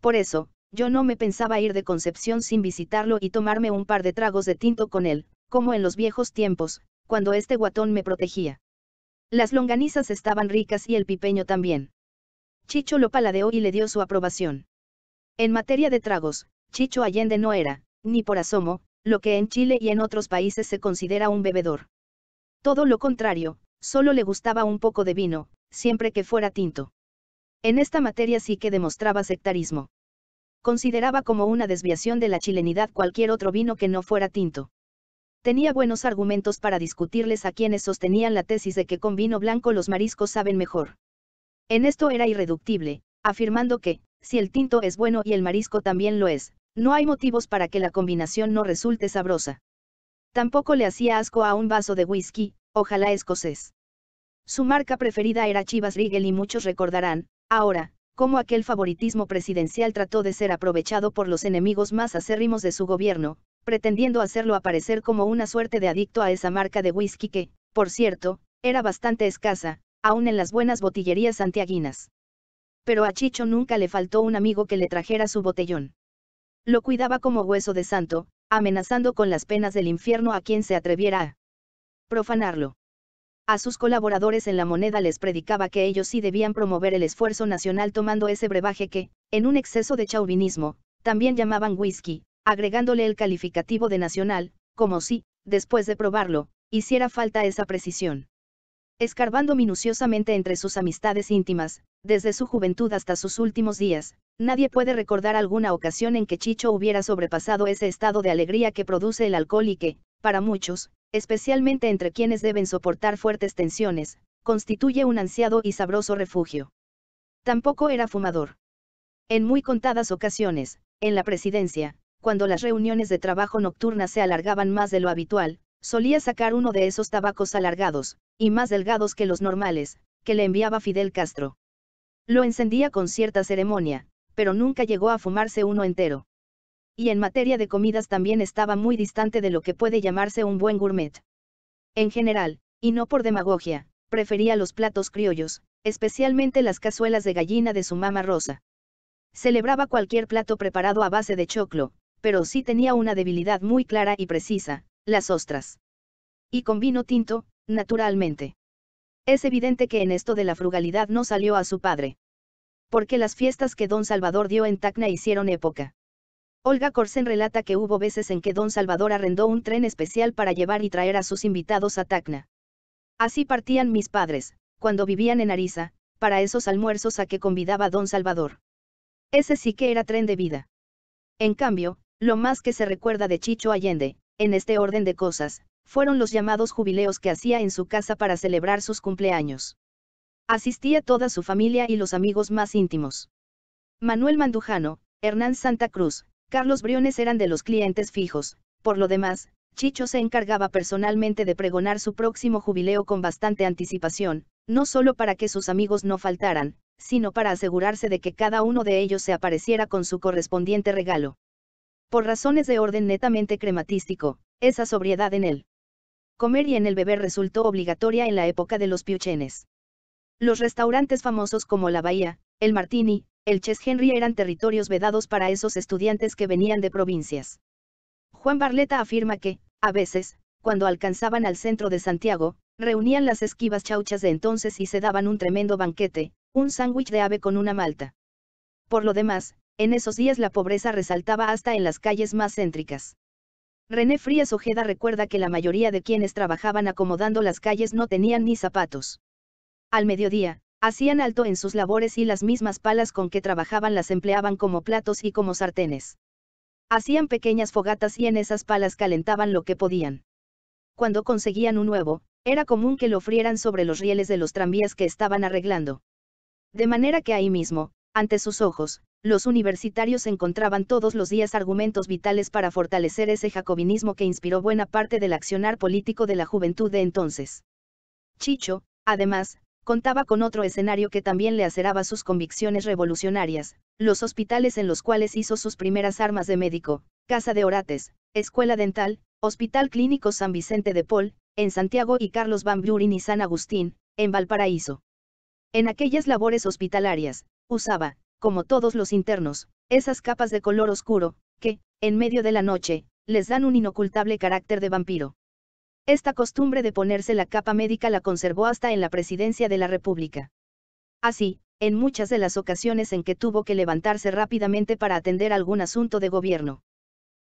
Por eso, yo no me pensaba ir de Concepción sin visitarlo y tomarme un par de tragos de tinto con él, como en los viejos tiempos, cuando este guatón me protegía. Las longanizas estaban ricas y el pipeño también. Chicho lo paladeó y le dio su aprobación. En materia de tragos, Chicho Allende no era, ni por asomo, lo que en Chile y en otros países se considera un bebedor. Todo lo contrario, solo le gustaba un poco de vino, siempre que fuera tinto. En esta materia sí que demostraba sectarismo. Consideraba como una desviación de la chilenidad cualquier otro vino que no fuera tinto. Tenía buenos argumentos para discutirles a quienes sostenían la tesis de que con vino blanco los mariscos saben mejor. En esto era irreductible, afirmando que, si el tinto es bueno y el marisco también lo es, no hay motivos para que la combinación no resulte sabrosa. Tampoco le hacía asco a un vaso de whisky, ojalá escocés. Su marca preferida era Chivas Regal y muchos recordarán, ahora, cómo aquel favoritismo presidencial trató de ser aprovechado por los enemigos más acérrimos de su gobierno, pretendiendo hacerlo aparecer como una suerte de adicto a esa marca de whisky que, por cierto, era bastante escasa, aún en las buenas botillerías santiaguinas. Pero a Chicho nunca le faltó un amigo que le trajera su botellón. Lo cuidaba como hueso de santo, amenazando con las penas del infierno a quien se atreviera a profanarlo. A sus colaboradores en la moneda les predicaba que ellos sí debían promover el esfuerzo nacional tomando ese brebaje que, en un exceso de chauvinismo, también llamaban whisky, agregándole el calificativo de nacional, como si, después de probarlo, hiciera falta esa precisión escarbando minuciosamente entre sus amistades íntimas, desde su juventud hasta sus últimos días, nadie puede recordar alguna ocasión en que Chicho hubiera sobrepasado ese estado de alegría que produce el alcohol y que, para muchos, especialmente entre quienes deben soportar fuertes tensiones, constituye un ansiado y sabroso refugio. Tampoco era fumador. En muy contadas ocasiones, en la presidencia, cuando las reuniones de trabajo nocturnas se alargaban más de lo habitual, solía sacar uno de esos tabacos alargados, y más delgados que los normales, que le enviaba Fidel Castro. Lo encendía con cierta ceremonia, pero nunca llegó a fumarse uno entero. Y en materia de comidas también estaba muy distante de lo que puede llamarse un buen gourmet. En general, y no por demagogia, prefería los platos criollos, especialmente las cazuelas de gallina de su mamá Rosa. Celebraba cualquier plato preparado a base de choclo, pero sí tenía una debilidad muy clara y precisa, las ostras. Y con vino tinto, naturalmente. Es evidente que en esto de la frugalidad no salió a su padre. Porque las fiestas que don Salvador dio en Tacna hicieron época. Olga Corsen relata que hubo veces en que don Salvador arrendó un tren especial para llevar y traer a sus invitados a Tacna. Así partían mis padres, cuando vivían en Arisa, para esos almuerzos a que convidaba don Salvador. Ese sí que era tren de vida. En cambio, lo más que se recuerda de Chicho Allende, en este orden de cosas, fueron los llamados jubileos que hacía en su casa para celebrar sus cumpleaños. Asistía toda su familia y los amigos más íntimos. Manuel Mandujano, Hernán Santa Cruz, Carlos Briones eran de los clientes fijos, por lo demás, Chicho se encargaba personalmente de pregonar su próximo jubileo con bastante anticipación, no solo para que sus amigos no faltaran, sino para asegurarse de que cada uno de ellos se apareciera con su correspondiente regalo. Por razones de orden netamente crematístico, esa sobriedad en el comer y en el beber resultó obligatoria en la época de los piuchenes. Los restaurantes famosos como La Bahía, el Martini, el Ches Henry eran territorios vedados para esos estudiantes que venían de provincias. Juan Barleta afirma que, a veces, cuando alcanzaban al centro de Santiago, reunían las esquivas chauchas de entonces y se daban un tremendo banquete, un sándwich de ave con una malta. Por lo demás, en esos días la pobreza resaltaba hasta en las calles más céntricas. René Frías Ojeda recuerda que la mayoría de quienes trabajaban acomodando las calles no tenían ni zapatos. Al mediodía, hacían alto en sus labores y las mismas palas con que trabajaban las empleaban como platos y como sartenes. Hacían pequeñas fogatas y en esas palas calentaban lo que podían. Cuando conseguían un nuevo, era común que lo frieran sobre los rieles de los tranvías que estaban arreglando. De manera que ahí mismo, ante sus ojos, los universitarios encontraban todos los días argumentos vitales para fortalecer ese jacobinismo que inspiró buena parte del accionar político de la juventud de entonces. Chicho, además, contaba con otro escenario que también le aceraba sus convicciones revolucionarias, los hospitales en los cuales hizo sus primeras armas de médico, Casa de Orates, Escuela Dental, Hospital Clínico San Vicente de Paul, en Santiago y Carlos Van Buren y San Agustín, en Valparaíso. En aquellas labores hospitalarias, usaba, como todos los internos, esas capas de color oscuro, que, en medio de la noche, les dan un inocultable carácter de vampiro. Esta costumbre de ponerse la capa médica la conservó hasta en la presidencia de la República. Así, en muchas de las ocasiones en que tuvo que levantarse rápidamente para atender algún asunto de gobierno.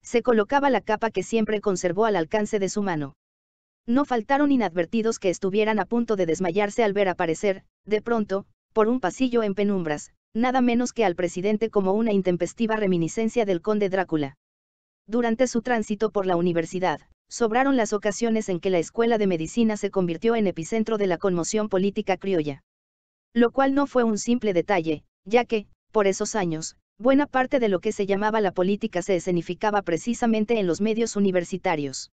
Se colocaba la capa que siempre conservó al alcance de su mano. No faltaron inadvertidos que estuvieran a punto de desmayarse al ver aparecer, de pronto, por un pasillo en penumbras, nada menos que al presidente como una intempestiva reminiscencia del conde Drácula. Durante su tránsito por la universidad, sobraron las ocasiones en que la escuela de medicina se convirtió en epicentro de la conmoción política criolla. Lo cual no fue un simple detalle, ya que, por esos años, buena parte de lo que se llamaba la política se escenificaba precisamente en los medios universitarios.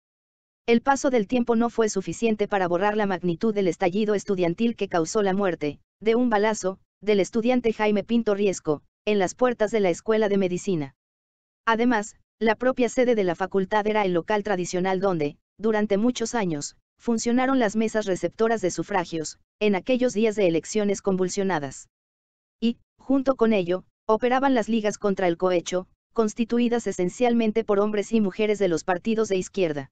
El paso del tiempo no fue suficiente para borrar la magnitud del estallido estudiantil que causó la muerte, de un balazo, del estudiante Jaime Pinto Riesco, en las puertas de la Escuela de Medicina. Además, la propia sede de la facultad era el local tradicional donde, durante muchos años, funcionaron las mesas receptoras de sufragios, en aquellos días de elecciones convulsionadas. Y, junto con ello, operaban las ligas contra el cohecho, constituidas esencialmente por hombres y mujeres de los partidos de izquierda.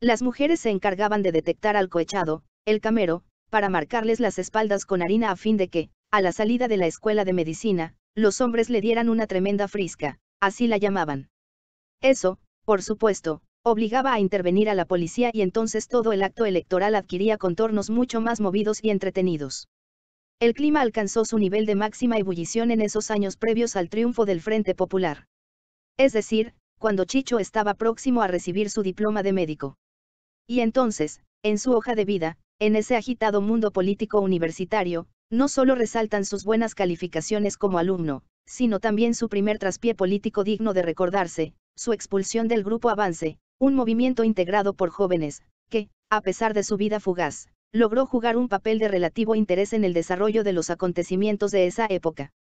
Las mujeres se encargaban de detectar al cohechado, el camero, para marcarles las espaldas con harina a fin de que, a la salida de la escuela de medicina, los hombres le dieran una tremenda frisca, así la llamaban. Eso, por supuesto, obligaba a intervenir a la policía y entonces todo el acto electoral adquiría contornos mucho más movidos y entretenidos. El clima alcanzó su nivel de máxima ebullición en esos años previos al triunfo del Frente Popular. Es decir, cuando Chicho estaba próximo a recibir su diploma de médico. Y entonces, en su hoja de vida, en ese agitado mundo político universitario, no solo resaltan sus buenas calificaciones como alumno, sino también su primer traspié político digno de recordarse, su expulsión del grupo Avance, un movimiento integrado por jóvenes, que, a pesar de su vida fugaz, logró jugar un papel de relativo interés en el desarrollo de los acontecimientos de esa época.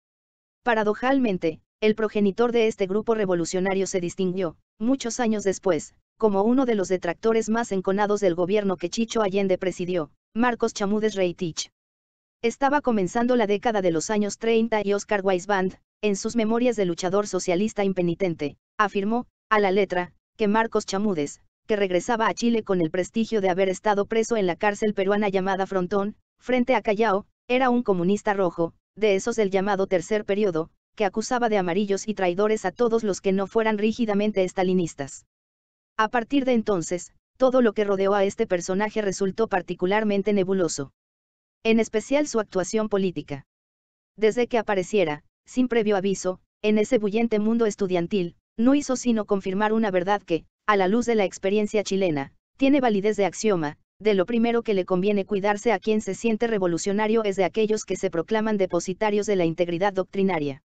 Paradojalmente, el progenitor de este grupo revolucionario se distinguió, muchos años después, como uno de los detractores más enconados del gobierno que Chicho Allende presidió, Marcos Chamudes Reitich. Estaba comenzando la década de los años 30 y Oscar Weisband, en sus memorias de luchador socialista impenitente, afirmó, a la letra, que Marcos Chamudes, que regresaba a Chile con el prestigio de haber estado preso en la cárcel peruana llamada Frontón, frente a Callao, era un comunista rojo, de esos del llamado tercer periodo, que acusaba de amarillos y traidores a todos los que no fueran rígidamente estalinistas. A partir de entonces, todo lo que rodeó a este personaje resultó particularmente nebuloso en especial su actuación política. Desde que apareciera, sin previo aviso, en ese bullente mundo estudiantil, no hizo sino confirmar una verdad que, a la luz de la experiencia chilena, tiene validez de axioma, de lo primero que le conviene cuidarse a quien se siente revolucionario es de aquellos que se proclaman depositarios de la integridad doctrinaria.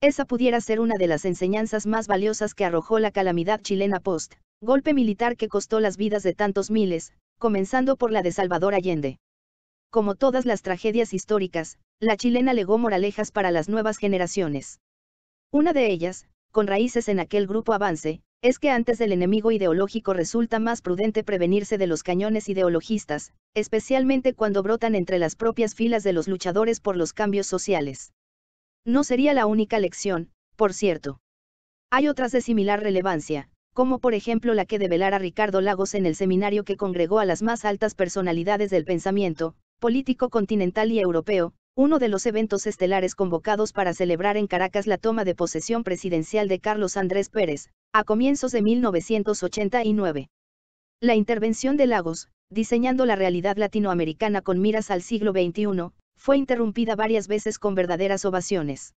Esa pudiera ser una de las enseñanzas más valiosas que arrojó la calamidad chilena post, golpe militar que costó las vidas de tantos miles, comenzando por la de Salvador Allende como todas las tragedias históricas, la chilena legó moralejas para las nuevas generaciones. Una de ellas, con raíces en aquel grupo avance, es que antes del enemigo ideológico resulta más prudente prevenirse de los cañones ideologistas, especialmente cuando brotan entre las propias filas de los luchadores por los cambios sociales. No sería la única lección, por cierto. Hay otras de similar relevancia, como por ejemplo la que develara Ricardo Lagos en el seminario que congregó a las más altas personalidades del pensamiento, político continental y europeo, uno de los eventos estelares convocados para celebrar en Caracas la toma de posesión presidencial de Carlos Andrés Pérez, a comienzos de 1989. La intervención de Lagos, diseñando la realidad latinoamericana con miras al siglo XXI, fue interrumpida varias veces con verdaderas ovaciones.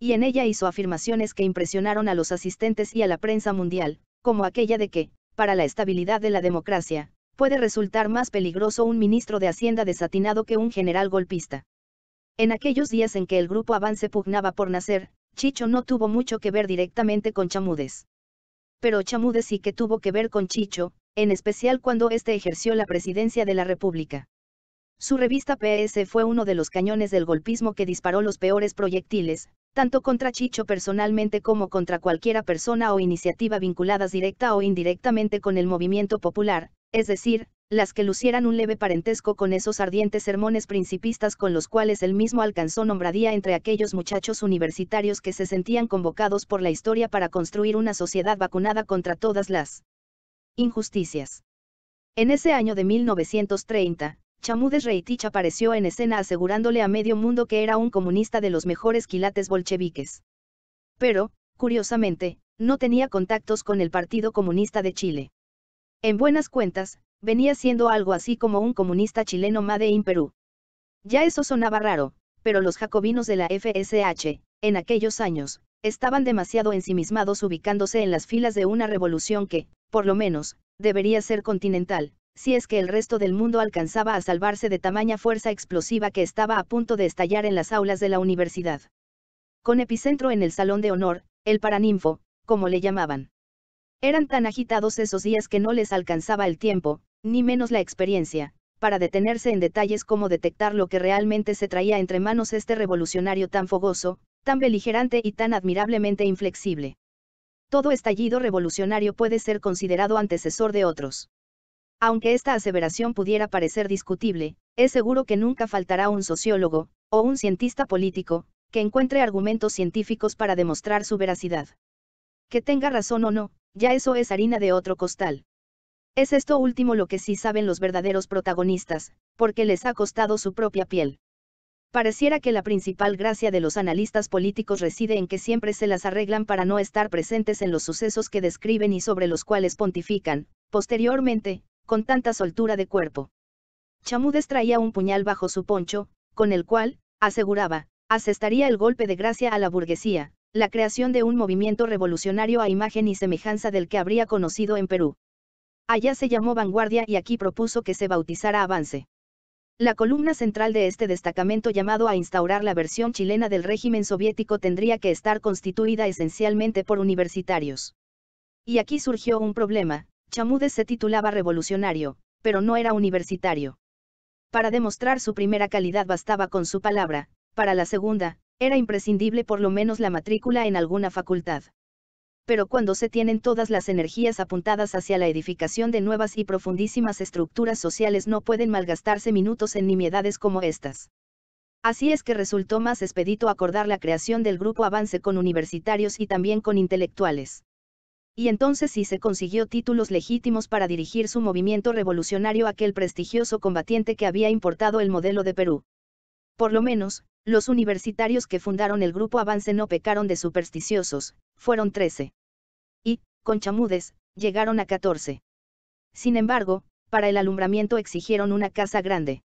Y en ella hizo afirmaciones que impresionaron a los asistentes y a la prensa mundial, como aquella de que, para la estabilidad de la democracia, puede resultar más peligroso un ministro de Hacienda desatinado que un general golpista. En aquellos días en que el grupo Avance pugnaba por nacer, Chicho no tuvo mucho que ver directamente con Chamudes. Pero Chamudes sí que tuvo que ver con Chicho, en especial cuando éste ejerció la presidencia de la República. Su revista PS fue uno de los cañones del golpismo que disparó los peores proyectiles, tanto contra Chicho personalmente como contra cualquiera persona o iniciativa vinculadas directa o indirectamente con el movimiento popular, es decir, las que lucieran un leve parentesco con esos ardientes sermones principistas con los cuales él mismo alcanzó nombradía entre aquellos muchachos universitarios que se sentían convocados por la historia para construir una sociedad vacunada contra todas las injusticias. En ese año de 1930, Chamudes Reitich apareció en escena asegurándole a medio mundo que era un comunista de los mejores quilates bolcheviques. Pero, curiosamente, no tenía contactos con el Partido Comunista de Chile. En buenas cuentas, venía siendo algo así como un comunista chileno Made in Perú. Ya eso sonaba raro, pero los jacobinos de la FSH, en aquellos años, estaban demasiado ensimismados ubicándose en las filas de una revolución que, por lo menos, debería ser continental, si es que el resto del mundo alcanzaba a salvarse de tamaña fuerza explosiva que estaba a punto de estallar en las aulas de la universidad. Con epicentro en el Salón de Honor, el Paraninfo, como le llamaban. Eran tan agitados esos días que no les alcanzaba el tiempo, ni menos la experiencia, para detenerse en detalles como detectar lo que realmente se traía entre manos este revolucionario tan fogoso, tan beligerante y tan admirablemente inflexible. Todo estallido revolucionario puede ser considerado antecesor de otros. Aunque esta aseveración pudiera parecer discutible, es seguro que nunca faltará un sociólogo, o un cientista político, que encuentre argumentos científicos para demostrar su veracidad. Que tenga razón o no, ya eso es harina de otro costal. Es esto último lo que sí saben los verdaderos protagonistas, porque les ha costado su propia piel. Pareciera que la principal gracia de los analistas políticos reside en que siempre se las arreglan para no estar presentes en los sucesos que describen y sobre los cuales pontifican, posteriormente, con tanta soltura de cuerpo. Chamudes traía un puñal bajo su poncho, con el cual, aseguraba, asestaría el golpe de gracia a la burguesía, la creación de un movimiento revolucionario a imagen y semejanza del que habría conocido en Perú. Allá se llamó Vanguardia y aquí propuso que se bautizara Avance. La columna central de este destacamento llamado a instaurar la versión chilena del régimen soviético tendría que estar constituida esencialmente por universitarios. Y aquí surgió un problema, Chamudes se titulaba revolucionario, pero no era universitario. Para demostrar su primera calidad bastaba con su palabra, para la segunda, era imprescindible por lo menos la matrícula en alguna facultad. Pero cuando se tienen todas las energías apuntadas hacia la edificación de nuevas y profundísimas estructuras sociales no pueden malgastarse minutos en nimiedades como estas. Así es que resultó más expedito acordar la creación del grupo Avance con universitarios y también con intelectuales. Y entonces sí se consiguió títulos legítimos para dirigir su movimiento revolucionario aquel prestigioso combatiente que había importado el modelo de Perú. Por lo menos, los universitarios que fundaron el grupo Avance no pecaron de supersticiosos, fueron 13. Y, con Chamudes, llegaron a 14. Sin embargo, para el alumbramiento exigieron una casa grande.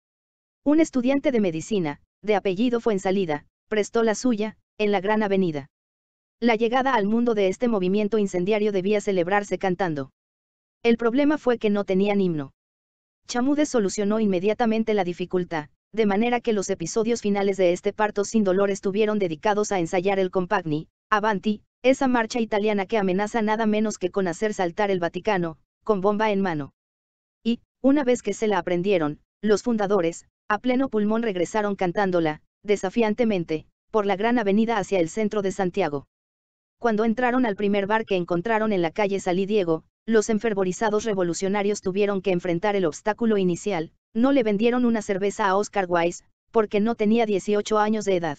Un estudiante de medicina, de apellido Fuensalida, prestó la suya, en la Gran Avenida. La llegada al mundo de este movimiento incendiario debía celebrarse cantando. El problema fue que no tenían himno. Chamudes solucionó inmediatamente la dificultad, de manera que los episodios finales de este parto sin dolor estuvieron dedicados a ensayar el Compagni, Avanti, esa marcha italiana que amenaza nada menos que con hacer saltar el Vaticano, con bomba en mano. Y, una vez que se la aprendieron, los fundadores, a pleno pulmón regresaron cantándola, desafiantemente, por la gran avenida hacia el centro de Santiago. Cuando entraron al primer bar que encontraron en la calle Salí Diego, los enfervorizados revolucionarios tuvieron que enfrentar el obstáculo inicial, no le vendieron una cerveza a Oscar Weiss, porque no tenía 18 años de edad.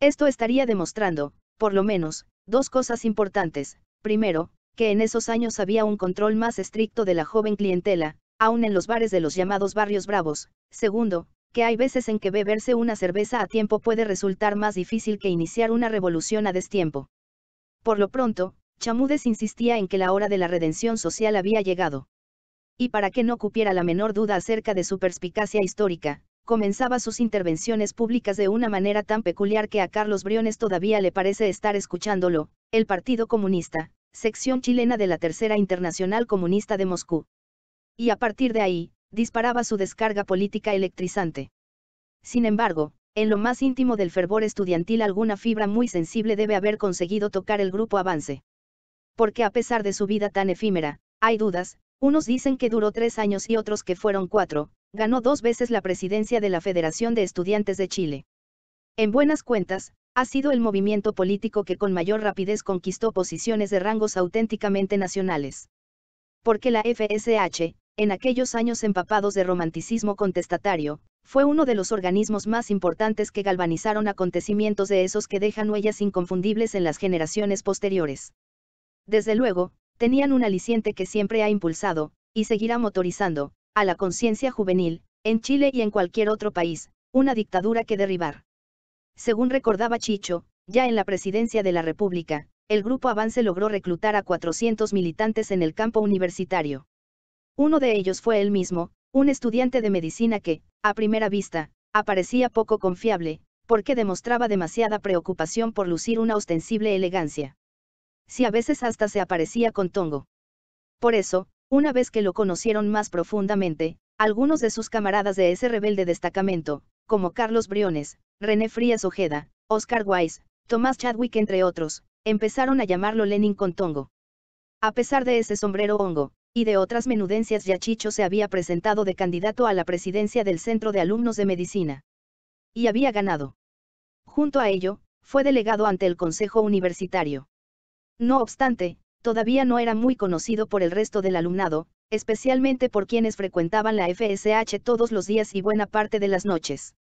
Esto estaría demostrando, por lo menos, dos cosas importantes. Primero, que en esos años había un control más estricto de la joven clientela, aún en los bares de los llamados barrios bravos. Segundo, que hay veces en que beberse una cerveza a tiempo puede resultar más difícil que iniciar una revolución a destiempo. Por lo pronto, Chamudes insistía en que la hora de la redención social había llegado. Y para que no cupiera la menor duda acerca de su perspicacia histórica, comenzaba sus intervenciones públicas de una manera tan peculiar que a Carlos Briones todavía le parece estar escuchándolo, el Partido Comunista, sección chilena de la Tercera Internacional Comunista de Moscú. Y a partir de ahí, disparaba su descarga política electrizante. Sin embargo, en lo más íntimo del fervor estudiantil alguna fibra muy sensible debe haber conseguido tocar el grupo avance porque a pesar de su vida tan efímera, hay dudas, unos dicen que duró tres años y otros que fueron cuatro, ganó dos veces la presidencia de la Federación de Estudiantes de Chile. En buenas cuentas, ha sido el movimiento político que con mayor rapidez conquistó posiciones de rangos auténticamente nacionales. Porque la FSH, en aquellos años empapados de romanticismo contestatario, fue uno de los organismos más importantes que galvanizaron acontecimientos de esos que dejan huellas inconfundibles en las generaciones posteriores. Desde luego, tenían un aliciente que siempre ha impulsado, y seguirá motorizando, a la conciencia juvenil, en Chile y en cualquier otro país, una dictadura que derribar. Según recordaba Chicho, ya en la presidencia de la República, el grupo Avance logró reclutar a 400 militantes en el campo universitario. Uno de ellos fue él mismo, un estudiante de medicina que, a primera vista, aparecía poco confiable, porque demostraba demasiada preocupación por lucir una ostensible elegancia si a veces hasta se aparecía con Tongo. Por eso, una vez que lo conocieron más profundamente, algunos de sus camaradas de ese rebelde destacamento, como Carlos Briones, René Frías Ojeda, Oscar Weiss, Tomás Chadwick entre otros, empezaron a llamarlo Lenin con Tongo. A pesar de ese sombrero hongo, y de otras menudencias Yachicho se había presentado de candidato a la presidencia del Centro de Alumnos de Medicina. Y había ganado. Junto a ello, fue delegado ante el Consejo Universitario. No obstante, todavía no era muy conocido por el resto del alumnado, especialmente por quienes frecuentaban la FSH todos los días y buena parte de las noches.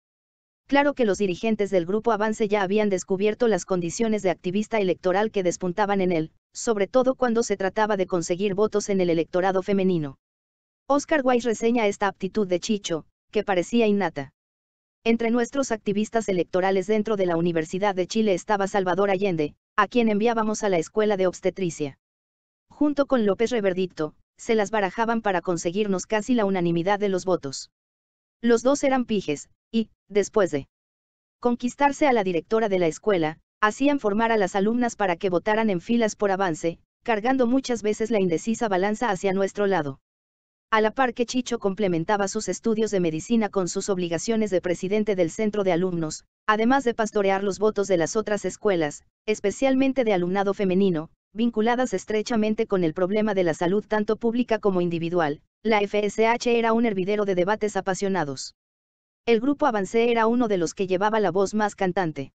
Claro que los dirigentes del grupo Avance ya habían descubierto las condiciones de activista electoral que despuntaban en él, sobre todo cuando se trataba de conseguir votos en el electorado femenino. Oscar Weiss reseña esta aptitud de Chicho, que parecía innata. Entre nuestros activistas electorales dentro de la Universidad de Chile estaba Salvador Allende, a quien enviábamos a la escuela de obstetricia. Junto con López Reverdito, se las barajaban para conseguirnos casi la unanimidad de los votos. Los dos eran pijes, y, después de conquistarse a la directora de la escuela, hacían formar a las alumnas para que votaran en filas por avance, cargando muchas veces la indecisa balanza hacia nuestro lado a la par que Chicho complementaba sus estudios de medicina con sus obligaciones de presidente del centro de alumnos, además de pastorear los votos de las otras escuelas, especialmente de alumnado femenino, vinculadas estrechamente con el problema de la salud tanto pública como individual, la FSH era un hervidero de debates apasionados. El grupo Avancé era uno de los que llevaba la voz más cantante.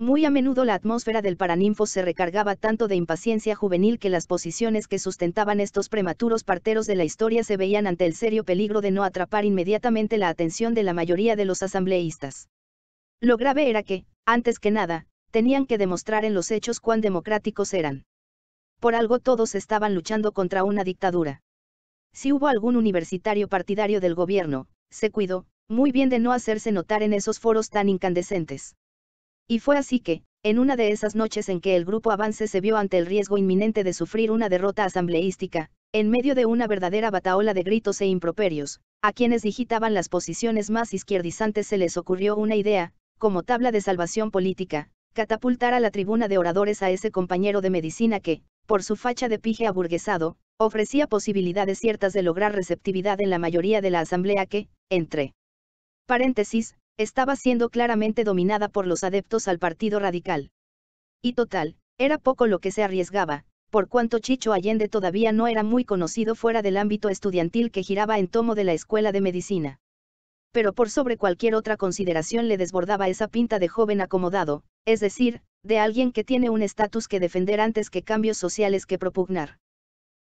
Muy a menudo la atmósfera del paraninfo se recargaba tanto de impaciencia juvenil que las posiciones que sustentaban estos prematuros parteros de la historia se veían ante el serio peligro de no atrapar inmediatamente la atención de la mayoría de los asambleístas. Lo grave era que, antes que nada, tenían que demostrar en los hechos cuán democráticos eran. Por algo todos estaban luchando contra una dictadura. Si hubo algún universitario partidario del gobierno, se cuidó, muy bien de no hacerse notar en esos foros tan incandescentes. Y fue así que, en una de esas noches en que el grupo Avance se vio ante el riesgo inminente de sufrir una derrota asambleística, en medio de una verdadera bataola de gritos e improperios, a quienes digitaban las posiciones más izquierdizantes se les ocurrió una idea, como tabla de salvación política, catapultar a la tribuna de oradores a ese compañero de medicina que, por su facha de pije aburguesado, ofrecía posibilidades ciertas de lograr receptividad en la mayoría de la asamblea que, entre paréntesis, estaba siendo claramente dominada por los adeptos al Partido Radical. Y total, era poco lo que se arriesgaba, por cuanto Chicho Allende todavía no era muy conocido fuera del ámbito estudiantil que giraba en tomo de la Escuela de Medicina. Pero por sobre cualquier otra consideración le desbordaba esa pinta de joven acomodado, es decir, de alguien que tiene un estatus que defender antes que cambios sociales que propugnar.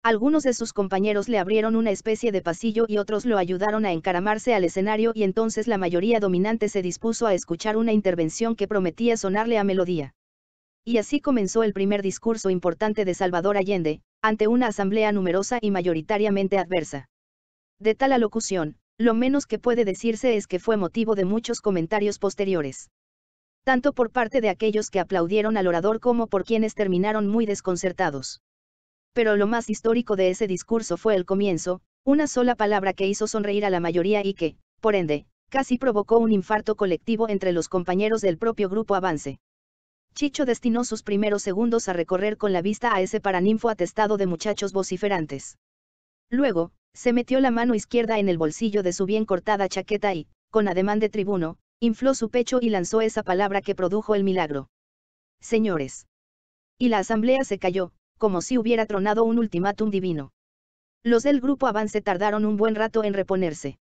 Algunos de sus compañeros le abrieron una especie de pasillo y otros lo ayudaron a encaramarse al escenario y entonces la mayoría dominante se dispuso a escuchar una intervención que prometía sonarle a melodía. Y así comenzó el primer discurso importante de Salvador Allende, ante una asamblea numerosa y mayoritariamente adversa. De tal alocución, lo menos que puede decirse es que fue motivo de muchos comentarios posteriores. Tanto por parte de aquellos que aplaudieron al orador como por quienes terminaron muy desconcertados pero lo más histórico de ese discurso fue el comienzo, una sola palabra que hizo sonreír a la mayoría y que, por ende, casi provocó un infarto colectivo entre los compañeros del propio grupo Avance. Chicho destinó sus primeros segundos a recorrer con la vista a ese paraninfo atestado de muchachos vociferantes. Luego, se metió la mano izquierda en el bolsillo de su bien cortada chaqueta y, con ademán de tribuno, infló su pecho y lanzó esa palabra que produjo el milagro. Señores. Y la asamblea se cayó, como si hubiera tronado un ultimátum divino. Los del grupo Avance tardaron un buen rato en reponerse.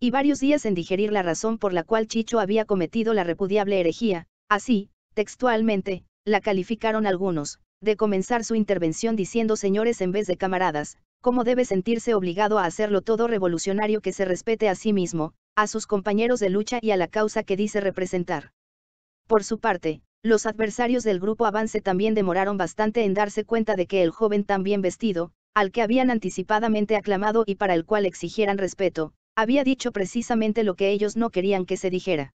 Y varios días en digerir la razón por la cual Chicho había cometido la repudiable herejía, así, textualmente, la calificaron algunos, de comenzar su intervención diciendo señores en vez de camaradas, cómo debe sentirse obligado a hacerlo todo revolucionario que se respete a sí mismo, a sus compañeros de lucha y a la causa que dice representar. Por su parte, los adversarios del grupo Avance también demoraron bastante en darse cuenta de que el joven tan bien vestido, al que habían anticipadamente aclamado y para el cual exigieran respeto, había dicho precisamente lo que ellos no querían que se dijera.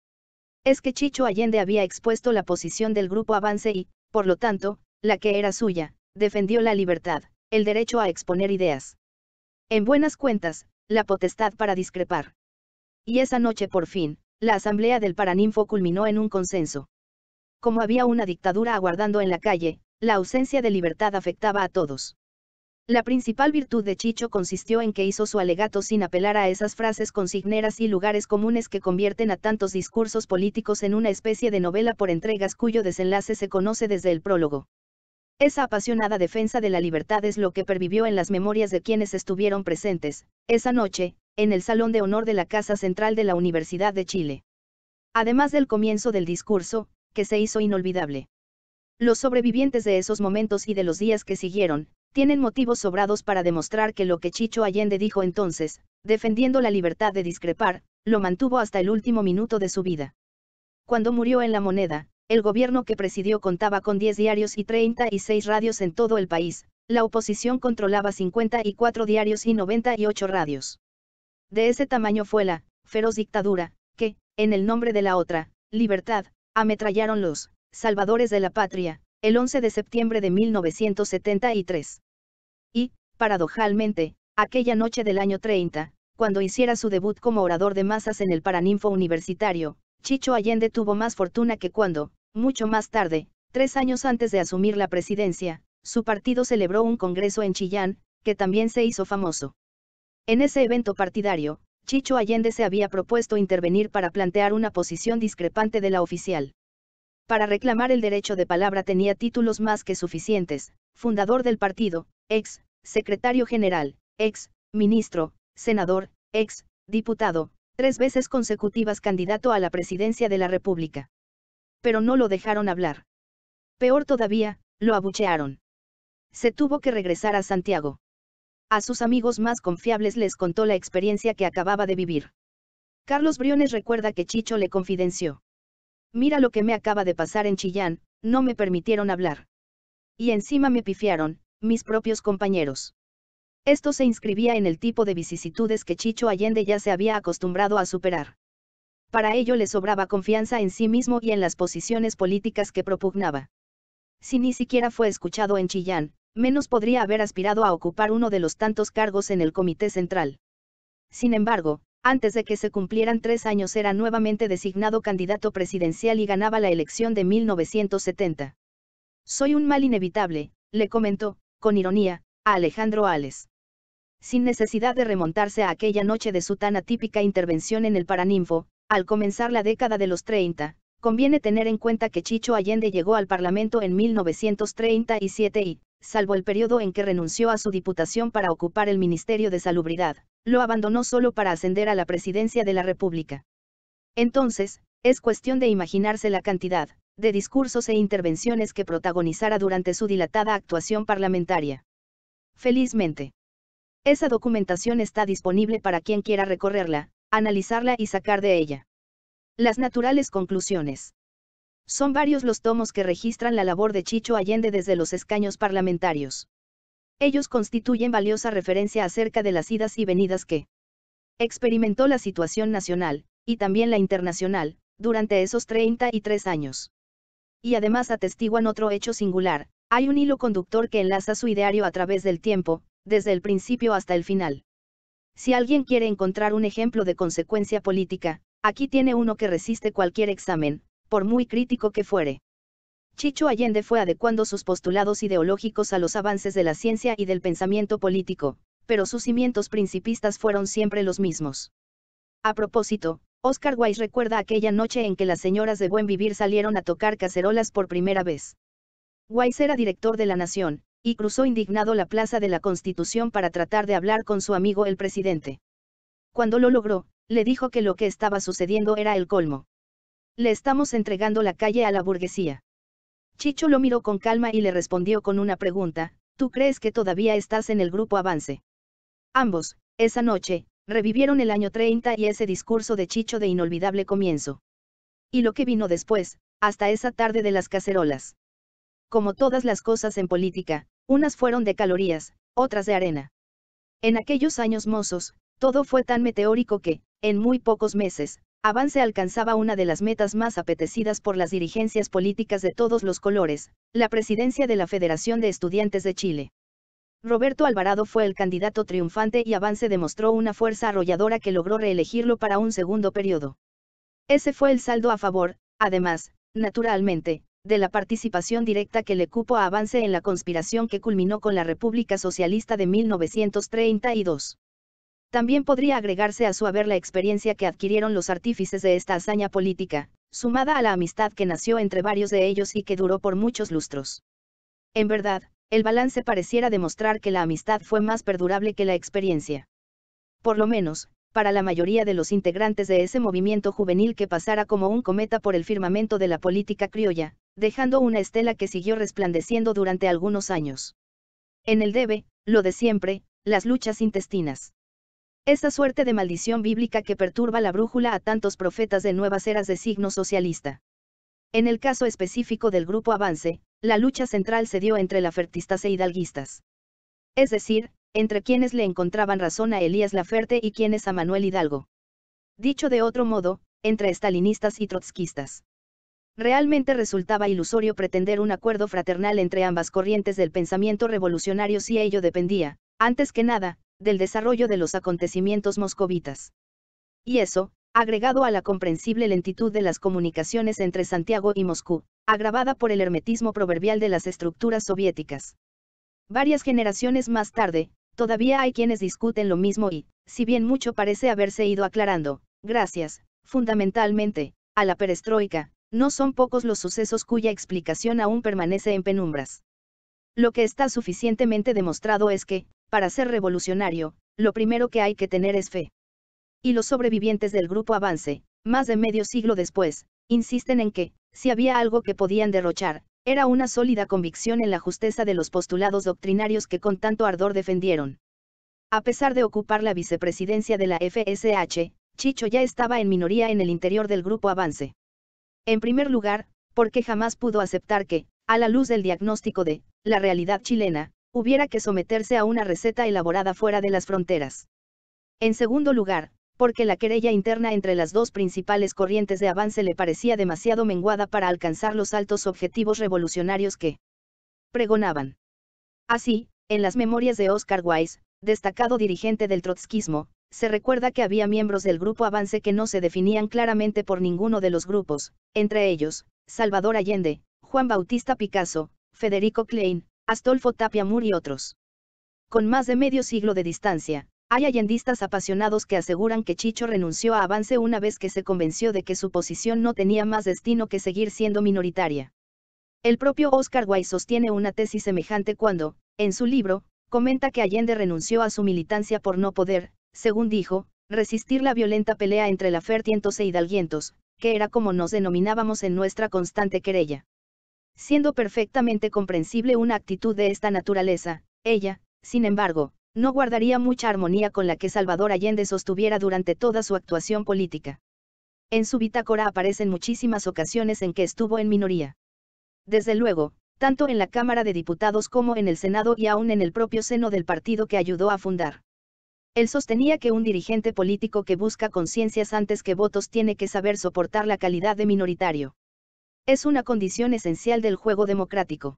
Es que Chicho Allende había expuesto la posición del grupo Avance y, por lo tanto, la que era suya, defendió la libertad, el derecho a exponer ideas. En buenas cuentas, la potestad para discrepar. Y esa noche por fin, la asamblea del Paraninfo culminó en un consenso como había una dictadura aguardando en la calle, la ausencia de libertad afectaba a todos. La principal virtud de Chicho consistió en que hizo su alegato sin apelar a esas frases consigneras y lugares comunes que convierten a tantos discursos políticos en una especie de novela por entregas cuyo desenlace se conoce desde el prólogo. Esa apasionada defensa de la libertad es lo que pervivió en las memorias de quienes estuvieron presentes, esa noche, en el Salón de Honor de la Casa Central de la Universidad de Chile. Además del comienzo del discurso, que se hizo inolvidable. Los sobrevivientes de esos momentos y de los días que siguieron, tienen motivos sobrados para demostrar que lo que Chicho Allende dijo entonces, defendiendo la libertad de discrepar, lo mantuvo hasta el último minuto de su vida. Cuando murió en La Moneda, el gobierno que presidió contaba con 10 diarios y 36 radios en todo el país, la oposición controlaba 54 diarios y 98 radios. De ese tamaño fue la feroz dictadura, que, en el nombre de la otra, libertad, ametrallaron los salvadores de la patria, el 11 de septiembre de 1973. Y, paradojalmente, aquella noche del año 30, cuando hiciera su debut como orador de masas en el Paraninfo Universitario, Chicho Allende tuvo más fortuna que cuando, mucho más tarde, tres años antes de asumir la presidencia, su partido celebró un congreso en Chillán, que también se hizo famoso. En ese evento partidario, Chicho Allende se había propuesto intervenir para plantear una posición discrepante de la oficial. Para reclamar el derecho de palabra tenía títulos más que suficientes, fundador del partido, ex, secretario general, ex, ministro, senador, ex, diputado, tres veces consecutivas candidato a la presidencia de la República. Pero no lo dejaron hablar. Peor todavía, lo abuchearon. Se tuvo que regresar a Santiago. A sus amigos más confiables les contó la experiencia que acababa de vivir. Carlos Briones recuerda que Chicho le confidenció. Mira lo que me acaba de pasar en Chillán, no me permitieron hablar. Y encima me pifiaron, mis propios compañeros. Esto se inscribía en el tipo de vicisitudes que Chicho Allende ya se había acostumbrado a superar. Para ello le sobraba confianza en sí mismo y en las posiciones políticas que propugnaba. Si ni siquiera fue escuchado en Chillán, menos podría haber aspirado a ocupar uno de los tantos cargos en el Comité Central. Sin embargo, antes de que se cumplieran tres años era nuevamente designado candidato presidencial y ganaba la elección de 1970. Soy un mal inevitable, le comentó, con ironía, a Alejandro Ales. Sin necesidad de remontarse a aquella noche de su tan atípica intervención en el Paraninfo, al comenzar la década de los 30, conviene tener en cuenta que Chicho Allende llegó al Parlamento en 1937 y, salvo el periodo en que renunció a su diputación para ocupar el Ministerio de Salubridad, lo abandonó solo para ascender a la presidencia de la República. Entonces, es cuestión de imaginarse la cantidad de discursos e intervenciones que protagonizara durante su dilatada actuación parlamentaria. Felizmente. Esa documentación está disponible para quien quiera recorrerla, analizarla y sacar de ella. Las naturales conclusiones. Son varios los tomos que registran la labor de Chicho Allende desde los escaños parlamentarios. Ellos constituyen valiosa referencia acerca de las idas y venidas que experimentó la situación nacional, y también la internacional, durante esos 33 años. Y además atestiguan otro hecho singular, hay un hilo conductor que enlaza su ideario a través del tiempo, desde el principio hasta el final. Si alguien quiere encontrar un ejemplo de consecuencia política, aquí tiene uno que resiste cualquier examen, por muy crítico que fuere. Chicho Allende fue adecuando sus postulados ideológicos a los avances de la ciencia y del pensamiento político, pero sus cimientos principistas fueron siempre los mismos. A propósito, Oscar Wise recuerda aquella noche en que las señoras de Buen Vivir salieron a tocar cacerolas por primera vez. Wise era director de la Nación, y cruzó indignado la Plaza de la Constitución para tratar de hablar con su amigo el presidente. Cuando lo logró, le dijo que lo que estaba sucediendo era el colmo. Le estamos entregando la calle a la burguesía. Chicho lo miró con calma y le respondió con una pregunta, ¿tú crees que todavía estás en el grupo Avance? Ambos, esa noche, revivieron el año 30 y ese discurso de Chicho de inolvidable comienzo. Y lo que vino después, hasta esa tarde de las cacerolas. Como todas las cosas en política, unas fueron de calorías, otras de arena. En aquellos años mozos, todo fue tan meteórico que, en muy pocos meses, Avance alcanzaba una de las metas más apetecidas por las dirigencias políticas de todos los colores, la presidencia de la Federación de Estudiantes de Chile. Roberto Alvarado fue el candidato triunfante y Avance demostró una fuerza arrolladora que logró reelegirlo para un segundo periodo. Ese fue el saldo a favor, además, naturalmente, de la participación directa que le cupo a Avance en la conspiración que culminó con la República Socialista de 1932. También podría agregarse a su haber la experiencia que adquirieron los artífices de esta hazaña política, sumada a la amistad que nació entre varios de ellos y que duró por muchos lustros. En verdad, el balance pareciera demostrar que la amistad fue más perdurable que la experiencia. Por lo menos, para la mayoría de los integrantes de ese movimiento juvenil que pasara como un cometa por el firmamento de la política criolla, dejando una estela que siguió resplandeciendo durante algunos años. En el debe, lo de siempre, las luchas intestinas. Esta suerte de maldición bíblica que perturba la brújula a tantos profetas de nuevas eras de signo socialista. En el caso específico del grupo Avance, la lucha central se dio entre lafertistas e hidalguistas. Es decir, entre quienes le encontraban razón a Elías Laferte y quienes a Manuel Hidalgo. Dicho de otro modo, entre estalinistas y trotskistas. Realmente resultaba ilusorio pretender un acuerdo fraternal entre ambas corrientes del pensamiento revolucionario si ello dependía, antes que nada, del desarrollo de los acontecimientos moscovitas. Y eso, agregado a la comprensible lentitud de las comunicaciones entre Santiago y Moscú, agravada por el hermetismo proverbial de las estructuras soviéticas. Varias generaciones más tarde, todavía hay quienes discuten lo mismo y, si bien mucho parece haberse ido aclarando, gracias, fundamentalmente, a la perestroika, no son pocos los sucesos cuya explicación aún permanece en penumbras. Lo que está suficientemente demostrado es que, para ser revolucionario, lo primero que hay que tener es fe. Y los sobrevivientes del grupo Avance, más de medio siglo después, insisten en que, si había algo que podían derrochar, era una sólida convicción en la justeza de los postulados doctrinarios que con tanto ardor defendieron. A pesar de ocupar la vicepresidencia de la FSH, Chicho ya estaba en minoría en el interior del grupo Avance. En primer lugar, porque jamás pudo aceptar que, a la luz del diagnóstico de la realidad chilena, hubiera que someterse a una receta elaborada fuera de las fronteras. En segundo lugar, porque la querella interna entre las dos principales corrientes de avance le parecía demasiado menguada para alcanzar los altos objetivos revolucionarios que pregonaban. Así, en las memorias de Oscar Weiss, destacado dirigente del trotskismo, se recuerda que había miembros del grupo Avance que no se definían claramente por ninguno de los grupos, entre ellos, Salvador Allende, Juan Bautista Picasso, Federico Klein, Astolfo Tapia Mur y otros. Con más de medio siglo de distancia, hay allendistas apasionados que aseguran que Chicho renunció a Avance una vez que se convenció de que su posición no tenía más destino que seguir siendo minoritaria. El propio Oscar Wilde sostiene una tesis semejante cuando, en su libro, comenta que Allende renunció a su militancia por no poder, según dijo, resistir la violenta pelea entre la Fertientos e Hidalguientos, que era como nos denominábamos en nuestra constante querella. Siendo perfectamente comprensible una actitud de esta naturaleza, ella, sin embargo, no guardaría mucha armonía con la que Salvador Allende sostuviera durante toda su actuación política. En su bitácora aparecen muchísimas ocasiones en que estuvo en minoría. Desde luego, tanto en la Cámara de Diputados como en el Senado y aún en el propio seno del partido que ayudó a fundar. Él sostenía que un dirigente político que busca conciencias antes que votos tiene que saber soportar la calidad de minoritario es una condición esencial del juego democrático.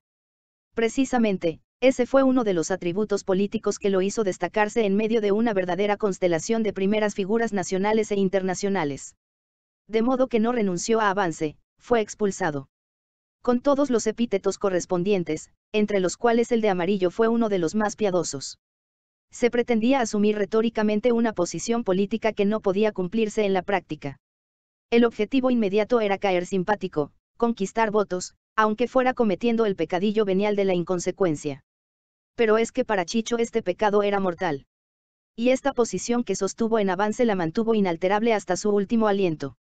Precisamente, ese fue uno de los atributos políticos que lo hizo destacarse en medio de una verdadera constelación de primeras figuras nacionales e internacionales. De modo que no renunció a avance, fue expulsado. Con todos los epítetos correspondientes, entre los cuales el de amarillo fue uno de los más piadosos. Se pretendía asumir retóricamente una posición política que no podía cumplirse en la práctica. El objetivo inmediato era caer simpático, conquistar votos, aunque fuera cometiendo el pecadillo venial de la inconsecuencia. Pero es que para Chicho este pecado era mortal. Y esta posición que sostuvo en avance la mantuvo inalterable hasta su último aliento.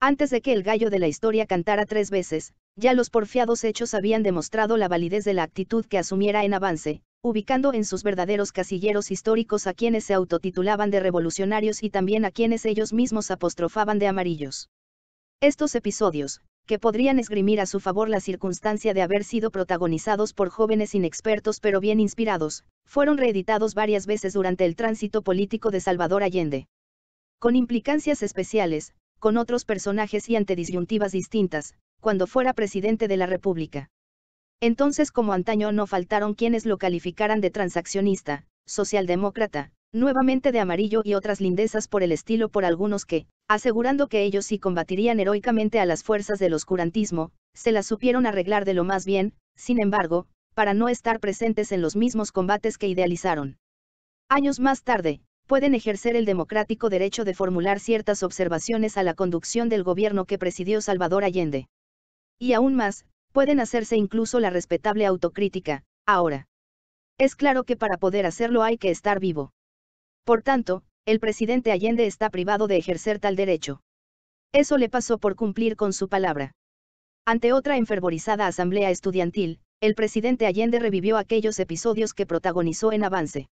Antes de que el gallo de la historia cantara tres veces, ya los porfiados hechos habían demostrado la validez de la actitud que asumiera en avance, ubicando en sus verdaderos casilleros históricos a quienes se autotitulaban de revolucionarios y también a quienes ellos mismos apostrofaban de amarillos. Estos episodios, que podrían esgrimir a su favor la circunstancia de haber sido protagonizados por jóvenes inexpertos pero bien inspirados, fueron reeditados varias veces durante el tránsito político de Salvador Allende. Con implicancias especiales, con otros personajes y ante disyuntivas distintas, cuando fuera presidente de la República. Entonces como antaño no faltaron quienes lo calificaran de transaccionista, socialdemócrata, nuevamente de amarillo y otras lindezas por el estilo por algunos que, asegurando que ellos sí combatirían heroicamente a las fuerzas del oscurantismo, se las supieron arreglar de lo más bien, sin embargo, para no estar presentes en los mismos combates que idealizaron. Años más tarde, pueden ejercer el democrático derecho de formular ciertas observaciones a la conducción del gobierno que presidió Salvador Allende. Y aún más, pueden hacerse incluso la respetable autocrítica, ahora. Es claro que para poder hacerlo hay que estar vivo. Por tanto, el presidente Allende está privado de ejercer tal derecho. Eso le pasó por cumplir con su palabra. Ante otra enfervorizada asamblea estudiantil, el presidente Allende revivió aquellos episodios que protagonizó en avance.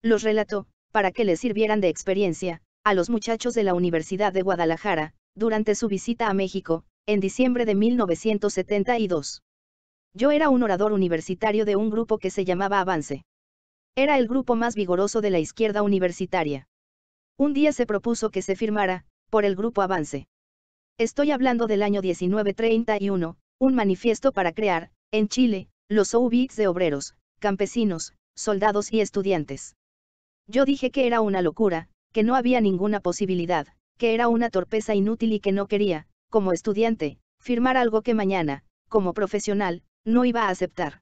Los relató, para que les sirvieran de experiencia, a los muchachos de la Universidad de Guadalajara, durante su visita a México, en diciembre de 1972. Yo era un orador universitario de un grupo que se llamaba Avance. Era el grupo más vigoroso de la izquierda universitaria. Un día se propuso que se firmara, por el grupo Avance. Estoy hablando del año 1931, un manifiesto para crear, en Chile, los OUBICs de obreros, campesinos, soldados y estudiantes. Yo dije que era una locura, que no había ninguna posibilidad, que era una torpeza inútil y que no quería, como estudiante, firmar algo que mañana, como profesional, no iba a aceptar.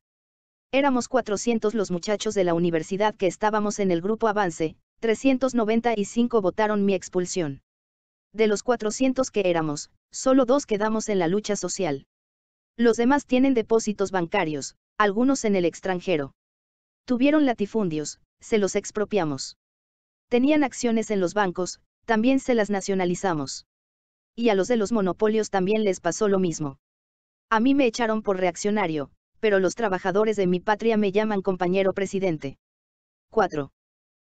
Éramos 400 los muchachos de la universidad que estábamos en el grupo Avance, 395 votaron mi expulsión. De los 400 que éramos, solo dos quedamos en la lucha social. Los demás tienen depósitos bancarios, algunos en el extranjero. Tuvieron latifundios, se los expropiamos. Tenían acciones en los bancos, también se las nacionalizamos. Y a los de los monopolios también les pasó lo mismo. A mí me echaron por reaccionario, pero los trabajadores de mi patria me llaman compañero presidente. 4.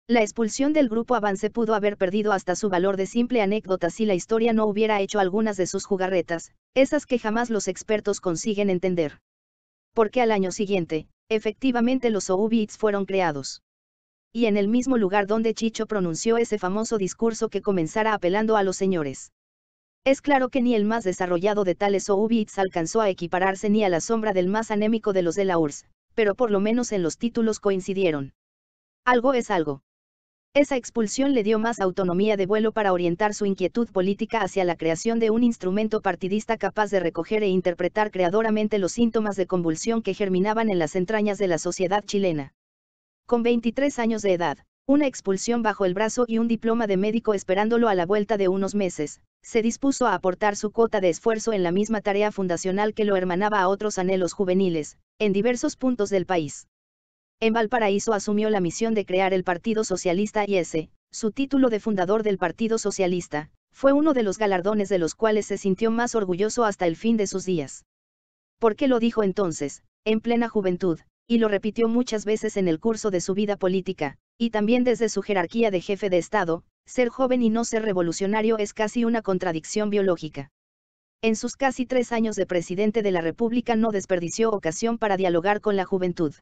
La expulsión del grupo Avance pudo haber perdido hasta su valor de simple anécdota si la historia no hubiera hecho algunas de sus jugarretas, esas que jamás los expertos consiguen entender. Porque al año siguiente, efectivamente los Oubits fueron creados. Y en el mismo lugar donde Chicho pronunció ese famoso discurso que comenzara apelando a los señores. Es claro que ni el más desarrollado de tales OUBITs alcanzó a equipararse ni a la sombra del más anémico de los de la URSS, pero por lo menos en los títulos coincidieron. Algo es algo. Esa expulsión le dio más autonomía de vuelo para orientar su inquietud política hacia la creación de un instrumento partidista capaz de recoger e interpretar creadoramente los síntomas de convulsión que germinaban en las entrañas de la sociedad chilena. Con 23 años de edad, una expulsión bajo el brazo y un diploma de médico esperándolo a la vuelta de unos meses, se dispuso a aportar su cuota de esfuerzo en la misma tarea fundacional que lo hermanaba a otros anhelos juveniles, en diversos puntos del país. En Valparaíso asumió la misión de crear el Partido Socialista y ese, su título de fundador del Partido Socialista, fue uno de los galardones de los cuales se sintió más orgulloso hasta el fin de sus días. ¿Por qué lo dijo entonces, en plena juventud, y lo repitió muchas veces en el curso de su vida política, y también desde su jerarquía de jefe de Estado, ser joven y no ser revolucionario es casi una contradicción biológica. En sus casi tres años de presidente de la República no desperdició ocasión para dialogar con la juventud.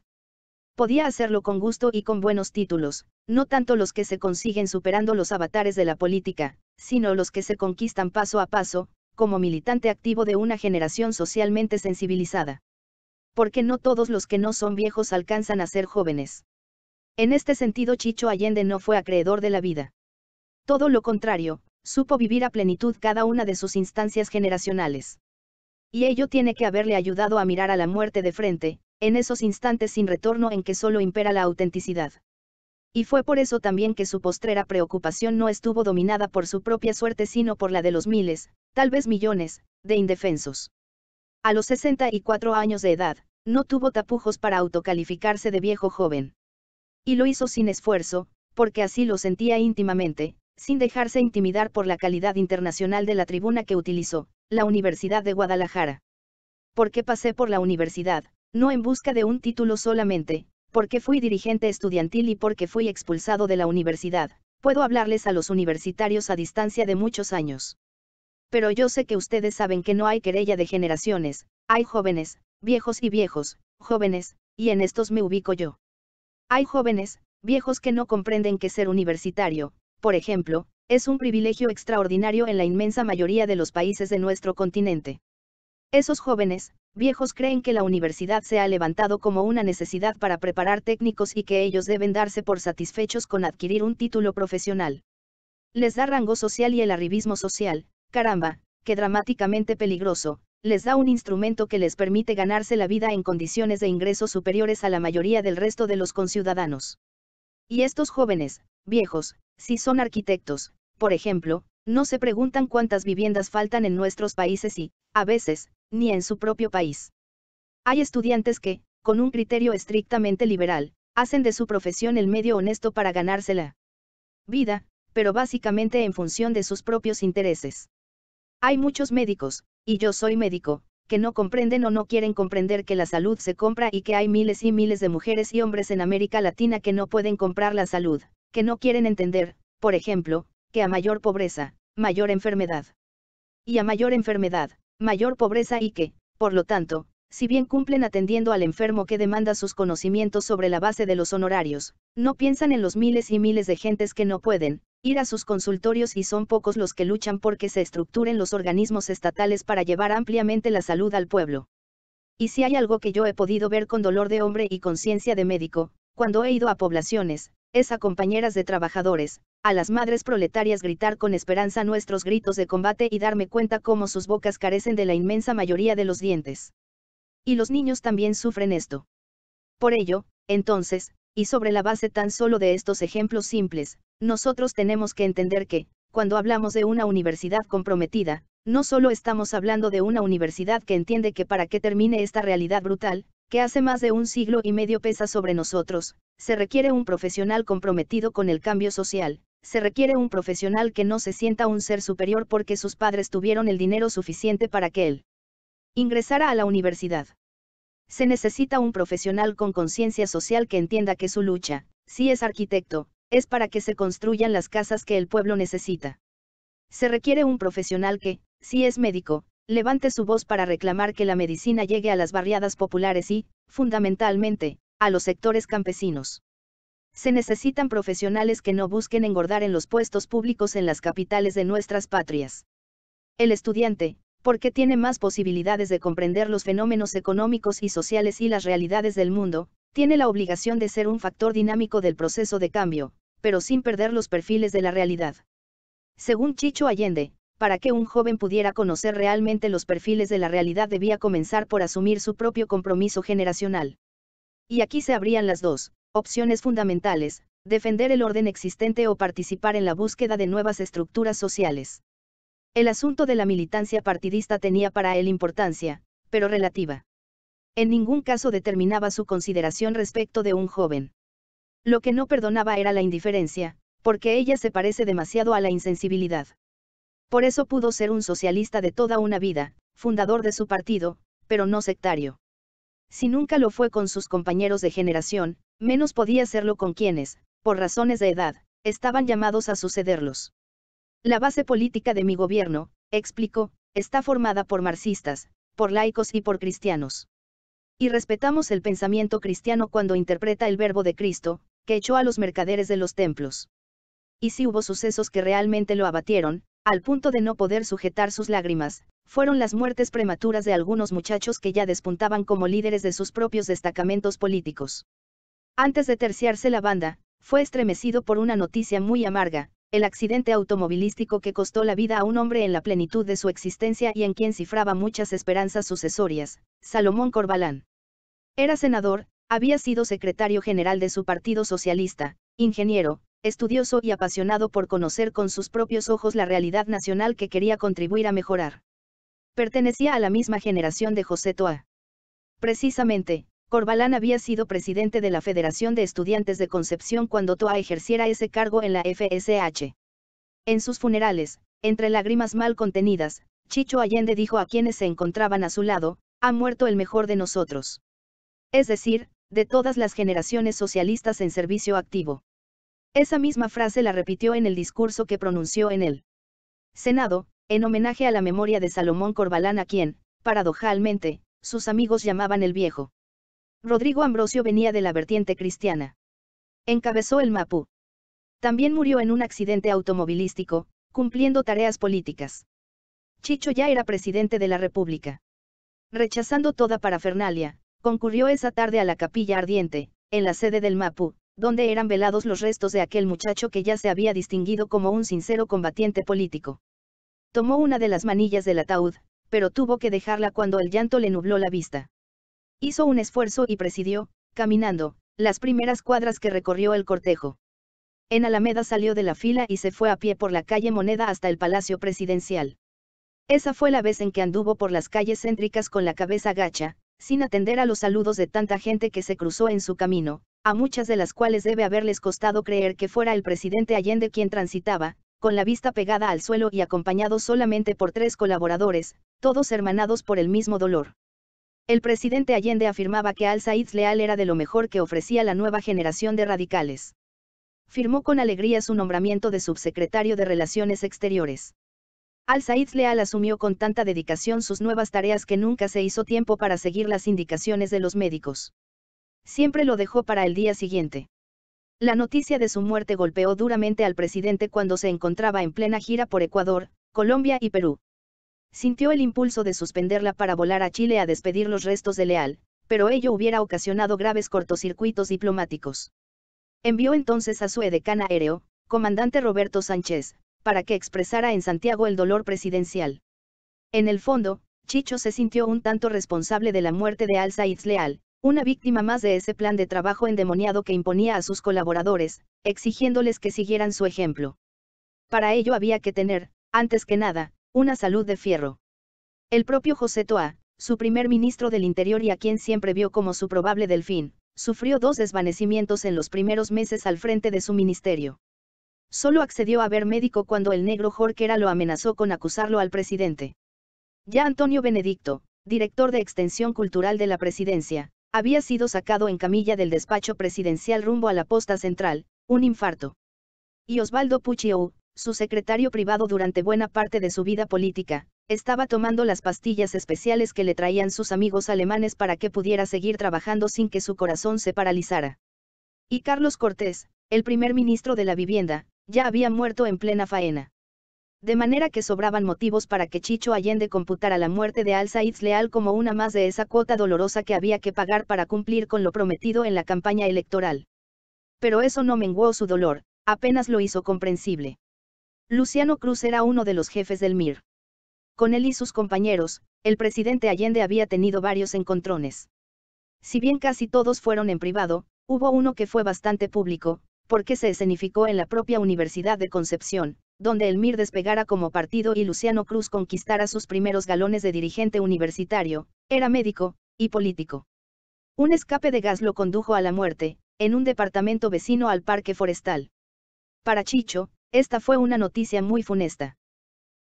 Podía hacerlo con gusto y con buenos títulos, no tanto los que se consiguen superando los avatares de la política, sino los que se conquistan paso a paso, como militante activo de una generación socialmente sensibilizada. Porque no todos los que no son viejos alcanzan a ser jóvenes. En este sentido Chicho Allende no fue acreedor de la vida. Todo lo contrario, supo vivir a plenitud cada una de sus instancias generacionales. Y ello tiene que haberle ayudado a mirar a la muerte de frente, en esos instantes sin retorno en que solo impera la autenticidad. Y fue por eso también que su postrera preocupación no estuvo dominada por su propia suerte sino por la de los miles, tal vez millones, de indefensos. A los 64 años de edad, no tuvo tapujos para autocalificarse de viejo joven. Y lo hizo sin esfuerzo, porque así lo sentía íntimamente, sin dejarse intimidar por la calidad internacional de la tribuna que utilizó, la Universidad de Guadalajara. Porque pasé por la universidad, no en busca de un título solamente, porque fui dirigente estudiantil y porque fui expulsado de la universidad, puedo hablarles a los universitarios a distancia de muchos años. Pero yo sé que ustedes saben que no hay querella de generaciones, hay jóvenes, viejos y viejos, jóvenes, y en estos me ubico yo. Hay jóvenes, viejos que no comprenden que ser universitario, por ejemplo, es un privilegio extraordinario en la inmensa mayoría de los países de nuestro continente. Esos jóvenes, viejos creen que la universidad se ha levantado como una necesidad para preparar técnicos y que ellos deben darse por satisfechos con adquirir un título profesional. Les da rango social y el arribismo social, caramba, qué dramáticamente peligroso, les da un instrumento que les permite ganarse la vida en condiciones de ingresos superiores a la mayoría del resto de los conciudadanos. Y estos jóvenes, viejos, si son arquitectos, por ejemplo, no se preguntan cuántas viviendas faltan en nuestros países y, a veces, ni en su propio país. Hay estudiantes que, con un criterio estrictamente liberal, hacen de su profesión el medio honesto para ganarse la vida, pero básicamente en función de sus propios intereses. Hay muchos médicos, y yo soy médico, que no comprenden o no quieren comprender que la salud se compra y que hay miles y miles de mujeres y hombres en América Latina que no pueden comprar la salud, que no quieren entender, por ejemplo, que a mayor pobreza, mayor enfermedad. Y a mayor enfermedad, mayor pobreza y que, por lo tanto, si bien cumplen atendiendo al enfermo que demanda sus conocimientos sobre la base de los honorarios, no piensan en los miles y miles de gentes que no pueden, ir a sus consultorios y son pocos los que luchan porque se estructuren los organismos estatales para llevar ampliamente la salud al pueblo. Y si hay algo que yo he podido ver con dolor de hombre y conciencia de médico, cuando he ido a poblaciones, es a compañeras de trabajadores, a las madres proletarias gritar con esperanza nuestros gritos de combate y darme cuenta cómo sus bocas carecen de la inmensa mayoría de los dientes. Y los niños también sufren esto. Por ello, entonces, y sobre la base tan solo de estos ejemplos simples, nosotros tenemos que entender que, cuando hablamos de una universidad comprometida, no solo estamos hablando de una universidad que entiende que para que termine esta realidad brutal, que hace más de un siglo y medio pesa sobre nosotros, se requiere un profesional comprometido con el cambio social, se requiere un profesional que no se sienta un ser superior porque sus padres tuvieron el dinero suficiente para que él ingresara a la universidad. Se necesita un profesional con conciencia social que entienda que su lucha, si es arquitecto, es para que se construyan las casas que el pueblo necesita. Se requiere un profesional que, si es médico, levante su voz para reclamar que la medicina llegue a las barriadas populares y, fundamentalmente, a los sectores campesinos. Se necesitan profesionales que no busquen engordar en los puestos públicos en las capitales de nuestras patrias. El estudiante, porque tiene más posibilidades de comprender los fenómenos económicos y sociales y las realidades del mundo, tiene la obligación de ser un factor dinámico del proceso de cambio, pero sin perder los perfiles de la realidad. Según Chicho Allende, para que un joven pudiera conocer realmente los perfiles de la realidad debía comenzar por asumir su propio compromiso generacional. Y aquí se abrían las dos, opciones fundamentales, defender el orden existente o participar en la búsqueda de nuevas estructuras sociales. El asunto de la militancia partidista tenía para él importancia, pero relativa. En ningún caso determinaba su consideración respecto de un joven. Lo que no perdonaba era la indiferencia, porque ella se parece demasiado a la insensibilidad. Por eso pudo ser un socialista de toda una vida, fundador de su partido, pero no sectario. Si nunca lo fue con sus compañeros de generación, menos podía serlo con quienes, por razones de edad, estaban llamados a sucederlos. La base política de mi gobierno, explicó, está formada por marxistas, por laicos y por cristianos. Y respetamos el pensamiento cristiano cuando interpreta el verbo de Cristo, que echó a los mercaderes de los templos. Y si hubo sucesos que realmente lo abatieron, al punto de no poder sujetar sus lágrimas, fueron las muertes prematuras de algunos muchachos que ya despuntaban como líderes de sus propios destacamentos políticos. Antes de terciarse la banda, fue estremecido por una noticia muy amarga, el accidente automovilístico que costó la vida a un hombre en la plenitud de su existencia y en quien cifraba muchas esperanzas sucesorias, Salomón Corbalán. Era senador, había sido secretario general de su Partido Socialista, ingeniero, estudioso y apasionado por conocer con sus propios ojos la realidad nacional que quería contribuir a mejorar. Pertenecía a la misma generación de José Toa. Precisamente, Corbalán había sido presidente de la Federación de Estudiantes de Concepción cuando Toa ejerciera ese cargo en la FSH. En sus funerales, entre lágrimas mal contenidas, Chicho Allende dijo a quienes se encontraban a su lado, ha muerto el mejor de nosotros. Es decir, de todas las generaciones socialistas en servicio activo. Esa misma frase la repitió en el discurso que pronunció en el Senado, en homenaje a la memoria de Salomón Corbalán a quien, paradojalmente, sus amigos llamaban el viejo. Rodrigo Ambrosio venía de la vertiente cristiana. Encabezó el Mapu. También murió en un accidente automovilístico, cumpliendo tareas políticas. Chicho ya era presidente de la República. Rechazando toda parafernalia, concurrió esa tarde a la capilla ardiente, en la sede del Mapu, donde eran velados los restos de aquel muchacho que ya se había distinguido como un sincero combatiente político. Tomó una de las manillas del ataúd, pero tuvo que dejarla cuando el llanto le nubló la vista. Hizo un esfuerzo y presidió, caminando, las primeras cuadras que recorrió el cortejo. En Alameda salió de la fila y se fue a pie por la calle Moneda hasta el Palacio Presidencial. Esa fue la vez en que anduvo por las calles céntricas con la cabeza gacha, sin atender a los saludos de tanta gente que se cruzó en su camino, a muchas de las cuales debe haberles costado creer que fuera el presidente Allende quien transitaba, con la vista pegada al suelo y acompañado solamente por tres colaboradores, todos hermanados por el mismo dolor. El presidente Allende afirmaba que Al-Said Leal era de lo mejor que ofrecía la nueva generación de radicales. Firmó con alegría su nombramiento de subsecretario de Relaciones Exteriores. Al-Said Leal asumió con tanta dedicación sus nuevas tareas que nunca se hizo tiempo para seguir las indicaciones de los médicos. Siempre lo dejó para el día siguiente. La noticia de su muerte golpeó duramente al presidente cuando se encontraba en plena gira por Ecuador, Colombia y Perú sintió el impulso de suspenderla para volar a Chile a despedir los restos de Leal, pero ello hubiera ocasionado graves cortocircuitos diplomáticos. Envió entonces a su edecán aéreo, comandante Roberto Sánchez, para que expresara en Santiago el dolor presidencial. En el fondo, Chicho se sintió un tanto responsable de la muerte de Alza Leal, una víctima más de ese plan de trabajo endemoniado que imponía a sus colaboradores, exigiéndoles que siguieran su ejemplo. Para ello había que tener, antes que nada, una salud de fierro. El propio José Toa, su primer ministro del Interior y a quien siempre vio como su probable delfín, sufrió dos desvanecimientos en los primeros meses al frente de su ministerio. Solo accedió a ver médico cuando el negro Jorquera lo amenazó con acusarlo al presidente. Ya Antonio Benedicto, director de Extensión Cultural de la Presidencia, había sido sacado en camilla del despacho presidencial rumbo a la posta central, un infarto. Y Osvaldo Pucciou, su secretario privado durante buena parte de su vida política, estaba tomando las pastillas especiales que le traían sus amigos alemanes para que pudiera seguir trabajando sin que su corazón se paralizara. Y Carlos Cortés, el primer ministro de la vivienda, ya había muerto en plena faena. De manera que sobraban motivos para que Chicho Allende computara la muerte de Alzaitz Leal como una más de esa cuota dolorosa que había que pagar para cumplir con lo prometido en la campaña electoral. Pero eso no menguó su dolor, apenas lo hizo comprensible. Luciano Cruz era uno de los jefes del MIR. Con él y sus compañeros, el presidente Allende había tenido varios encontrones. Si bien casi todos fueron en privado, hubo uno que fue bastante público, porque se escenificó en la propia Universidad de Concepción, donde el MIR despegara como partido y Luciano Cruz conquistara sus primeros galones de dirigente universitario, era médico, y político. Un escape de gas lo condujo a la muerte, en un departamento vecino al parque forestal. Para Chicho, esta fue una noticia muy funesta.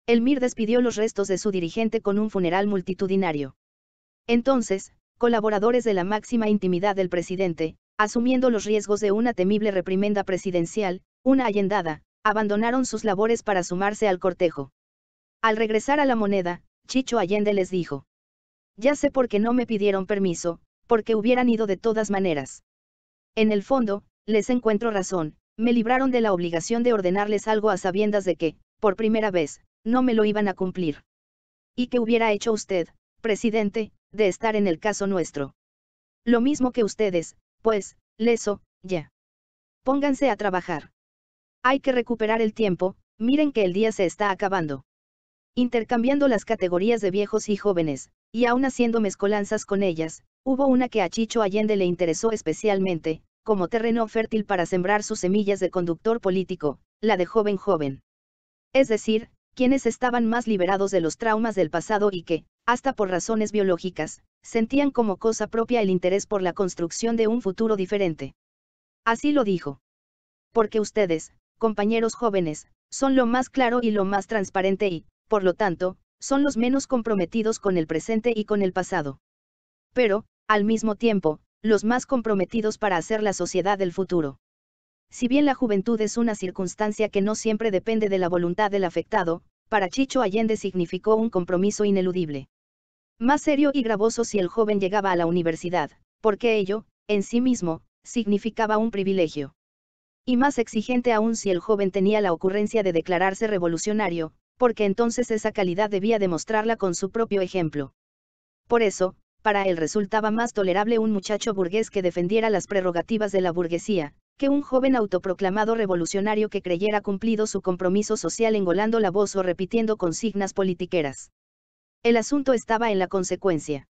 El MIR despidió los restos de su dirigente con un funeral multitudinario. Entonces, colaboradores de la máxima intimidad del presidente, asumiendo los riesgos de una temible reprimenda presidencial, una allendada, abandonaron sus labores para sumarse al cortejo. Al regresar a la moneda, Chicho Allende les dijo. Ya sé por qué no me pidieron permiso, porque hubieran ido de todas maneras. En el fondo, les encuentro razón, me libraron de la obligación de ordenarles algo a sabiendas de que, por primera vez, no me lo iban a cumplir. ¿Y qué hubiera hecho usted, presidente, de estar en el caso nuestro? Lo mismo que ustedes, pues, leso, ya. Pónganse a trabajar. Hay que recuperar el tiempo, miren que el día se está acabando. Intercambiando las categorías de viejos y jóvenes, y aún haciendo mezcolanzas con ellas, hubo una que a Chicho Allende le interesó especialmente, como terreno fértil para sembrar sus semillas de conductor político, la de joven joven. Es decir, quienes estaban más liberados de los traumas del pasado y que, hasta por razones biológicas, sentían como cosa propia el interés por la construcción de un futuro diferente. Así lo dijo. Porque ustedes, compañeros jóvenes, son lo más claro y lo más transparente y, por lo tanto, son los menos comprometidos con el presente y con el pasado. Pero, al mismo tiempo, los más comprometidos para hacer la sociedad del futuro. Si bien la juventud es una circunstancia que no siempre depende de la voluntad del afectado, para Chicho Allende significó un compromiso ineludible. Más serio y gravoso si el joven llegaba a la universidad, porque ello, en sí mismo, significaba un privilegio. Y más exigente aún si el joven tenía la ocurrencia de declararse revolucionario, porque entonces esa calidad debía demostrarla con su propio ejemplo. Por eso, para él resultaba más tolerable un muchacho burgués que defendiera las prerrogativas de la burguesía, que un joven autoproclamado revolucionario que creyera cumplido su compromiso social engolando la voz o repitiendo consignas politiqueras. El asunto estaba en la consecuencia.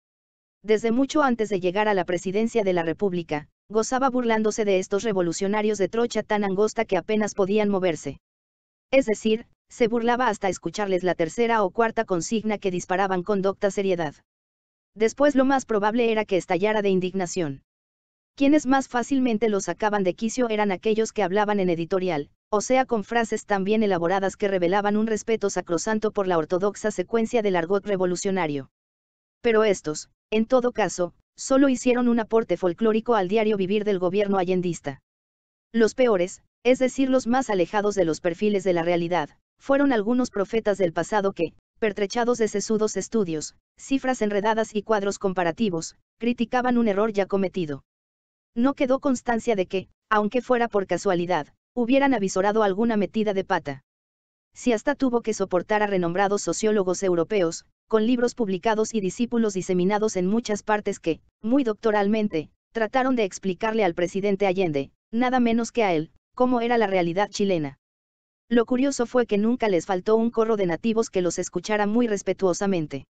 Desde mucho antes de llegar a la presidencia de la República, gozaba burlándose de estos revolucionarios de trocha tan angosta que apenas podían moverse. Es decir, se burlaba hasta escucharles la tercera o cuarta consigna que disparaban con docta seriedad. Después lo más probable era que estallara de indignación. Quienes más fácilmente lo sacaban de quicio eran aquellos que hablaban en editorial, o sea con frases tan bien elaboradas que revelaban un respeto sacrosanto por la ortodoxa secuencia del argot revolucionario. Pero estos, en todo caso, solo hicieron un aporte folclórico al diario vivir del gobierno allendista. Los peores, es decir, los más alejados de los perfiles de la realidad, fueron algunos profetas del pasado que, pertrechados de sesudos estudios, cifras enredadas y cuadros comparativos, criticaban un error ya cometido. No quedó constancia de que, aunque fuera por casualidad, hubieran avisorado alguna metida de pata. Si hasta tuvo que soportar a renombrados sociólogos europeos, con libros publicados y discípulos diseminados en muchas partes que, muy doctoralmente, trataron de explicarle al presidente Allende, nada menos que a él, cómo era la realidad chilena. Lo curioso fue que nunca les faltó un corro de nativos que los escuchara muy respetuosamente.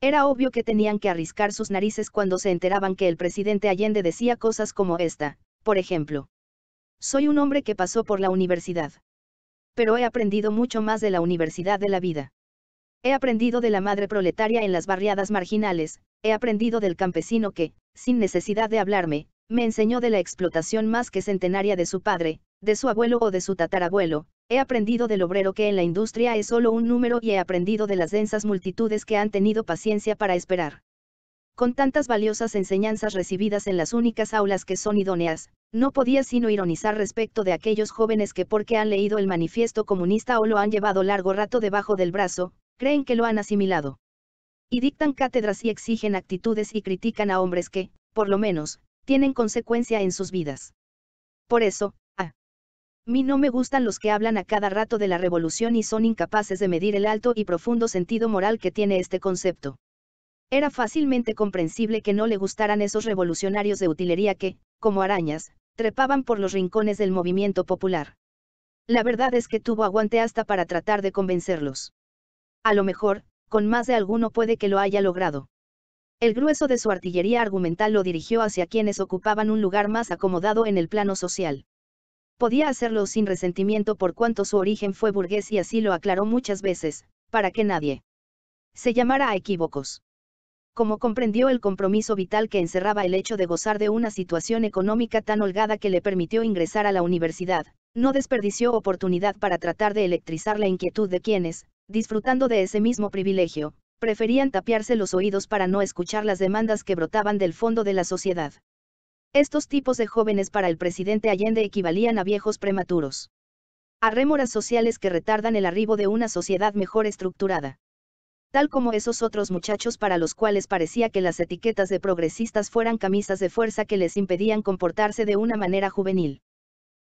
Era obvio que tenían que arriscar sus narices cuando se enteraban que el presidente Allende decía cosas como esta, por ejemplo. Soy un hombre que pasó por la universidad. Pero he aprendido mucho más de la universidad de la vida. He aprendido de la madre proletaria en las barriadas marginales, he aprendido del campesino que, sin necesidad de hablarme, me enseñó de la explotación más que centenaria de su padre, de su abuelo o de su tatarabuelo, he aprendido del obrero que en la industria es solo un número y he aprendido de las densas multitudes que han tenido paciencia para esperar. Con tantas valiosas enseñanzas recibidas en las únicas aulas que son idóneas, no podía sino ironizar respecto de aquellos jóvenes que porque han leído el manifiesto comunista o lo han llevado largo rato debajo del brazo, creen que lo han asimilado. Y dictan cátedras y exigen actitudes y critican a hombres que, por lo menos, tienen consecuencia en sus vidas. Por eso, mí no me gustan los que hablan a cada rato de la revolución y son incapaces de medir el alto y profundo sentido moral que tiene este concepto. Era fácilmente comprensible que no le gustaran esos revolucionarios de utilería que, como arañas, trepaban por los rincones del movimiento popular. La verdad es que tuvo aguante hasta para tratar de convencerlos. A lo mejor, con más de alguno puede que lo haya logrado. El grueso de su artillería argumental lo dirigió hacia quienes ocupaban un lugar más acomodado en el plano social. Podía hacerlo sin resentimiento por cuanto su origen fue burgués y así lo aclaró muchas veces, para que nadie se llamara a equívocos. Como comprendió el compromiso vital que encerraba el hecho de gozar de una situación económica tan holgada que le permitió ingresar a la universidad, no desperdició oportunidad para tratar de electrizar la inquietud de quienes, disfrutando de ese mismo privilegio, preferían tapiarse los oídos para no escuchar las demandas que brotaban del fondo de la sociedad. Estos tipos de jóvenes para el presidente Allende equivalían a viejos prematuros. A rémoras sociales que retardan el arribo de una sociedad mejor estructurada. Tal como esos otros muchachos para los cuales parecía que las etiquetas de progresistas fueran camisas de fuerza que les impedían comportarse de una manera juvenil.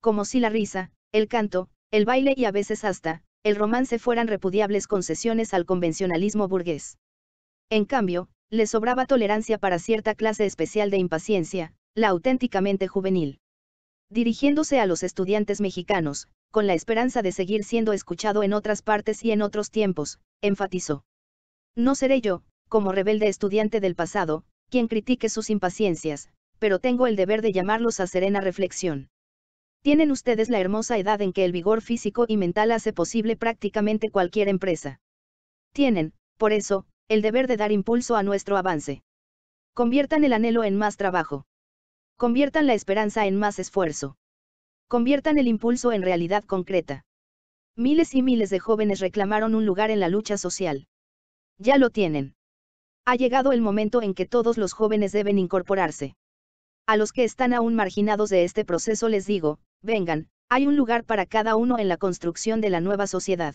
Como si la risa, el canto, el baile y a veces hasta, el romance fueran repudiables concesiones al convencionalismo burgués. En cambio, le sobraba tolerancia para cierta clase especial de impaciencia, la auténticamente juvenil. Dirigiéndose a los estudiantes mexicanos, con la esperanza de seguir siendo escuchado en otras partes y en otros tiempos, enfatizó. No seré yo, como rebelde estudiante del pasado, quien critique sus impaciencias, pero tengo el deber de llamarlos a serena reflexión. Tienen ustedes la hermosa edad en que el vigor físico y mental hace posible prácticamente cualquier empresa. Tienen, por eso, el deber de dar impulso a nuestro avance. Conviertan el anhelo en más trabajo. Conviertan la esperanza en más esfuerzo. Conviertan el impulso en realidad concreta. Miles y miles de jóvenes reclamaron un lugar en la lucha social. Ya lo tienen. Ha llegado el momento en que todos los jóvenes deben incorporarse. A los que están aún marginados de este proceso les digo, vengan, hay un lugar para cada uno en la construcción de la nueva sociedad.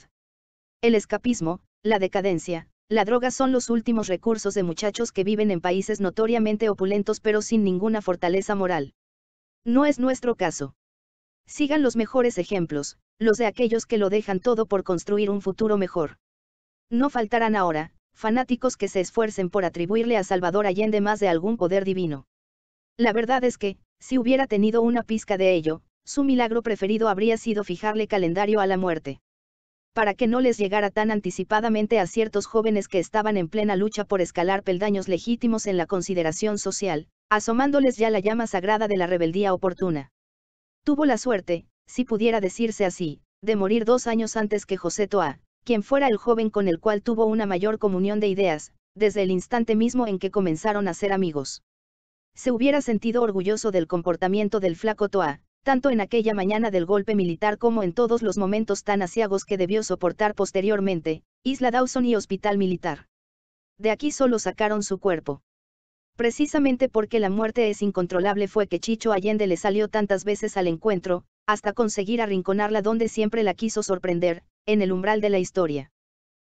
El escapismo, la decadencia, la droga son los últimos recursos de muchachos que viven en países notoriamente opulentos pero sin ninguna fortaleza moral. No es nuestro caso. Sigan los mejores ejemplos, los de aquellos que lo dejan todo por construir un futuro mejor. No faltarán ahora, fanáticos que se esfuercen por atribuirle a Salvador Allende más de algún poder divino. La verdad es que, si hubiera tenido una pizca de ello, su milagro preferido habría sido fijarle calendario a la muerte para que no les llegara tan anticipadamente a ciertos jóvenes que estaban en plena lucha por escalar peldaños legítimos en la consideración social, asomándoles ya la llama sagrada de la rebeldía oportuna. Tuvo la suerte, si pudiera decirse así, de morir dos años antes que José Toa, quien fuera el joven con el cual tuvo una mayor comunión de ideas, desde el instante mismo en que comenzaron a ser amigos. Se hubiera sentido orgulloso del comportamiento del flaco Toa, tanto en aquella mañana del golpe militar como en todos los momentos tan asiagos que debió soportar posteriormente, Isla Dawson y Hospital Militar. De aquí solo sacaron su cuerpo. Precisamente porque la muerte es incontrolable fue que Chicho Allende le salió tantas veces al encuentro, hasta conseguir arrinconarla donde siempre la quiso sorprender, en el umbral de la historia.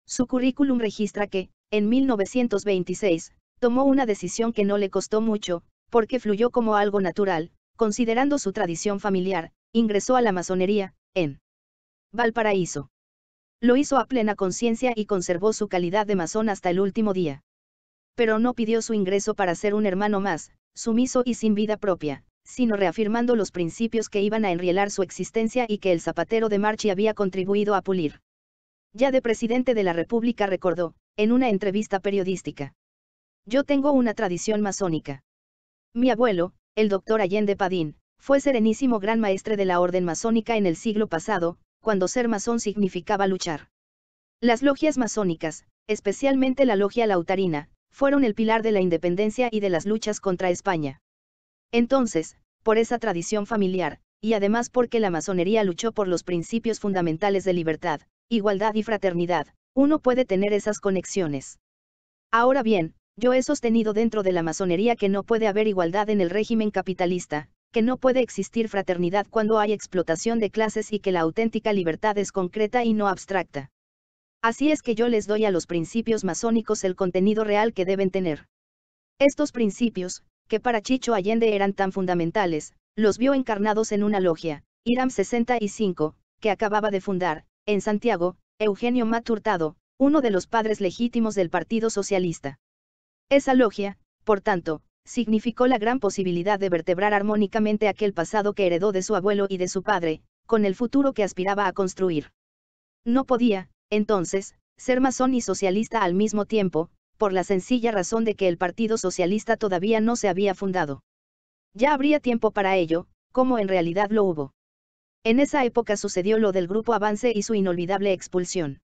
Su currículum registra que, en 1926, tomó una decisión que no le costó mucho, porque fluyó como algo natural, considerando su tradición familiar, ingresó a la masonería, en Valparaíso. Lo hizo a plena conciencia y conservó su calidad de masón hasta el último día. Pero no pidió su ingreso para ser un hermano más, sumiso y sin vida propia, sino reafirmando los principios que iban a enrielar su existencia y que el zapatero de Marchi había contribuido a pulir. Ya de presidente de la República recordó, en una entrevista periodística. Yo tengo una tradición masónica. Mi abuelo, el doctor Allende Padín, fue serenísimo gran maestre de la orden masónica en el siglo pasado, cuando ser masón significaba luchar. Las logias masónicas, especialmente la logia lautarina, fueron el pilar de la independencia y de las luchas contra España. Entonces, por esa tradición familiar, y además porque la masonería luchó por los principios fundamentales de libertad, igualdad y fraternidad, uno puede tener esas conexiones. Ahora bien, yo he sostenido dentro de la masonería que no puede haber igualdad en el régimen capitalista, que no puede existir fraternidad cuando hay explotación de clases y que la auténtica libertad es concreta y no abstracta. Así es que yo les doy a los principios masónicos el contenido real que deben tener. Estos principios, que para Chicho Allende eran tan fundamentales, los vio encarnados en una logia, IRAM 65, que acababa de fundar, en Santiago, Eugenio Maturtado, uno de los padres legítimos del Partido Socialista. Esa logia, por tanto, significó la gran posibilidad de vertebrar armónicamente aquel pasado que heredó de su abuelo y de su padre, con el futuro que aspiraba a construir. No podía, entonces, ser masón y socialista al mismo tiempo, por la sencilla razón de que el Partido Socialista todavía no se había fundado. Ya habría tiempo para ello, como en realidad lo hubo. En esa época sucedió lo del Grupo Avance y su inolvidable expulsión.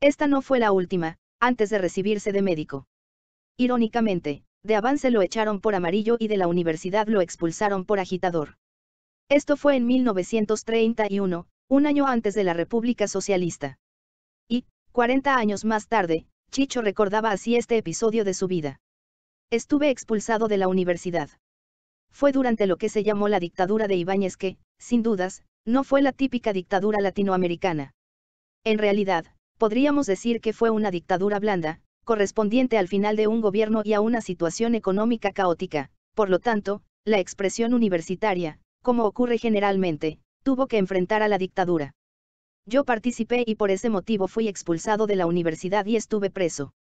Esta no fue la última, antes de recibirse de médico. Irónicamente, de avance lo echaron por amarillo y de la universidad lo expulsaron por agitador. Esto fue en 1931, un año antes de la República Socialista. Y, 40 años más tarde, Chicho recordaba así este episodio de su vida. Estuve expulsado de la universidad. Fue durante lo que se llamó la dictadura de Ibáñez que, sin dudas, no fue la típica dictadura latinoamericana. En realidad, podríamos decir que fue una dictadura blanda, correspondiente al final de un gobierno y a una situación económica caótica. Por lo tanto, la expresión universitaria, como ocurre generalmente, tuvo que enfrentar a la dictadura. Yo participé y por ese motivo fui expulsado de la universidad y estuve preso.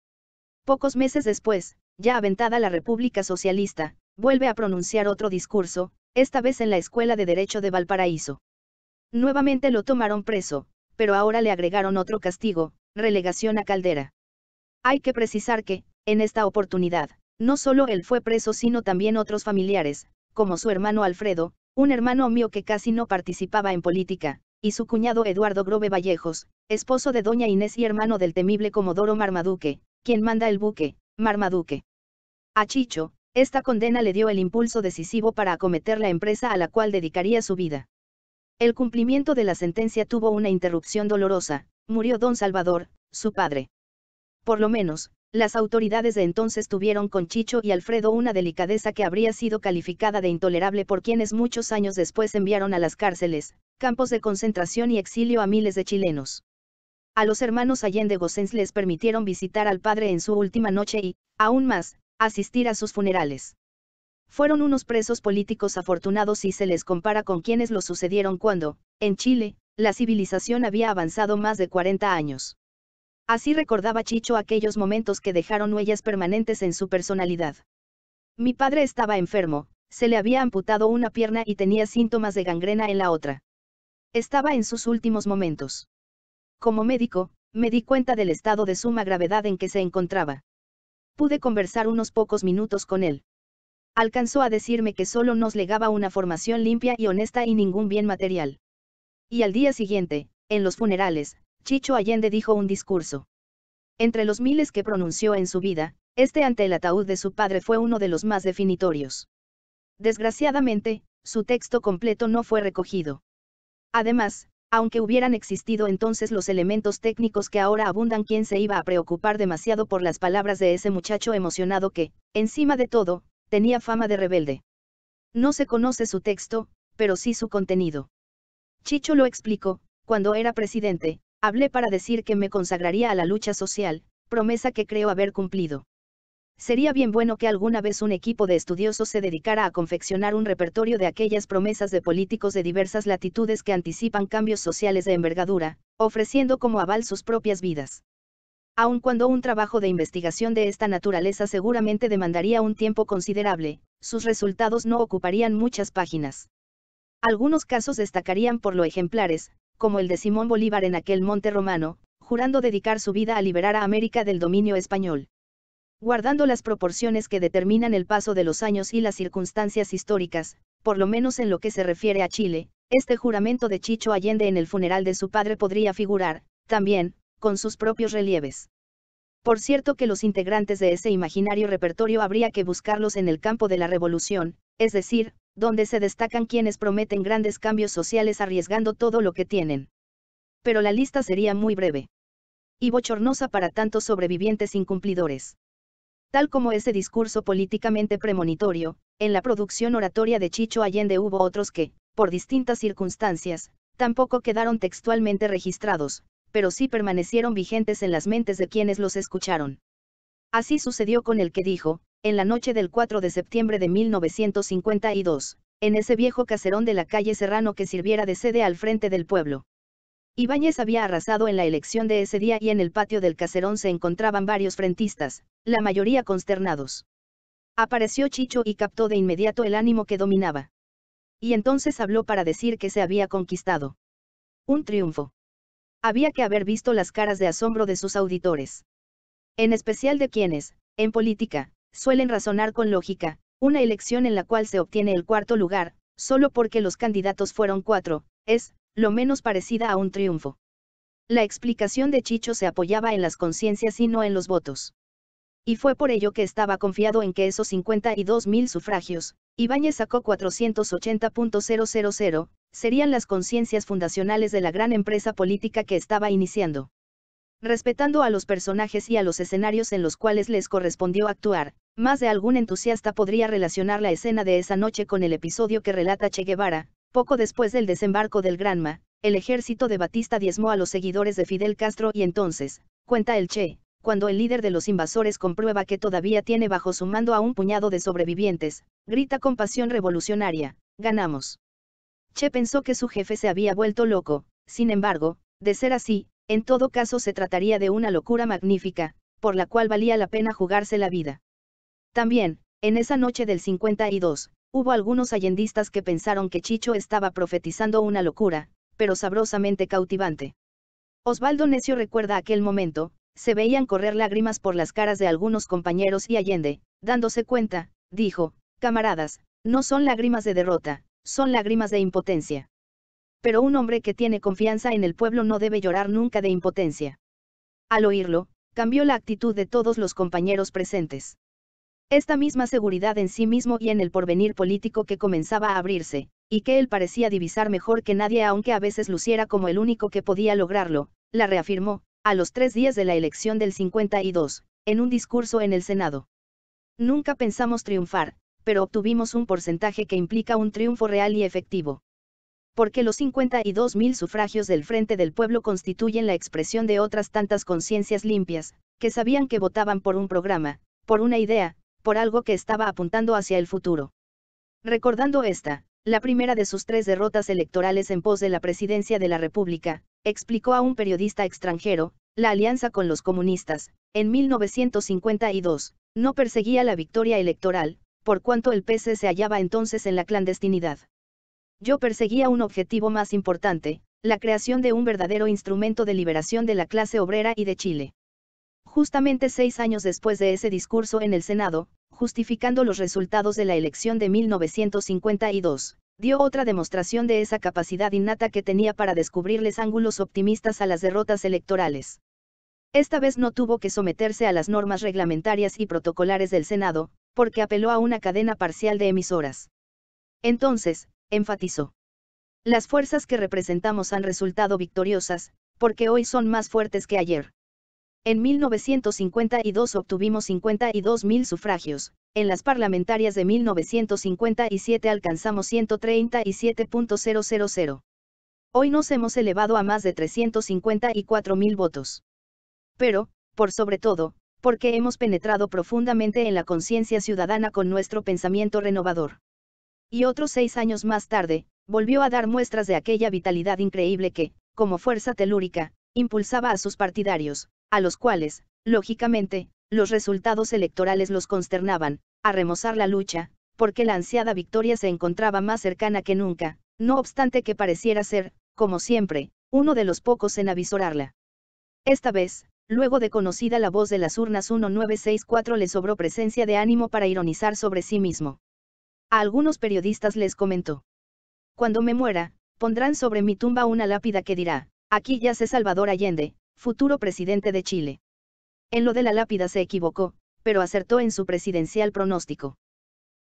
Pocos meses después, ya aventada la República Socialista, vuelve a pronunciar otro discurso, esta vez en la Escuela de Derecho de Valparaíso. Nuevamente lo tomaron preso, pero ahora le agregaron otro castigo, relegación a Caldera. Hay que precisar que, en esta oportunidad, no solo él fue preso sino también otros familiares, como su hermano Alfredo, un hermano mío que casi no participaba en política, y su cuñado Eduardo Grove Vallejos, esposo de doña Inés y hermano del temible Comodoro Marmaduque, quien manda el buque, Marmaduque. A Chicho, esta condena le dio el impulso decisivo para acometer la empresa a la cual dedicaría su vida. El cumplimiento de la sentencia tuvo una interrupción dolorosa, murió don Salvador, su padre. Por lo menos, las autoridades de entonces tuvieron con Chicho y Alfredo una delicadeza que habría sido calificada de intolerable por quienes muchos años después enviaron a las cárceles, campos de concentración y exilio a miles de chilenos. A los hermanos Allende gossens les permitieron visitar al padre en su última noche y, aún más, asistir a sus funerales. Fueron unos presos políticos afortunados y se les compara con quienes lo sucedieron cuando, en Chile, la civilización había avanzado más de 40 años. Así recordaba Chicho aquellos momentos que dejaron huellas permanentes en su personalidad. Mi padre estaba enfermo, se le había amputado una pierna y tenía síntomas de gangrena en la otra. Estaba en sus últimos momentos. Como médico, me di cuenta del estado de suma gravedad en que se encontraba. Pude conversar unos pocos minutos con él. Alcanzó a decirme que solo nos legaba una formación limpia y honesta y ningún bien material. Y al día siguiente, en los funerales, Chicho Allende dijo un discurso. Entre los miles que pronunció en su vida, este ante el ataúd de su padre fue uno de los más definitorios. Desgraciadamente, su texto completo no fue recogido. Además, aunque hubieran existido entonces los elementos técnicos que ahora abundan, ¿quién se iba a preocupar demasiado por las palabras de ese muchacho emocionado que, encima de todo, tenía fama de rebelde? No se conoce su texto, pero sí su contenido. Chicho lo explicó, cuando era presidente, Hablé para decir que me consagraría a la lucha social, promesa que creo haber cumplido. Sería bien bueno que alguna vez un equipo de estudiosos se dedicara a confeccionar un repertorio de aquellas promesas de políticos de diversas latitudes que anticipan cambios sociales de envergadura, ofreciendo como aval sus propias vidas. Aun cuando un trabajo de investigación de esta naturaleza seguramente demandaría un tiempo considerable, sus resultados no ocuparían muchas páginas. Algunos casos destacarían por lo ejemplares, como el de Simón Bolívar en aquel monte romano, jurando dedicar su vida a liberar a América del dominio español. Guardando las proporciones que determinan el paso de los años y las circunstancias históricas, por lo menos en lo que se refiere a Chile, este juramento de Chicho Allende en el funeral de su padre podría figurar, también, con sus propios relieves. Por cierto que los integrantes de ese imaginario repertorio habría que buscarlos en el campo de la revolución, es decir, donde se destacan quienes prometen grandes cambios sociales arriesgando todo lo que tienen. Pero la lista sería muy breve. Y bochornosa para tantos sobrevivientes incumplidores. Tal como ese discurso políticamente premonitorio, en la producción oratoria de Chicho Allende hubo otros que, por distintas circunstancias, tampoco quedaron textualmente registrados, pero sí permanecieron vigentes en las mentes de quienes los escucharon. Así sucedió con el que dijo, en la noche del 4 de septiembre de 1952, en ese viejo caserón de la calle Serrano que sirviera de sede al frente del pueblo. Ibáñez había arrasado en la elección de ese día y en el patio del caserón se encontraban varios frentistas, la mayoría consternados. Apareció Chicho y captó de inmediato el ánimo que dominaba. Y entonces habló para decir que se había conquistado. Un triunfo. Había que haber visto las caras de asombro de sus auditores. En especial de quienes, en política, suelen razonar con lógica, una elección en la cual se obtiene el cuarto lugar, solo porque los candidatos fueron cuatro, es, lo menos parecida a un triunfo. La explicación de Chicho se apoyaba en las conciencias y no en los votos. Y fue por ello que estaba confiado en que esos 52.000 sufragios, Ibáñez sacó 480.000, serían las conciencias fundacionales de la gran empresa política que estaba iniciando respetando a los personajes y a los escenarios en los cuales les correspondió actuar, más de algún entusiasta podría relacionar la escena de esa noche con el episodio que relata Che Guevara, poco después del desembarco del Granma, el ejército de Batista diezmó a los seguidores de Fidel Castro y entonces, cuenta el Che, cuando el líder de los invasores comprueba que todavía tiene bajo su mando a un puñado de sobrevivientes, grita con pasión revolucionaria, ganamos. Che pensó que su jefe se había vuelto loco, sin embargo, de ser así, en todo caso se trataría de una locura magnífica, por la cual valía la pena jugarse la vida. También, en esa noche del 52, hubo algunos allendistas que pensaron que Chicho estaba profetizando una locura, pero sabrosamente cautivante. Osvaldo Necio recuerda aquel momento, se veían correr lágrimas por las caras de algunos compañeros y Allende, dándose cuenta, dijo, camaradas, no son lágrimas de derrota, son lágrimas de impotencia pero un hombre que tiene confianza en el pueblo no debe llorar nunca de impotencia. Al oírlo, cambió la actitud de todos los compañeros presentes. Esta misma seguridad en sí mismo y en el porvenir político que comenzaba a abrirse, y que él parecía divisar mejor que nadie aunque a veces luciera como el único que podía lograrlo, la reafirmó, a los tres días de la elección del 52, en un discurso en el Senado. Nunca pensamos triunfar, pero obtuvimos un porcentaje que implica un triunfo real y efectivo porque los 52.000 sufragios del Frente del Pueblo constituyen la expresión de otras tantas conciencias limpias, que sabían que votaban por un programa, por una idea, por algo que estaba apuntando hacia el futuro. Recordando esta, la primera de sus tres derrotas electorales en pos de la presidencia de la República, explicó a un periodista extranjero, la alianza con los comunistas, en 1952, no perseguía la victoria electoral, por cuanto el PC se hallaba entonces en la clandestinidad yo perseguía un objetivo más importante, la creación de un verdadero instrumento de liberación de la clase obrera y de Chile. Justamente seis años después de ese discurso en el Senado, justificando los resultados de la elección de 1952, dio otra demostración de esa capacidad innata que tenía para descubrirles ángulos optimistas a las derrotas electorales. Esta vez no tuvo que someterse a las normas reglamentarias y protocolares del Senado, porque apeló a una cadena parcial de emisoras. Entonces, enfatizó. Las fuerzas que representamos han resultado victoriosas, porque hoy son más fuertes que ayer. En 1952 obtuvimos 52.000 sufragios, en las parlamentarias de 1957 alcanzamos 137.000. Hoy nos hemos elevado a más de 354.000 votos. Pero, por sobre todo, porque hemos penetrado profundamente en la conciencia ciudadana con nuestro pensamiento renovador. Y otros seis años más tarde, volvió a dar muestras de aquella vitalidad increíble que, como fuerza telúrica, impulsaba a sus partidarios, a los cuales, lógicamente, los resultados electorales los consternaban, a remozar la lucha, porque la ansiada victoria se encontraba más cercana que nunca, no obstante que pareciera ser, como siempre, uno de los pocos en avisorarla. Esta vez, luego de conocida la voz de las urnas 1964 le sobró presencia de ánimo para ironizar sobre sí mismo. A algunos periodistas les comentó. Cuando me muera, pondrán sobre mi tumba una lápida que dirá, aquí yace Salvador Allende, futuro presidente de Chile. En lo de la lápida se equivocó, pero acertó en su presidencial pronóstico.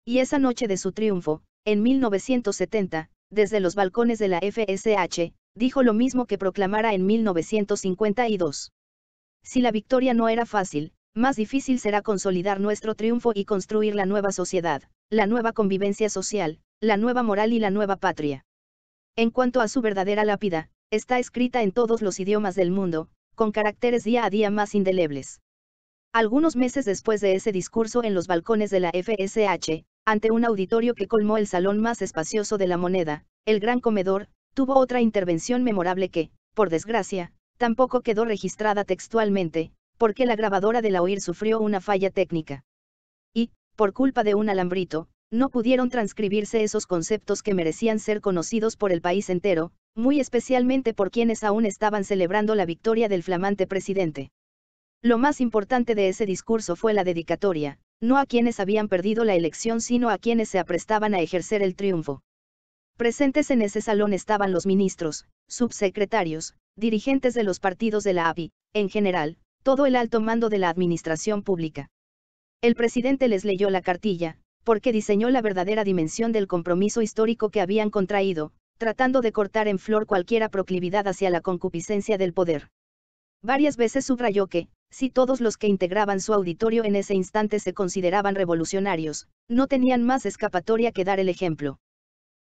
Y esa noche de su triunfo, en 1970, desde los balcones de la FSH, dijo lo mismo que proclamara en 1952. Si la victoria no era fácil, más difícil será consolidar nuestro triunfo y construir la nueva sociedad la nueva convivencia social, la nueva moral y la nueva patria. En cuanto a su verdadera lápida, está escrita en todos los idiomas del mundo, con caracteres día a día más indelebles. Algunos meses después de ese discurso en los balcones de la FSH, ante un auditorio que colmó el salón más espacioso de la moneda, el gran comedor, tuvo otra intervención memorable que, por desgracia, tampoco quedó registrada textualmente, porque la grabadora de la oír sufrió una falla técnica por culpa de un alambrito, no pudieron transcribirse esos conceptos que merecían ser conocidos por el país entero, muy especialmente por quienes aún estaban celebrando la victoria del flamante presidente. Lo más importante de ese discurso fue la dedicatoria, no a quienes habían perdido la elección sino a quienes se aprestaban a ejercer el triunfo. Presentes en ese salón estaban los ministros, subsecretarios, dirigentes de los partidos de la AVI, en general, todo el alto mando de la administración pública. El presidente les leyó la cartilla, porque diseñó la verdadera dimensión del compromiso histórico que habían contraído, tratando de cortar en flor cualquier proclividad hacia la concupiscencia del poder. Varias veces subrayó que, si todos los que integraban su auditorio en ese instante se consideraban revolucionarios, no tenían más escapatoria que dar el ejemplo.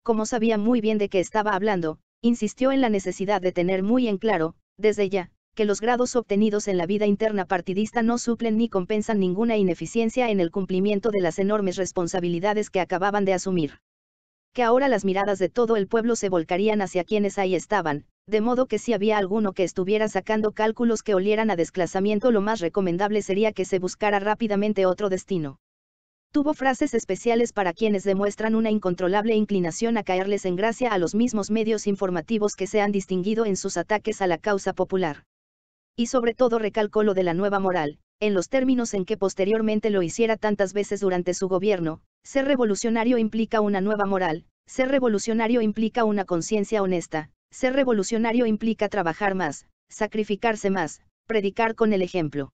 Como sabía muy bien de qué estaba hablando, insistió en la necesidad de tener muy en claro, desde ya, que los grados obtenidos en la vida interna partidista no suplen ni compensan ninguna ineficiencia en el cumplimiento de las enormes responsabilidades que acababan de asumir. Que ahora las miradas de todo el pueblo se volcarían hacia quienes ahí estaban, de modo que si había alguno que estuviera sacando cálculos que olieran a desplazamiento, lo más recomendable sería que se buscara rápidamente otro destino. Tuvo frases especiales para quienes demuestran una incontrolable inclinación a caerles en gracia a los mismos medios informativos que se han distinguido en sus ataques a la causa popular y sobre todo recalcó lo de la nueva moral, en los términos en que posteriormente lo hiciera tantas veces durante su gobierno, ser revolucionario implica una nueva moral, ser revolucionario implica una conciencia honesta, ser revolucionario implica trabajar más, sacrificarse más, predicar con el ejemplo.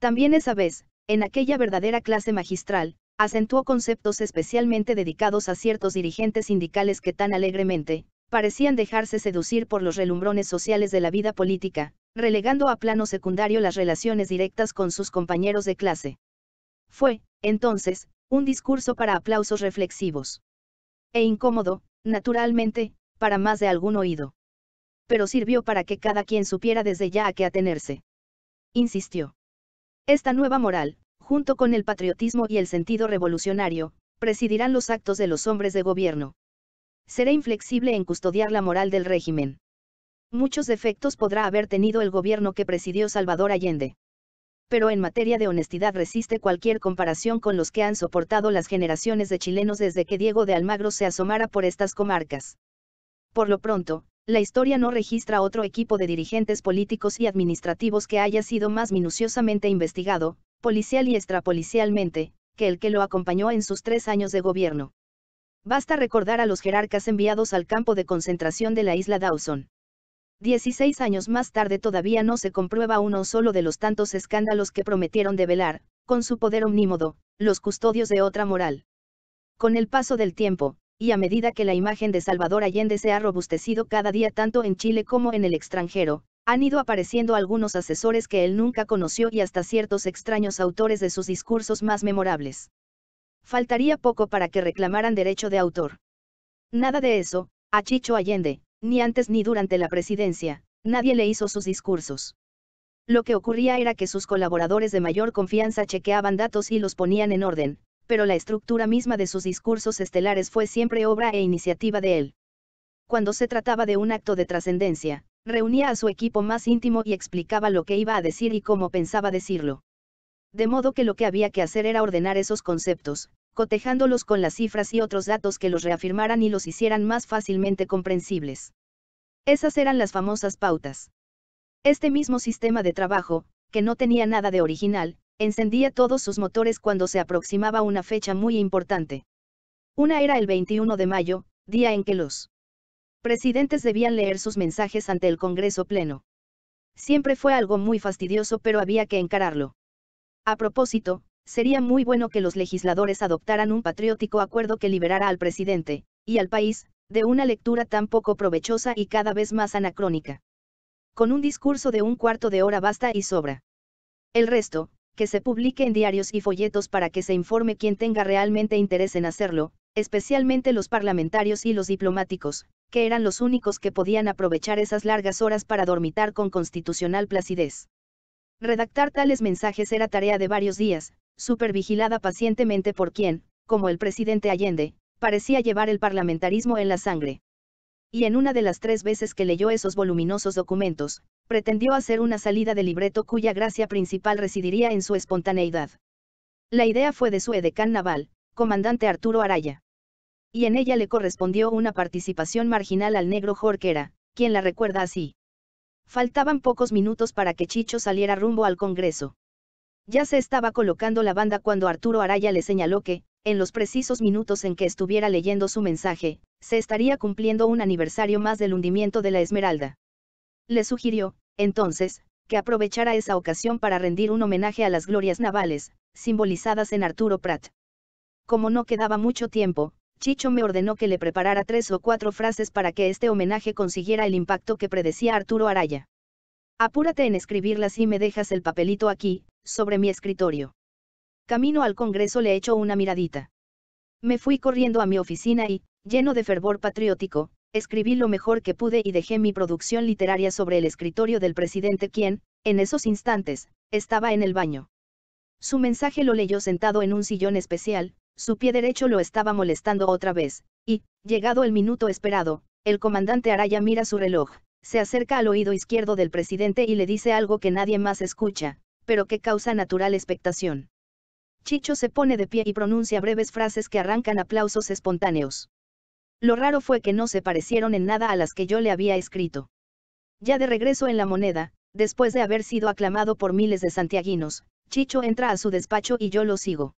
También esa vez, en aquella verdadera clase magistral, acentuó conceptos especialmente dedicados a ciertos dirigentes sindicales que tan alegremente, parecían dejarse seducir por los relumbrones sociales de la vida política, relegando a plano secundario las relaciones directas con sus compañeros de clase. Fue, entonces, un discurso para aplausos reflexivos. E incómodo, naturalmente, para más de algún oído. Pero sirvió para que cada quien supiera desde ya a qué atenerse. Insistió. Esta nueva moral, junto con el patriotismo y el sentido revolucionario, presidirán los actos de los hombres de gobierno. Seré inflexible en custodiar la moral del régimen. Muchos defectos podrá haber tenido el gobierno que presidió Salvador Allende. Pero en materia de honestidad resiste cualquier comparación con los que han soportado las generaciones de chilenos desde que Diego de Almagro se asomara por estas comarcas. Por lo pronto, la historia no registra otro equipo de dirigentes políticos y administrativos que haya sido más minuciosamente investigado, policial y extrapolicialmente, que el que lo acompañó en sus tres años de gobierno. Basta recordar a los jerarcas enviados al campo de concentración de la isla Dawson. 16 años más tarde todavía no se comprueba uno solo de los tantos escándalos que prometieron develar, con su poder omnímodo, los custodios de otra moral. Con el paso del tiempo, y a medida que la imagen de Salvador Allende se ha robustecido cada día tanto en Chile como en el extranjero, han ido apareciendo algunos asesores que él nunca conoció y hasta ciertos extraños autores de sus discursos más memorables. Faltaría poco para que reclamaran derecho de autor. Nada de eso, a Chicho Allende, ni antes ni durante la presidencia, nadie le hizo sus discursos. Lo que ocurría era que sus colaboradores de mayor confianza chequeaban datos y los ponían en orden, pero la estructura misma de sus discursos estelares fue siempre obra e iniciativa de él. Cuando se trataba de un acto de trascendencia, reunía a su equipo más íntimo y explicaba lo que iba a decir y cómo pensaba decirlo de modo que lo que había que hacer era ordenar esos conceptos, cotejándolos con las cifras y otros datos que los reafirmaran y los hicieran más fácilmente comprensibles. Esas eran las famosas pautas. Este mismo sistema de trabajo, que no tenía nada de original, encendía todos sus motores cuando se aproximaba una fecha muy importante. Una era el 21 de mayo, día en que los presidentes debían leer sus mensajes ante el Congreso Pleno. Siempre fue algo muy fastidioso pero había que encararlo. A propósito, sería muy bueno que los legisladores adoptaran un patriótico acuerdo que liberara al presidente, y al país, de una lectura tan poco provechosa y cada vez más anacrónica. Con un discurso de un cuarto de hora basta y sobra. El resto, que se publique en diarios y folletos para que se informe quien tenga realmente interés en hacerlo, especialmente los parlamentarios y los diplomáticos, que eran los únicos que podían aprovechar esas largas horas para dormitar con constitucional placidez. Redactar tales mensajes era tarea de varios días, supervigilada pacientemente por quien, como el presidente Allende, parecía llevar el parlamentarismo en la sangre. Y en una de las tres veces que leyó esos voluminosos documentos, pretendió hacer una salida de libreto cuya gracia principal residiría en su espontaneidad. La idea fue de su edecán naval, comandante Arturo Araya. Y en ella le correspondió una participación marginal al negro Jorquera, quien la recuerda así. Faltaban pocos minutos para que Chicho saliera rumbo al Congreso. Ya se estaba colocando la banda cuando Arturo Araya le señaló que, en los precisos minutos en que estuviera leyendo su mensaje, se estaría cumpliendo un aniversario más del hundimiento de la Esmeralda. Le sugirió, entonces, que aprovechara esa ocasión para rendir un homenaje a las glorias navales, simbolizadas en Arturo Prat. Como no quedaba mucho tiempo, Chicho me ordenó que le preparara tres o cuatro frases para que este homenaje consiguiera el impacto que predecía Arturo Araya. Apúrate en escribirlas y me dejas el papelito aquí, sobre mi escritorio. Camino al Congreso le echo una miradita. Me fui corriendo a mi oficina y, lleno de fervor patriótico, escribí lo mejor que pude y dejé mi producción literaria sobre el escritorio del presidente quien, en esos instantes, estaba en el baño. Su mensaje lo leyó sentado en un sillón especial, su pie derecho lo estaba molestando otra vez, y, llegado el minuto esperado, el comandante Araya mira su reloj, se acerca al oído izquierdo del presidente y le dice algo que nadie más escucha, pero que causa natural expectación. Chicho se pone de pie y pronuncia breves frases que arrancan aplausos espontáneos. Lo raro fue que no se parecieron en nada a las que yo le había escrito. Ya de regreso en la moneda, después de haber sido aclamado por miles de santiaguinos, Chicho entra a su despacho y yo lo sigo.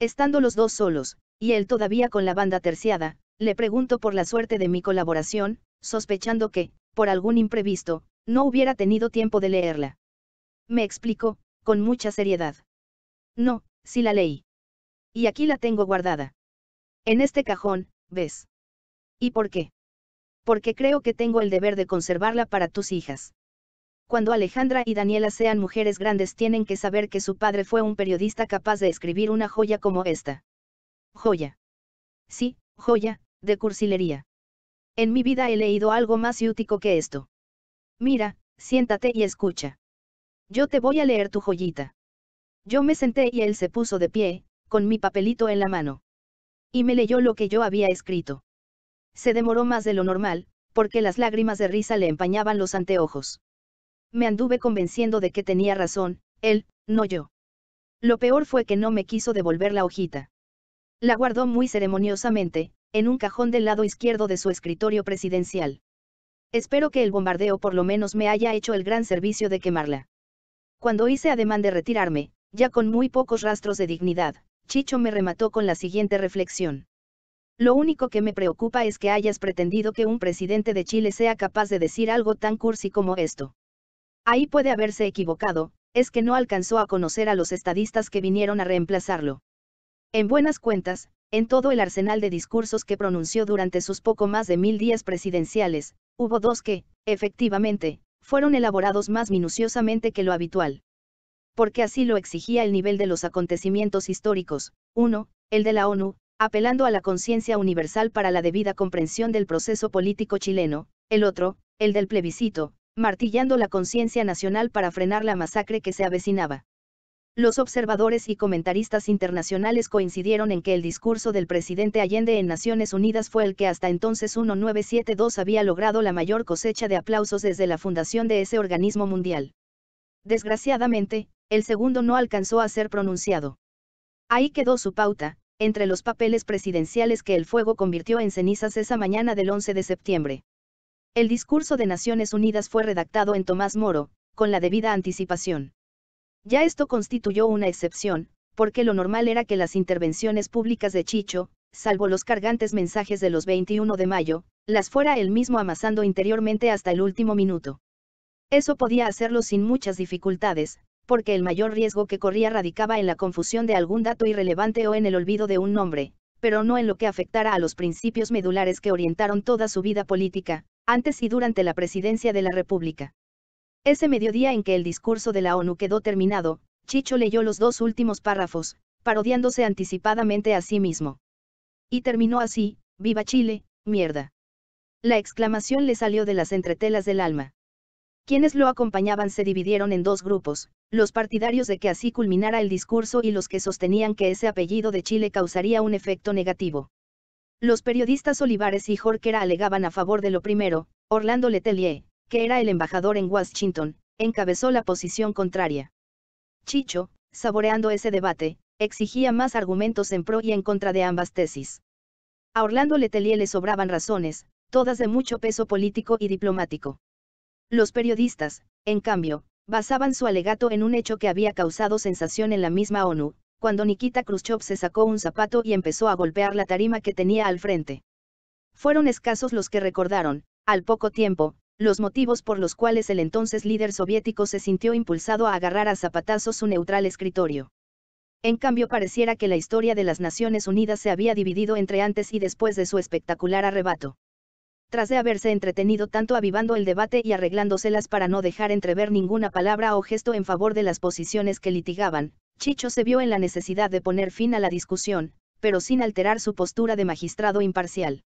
Estando los dos solos, y él todavía con la banda terciada, le pregunto por la suerte de mi colaboración, sospechando que, por algún imprevisto, no hubiera tenido tiempo de leerla. Me explicó, con mucha seriedad. No, si la leí. Y aquí la tengo guardada. En este cajón, ves. ¿Y por qué? Porque creo que tengo el deber de conservarla para tus hijas. Cuando Alejandra y Daniela sean mujeres grandes tienen que saber que su padre fue un periodista capaz de escribir una joya como esta. Joya. Sí, joya, de cursilería. En mi vida he leído algo más útico que esto. Mira, siéntate y escucha. Yo te voy a leer tu joyita. Yo me senté y él se puso de pie, con mi papelito en la mano. Y me leyó lo que yo había escrito. Se demoró más de lo normal, porque las lágrimas de risa le empañaban los anteojos. Me anduve convenciendo de que tenía razón, él, no yo. Lo peor fue que no me quiso devolver la hojita. La guardó muy ceremoniosamente, en un cajón del lado izquierdo de su escritorio presidencial. Espero que el bombardeo por lo menos me haya hecho el gran servicio de quemarla. Cuando hice ademán de retirarme, ya con muy pocos rastros de dignidad, Chicho me remató con la siguiente reflexión. Lo único que me preocupa es que hayas pretendido que un presidente de Chile sea capaz de decir algo tan cursi como esto. Ahí puede haberse equivocado, es que no alcanzó a conocer a los estadistas que vinieron a reemplazarlo. En buenas cuentas, en todo el arsenal de discursos que pronunció durante sus poco más de mil días presidenciales, hubo dos que, efectivamente, fueron elaborados más minuciosamente que lo habitual. Porque así lo exigía el nivel de los acontecimientos históricos, uno, el de la ONU, apelando a la conciencia universal para la debida comprensión del proceso político chileno, el otro, el del plebiscito, martillando la conciencia nacional para frenar la masacre que se avecinaba. Los observadores y comentaristas internacionales coincidieron en que el discurso del presidente Allende en Naciones Unidas fue el que hasta entonces 1972 había logrado la mayor cosecha de aplausos desde la fundación de ese organismo mundial. Desgraciadamente, el segundo no alcanzó a ser pronunciado. Ahí quedó su pauta, entre los papeles presidenciales que el fuego convirtió en cenizas esa mañana del 11 de septiembre. El discurso de Naciones Unidas fue redactado en Tomás Moro, con la debida anticipación. Ya esto constituyó una excepción, porque lo normal era que las intervenciones públicas de Chicho, salvo los cargantes mensajes de los 21 de mayo, las fuera él mismo amasando interiormente hasta el último minuto. Eso podía hacerlo sin muchas dificultades, porque el mayor riesgo que corría radicaba en la confusión de algún dato irrelevante o en el olvido de un nombre, pero no en lo que afectara a los principios medulares que orientaron toda su vida política, antes y durante la presidencia de la República. Ese mediodía en que el discurso de la ONU quedó terminado, Chicho leyó los dos últimos párrafos, parodiándose anticipadamente a sí mismo. Y terminó así, Viva Chile, mierda. La exclamación le salió de las entretelas del alma. Quienes lo acompañaban se dividieron en dos grupos, los partidarios de que así culminara el discurso y los que sostenían que ese apellido de Chile causaría un efecto negativo. Los periodistas Olivares y Jorquera alegaban a favor de lo primero, Orlando Letelier, que era el embajador en Washington, encabezó la posición contraria. Chicho, saboreando ese debate, exigía más argumentos en pro y en contra de ambas tesis. A Orlando Letelier le sobraban razones, todas de mucho peso político y diplomático. Los periodistas, en cambio, basaban su alegato en un hecho que había causado sensación en la misma ONU, cuando Nikita Khrushchev se sacó un zapato y empezó a golpear la tarima que tenía al frente. Fueron escasos los que recordaron, al poco tiempo, los motivos por los cuales el entonces líder soviético se sintió impulsado a agarrar a zapatazos su neutral escritorio. En cambio pareciera que la historia de las Naciones Unidas se había dividido entre antes y después de su espectacular arrebato. Tras de haberse entretenido tanto avivando el debate y arreglándoselas para no dejar entrever ninguna palabra o gesto en favor de las posiciones que litigaban, Chicho se vio en la necesidad de poner fin a la discusión, pero sin alterar su postura de magistrado imparcial.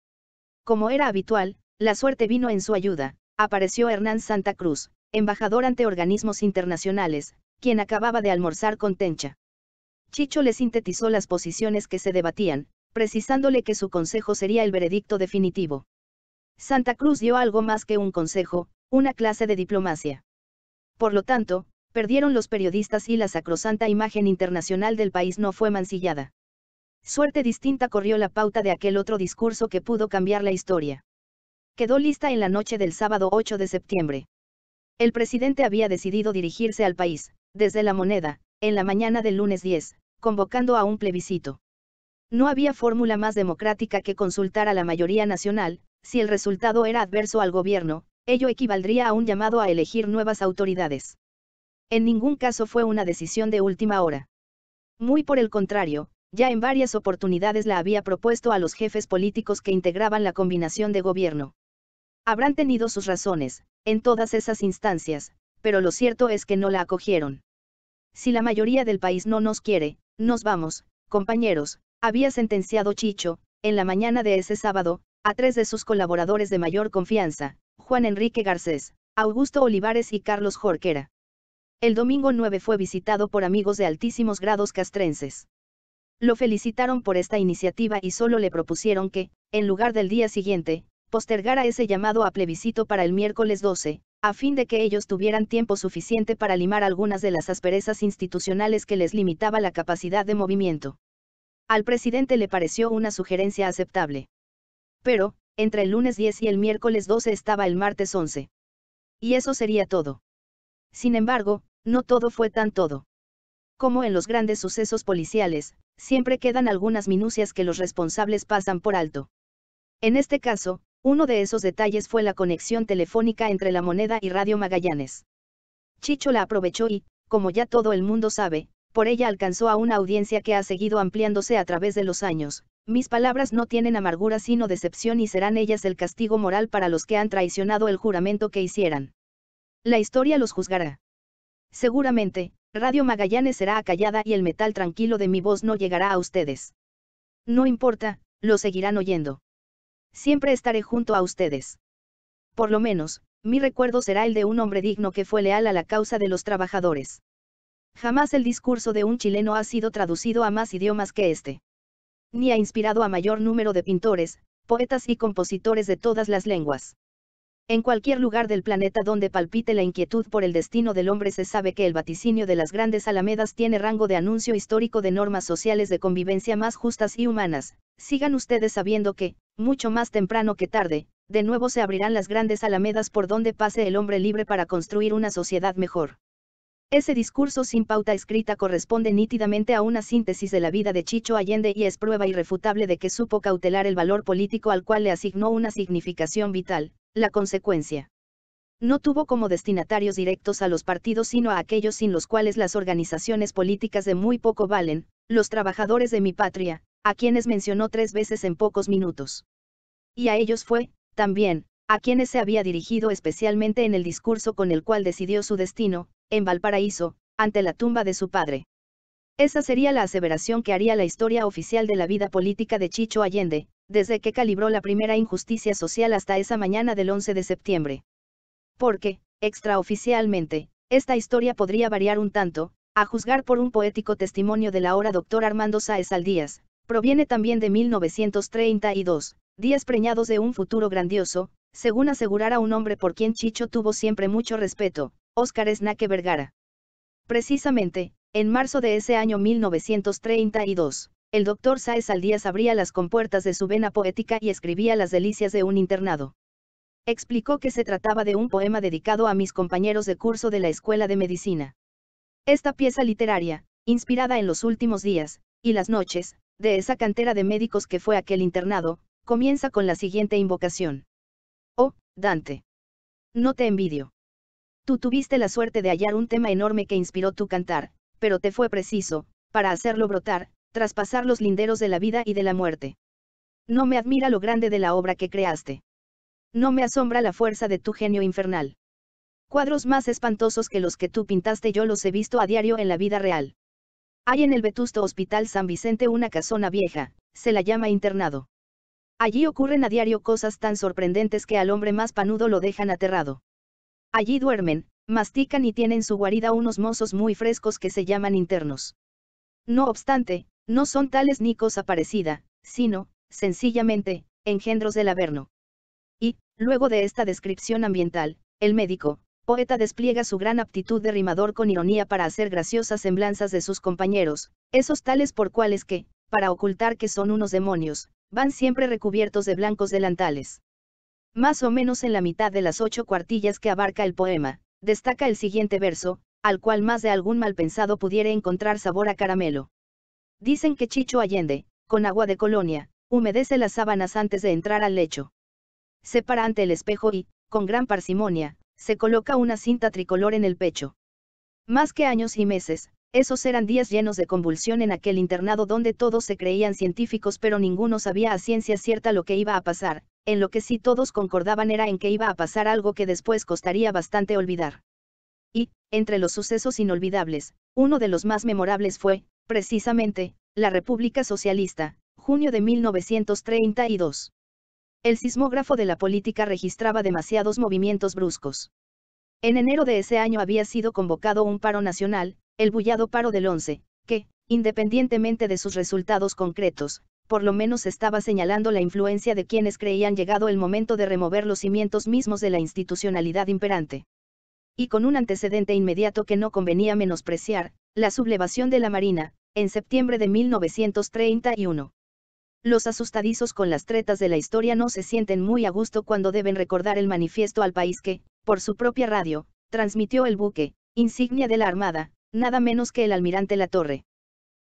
Como era habitual, la suerte vino en su ayuda, apareció Hernán Santa Cruz, embajador ante organismos internacionales, quien acababa de almorzar con Tencha. Chicho le sintetizó las posiciones que se debatían, precisándole que su consejo sería el veredicto definitivo. Santa Cruz dio algo más que un consejo, una clase de diplomacia. Por lo tanto, perdieron los periodistas y la sacrosanta imagen internacional del país no fue mancillada. Suerte distinta corrió la pauta de aquel otro discurso que pudo cambiar la historia. Quedó lista en la noche del sábado 8 de septiembre. El presidente había decidido dirigirse al país, desde la moneda, en la mañana del lunes 10, convocando a un plebiscito. No había fórmula más democrática que consultar a la mayoría nacional, si el resultado era adverso al gobierno, ello equivaldría a un llamado a elegir nuevas autoridades. En ningún caso fue una decisión de última hora. Muy por el contrario, ya en varias oportunidades la había propuesto a los jefes políticos que integraban la combinación de gobierno. Habrán tenido sus razones, en todas esas instancias, pero lo cierto es que no la acogieron. Si la mayoría del país no nos quiere, nos vamos, compañeros, había sentenciado Chicho, en la mañana de ese sábado, a tres de sus colaboradores de mayor confianza, Juan Enrique Garcés, Augusto Olivares y Carlos Jorquera. El domingo 9 fue visitado por amigos de altísimos grados castrenses. Lo felicitaron por esta iniciativa y solo le propusieron que, en lugar del día siguiente, postergara ese llamado a plebiscito para el miércoles 12, a fin de que ellos tuvieran tiempo suficiente para limar algunas de las asperezas institucionales que les limitaba la capacidad de movimiento. Al presidente le pareció una sugerencia aceptable. Pero, entre el lunes 10 y el miércoles 12 estaba el martes 11. Y eso sería todo. Sin embargo, no todo fue tan todo. Como en los grandes sucesos policiales, siempre quedan algunas minucias que los responsables pasan por alto. En este caso, uno de esos detalles fue la conexión telefónica entre la moneda y Radio Magallanes. Chicho la aprovechó y, como ya todo el mundo sabe, por ella alcanzó a una audiencia que ha seguido ampliándose a través de los años. Mis palabras no tienen amargura sino decepción y serán ellas el castigo moral para los que han traicionado el juramento que hicieran. La historia los juzgará. Seguramente, Radio Magallanes será acallada y el metal tranquilo de mi voz no llegará a ustedes. No importa, lo seguirán oyendo. Siempre estaré junto a ustedes. Por lo menos, mi recuerdo será el de un hombre digno que fue leal a la causa de los trabajadores. Jamás el discurso de un chileno ha sido traducido a más idiomas que este. Ni ha inspirado a mayor número de pintores, poetas y compositores de todas las lenguas. En cualquier lugar del planeta donde palpite la inquietud por el destino del hombre se sabe que el vaticinio de las grandes alamedas tiene rango de anuncio histórico de normas sociales de convivencia más justas y humanas. Sigan ustedes sabiendo que, mucho más temprano que tarde, de nuevo se abrirán las grandes alamedas por donde pase el hombre libre para construir una sociedad mejor. Ese discurso sin pauta escrita corresponde nítidamente a una síntesis de la vida de Chicho Allende y es prueba irrefutable de que supo cautelar el valor político al cual le asignó una significación vital, la consecuencia. No tuvo como destinatarios directos a los partidos sino a aquellos sin los cuales las organizaciones políticas de muy poco valen, los trabajadores de mi patria, a quienes mencionó tres veces en pocos minutos. Y a ellos fue, también, a quienes se había dirigido especialmente en el discurso con el cual decidió su destino, en Valparaíso, ante la tumba de su padre. Esa sería la aseveración que haría la historia oficial de la vida política de Chicho Allende, desde que calibró la primera injusticia social hasta esa mañana del 11 de septiembre. Porque, extraoficialmente, esta historia podría variar un tanto, a juzgar por un poético testimonio de la hora doctor Armando Sáez Aldías, proviene también de 1932, días preñados de un futuro grandioso, según asegurara un hombre por quien Chicho tuvo siempre mucho respeto, Óscar Esnaque Vergara. Precisamente, en marzo de ese año 1932, el doctor Sáez día abría las compuertas de su vena poética y escribía las delicias de un internado. Explicó que se trataba de un poema dedicado a mis compañeros de curso de la Escuela de Medicina. Esta pieza literaria, inspirada en los últimos días, y las noches, de esa cantera de médicos que fue aquel internado, comienza con la siguiente invocación. Oh, Dante. No te envidio. Tú tuviste la suerte de hallar un tema enorme que inspiró tu cantar, pero te fue preciso, para hacerlo brotar, traspasar los linderos de la vida y de la muerte. No me admira lo grande de la obra que creaste. No me asombra la fuerza de tu genio infernal. Cuadros más espantosos que los que tú pintaste yo los he visto a diario en la vida real. Hay en el vetusto Hospital San Vicente una casona vieja, se la llama internado. Allí ocurren a diario cosas tan sorprendentes que al hombre más panudo lo dejan aterrado. Allí duermen, mastican y tienen su guarida unos mozos muy frescos que se llaman internos. No obstante, no son tales ni cosa parecida, sino, sencillamente, engendros del Averno. Y, luego de esta descripción ambiental, el médico, poeta despliega su gran aptitud de rimador con ironía para hacer graciosas semblanzas de sus compañeros, esos tales por cuales que, para ocultar que son unos demonios, van siempre recubiertos de blancos delantales. Más o menos en la mitad de las ocho cuartillas que abarca el poema, destaca el siguiente verso, al cual más de algún malpensado pudiera encontrar sabor a caramelo. Dicen que Chicho Allende, con agua de colonia, humedece las sábanas antes de entrar al lecho. Se para ante el espejo y, con gran parsimonia, se coloca una cinta tricolor en el pecho. Más que años y meses, esos eran días llenos de convulsión en aquel internado donde todos se creían científicos pero ninguno sabía a ciencia cierta lo que iba a pasar, en lo que sí todos concordaban era en que iba a pasar algo que después costaría bastante olvidar. Y, entre los sucesos inolvidables, uno de los más memorables fue, precisamente, la República Socialista, junio de 1932. El sismógrafo de la política registraba demasiados movimientos bruscos. En enero de ese año había sido convocado un paro nacional, el bullado paro del 11, que, independientemente de sus resultados concretos, por lo menos estaba señalando la influencia de quienes creían llegado el momento de remover los cimientos mismos de la institucionalidad imperante y con un antecedente inmediato que no convenía menospreciar, la sublevación de la Marina, en septiembre de 1931. Los asustadizos con las tretas de la historia no se sienten muy a gusto cuando deben recordar el manifiesto al país que, por su propia radio, transmitió el buque, insignia de la Armada, nada menos que el almirante La Torre.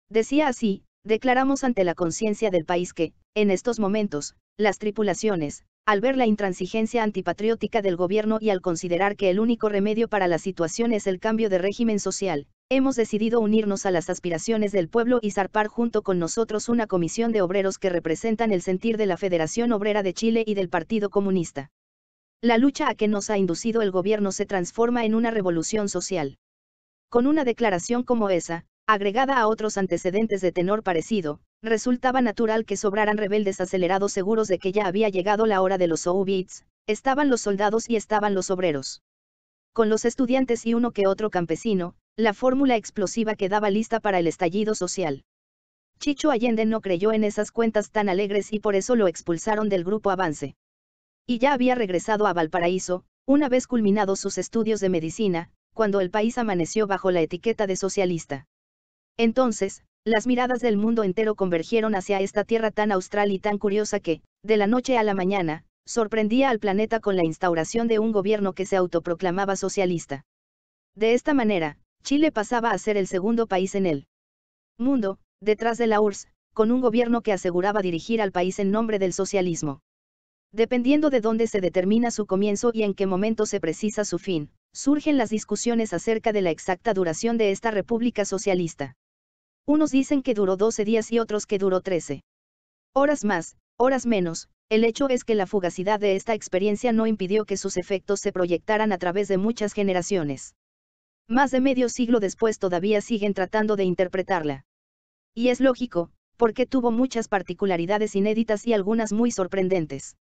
Decía así, declaramos ante la conciencia del país que, en estos momentos, las tripulaciones, al ver la intransigencia antipatriótica del gobierno y al considerar que el único remedio para la situación es el cambio de régimen social, hemos decidido unirnos a las aspiraciones del pueblo y zarpar junto con nosotros una comisión de obreros que representan el sentir de la Federación Obrera de Chile y del Partido Comunista. La lucha a que nos ha inducido el gobierno se transforma en una revolución social. Con una declaración como esa, agregada a otros antecedentes de tenor parecido, resultaba natural que sobraran rebeldes acelerados seguros de que ya había llegado la hora de los soviets, estaban los soldados y estaban los obreros. Con los estudiantes y uno que otro campesino, la fórmula explosiva quedaba lista para el estallido social. Chicho Allende no creyó en esas cuentas tan alegres y por eso lo expulsaron del grupo Avance. Y ya había regresado a Valparaíso, una vez culminados sus estudios de medicina, cuando el país amaneció bajo la etiqueta de socialista. Entonces, las miradas del mundo entero convergieron hacia esta tierra tan austral y tan curiosa que, de la noche a la mañana, sorprendía al planeta con la instauración de un gobierno que se autoproclamaba socialista. De esta manera, Chile pasaba a ser el segundo país en el mundo, detrás de la URSS, con un gobierno que aseguraba dirigir al país en nombre del socialismo. Dependiendo de dónde se determina su comienzo y en qué momento se precisa su fin, surgen las discusiones acerca de la exacta duración de esta república socialista unos dicen que duró 12 días y otros que duró 13. Horas más, horas menos, el hecho es que la fugacidad de esta experiencia no impidió que sus efectos se proyectaran a través de muchas generaciones. Más de medio siglo después todavía siguen tratando de interpretarla. Y es lógico, porque tuvo muchas particularidades inéditas y algunas muy sorprendentes.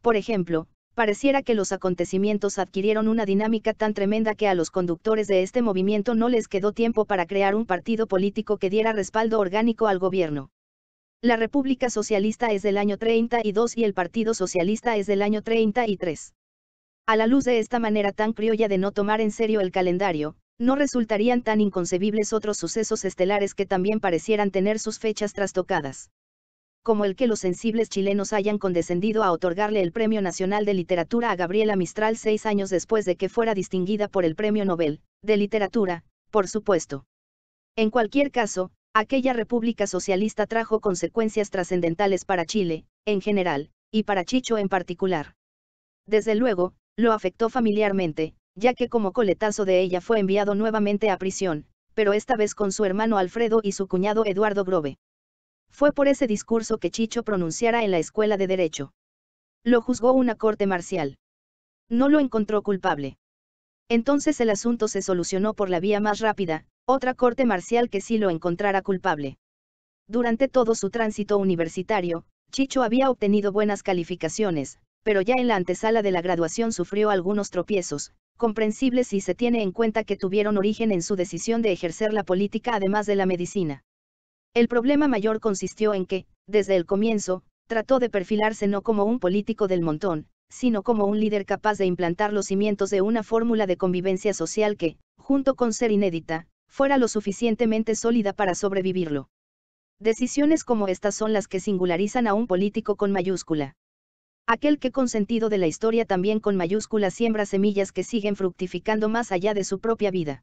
Por ejemplo, pareciera que los acontecimientos adquirieron una dinámica tan tremenda que a los conductores de este movimiento no les quedó tiempo para crear un partido político que diera respaldo orgánico al gobierno. La República Socialista es del año 32 y el Partido Socialista es del año 33. A la luz de esta manera tan criolla de no tomar en serio el calendario, no resultarían tan inconcebibles otros sucesos estelares que también parecieran tener sus fechas trastocadas como el que los sensibles chilenos hayan condescendido a otorgarle el Premio Nacional de Literatura a Gabriela Mistral seis años después de que fuera distinguida por el Premio Nobel, de Literatura, por supuesto. En cualquier caso, aquella República Socialista trajo consecuencias trascendentales para Chile, en general, y para Chicho en particular. Desde luego, lo afectó familiarmente, ya que como coletazo de ella fue enviado nuevamente a prisión, pero esta vez con su hermano Alfredo y su cuñado Eduardo Grove. Fue por ese discurso que Chicho pronunciara en la escuela de derecho. Lo juzgó una corte marcial. No lo encontró culpable. Entonces el asunto se solucionó por la vía más rápida, otra corte marcial que sí lo encontrara culpable. Durante todo su tránsito universitario, Chicho había obtenido buenas calificaciones, pero ya en la antesala de la graduación sufrió algunos tropiezos, comprensibles si se tiene en cuenta que tuvieron origen en su decisión de ejercer la política además de la medicina. El problema mayor consistió en que, desde el comienzo, trató de perfilarse no como un político del montón, sino como un líder capaz de implantar los cimientos de una fórmula de convivencia social que, junto con ser inédita, fuera lo suficientemente sólida para sobrevivirlo. Decisiones como estas son las que singularizan a un político con mayúscula. Aquel que con sentido de la historia también con mayúscula siembra semillas que siguen fructificando más allá de su propia vida.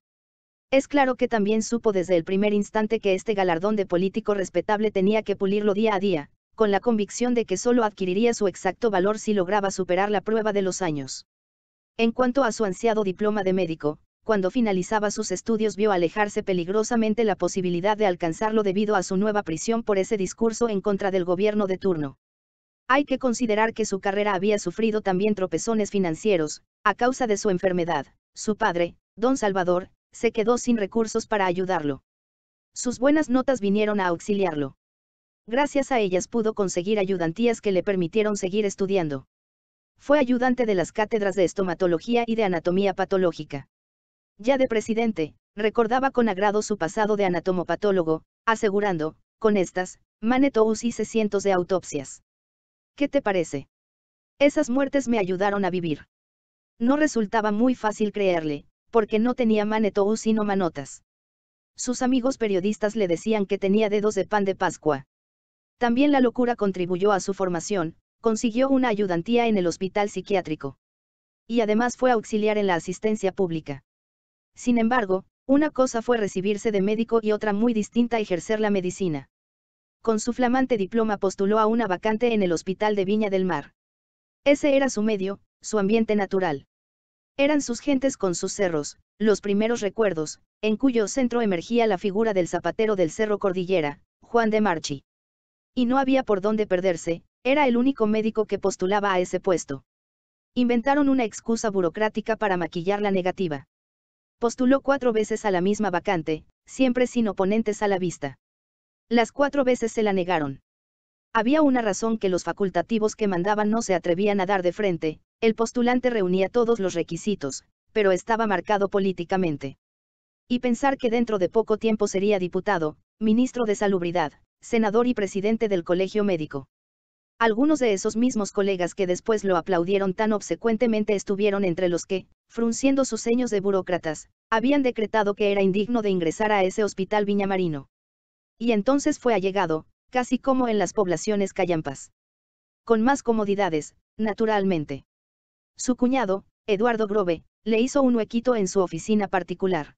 Es claro que también supo desde el primer instante que este galardón de político respetable tenía que pulirlo día a día, con la convicción de que solo adquiriría su exacto valor si lograba superar la prueba de los años. En cuanto a su ansiado diploma de médico, cuando finalizaba sus estudios vio alejarse peligrosamente la posibilidad de alcanzarlo debido a su nueva prisión por ese discurso en contra del gobierno de turno. Hay que considerar que su carrera había sufrido también tropezones financieros, a causa de su enfermedad. Su padre, don Salvador, se quedó sin recursos para ayudarlo. Sus buenas notas vinieron a auxiliarlo. Gracias a ellas pudo conseguir ayudantías que le permitieron seguir estudiando. Fue ayudante de las cátedras de estomatología y de anatomía patológica. Ya de presidente, recordaba con agrado su pasado de anatomopatólogo, asegurando, con estas, Manetous hice cientos de autopsias. ¿Qué te parece? Esas muertes me ayudaron a vivir. No resultaba muy fácil creerle, porque no tenía manetou sino manotas. Sus amigos periodistas le decían que tenía dedos de pan de Pascua. También la locura contribuyó a su formación, consiguió una ayudantía en el hospital psiquiátrico. Y además fue auxiliar en la asistencia pública. Sin embargo, una cosa fue recibirse de médico y otra muy distinta ejercer la medicina. Con su flamante diploma postuló a una vacante en el hospital de Viña del Mar. Ese era su medio, su ambiente natural. Eran sus gentes con sus cerros, los primeros recuerdos, en cuyo centro emergía la figura del zapatero del Cerro Cordillera, Juan de Marchi. Y no había por dónde perderse, era el único médico que postulaba a ese puesto. Inventaron una excusa burocrática para maquillar la negativa. Postuló cuatro veces a la misma vacante, siempre sin oponentes a la vista. Las cuatro veces se la negaron. Había una razón que los facultativos que mandaban no se atrevían a dar de frente, el postulante reunía todos los requisitos, pero estaba marcado políticamente. Y pensar que dentro de poco tiempo sería diputado, ministro de Salubridad, senador y presidente del Colegio Médico. Algunos de esos mismos colegas que después lo aplaudieron tan obsecuentemente estuvieron entre los que, frunciendo sus ceños de burócratas, habían decretado que era indigno de ingresar a ese hospital viñamarino. Y entonces fue allegado, casi como en las poblaciones callampas. Con más comodidades, naturalmente. Su cuñado, Eduardo Grove, le hizo un huequito en su oficina particular.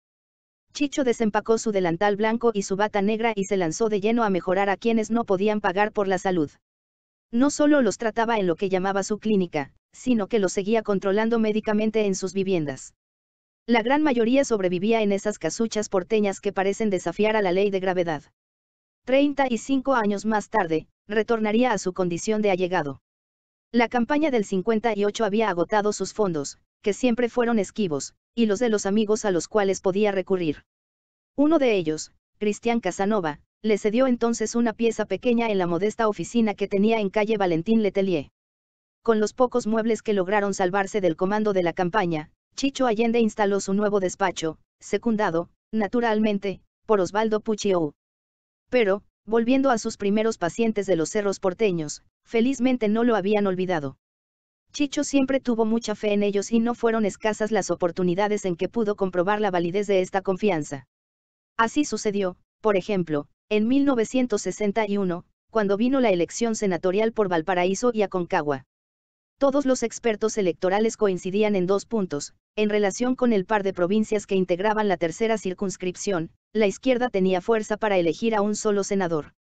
Chicho desempacó su delantal blanco y su bata negra y se lanzó de lleno a mejorar a quienes no podían pagar por la salud. No solo los trataba en lo que llamaba su clínica, sino que los seguía controlando médicamente en sus viviendas. La gran mayoría sobrevivía en esas casuchas porteñas que parecen desafiar a la ley de gravedad. Treinta y cinco años más tarde, retornaría a su condición de allegado. La campaña del 58 había agotado sus fondos, que siempre fueron esquivos, y los de los amigos a los cuales podía recurrir. Uno de ellos, Cristian Casanova, le cedió entonces una pieza pequeña en la modesta oficina que tenía en calle Valentín Letelier. Con los pocos muebles que lograron salvarse del comando de la campaña, Chicho Allende instaló su nuevo despacho, secundado, naturalmente, por Osvaldo Pucciou. Pero, Volviendo a sus primeros pacientes de los cerros porteños, felizmente no lo habían olvidado. Chicho siempre tuvo mucha fe en ellos y no fueron escasas las oportunidades en que pudo comprobar la validez de esta confianza. Así sucedió, por ejemplo, en 1961, cuando vino la elección senatorial por Valparaíso y Aconcagua. Todos los expertos electorales coincidían en dos puntos, en relación con el par de provincias que integraban la tercera circunscripción, la izquierda tenía fuerza para elegir a un solo senador.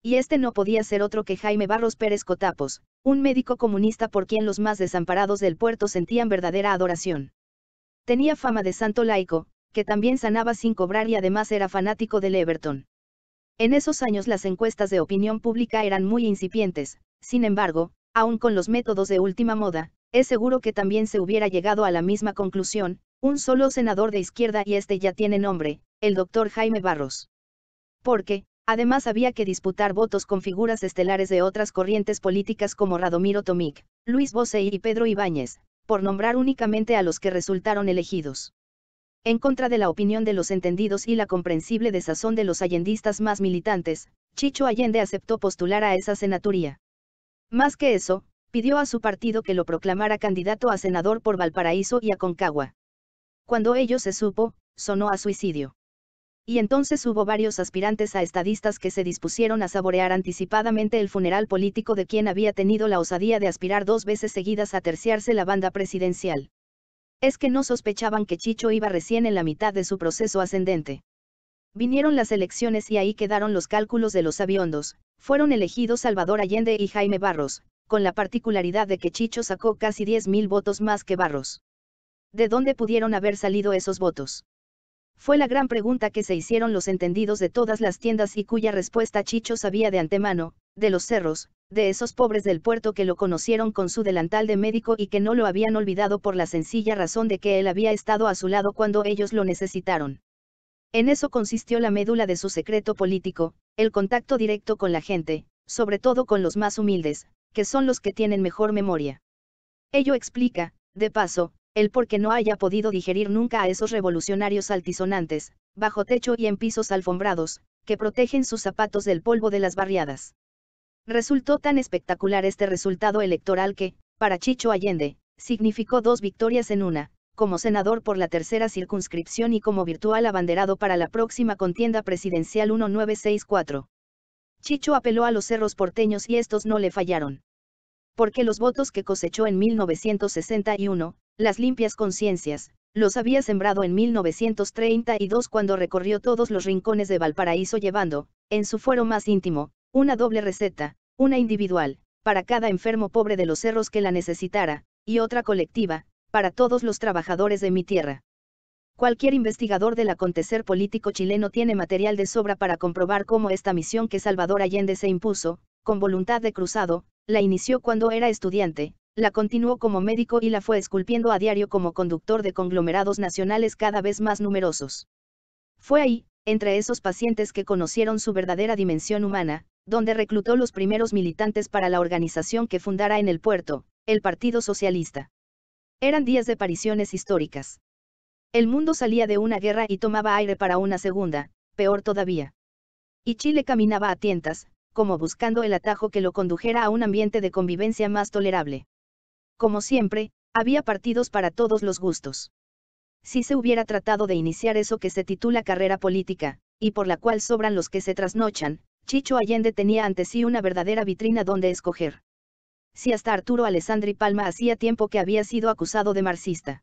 Y este no podía ser otro que Jaime Barros Pérez Cotapos, un médico comunista por quien los más desamparados del puerto sentían verdadera adoración. Tenía fama de santo laico, que también sanaba sin cobrar y además era fanático del Everton. En esos años las encuestas de opinión pública eran muy incipientes, sin embargo, aún con los métodos de última moda, es seguro que también se hubiera llegado a la misma conclusión, un solo senador de izquierda y este ya tiene nombre, el doctor Jaime Barros. Porque, además había que disputar votos con figuras estelares de otras corrientes políticas como Radomiro Tomic, Luis Bosey y Pedro Ibáñez, por nombrar únicamente a los que resultaron elegidos. En contra de la opinión de los entendidos y la comprensible desazón de los allendistas más militantes, Chicho Allende aceptó postular a esa senaturía. Más que eso, pidió a su partido que lo proclamara candidato a senador por Valparaíso y Aconcagua. Cuando ello se supo, sonó a suicidio y entonces hubo varios aspirantes a estadistas que se dispusieron a saborear anticipadamente el funeral político de quien había tenido la osadía de aspirar dos veces seguidas a terciarse la banda presidencial. Es que no sospechaban que Chicho iba recién en la mitad de su proceso ascendente. Vinieron las elecciones y ahí quedaron los cálculos de los sabiondos, fueron elegidos Salvador Allende y Jaime Barros, con la particularidad de que Chicho sacó casi 10.000 votos más que Barros. ¿De dónde pudieron haber salido esos votos? Fue la gran pregunta que se hicieron los entendidos de todas las tiendas y cuya respuesta Chicho sabía de antemano, de los cerros, de esos pobres del puerto que lo conocieron con su delantal de médico y que no lo habían olvidado por la sencilla razón de que él había estado a su lado cuando ellos lo necesitaron. En eso consistió la médula de su secreto político, el contacto directo con la gente, sobre todo con los más humildes, que son los que tienen mejor memoria. Ello explica, de paso, el porque no haya podido digerir nunca a esos revolucionarios altisonantes, bajo techo y en pisos alfombrados, que protegen sus zapatos del polvo de las barriadas. Resultó tan espectacular este resultado electoral que, para Chicho Allende, significó dos victorias en una, como senador por la tercera circunscripción y como virtual abanderado para la próxima contienda presidencial 1964. Chicho apeló a los cerros porteños y estos no le fallaron. Porque los votos que cosechó en 1961, las limpias conciencias, los había sembrado en 1932 cuando recorrió todos los rincones de Valparaíso llevando, en su fuero más íntimo, una doble receta, una individual, para cada enfermo pobre de los cerros que la necesitara, y otra colectiva, para todos los trabajadores de mi tierra. Cualquier investigador del acontecer político chileno tiene material de sobra para comprobar cómo esta misión que Salvador Allende se impuso, con voluntad de cruzado, la inició cuando era estudiante, la continuó como médico y la fue esculpiendo a diario como conductor de conglomerados nacionales cada vez más numerosos. Fue ahí, entre esos pacientes que conocieron su verdadera dimensión humana, donde reclutó los primeros militantes para la organización que fundara en el puerto, el Partido Socialista. Eran días de apariciones históricas. El mundo salía de una guerra y tomaba aire para una segunda, peor todavía. Y Chile caminaba a tientas, como buscando el atajo que lo condujera a un ambiente de convivencia más tolerable como siempre, había partidos para todos los gustos. Si se hubiera tratado de iniciar eso que se titula carrera política, y por la cual sobran los que se trasnochan, Chicho Allende tenía ante sí una verdadera vitrina donde escoger. Si hasta Arturo Alessandri Palma hacía tiempo que había sido acusado de marxista.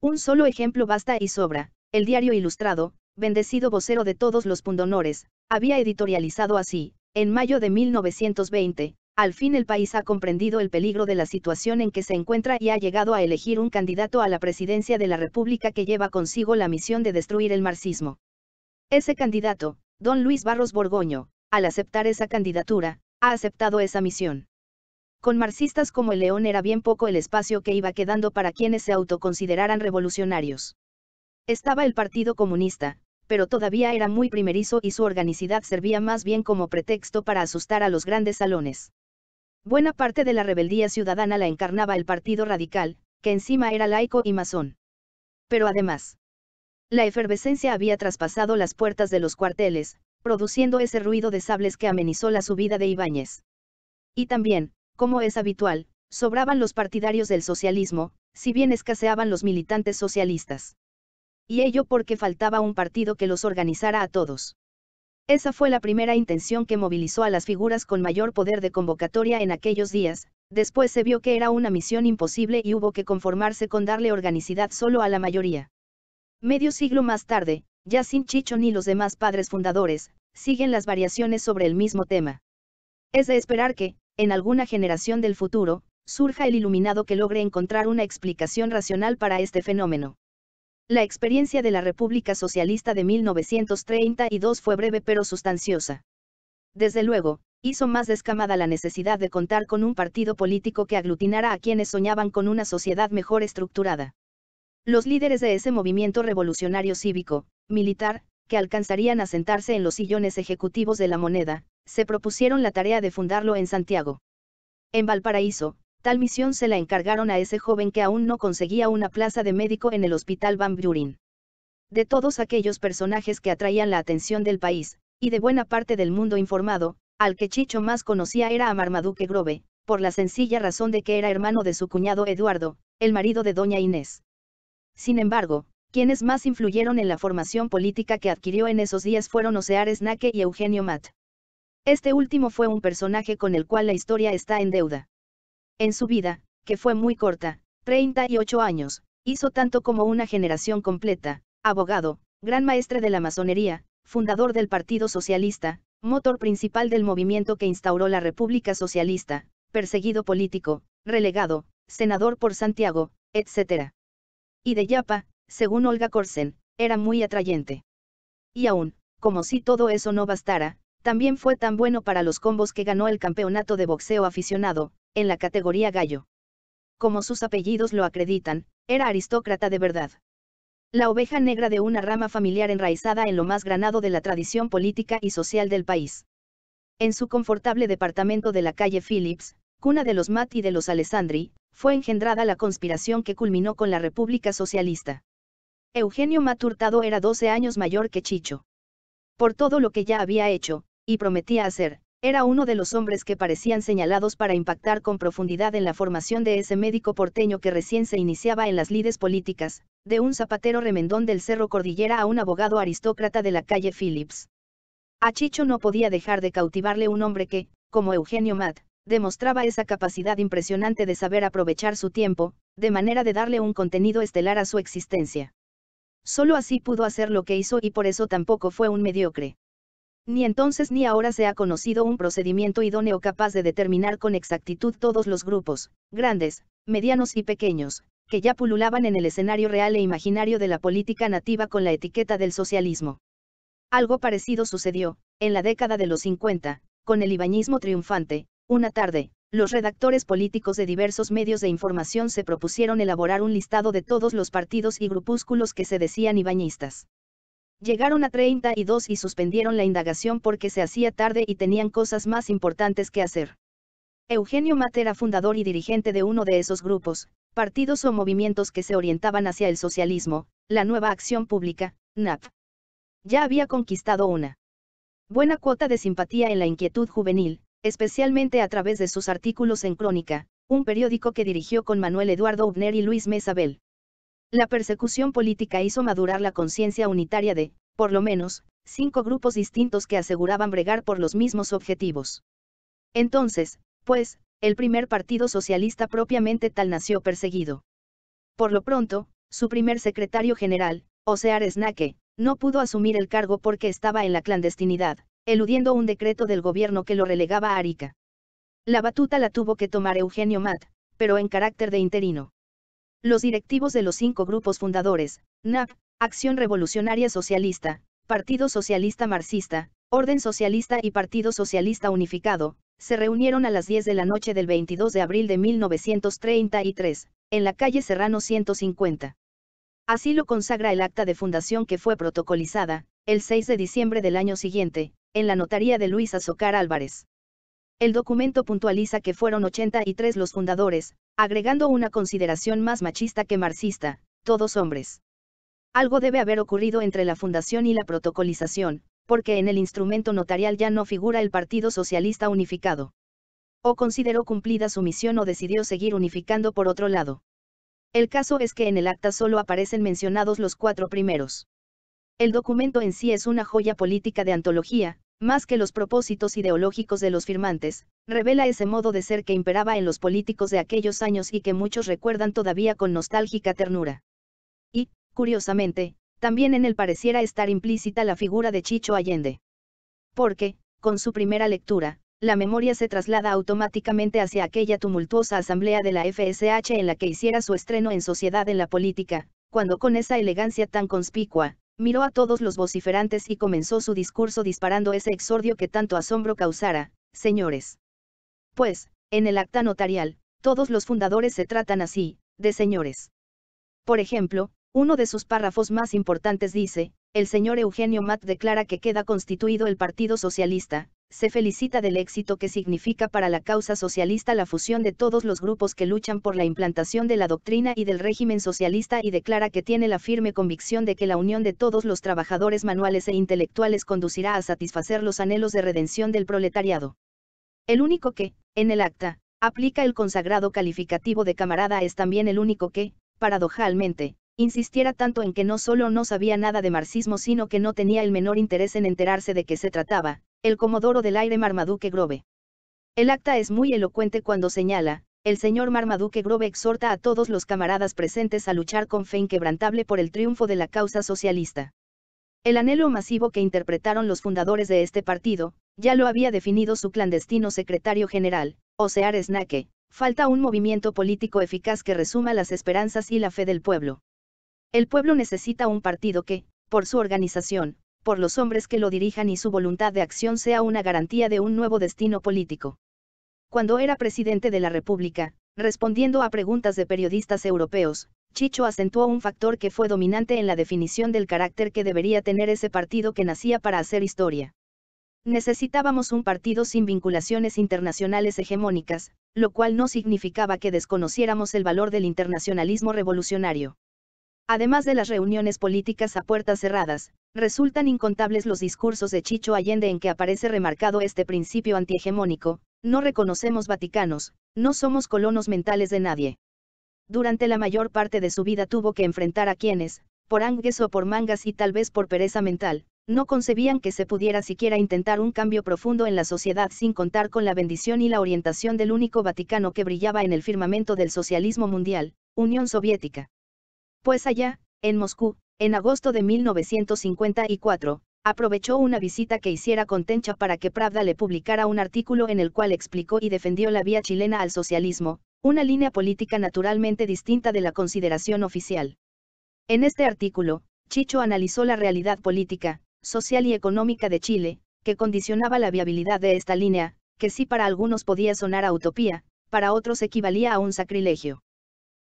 Un solo ejemplo basta y sobra, el diario Ilustrado, bendecido vocero de todos los pundonores, había editorializado así, en mayo de 1920, al fin el país ha comprendido el peligro de la situación en que se encuentra y ha llegado a elegir un candidato a la presidencia de la República que lleva consigo la misión de destruir el marxismo. Ese candidato, don Luis Barros Borgoño, al aceptar esa candidatura, ha aceptado esa misión. Con marxistas como el León era bien poco el espacio que iba quedando para quienes se autoconsideraran revolucionarios. Estaba el Partido Comunista, pero todavía era muy primerizo y su organicidad servía más bien como pretexto para asustar a los grandes salones. Buena parte de la rebeldía ciudadana la encarnaba el Partido Radical, que encima era laico y masón. Pero además, la efervescencia había traspasado las puertas de los cuarteles, produciendo ese ruido de sables que amenizó la subida de Ibáñez. Y también, como es habitual, sobraban los partidarios del socialismo, si bien escaseaban los militantes socialistas. Y ello porque faltaba un partido que los organizara a todos. Esa fue la primera intención que movilizó a las figuras con mayor poder de convocatoria en aquellos días, después se vio que era una misión imposible y hubo que conformarse con darle organicidad solo a la mayoría. Medio siglo más tarde, ya sin Chicho ni los demás padres fundadores, siguen las variaciones sobre el mismo tema. Es de esperar que, en alguna generación del futuro, surja el iluminado que logre encontrar una explicación racional para este fenómeno. La experiencia de la República Socialista de 1932 fue breve pero sustanciosa. Desde luego, hizo más descamada la necesidad de contar con un partido político que aglutinara a quienes soñaban con una sociedad mejor estructurada. Los líderes de ese movimiento revolucionario cívico, militar, que alcanzarían a sentarse en los sillones ejecutivos de la moneda, se propusieron la tarea de fundarlo en Santiago. En Valparaíso, Tal misión se la encargaron a ese joven que aún no conseguía una plaza de médico en el hospital Van Buren. De todos aquellos personajes que atraían la atención del país, y de buena parte del mundo informado, al que Chicho más conocía era a Marmaduke Grove, por la sencilla razón de que era hermano de su cuñado Eduardo, el marido de doña Inés. Sin embargo, quienes más influyeron en la formación política que adquirió en esos días fueron Oseares Nake y Eugenio Matt. Este último fue un personaje con el cual la historia está en deuda. En su vida, que fue muy corta, 38 años, hizo tanto como una generación completa, abogado, gran maestre de la masonería, fundador del Partido Socialista, motor principal del movimiento que instauró la República Socialista, perseguido político, relegado, senador por Santiago, etc. Y de Yapa, según Olga Corsen, era muy atrayente. Y aún, como si todo eso no bastara, también fue tan bueno para los combos que ganó el campeonato de boxeo aficionado, en la categoría gallo. Como sus apellidos lo acreditan, era aristócrata de verdad. La oveja negra de una rama familiar enraizada en lo más granado de la tradición política y social del país. En su confortable departamento de la calle Phillips, cuna de los Matt y de los Alessandri, fue engendrada la conspiración que culminó con la República Socialista. Eugenio Maturtado era 12 años mayor que Chicho. Por todo lo que ya había hecho, y prometía hacer, era uno de los hombres que parecían señalados para impactar con profundidad en la formación de ese médico porteño que recién se iniciaba en las lides políticas, de un zapatero remendón del Cerro Cordillera a un abogado aristócrata de la calle Phillips. A Chicho no podía dejar de cautivarle un hombre que, como Eugenio Matt, demostraba esa capacidad impresionante de saber aprovechar su tiempo, de manera de darle un contenido estelar a su existencia. Solo así pudo hacer lo que hizo y por eso tampoco fue un mediocre. Ni entonces ni ahora se ha conocido un procedimiento idóneo capaz de determinar con exactitud todos los grupos, grandes, medianos y pequeños, que ya pululaban en el escenario real e imaginario de la política nativa con la etiqueta del socialismo. Algo parecido sucedió, en la década de los 50, con el ibañismo triunfante, una tarde, los redactores políticos de diversos medios de información se propusieron elaborar un listado de todos los partidos y grupúsculos que se decían ibañistas. Llegaron a 32 y suspendieron la indagación porque se hacía tarde y tenían cosas más importantes que hacer. Eugenio Mate era fundador y dirigente de uno de esos grupos, partidos o movimientos que se orientaban hacia el socialismo, la nueva acción pública, NAP. Ya había conquistado una buena cuota de simpatía en la inquietud juvenil, especialmente a través de sus artículos en Crónica, un periódico que dirigió con Manuel Eduardo Ubner y Luis Bell. La persecución política hizo madurar la conciencia unitaria de, por lo menos, cinco grupos distintos que aseguraban bregar por los mismos objetivos. Entonces, pues, el primer partido socialista propiamente tal nació perseguido. Por lo pronto, su primer secretario general, Osear Snake, no pudo asumir el cargo porque estaba en la clandestinidad, eludiendo un decreto del gobierno que lo relegaba a Arica. La batuta la tuvo que tomar Eugenio Matt, pero en carácter de interino. Los directivos de los cinco grupos fundadores, NAP, Acción Revolucionaria Socialista, Partido Socialista Marxista, Orden Socialista y Partido Socialista Unificado, se reunieron a las 10 de la noche del 22 de abril de 1933, en la calle Serrano 150. Así lo consagra el acta de fundación que fue protocolizada, el 6 de diciembre del año siguiente, en la notaría de Luis Azocar Álvarez. El documento puntualiza que fueron 83 los fundadores, agregando una consideración más machista que marxista, todos hombres. Algo debe haber ocurrido entre la fundación y la protocolización, porque en el instrumento notarial ya no figura el Partido Socialista Unificado. O consideró cumplida su misión o decidió seguir unificando por otro lado. El caso es que en el acta solo aparecen mencionados los cuatro primeros. El documento en sí es una joya política de antología, más que los propósitos ideológicos de los firmantes, revela ese modo de ser que imperaba en los políticos de aquellos años y que muchos recuerdan todavía con nostálgica ternura. Y, curiosamente, también en él pareciera estar implícita la figura de Chicho Allende. Porque, con su primera lectura, la memoria se traslada automáticamente hacia aquella tumultuosa asamblea de la FSH en la que hiciera su estreno en Sociedad en la Política, cuando con esa elegancia tan conspicua, miró a todos los vociferantes y comenzó su discurso disparando ese exordio que tanto asombro causara, señores. Pues, en el acta notarial, todos los fundadores se tratan así, de señores. Por ejemplo, uno de sus párrafos más importantes dice, el señor Eugenio Matt declara que queda constituido el Partido Socialista, se felicita del éxito que significa para la causa socialista la fusión de todos los grupos que luchan por la implantación de la doctrina y del régimen socialista y declara que tiene la firme convicción de que la unión de todos los trabajadores manuales e intelectuales conducirá a satisfacer los anhelos de redención del proletariado. El único que, en el acta, aplica el consagrado calificativo de camarada es también el único que, paradojalmente, insistiera tanto en que no solo no sabía nada de marxismo sino que no tenía el menor interés en enterarse de qué se trataba, el comodoro del aire Marmaduke Grove. El acta es muy elocuente cuando señala, el señor Marmaduke Grove exhorta a todos los camaradas presentes a luchar con fe inquebrantable por el triunfo de la causa socialista. El anhelo masivo que interpretaron los fundadores de este partido, ya lo había definido su clandestino secretario general, Osear Snake, falta un movimiento político eficaz que resuma las esperanzas y la fe del pueblo. El pueblo necesita un partido que, por su organización, por los hombres que lo dirijan y su voluntad de acción sea una garantía de un nuevo destino político. Cuando era presidente de la República, respondiendo a preguntas de periodistas europeos, Chicho acentuó un factor que fue dominante en la definición del carácter que debería tener ese partido que nacía para hacer historia. Necesitábamos un partido sin vinculaciones internacionales hegemónicas, lo cual no significaba que desconociéramos el valor del internacionalismo revolucionario. Además de las reuniones políticas a puertas cerradas, resultan incontables los discursos de Chicho Allende en que aparece remarcado este principio antihegemónico, no reconocemos vaticanos, no somos colonos mentales de nadie. Durante la mayor parte de su vida tuvo que enfrentar a quienes, por angues o por mangas y tal vez por pereza mental, no concebían que se pudiera siquiera intentar un cambio profundo en la sociedad sin contar con la bendición y la orientación del único Vaticano que brillaba en el firmamento del socialismo mundial, Unión Soviética. Pues allá, en Moscú, en agosto de 1954, aprovechó una visita que hiciera con Tencha para que Pravda le publicara un artículo en el cual explicó y defendió la vía chilena al socialismo, una línea política naturalmente distinta de la consideración oficial. En este artículo, Chicho analizó la realidad política, social y económica de Chile, que condicionaba la viabilidad de esta línea, que sí para algunos podía sonar a utopía, para otros equivalía a un sacrilegio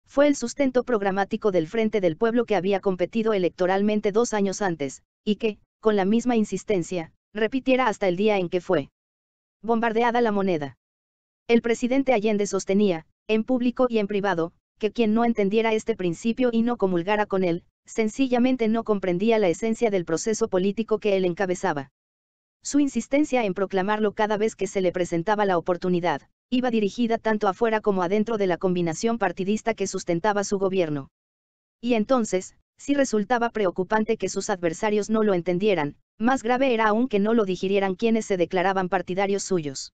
fue el sustento programático del Frente del Pueblo que había competido electoralmente dos años antes, y que, con la misma insistencia, repitiera hasta el día en que fue bombardeada la moneda. El presidente Allende sostenía, en público y en privado, que quien no entendiera este principio y no comulgara con él, sencillamente no comprendía la esencia del proceso político que él encabezaba. Su insistencia en proclamarlo cada vez que se le presentaba la oportunidad, iba dirigida tanto afuera como adentro de la combinación partidista que sustentaba su gobierno. Y entonces, si resultaba preocupante que sus adversarios no lo entendieran, más grave era aún que no lo digirieran quienes se declaraban partidarios suyos.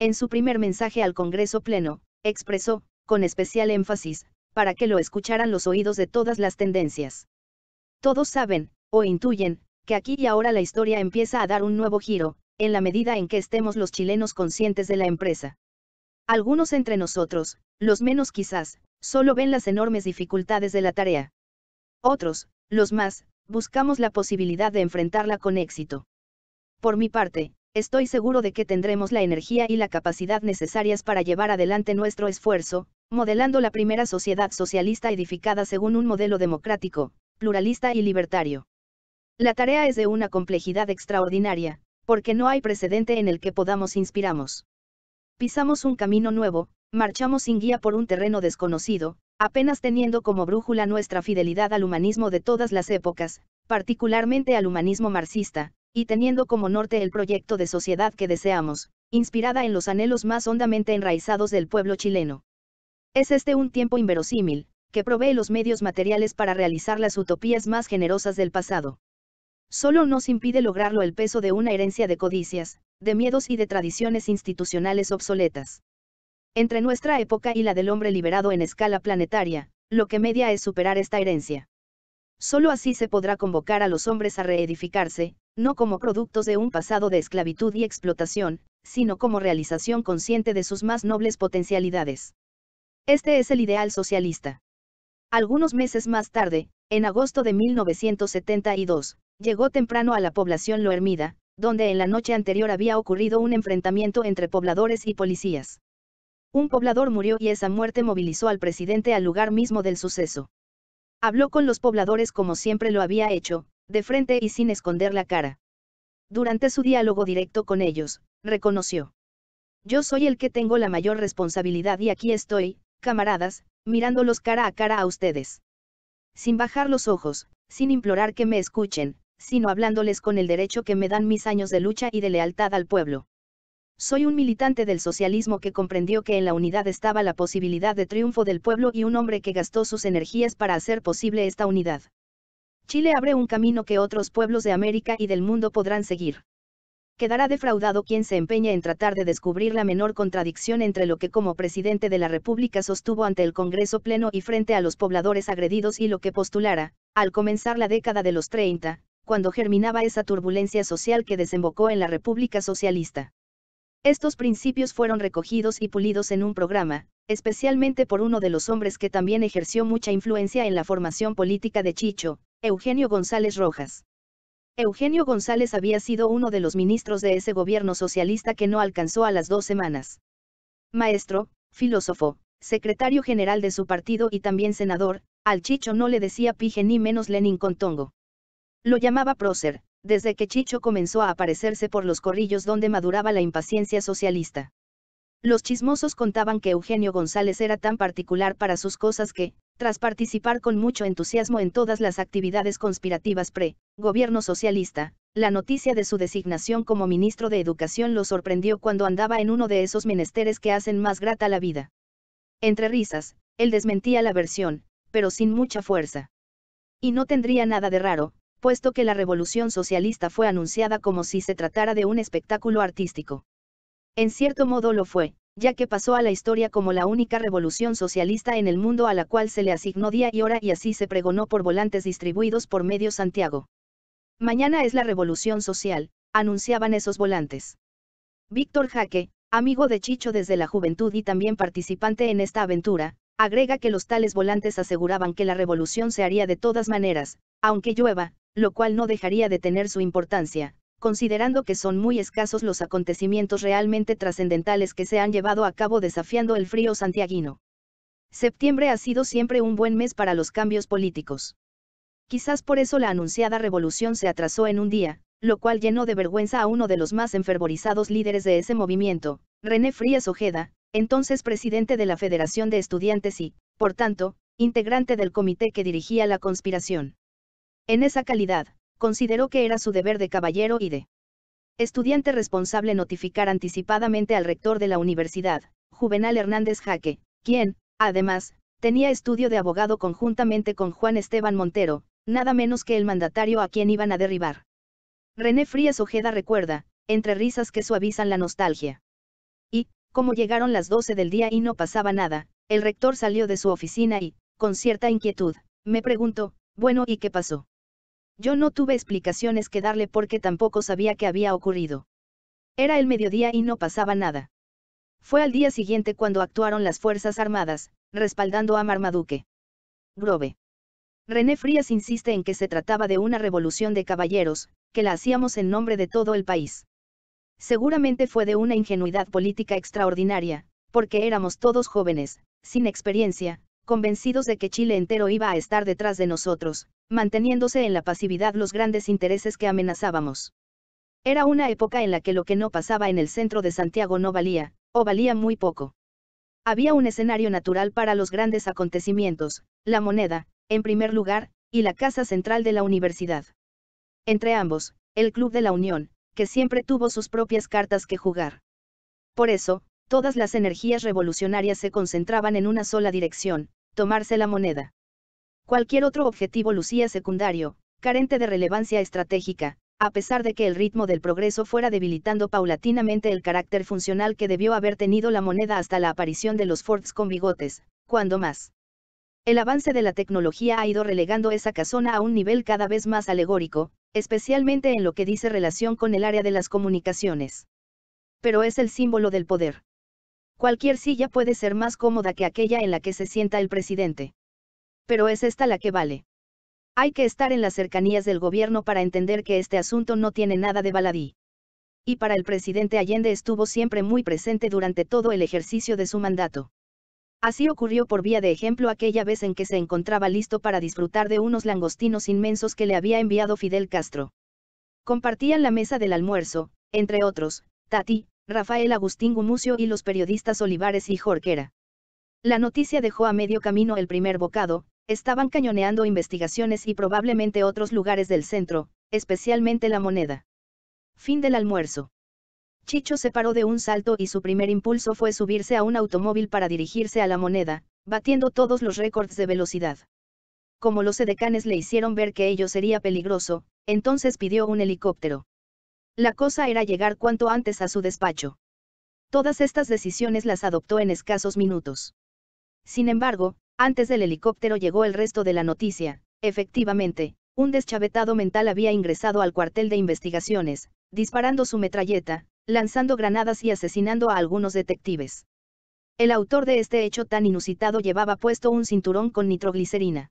En su primer mensaje al Congreso Pleno, expresó, con especial énfasis, para que lo escucharan los oídos de todas las tendencias. Todos saben, o intuyen, que aquí y ahora la historia empieza a dar un nuevo giro, en la medida en que estemos los chilenos conscientes de la empresa. Algunos entre nosotros, los menos quizás, solo ven las enormes dificultades de la tarea. Otros, los más, buscamos la posibilidad de enfrentarla con éxito. Por mi parte, estoy seguro de que tendremos la energía y la capacidad necesarias para llevar adelante nuestro esfuerzo, modelando la primera sociedad socialista edificada según un modelo democrático, pluralista y libertario. La tarea es de una complejidad extraordinaria, porque no hay precedente en el que podamos inspiramos. Pisamos un camino nuevo, marchamos sin guía por un terreno desconocido, apenas teniendo como brújula nuestra fidelidad al humanismo de todas las épocas, particularmente al humanismo marxista, y teniendo como norte el proyecto de sociedad que deseamos, inspirada en los anhelos más hondamente enraizados del pueblo chileno. Es este un tiempo inverosímil, que provee los medios materiales para realizar las utopías más generosas del pasado. Solo nos impide lograrlo el peso de una herencia de codicias, de miedos y de tradiciones institucionales obsoletas. Entre nuestra época y la del hombre liberado en escala planetaria, lo que media es superar esta herencia. Solo así se podrá convocar a los hombres a reedificarse, no como productos de un pasado de esclavitud y explotación, sino como realización consciente de sus más nobles potencialidades. Este es el ideal socialista. Algunos meses más tarde, en agosto de 1972, Llegó temprano a la población Lo donde en la noche anterior había ocurrido un enfrentamiento entre pobladores y policías. Un poblador murió y esa muerte movilizó al presidente al lugar mismo del suceso. Habló con los pobladores como siempre lo había hecho, de frente y sin esconder la cara. Durante su diálogo directo con ellos, reconoció. Yo soy el que tengo la mayor responsabilidad y aquí estoy, camaradas, mirándolos cara a cara a ustedes. Sin bajar los ojos, sin implorar que me escuchen, sino hablándoles con el derecho que me dan mis años de lucha y de lealtad al pueblo. Soy un militante del socialismo que comprendió que en la unidad estaba la posibilidad de triunfo del pueblo y un hombre que gastó sus energías para hacer posible esta unidad. Chile abre un camino que otros pueblos de América y del mundo podrán seguir. Quedará defraudado quien se empeña en tratar de descubrir la menor contradicción entre lo que como presidente de la República sostuvo ante el Congreso Pleno y frente a los pobladores agredidos y lo que postulara, al comenzar la década de los 30, cuando germinaba esa turbulencia social que desembocó en la República Socialista. Estos principios fueron recogidos y pulidos en un programa, especialmente por uno de los hombres que también ejerció mucha influencia en la formación política de Chicho, Eugenio González Rojas. Eugenio González había sido uno de los ministros de ese gobierno socialista que no alcanzó a las dos semanas. Maestro, filósofo, secretario general de su partido y también senador, al Chicho no le decía pije ni menos Lenin Contongo. Lo llamaba prócer, desde que Chicho comenzó a aparecerse por los corrillos donde maduraba la impaciencia socialista. Los chismosos contaban que Eugenio González era tan particular para sus cosas que, tras participar con mucho entusiasmo en todas las actividades conspirativas pre-gobierno socialista, la noticia de su designación como ministro de Educación lo sorprendió cuando andaba en uno de esos menesteres que hacen más grata la vida. Entre risas, él desmentía la versión, pero sin mucha fuerza. Y no tendría nada de raro, puesto que la revolución socialista fue anunciada como si se tratara de un espectáculo artístico. En cierto modo lo fue, ya que pasó a la historia como la única revolución socialista en el mundo a la cual se le asignó día y hora y así se pregonó por volantes distribuidos por medio Santiago. Mañana es la revolución social, anunciaban esos volantes. Víctor Jaque, amigo de Chicho desde la juventud y también participante en esta aventura, agrega que los tales volantes aseguraban que la revolución se haría de todas maneras, aunque llueva, lo cual no dejaría de tener su importancia, considerando que son muy escasos los acontecimientos realmente trascendentales que se han llevado a cabo desafiando el frío santiaguino. Septiembre ha sido siempre un buen mes para los cambios políticos. Quizás por eso la anunciada revolución se atrasó en un día, lo cual llenó de vergüenza a uno de los más enfervorizados líderes de ese movimiento, René Frías Ojeda, entonces presidente de la Federación de Estudiantes y, por tanto, integrante del comité que dirigía la conspiración. En esa calidad, consideró que era su deber de caballero y de estudiante responsable notificar anticipadamente al rector de la universidad, Juvenal Hernández Jaque, quien, además, tenía estudio de abogado conjuntamente con Juan Esteban Montero, nada menos que el mandatario a quien iban a derribar. René Frías Ojeda recuerda, entre risas que suavizan la nostalgia. Y, como llegaron las 12 del día y no pasaba nada, el rector salió de su oficina y, con cierta inquietud, me preguntó, bueno, ¿y qué pasó? Yo no tuve explicaciones que darle porque tampoco sabía qué había ocurrido. Era el mediodía y no pasaba nada. Fue al día siguiente cuando actuaron las Fuerzas Armadas, respaldando a Marmaduke. Grove. René Frías insiste en que se trataba de una revolución de caballeros, que la hacíamos en nombre de todo el país. Seguramente fue de una ingenuidad política extraordinaria, porque éramos todos jóvenes, sin experiencia, convencidos de que Chile entero iba a estar detrás de nosotros, manteniéndose en la pasividad los grandes intereses que amenazábamos. Era una época en la que lo que no pasaba en el centro de Santiago no valía, o valía muy poco. Había un escenario natural para los grandes acontecimientos, la moneda, en primer lugar, y la Casa Central de la Universidad. Entre ambos, el Club de la Unión, que siempre tuvo sus propias cartas que jugar. Por eso, todas las energías revolucionarias se concentraban en una sola dirección, tomarse la moneda. Cualquier otro objetivo lucía secundario, carente de relevancia estratégica, a pesar de que el ritmo del progreso fuera debilitando paulatinamente el carácter funcional que debió haber tenido la moneda hasta la aparición de los Fords con bigotes, cuando más. El avance de la tecnología ha ido relegando esa casona a un nivel cada vez más alegórico, especialmente en lo que dice relación con el área de las comunicaciones. Pero es el símbolo del poder. Cualquier silla puede ser más cómoda que aquella en la que se sienta el presidente. Pero es esta la que vale. Hay que estar en las cercanías del gobierno para entender que este asunto no tiene nada de baladí. Y para el presidente Allende estuvo siempre muy presente durante todo el ejercicio de su mandato. Así ocurrió por vía de ejemplo aquella vez en que se encontraba listo para disfrutar de unos langostinos inmensos que le había enviado Fidel Castro. Compartían la mesa del almuerzo, entre otros, Tati, Rafael Agustín Gumucio y los periodistas Olivares y Jorquera. La noticia dejó a medio camino el primer bocado, estaban cañoneando investigaciones y probablemente otros lugares del centro, especialmente la moneda. Fin del almuerzo. Chicho se paró de un salto y su primer impulso fue subirse a un automóvil para dirigirse a la moneda, batiendo todos los récords de velocidad. Como los edecanes le hicieron ver que ello sería peligroso, entonces pidió un helicóptero la cosa era llegar cuanto antes a su despacho. Todas estas decisiones las adoptó en escasos minutos. Sin embargo, antes del helicóptero llegó el resto de la noticia, efectivamente, un deschavetado mental había ingresado al cuartel de investigaciones, disparando su metralleta, lanzando granadas y asesinando a algunos detectives. El autor de este hecho tan inusitado llevaba puesto un cinturón con nitroglicerina.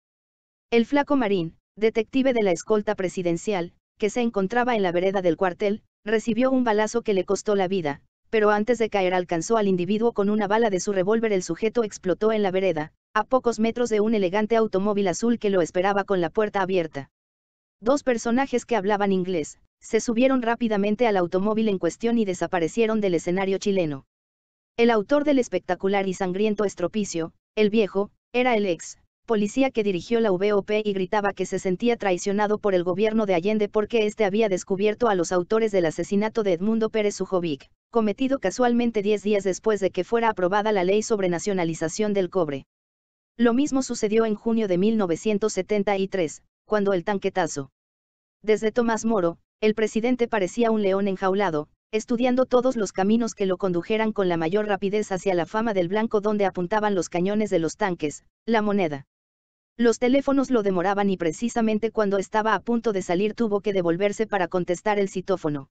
El flaco marín, detective de la escolta presidencial, que se encontraba en la vereda del cuartel, recibió un balazo que le costó la vida, pero antes de caer alcanzó al individuo con una bala de su revólver. El sujeto explotó en la vereda, a pocos metros de un elegante automóvil azul que lo esperaba con la puerta abierta. Dos personajes que hablaban inglés, se subieron rápidamente al automóvil en cuestión y desaparecieron del escenario chileno. El autor del espectacular y sangriento estropicio, el viejo, era el ex policía que dirigió la VOP y gritaba que se sentía traicionado por el gobierno de Allende porque éste había descubierto a los autores del asesinato de Edmundo Pérez Ujovic, cometido casualmente 10 días después de que fuera aprobada la ley sobre nacionalización del cobre. Lo mismo sucedió en junio de 1973, cuando el tanquetazo. Desde Tomás Moro, el presidente parecía un león enjaulado, estudiando todos los caminos que lo condujeran con la mayor rapidez hacia la fama del blanco donde apuntaban los cañones de los tanques, la moneda. Los teléfonos lo demoraban y precisamente cuando estaba a punto de salir tuvo que devolverse para contestar el citófono.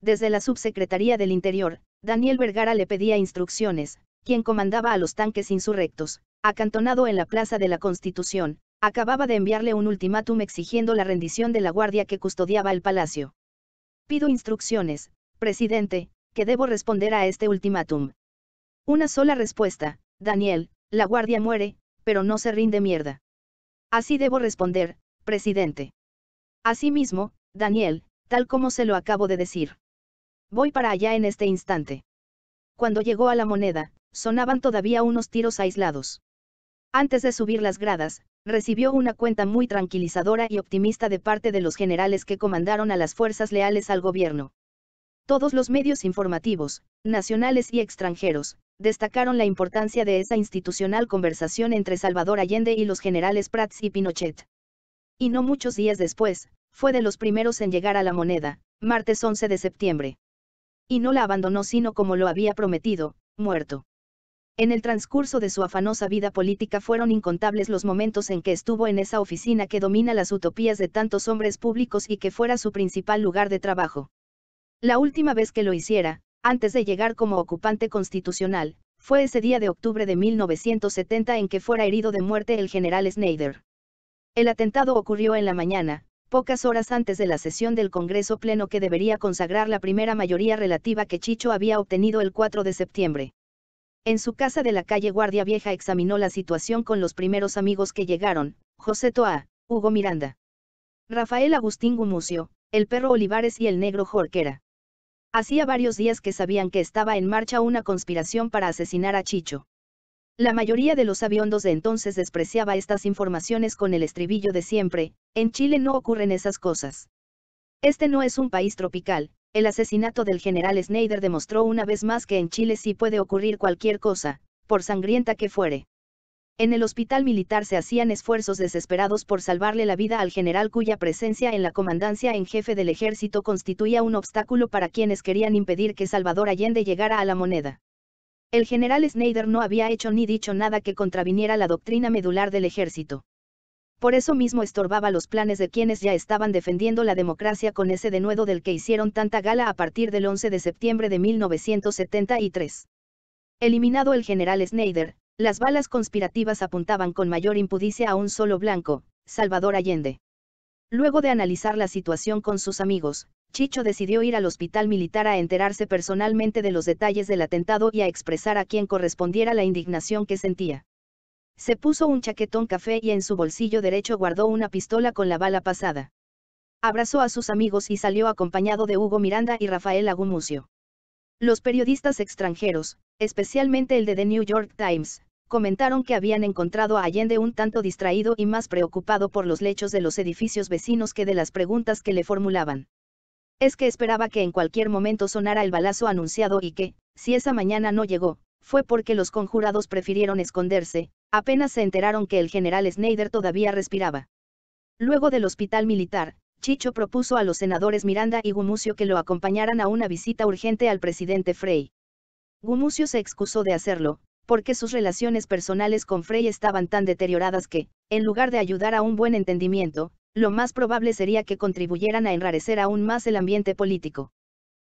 Desde la subsecretaría del Interior, Daniel Vergara le pedía instrucciones, quien comandaba a los tanques insurrectos, acantonado en la Plaza de la Constitución, acababa de enviarle un ultimátum exigiendo la rendición de la guardia que custodiaba el palacio. Pido instrucciones, presidente, que debo responder a este ultimátum. Una sola respuesta, Daniel, la guardia muere, pero no se rinde mierda. Así debo responder, presidente. Asimismo, Daniel, tal como se lo acabo de decir. Voy para allá en este instante. Cuando llegó a la moneda, sonaban todavía unos tiros aislados. Antes de subir las gradas, recibió una cuenta muy tranquilizadora y optimista de parte de los generales que comandaron a las fuerzas leales al gobierno. Todos los medios informativos, nacionales y extranjeros, destacaron la importancia de esa institucional conversación entre Salvador Allende y los generales Prats y Pinochet. Y no muchos días después, fue de los primeros en llegar a la moneda, martes 11 de septiembre. Y no la abandonó sino como lo había prometido, muerto. En el transcurso de su afanosa vida política fueron incontables los momentos en que estuvo en esa oficina que domina las utopías de tantos hombres públicos y que fuera su principal lugar de trabajo. La última vez que lo hiciera, antes de llegar como ocupante constitucional, fue ese día de octubre de 1970 en que fuera herido de muerte el general Snyder. El atentado ocurrió en la mañana, pocas horas antes de la sesión del Congreso Pleno que debería consagrar la primera mayoría relativa que Chicho había obtenido el 4 de septiembre. En su casa de la calle Guardia Vieja examinó la situación con los primeros amigos que llegaron, José Toa, Hugo Miranda. Rafael Agustín Gumucio, el perro Olivares y el negro Jorquera. Hacía varios días que sabían que estaba en marcha una conspiración para asesinar a Chicho. La mayoría de los aviondos de entonces despreciaba estas informaciones con el estribillo de siempre, en Chile no ocurren esas cosas. Este no es un país tropical, el asesinato del general Schneider demostró una vez más que en Chile sí puede ocurrir cualquier cosa, por sangrienta que fuere. En el hospital militar se hacían esfuerzos desesperados por salvarle la vida al general cuya presencia en la comandancia en jefe del ejército constituía un obstáculo para quienes querían impedir que Salvador Allende llegara a la moneda. El general Snyder no había hecho ni dicho nada que contraviniera la doctrina medular del ejército. Por eso mismo estorbaba los planes de quienes ya estaban defendiendo la democracia con ese denuedo del que hicieron tanta gala a partir del 11 de septiembre de 1973. Eliminado el general Schneider, las balas conspirativas apuntaban con mayor impudicia a un solo blanco, Salvador Allende. Luego de analizar la situación con sus amigos, Chicho decidió ir al hospital militar a enterarse personalmente de los detalles del atentado y a expresar a quien correspondiera la indignación que sentía. Se puso un chaquetón café y en su bolsillo derecho guardó una pistola con la bala pasada. Abrazó a sus amigos y salió acompañado de Hugo Miranda y Rafael Agumucio. Los periodistas extranjeros, especialmente el de The New York Times, comentaron que habían encontrado a Allende un tanto distraído y más preocupado por los lechos de los edificios vecinos que de las preguntas que le formulaban. Es que esperaba que en cualquier momento sonara el balazo anunciado y que, si esa mañana no llegó, fue porque los conjurados prefirieron esconderse, apenas se enteraron que el general Snyder todavía respiraba. Luego del hospital militar, Chicho propuso a los senadores Miranda y Gumucio que lo acompañaran a una visita urgente al presidente Frey. Gumucio se excusó de hacerlo, porque sus relaciones personales con Frey estaban tan deterioradas que, en lugar de ayudar a un buen entendimiento, lo más probable sería que contribuyeran a enrarecer aún más el ambiente político.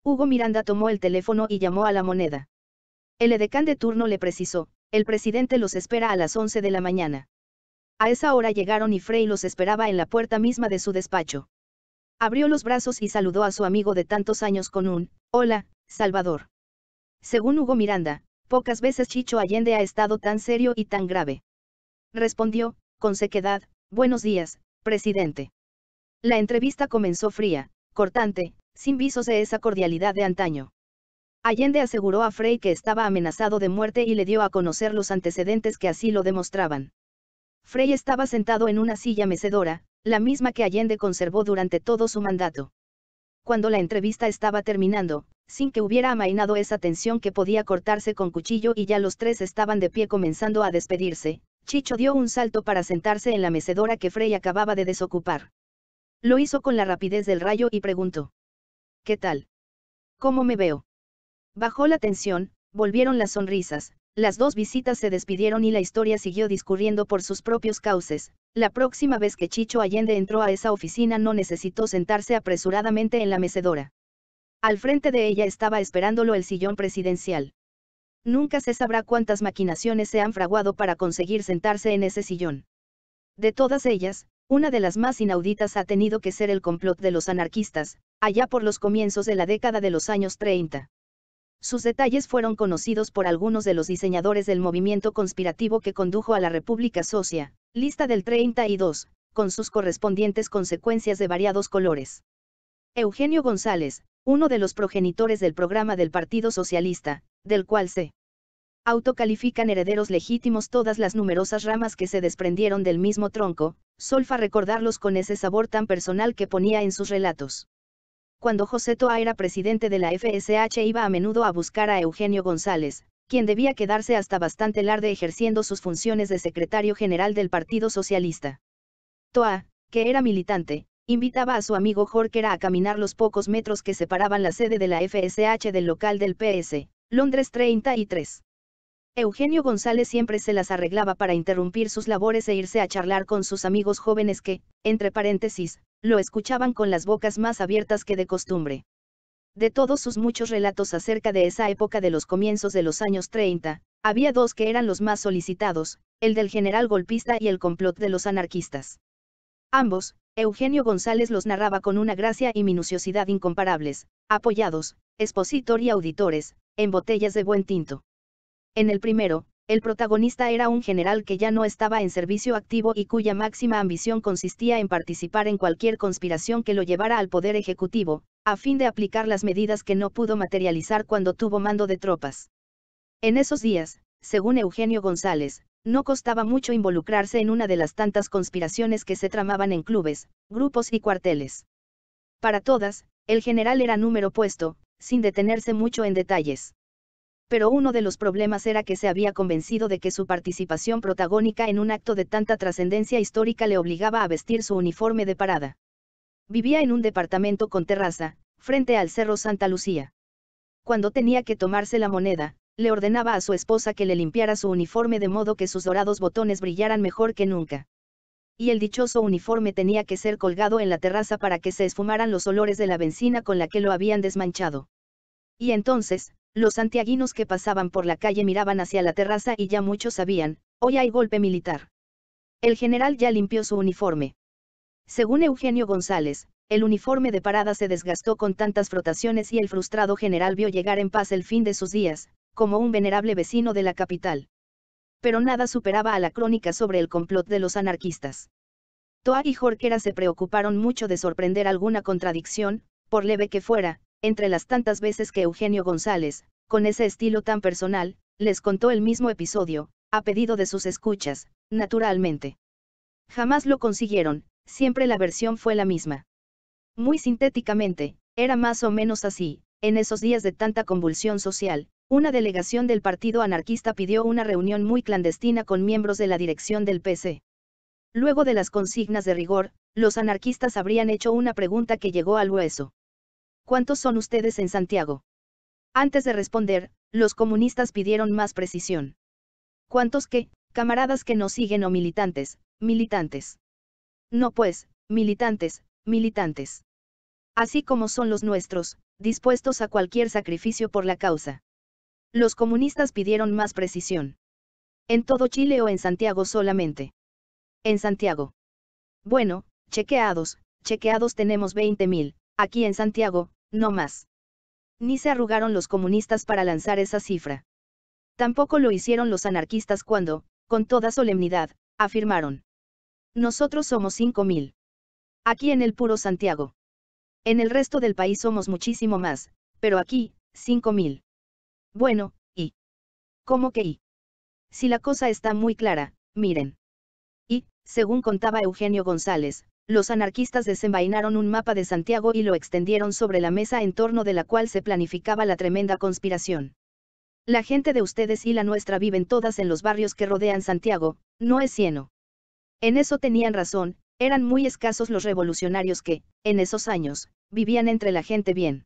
Hugo Miranda tomó el teléfono y llamó a la moneda. El edecán de turno le precisó, el presidente los espera a las 11 de la mañana. A esa hora llegaron y Frey los esperaba en la puerta misma de su despacho. Abrió los brazos y saludó a su amigo de tantos años con un, hola, Salvador. Según Hugo Miranda, pocas veces Chicho Allende ha estado tan serio y tan grave. Respondió, con sequedad, buenos días, presidente. La entrevista comenzó fría, cortante, sin visos de esa cordialidad de antaño. Allende aseguró a Frey que estaba amenazado de muerte y le dio a conocer los antecedentes que así lo demostraban. Frey estaba sentado en una silla mecedora, la misma que Allende conservó durante todo su mandato cuando la entrevista estaba terminando, sin que hubiera amainado esa tensión que podía cortarse con cuchillo y ya los tres estaban de pie comenzando a despedirse, Chicho dio un salto para sentarse en la mecedora que Frey acababa de desocupar. Lo hizo con la rapidez del rayo y preguntó. ¿Qué tal? ¿Cómo me veo? Bajó la tensión, volvieron las sonrisas, las dos visitas se despidieron y la historia siguió discurriendo por sus propios cauces. La próxima vez que Chicho Allende entró a esa oficina no necesitó sentarse apresuradamente en la mecedora. Al frente de ella estaba esperándolo el sillón presidencial. Nunca se sabrá cuántas maquinaciones se han fraguado para conseguir sentarse en ese sillón. De todas ellas, una de las más inauditas ha tenido que ser el complot de los anarquistas, allá por los comienzos de la década de los años 30. Sus detalles fueron conocidos por algunos de los diseñadores del movimiento conspirativo que condujo a la República Socia, lista del 32, con sus correspondientes consecuencias de variados colores. Eugenio González, uno de los progenitores del programa del Partido Socialista, del cual se autocalifican herederos legítimos todas las numerosas ramas que se desprendieron del mismo tronco, solfa recordarlos con ese sabor tan personal que ponía en sus relatos cuando José Toa era presidente de la FSH iba a menudo a buscar a Eugenio González, quien debía quedarse hasta bastante tarde ejerciendo sus funciones de secretario general del Partido Socialista. Toa, que era militante, invitaba a su amigo Jorquera a caminar los pocos metros que separaban la sede de la FSH del local del PS, Londres 33. Eugenio González siempre se las arreglaba para interrumpir sus labores e irse a charlar con sus amigos jóvenes que, entre paréntesis, lo escuchaban con las bocas más abiertas que de costumbre. De todos sus muchos relatos acerca de esa época de los comienzos de los años 30, había dos que eran los más solicitados, el del general golpista y el complot de los anarquistas. Ambos, Eugenio González los narraba con una gracia y minuciosidad incomparables, apoyados, expositor y auditores, en botellas de buen tinto. En el primero, el protagonista era un general que ya no estaba en servicio activo y cuya máxima ambición consistía en participar en cualquier conspiración que lo llevara al poder ejecutivo, a fin de aplicar las medidas que no pudo materializar cuando tuvo mando de tropas. En esos días, según Eugenio González, no costaba mucho involucrarse en una de las tantas conspiraciones que se tramaban en clubes, grupos y cuarteles. Para todas, el general era número puesto, sin detenerse mucho en detalles pero uno de los problemas era que se había convencido de que su participación protagónica en un acto de tanta trascendencia histórica le obligaba a vestir su uniforme de parada. Vivía en un departamento con terraza, frente al Cerro Santa Lucía. Cuando tenía que tomarse la moneda, le ordenaba a su esposa que le limpiara su uniforme de modo que sus dorados botones brillaran mejor que nunca. Y el dichoso uniforme tenía que ser colgado en la terraza para que se esfumaran los olores de la benzina con la que lo habían desmanchado. Y entonces, los santiaguinos que pasaban por la calle miraban hacia la terraza y ya muchos sabían, hoy hay golpe militar. El general ya limpió su uniforme. Según Eugenio González, el uniforme de parada se desgastó con tantas frotaciones y el frustrado general vio llegar en paz el fin de sus días, como un venerable vecino de la capital. Pero nada superaba a la crónica sobre el complot de los anarquistas. Toa y Jorquera se preocuparon mucho de sorprender alguna contradicción, por leve que fuera, entre las tantas veces que Eugenio González, con ese estilo tan personal, les contó el mismo episodio, a pedido de sus escuchas, naturalmente. Jamás lo consiguieron, siempre la versión fue la misma. Muy sintéticamente, era más o menos así, en esos días de tanta convulsión social, una delegación del Partido Anarquista pidió una reunión muy clandestina con miembros de la dirección del PC. Luego de las consignas de rigor, los anarquistas habrían hecho una pregunta que llegó al hueso. ¿cuántos son ustedes en Santiago? Antes de responder, los comunistas pidieron más precisión. ¿Cuántos qué, camaradas que nos siguen o militantes, militantes? No pues, militantes, militantes. Así como son los nuestros, dispuestos a cualquier sacrificio por la causa. Los comunistas pidieron más precisión. ¿En todo Chile o en Santiago solamente? En Santiago. Bueno, chequeados, chequeados tenemos 20.000, aquí en Santiago, no más. Ni se arrugaron los comunistas para lanzar esa cifra. Tampoco lo hicieron los anarquistas cuando, con toda solemnidad, afirmaron. Nosotros somos 5.000. Aquí en el puro Santiago. En el resto del país somos muchísimo más, pero aquí, 5.000. Bueno, ¿y? ¿Cómo que y? Si la cosa está muy clara, miren. Y, según contaba Eugenio González, los anarquistas desenvainaron un mapa de Santiago y lo extendieron sobre la mesa en torno de la cual se planificaba la tremenda conspiración. La gente de ustedes y la nuestra viven todas en los barrios que rodean Santiago, no es cieno. En eso tenían razón, eran muy escasos los revolucionarios que, en esos años, vivían entre la gente bien.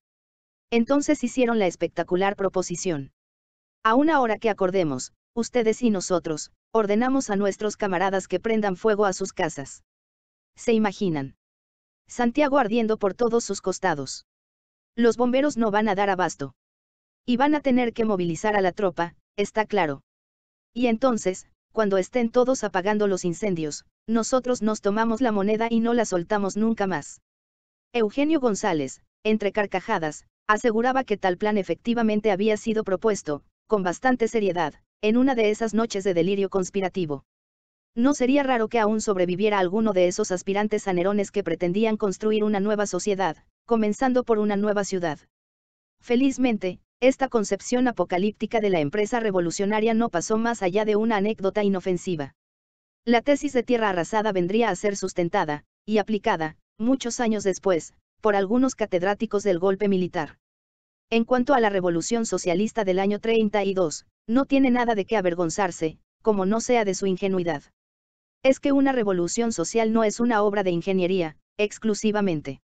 Entonces hicieron la espectacular proposición. A una hora que acordemos, ustedes y nosotros, ordenamos a nuestros camaradas que prendan fuego a sus casas se imaginan. Santiago ardiendo por todos sus costados. Los bomberos no van a dar abasto. Y van a tener que movilizar a la tropa, está claro. Y entonces, cuando estén todos apagando los incendios, nosotros nos tomamos la moneda y no la soltamos nunca más. Eugenio González, entre carcajadas, aseguraba que tal plan efectivamente había sido propuesto, con bastante seriedad, en una de esas noches de delirio conspirativo. No sería raro que aún sobreviviera alguno de esos aspirantes anerones que pretendían construir una nueva sociedad, comenzando por una nueva ciudad. Felizmente, esta concepción apocalíptica de la empresa revolucionaria no pasó más allá de una anécdota inofensiva. La tesis de tierra arrasada vendría a ser sustentada, y aplicada, muchos años después, por algunos catedráticos del golpe militar. En cuanto a la revolución socialista del año 32, no tiene nada de qué avergonzarse, como no sea de su ingenuidad es que una revolución social no es una obra de ingeniería, exclusivamente.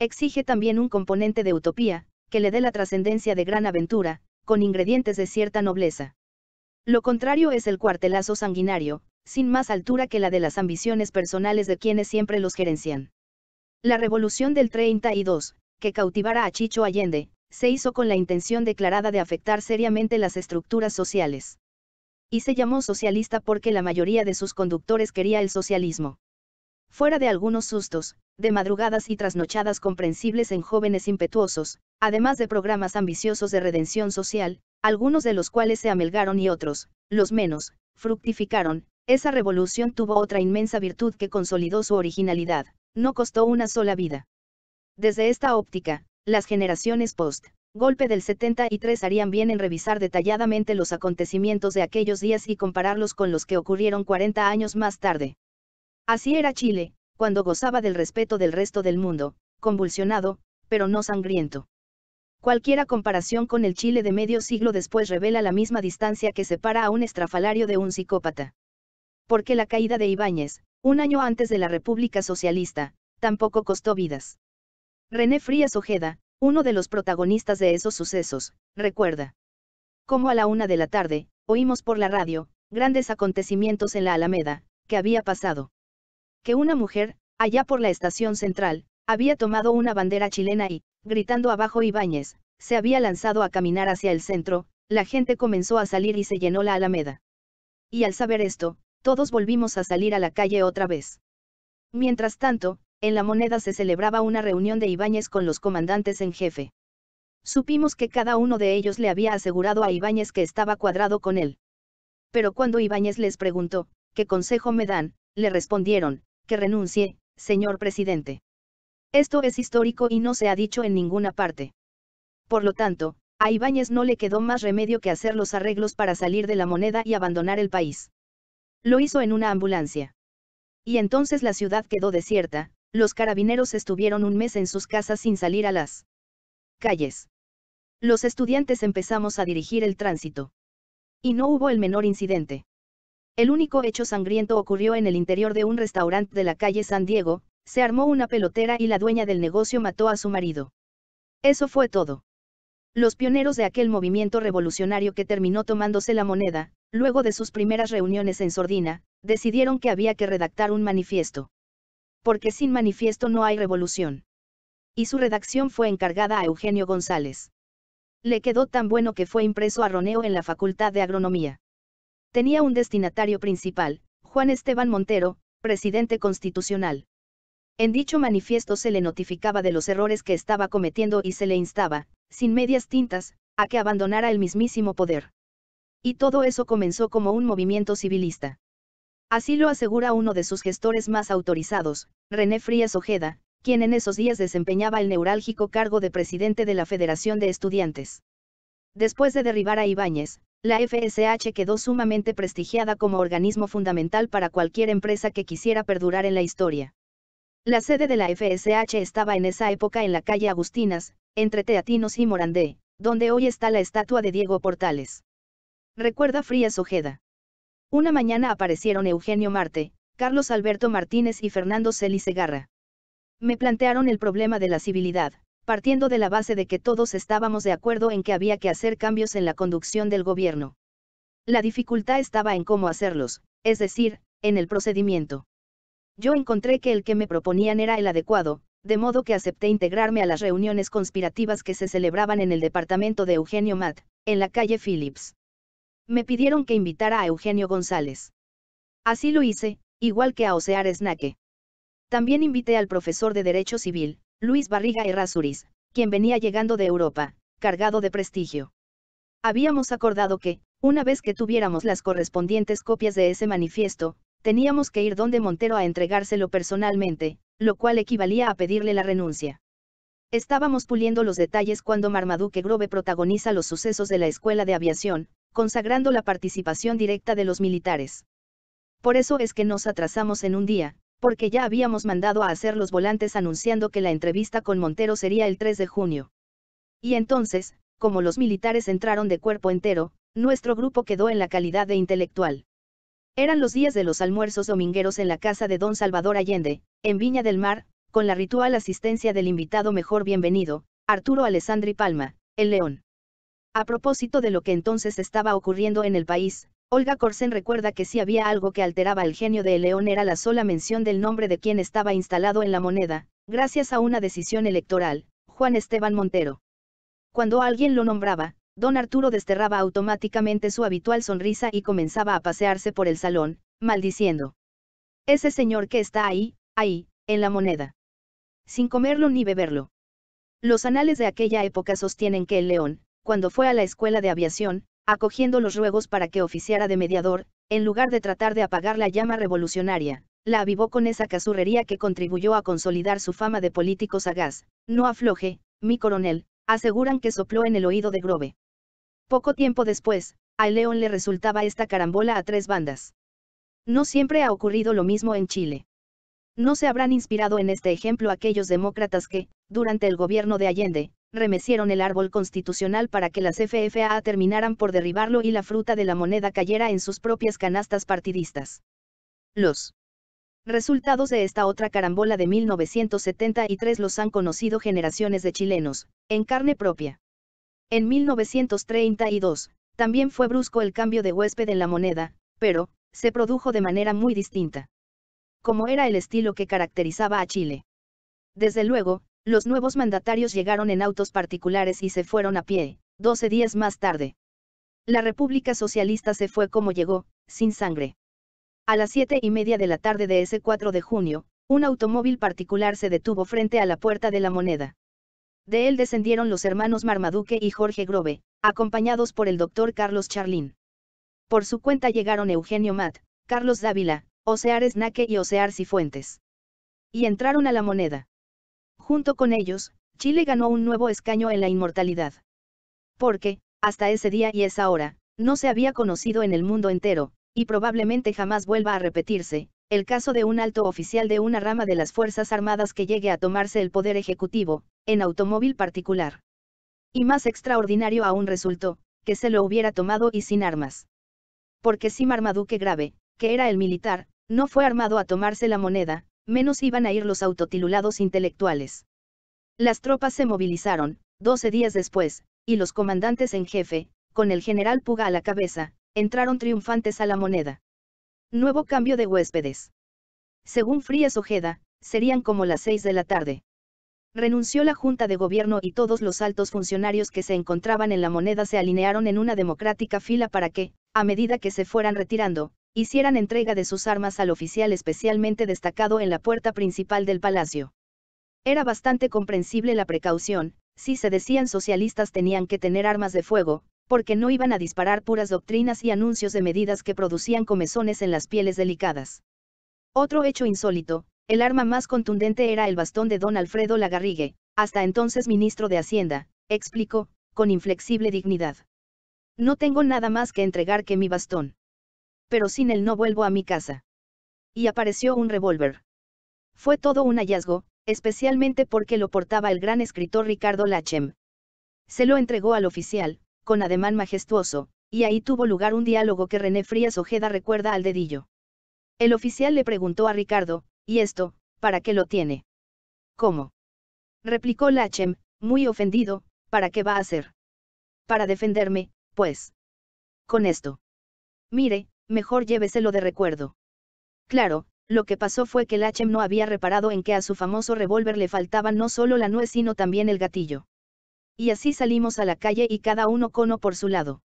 Exige también un componente de utopía, que le dé la trascendencia de gran aventura, con ingredientes de cierta nobleza. Lo contrario es el cuartelazo sanguinario, sin más altura que la de las ambiciones personales de quienes siempre los gerencian. La revolución del 32, que cautivara a Chicho Allende, se hizo con la intención declarada de afectar seriamente las estructuras sociales y se llamó socialista porque la mayoría de sus conductores quería el socialismo. Fuera de algunos sustos, de madrugadas y trasnochadas comprensibles en jóvenes impetuosos, además de programas ambiciosos de redención social, algunos de los cuales se amelgaron y otros, los menos, fructificaron, esa revolución tuvo otra inmensa virtud que consolidó su originalidad, no costó una sola vida. Desde esta óptica, las generaciones post golpe del 73 harían bien en revisar detalladamente los acontecimientos de aquellos días y compararlos con los que ocurrieron 40 años más tarde. Así era Chile, cuando gozaba del respeto del resto del mundo, convulsionado, pero no sangriento. Cualquiera comparación con el Chile de medio siglo después revela la misma distancia que separa a un estrafalario de un psicópata. Porque la caída de Ibáñez, un año antes de la República Socialista, tampoco costó vidas. René Frías Ojeda, uno de los protagonistas de esos sucesos, recuerda. Como a la una de la tarde, oímos por la radio, grandes acontecimientos en la Alameda, que había pasado. Que una mujer, allá por la estación central, había tomado una bandera chilena y, gritando abajo Ibáñez, se había lanzado a caminar hacia el centro, la gente comenzó a salir y se llenó la Alameda. Y al saber esto, todos volvimos a salir a la calle otra vez. Mientras tanto, en la moneda se celebraba una reunión de Ibáñez con los comandantes en jefe. Supimos que cada uno de ellos le había asegurado a Ibáñez que estaba cuadrado con él. Pero cuando Ibáñez les preguntó, ¿qué consejo me dan?, le respondieron, que renuncie, señor presidente. Esto es histórico y no se ha dicho en ninguna parte. Por lo tanto, a Ibáñez no le quedó más remedio que hacer los arreglos para salir de la moneda y abandonar el país. Lo hizo en una ambulancia. Y entonces la ciudad quedó desierta, los carabineros estuvieron un mes en sus casas sin salir a las calles. Los estudiantes empezamos a dirigir el tránsito. Y no hubo el menor incidente. El único hecho sangriento ocurrió en el interior de un restaurante de la calle San Diego, se armó una pelotera y la dueña del negocio mató a su marido. Eso fue todo. Los pioneros de aquel movimiento revolucionario que terminó tomándose la moneda, luego de sus primeras reuniones en sordina, decidieron que había que redactar un manifiesto porque sin manifiesto no hay revolución. Y su redacción fue encargada a Eugenio González. Le quedó tan bueno que fue impreso a Roneo en la Facultad de Agronomía. Tenía un destinatario principal, Juan Esteban Montero, presidente constitucional. En dicho manifiesto se le notificaba de los errores que estaba cometiendo y se le instaba, sin medias tintas, a que abandonara el mismísimo poder. Y todo eso comenzó como un movimiento civilista. Así lo asegura uno de sus gestores más autorizados, René Frías Ojeda, quien en esos días desempeñaba el neurálgico cargo de presidente de la Federación de Estudiantes. Después de derribar a Ibáñez, la FSH quedó sumamente prestigiada como organismo fundamental para cualquier empresa que quisiera perdurar en la historia. La sede de la FSH estaba en esa época en la calle Agustinas, entre Teatinos y Morandé, donde hoy está la estatua de Diego Portales. Recuerda Frías Ojeda. Una mañana aparecieron Eugenio Marte, Carlos Alberto Martínez y Fernando Celis Segarra. Me plantearon el problema de la civilidad, partiendo de la base de que todos estábamos de acuerdo en que había que hacer cambios en la conducción del gobierno. La dificultad estaba en cómo hacerlos, es decir, en el procedimiento. Yo encontré que el que me proponían era el adecuado, de modo que acepté integrarme a las reuniones conspirativas que se celebraban en el departamento de Eugenio Matt, en la calle Phillips me pidieron que invitara a Eugenio González. Así lo hice, igual que a Osear Snaque. También invité al profesor de Derecho Civil, Luis Barriga Errázuriz, quien venía llegando de Europa, cargado de prestigio. Habíamos acordado que, una vez que tuviéramos las correspondientes copias de ese manifiesto, teníamos que ir donde Montero a entregárselo personalmente, lo cual equivalía a pedirle la renuncia. Estábamos puliendo los detalles cuando Marmaduke Grove protagoniza los sucesos de la escuela de aviación, consagrando la participación directa de los militares. Por eso es que nos atrasamos en un día, porque ya habíamos mandado a hacer los volantes anunciando que la entrevista con Montero sería el 3 de junio. Y entonces, como los militares entraron de cuerpo entero, nuestro grupo quedó en la calidad de intelectual. Eran los días de los almuerzos domingueros en la casa de don Salvador Allende, en Viña del Mar, con la ritual asistencia del invitado mejor bienvenido, Arturo Alessandri Palma, el León. A propósito de lo que entonces estaba ocurriendo en el país, Olga Corsen recuerda que si había algo que alteraba el genio de León era la sola mención del nombre de quien estaba instalado en la moneda, gracias a una decisión electoral, Juan Esteban Montero. Cuando alguien lo nombraba, don Arturo desterraba automáticamente su habitual sonrisa y comenzaba a pasearse por el salón, maldiciendo. Ese señor que está ahí, ahí, en la moneda. Sin comerlo ni beberlo. Los anales de aquella época sostienen que el león, cuando fue a la escuela de aviación, acogiendo los ruegos para que oficiara de mediador, en lugar de tratar de apagar la llama revolucionaria, la avivó con esa casurrería que contribuyó a consolidar su fama de político sagaz. No afloje, mi coronel, aseguran que sopló en el oído de Grove. Poco tiempo después, a León le resultaba esta carambola a tres bandas. No siempre ha ocurrido lo mismo en Chile. No se habrán inspirado en este ejemplo aquellos demócratas que, durante el gobierno de Allende, remecieron el árbol constitucional para que las FFA terminaran por derribarlo y la fruta de la moneda cayera en sus propias canastas partidistas. Los resultados de esta otra carambola de 1973 los han conocido generaciones de chilenos, en carne propia. En 1932, también fue brusco el cambio de huésped en la moneda, pero, se produjo de manera muy distinta. Como era el estilo que caracterizaba a Chile. Desde luego, los nuevos mandatarios llegaron en autos particulares y se fueron a pie, 12 días más tarde. La República Socialista se fue como llegó, sin sangre. A las siete y media de la tarde de ese 4 de junio, un automóvil particular se detuvo frente a la Puerta de la Moneda. De él descendieron los hermanos Marmaduque y Jorge Grobe, acompañados por el doctor Carlos Charlín. Por su cuenta llegaron Eugenio Matt, Carlos Dávila, Osear Naque y Osear Cifuentes. Y entraron a la moneda. Junto con ellos, Chile ganó un nuevo escaño en la inmortalidad. Porque, hasta ese día y esa hora, no se había conocido en el mundo entero, y probablemente jamás vuelva a repetirse, el caso de un alto oficial de una rama de las Fuerzas Armadas que llegue a tomarse el poder ejecutivo, en automóvil particular. Y más extraordinario aún resultó, que se lo hubiera tomado y sin armas. Porque si Marmaduke Grave, que era el militar, no fue armado a tomarse la moneda, menos iban a ir los autotilulados intelectuales. Las tropas se movilizaron, 12 días después, y los comandantes en jefe, con el general Puga a la cabeza, entraron triunfantes a la moneda. Nuevo cambio de huéspedes. Según Frías Ojeda, serían como las seis de la tarde. Renunció la Junta de Gobierno y todos los altos funcionarios que se encontraban en la moneda se alinearon en una democrática fila para que, a medida que se fueran retirando, hicieran entrega de sus armas al oficial especialmente destacado en la puerta principal del palacio. Era bastante comprensible la precaución, si se decían socialistas tenían que tener armas de fuego, porque no iban a disparar puras doctrinas y anuncios de medidas que producían comezones en las pieles delicadas. Otro hecho insólito, el arma más contundente era el bastón de don Alfredo Lagarrigue, hasta entonces ministro de Hacienda, explicó, con inflexible dignidad. No tengo nada más que entregar que mi bastón pero sin él no vuelvo a mi casa. Y apareció un revólver. Fue todo un hallazgo, especialmente porque lo portaba el gran escritor Ricardo Lachem. Se lo entregó al oficial, con ademán majestuoso, y ahí tuvo lugar un diálogo que René Frías Ojeda recuerda al dedillo. El oficial le preguntó a Ricardo, ¿y esto, para qué lo tiene? ¿Cómo? replicó Lachem, muy ofendido, ¿para qué va a hacer? Para defenderme, pues. Con esto. Mire, mejor lléveselo de recuerdo. Claro, lo que pasó fue que Lachem no había reparado en que a su famoso revólver le faltaban no solo la nuez sino también el gatillo. Y así salimos a la calle y cada uno cono por su lado.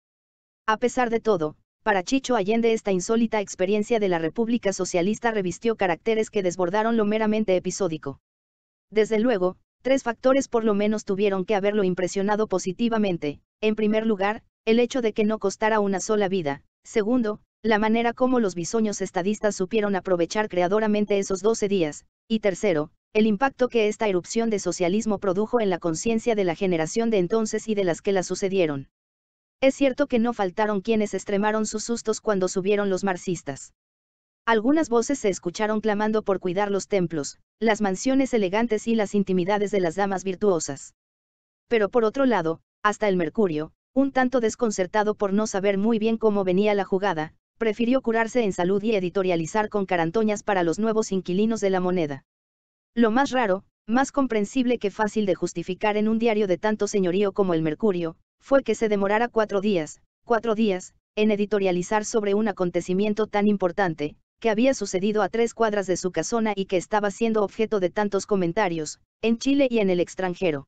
A pesar de todo, para Chicho Allende esta insólita experiencia de la República Socialista revistió caracteres que desbordaron lo meramente episódico. Desde luego, tres factores por lo menos tuvieron que haberlo impresionado positivamente, en primer lugar, el hecho de que no costara una sola vida, segundo, la manera como los bisoños estadistas supieron aprovechar creadoramente esos 12 días, y tercero, el impacto que esta erupción de socialismo produjo en la conciencia de la generación de entonces y de las que la sucedieron. Es cierto que no faltaron quienes extremaron sus sustos cuando subieron los marxistas. Algunas voces se escucharon clamando por cuidar los templos, las mansiones elegantes y las intimidades de las damas virtuosas. Pero por otro lado, hasta el Mercurio, un tanto desconcertado por no saber muy bien cómo venía la jugada, prefirió curarse en salud y editorializar con carantoñas para los nuevos inquilinos de la moneda. Lo más raro, más comprensible que fácil de justificar en un diario de tanto señorío como el Mercurio, fue que se demorara cuatro días, cuatro días, en editorializar sobre un acontecimiento tan importante, que había sucedido a tres cuadras de su casona y que estaba siendo objeto de tantos comentarios, en Chile y en el extranjero.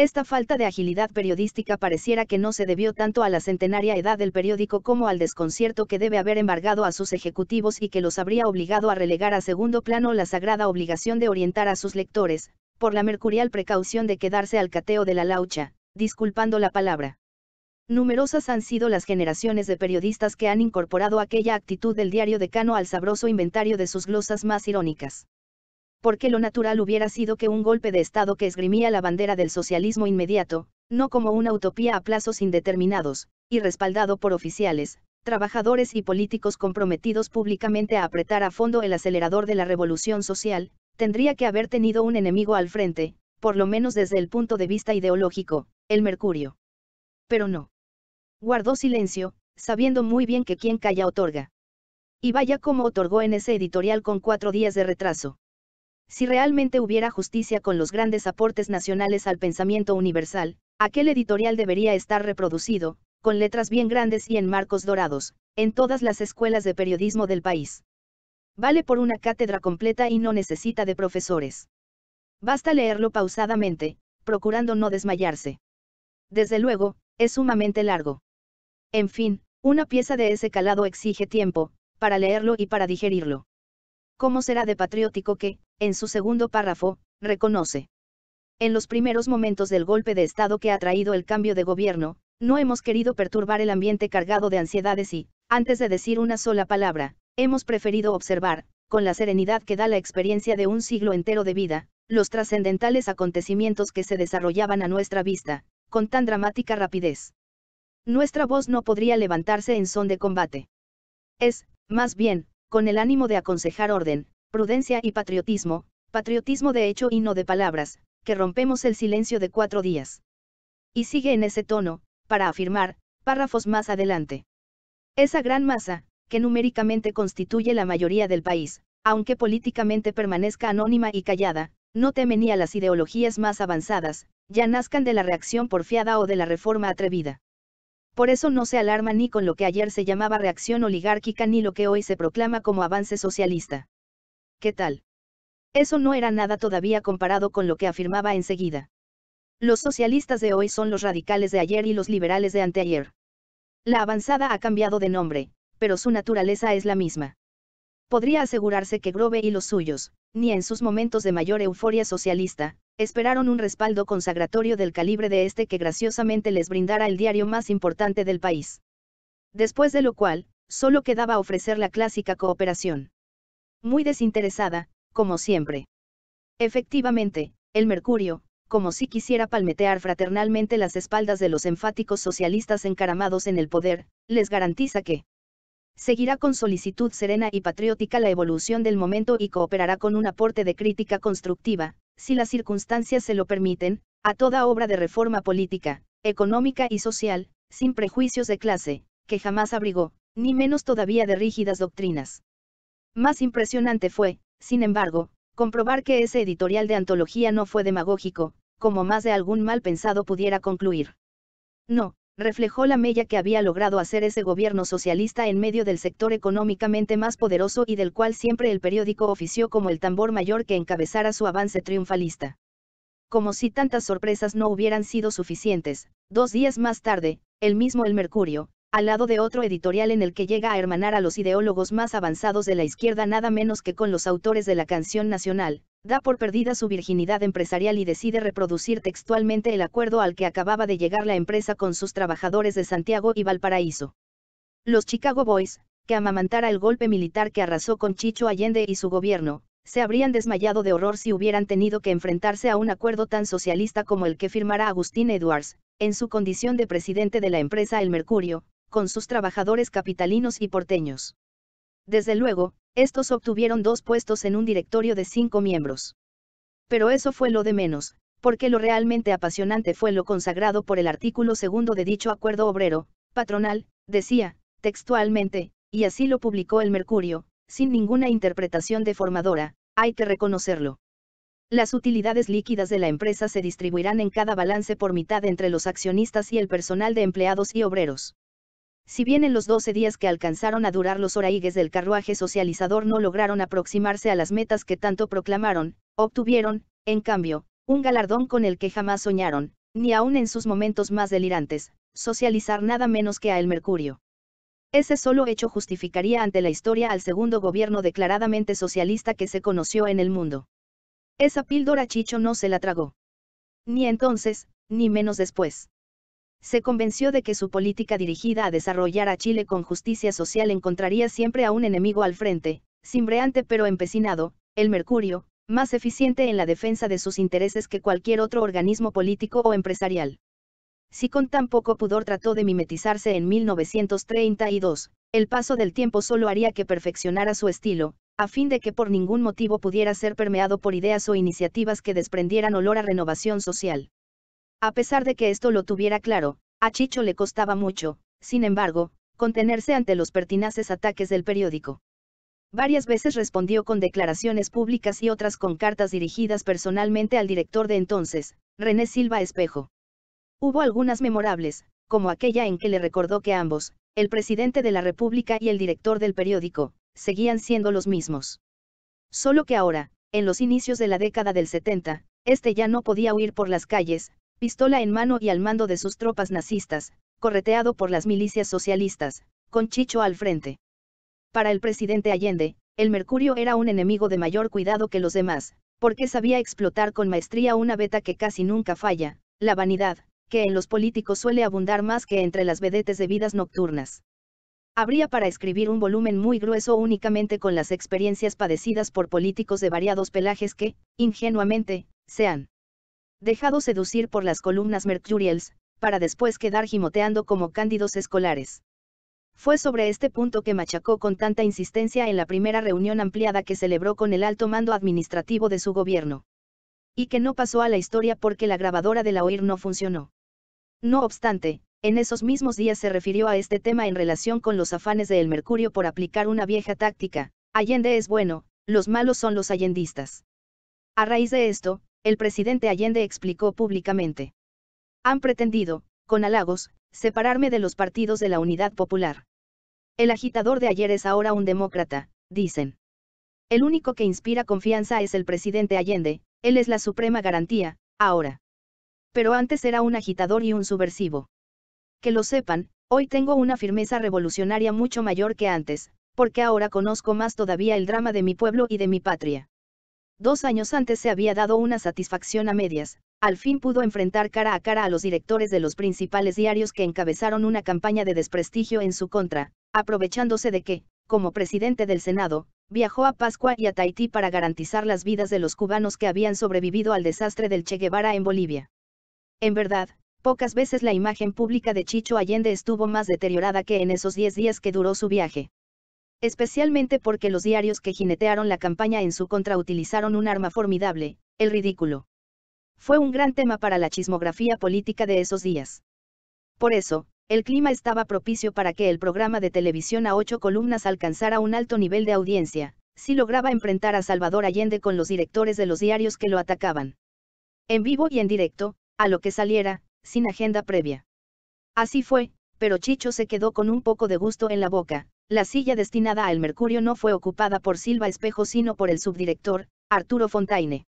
Esta falta de agilidad periodística pareciera que no se debió tanto a la centenaria edad del periódico como al desconcierto que debe haber embargado a sus ejecutivos y que los habría obligado a relegar a segundo plano la sagrada obligación de orientar a sus lectores, por la mercurial precaución de quedarse al cateo de la laucha, disculpando la palabra. Numerosas han sido las generaciones de periodistas que han incorporado aquella actitud del diario decano al sabroso inventario de sus glosas más irónicas porque lo natural hubiera sido que un golpe de Estado que esgrimía la bandera del socialismo inmediato, no como una utopía a plazos indeterminados, y respaldado por oficiales, trabajadores y políticos comprometidos públicamente a apretar a fondo el acelerador de la revolución social, tendría que haber tenido un enemigo al frente, por lo menos desde el punto de vista ideológico, el Mercurio. Pero no. Guardó silencio, sabiendo muy bien que quien calla otorga. Y vaya como otorgó en ese editorial con cuatro días de retraso. Si realmente hubiera justicia con los grandes aportes nacionales al pensamiento universal, aquel editorial debería estar reproducido, con letras bien grandes y en marcos dorados, en todas las escuelas de periodismo del país. Vale por una cátedra completa y no necesita de profesores. Basta leerlo pausadamente, procurando no desmayarse. Desde luego, es sumamente largo. En fin, una pieza de ese calado exige tiempo, para leerlo y para digerirlo. ¿Cómo será de patriótico que, en su segundo párrafo, reconoce. En los primeros momentos del golpe de Estado que ha traído el cambio de gobierno, no hemos querido perturbar el ambiente cargado de ansiedades y, antes de decir una sola palabra, hemos preferido observar, con la serenidad que da la experiencia de un siglo entero de vida, los trascendentales acontecimientos que se desarrollaban a nuestra vista, con tan dramática rapidez. Nuestra voz no podría levantarse en son de combate. Es, más bien, con el ánimo de aconsejar orden, prudencia y patriotismo, patriotismo de hecho y no de palabras, que rompemos el silencio de cuatro días. Y sigue en ese tono, para afirmar, párrafos más adelante. Esa gran masa, que numéricamente constituye la mayoría del país, aunque políticamente permanezca anónima y callada, no teme ni a las ideologías más avanzadas, ya nazcan de la reacción porfiada o de la reforma atrevida. Por eso no se alarma ni con lo que ayer se llamaba reacción oligárquica ni lo que hoy se proclama como avance socialista. ¿qué tal? Eso no era nada todavía comparado con lo que afirmaba enseguida. Los socialistas de hoy son los radicales de ayer y los liberales de anteayer. La avanzada ha cambiado de nombre, pero su naturaleza es la misma. Podría asegurarse que Grove y los suyos, ni en sus momentos de mayor euforia socialista, esperaron un respaldo consagratorio del calibre de este que graciosamente les brindara el diario más importante del país. Después de lo cual, solo quedaba ofrecer la clásica cooperación. Muy desinteresada, como siempre. Efectivamente, el Mercurio, como si quisiera palmetear fraternalmente las espaldas de los enfáticos socialistas encaramados en el poder, les garantiza que seguirá con solicitud serena y patriótica la evolución del momento y cooperará con un aporte de crítica constructiva, si las circunstancias se lo permiten, a toda obra de reforma política, económica y social, sin prejuicios de clase, que jamás abrigó, ni menos todavía de rígidas doctrinas. Más impresionante fue, sin embargo, comprobar que ese editorial de antología no fue demagógico, como más de algún mal pensado pudiera concluir. No, reflejó la mella que había logrado hacer ese gobierno socialista en medio del sector económicamente más poderoso y del cual siempre el periódico ofició como el tambor mayor que encabezara su avance triunfalista. Como si tantas sorpresas no hubieran sido suficientes, dos días más tarde, el mismo El Mercurio, al lado de otro editorial en el que llega a hermanar a los ideólogos más avanzados de la izquierda nada menos que con los autores de la canción nacional, da por perdida su virginidad empresarial y decide reproducir textualmente el acuerdo al que acababa de llegar la empresa con sus trabajadores de Santiago y Valparaíso. Los Chicago Boys, que amamantara el golpe militar que arrasó con Chicho Allende y su gobierno, se habrían desmayado de horror si hubieran tenido que enfrentarse a un acuerdo tan socialista como el que firmara Agustín Edwards, en su condición de presidente de la empresa El Mercurio, con sus trabajadores capitalinos y porteños. Desde luego, estos obtuvieron dos puestos en un directorio de cinco miembros. Pero eso fue lo de menos, porque lo realmente apasionante fue lo consagrado por el artículo segundo de dicho acuerdo obrero, patronal, decía, textualmente, y así lo publicó el Mercurio, sin ninguna interpretación deformadora, hay que reconocerlo. Las utilidades líquidas de la empresa se distribuirán en cada balance por mitad entre los accionistas y el personal de empleados y obreros. Si bien en los 12 días que alcanzaron a durar los oraigues del carruaje socializador no lograron aproximarse a las metas que tanto proclamaron, obtuvieron, en cambio, un galardón con el que jamás soñaron, ni aun en sus momentos más delirantes, socializar nada menos que a el mercurio. Ese solo hecho justificaría ante la historia al segundo gobierno declaradamente socialista que se conoció en el mundo. Esa píldora Chicho no se la tragó. Ni entonces, ni menos después se convenció de que su política dirigida a desarrollar a Chile con justicia social encontraría siempre a un enemigo al frente, cimbreante pero empecinado, el Mercurio, más eficiente en la defensa de sus intereses que cualquier otro organismo político o empresarial. Si con tan poco pudor trató de mimetizarse en 1932, el paso del tiempo solo haría que perfeccionara su estilo, a fin de que por ningún motivo pudiera ser permeado por ideas o iniciativas que desprendieran olor a renovación social. A pesar de que esto lo tuviera claro, a Chicho le costaba mucho, sin embargo, contenerse ante los pertinaces ataques del periódico. Varias veces respondió con declaraciones públicas y otras con cartas dirigidas personalmente al director de entonces, René Silva Espejo. Hubo algunas memorables, como aquella en que le recordó que ambos, el presidente de la República y el director del periódico, seguían siendo los mismos. Solo que ahora, en los inicios de la década del 70, este ya no podía huir por las calles, pistola en mano y al mando de sus tropas nazistas, correteado por las milicias socialistas, con Chicho al frente. Para el presidente Allende, el Mercurio era un enemigo de mayor cuidado que los demás, porque sabía explotar con maestría una beta que casi nunca falla, la vanidad, que en los políticos suele abundar más que entre las vedetes de vidas nocturnas. Habría para escribir un volumen muy grueso únicamente con las experiencias padecidas por políticos de variados pelajes que, ingenuamente, sean dejado seducir por las columnas mercurials, para después quedar gimoteando como cándidos escolares. Fue sobre este punto que machacó con tanta insistencia en la primera reunión ampliada que celebró con el alto mando administrativo de su gobierno. Y que no pasó a la historia porque la grabadora de la OIR no funcionó. No obstante, en esos mismos días se refirió a este tema en relación con los afanes de El Mercurio por aplicar una vieja táctica, Allende es bueno, los malos son los allendistas. A raíz de esto, el presidente Allende explicó públicamente. Han pretendido, con halagos, separarme de los partidos de la Unidad Popular. El agitador de ayer es ahora un demócrata, dicen. El único que inspira confianza es el presidente Allende, él es la suprema garantía, ahora. Pero antes era un agitador y un subversivo. Que lo sepan, hoy tengo una firmeza revolucionaria mucho mayor que antes, porque ahora conozco más todavía el drama de mi pueblo y de mi patria. Dos años antes se había dado una satisfacción a medias, al fin pudo enfrentar cara a cara a los directores de los principales diarios que encabezaron una campaña de desprestigio en su contra, aprovechándose de que, como presidente del Senado, viajó a Pascua y a Tahití para garantizar las vidas de los cubanos que habían sobrevivido al desastre del Che Guevara en Bolivia. En verdad, pocas veces la imagen pública de Chicho Allende estuvo más deteriorada que en esos 10 días que duró su viaje especialmente porque los diarios que jinetearon la campaña en su contra utilizaron un arma formidable, el ridículo. Fue un gran tema para la chismografía política de esos días. Por eso, el clima estaba propicio para que el programa de televisión a ocho columnas alcanzara un alto nivel de audiencia, si lograba enfrentar a Salvador Allende con los directores de los diarios que lo atacaban. En vivo y en directo, a lo que saliera, sin agenda previa. Así fue, pero Chicho se quedó con un poco de gusto en la boca, la silla destinada al Mercurio no fue ocupada por Silva Espejo sino por el subdirector, Arturo Fontaine.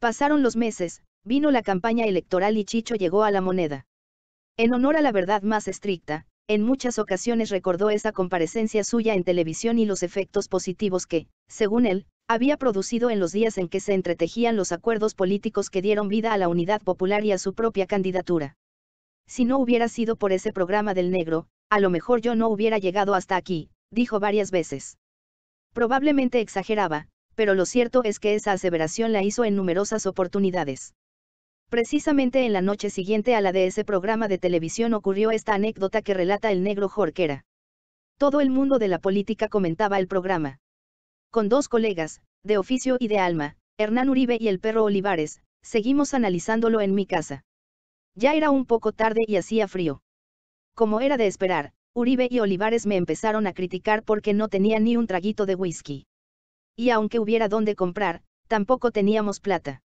Pasaron los meses, vino la campaña electoral y Chicho llegó a la moneda. En honor a la verdad más estricta, en muchas ocasiones recordó esa comparecencia suya en televisión y los efectos positivos que, según él, había producido en los días en que se entretejían los acuerdos políticos que dieron vida a la unidad popular y a su propia candidatura. Si no hubiera sido por ese programa del negro, a lo mejor yo no hubiera llegado hasta aquí, dijo varias veces. Probablemente exageraba, pero lo cierto es que esa aseveración la hizo en numerosas oportunidades. Precisamente en la noche siguiente a la de ese programa de televisión ocurrió esta anécdota que relata el negro Jorquera. Todo el mundo de la política comentaba el programa. Con dos colegas, de oficio y de alma, Hernán Uribe y el perro Olivares, seguimos analizándolo en mi casa. Ya era un poco tarde y hacía frío. Como era de esperar, Uribe y Olivares me empezaron a criticar porque no tenía ni un traguito de whisky. Y aunque hubiera dónde comprar, tampoco teníamos plata.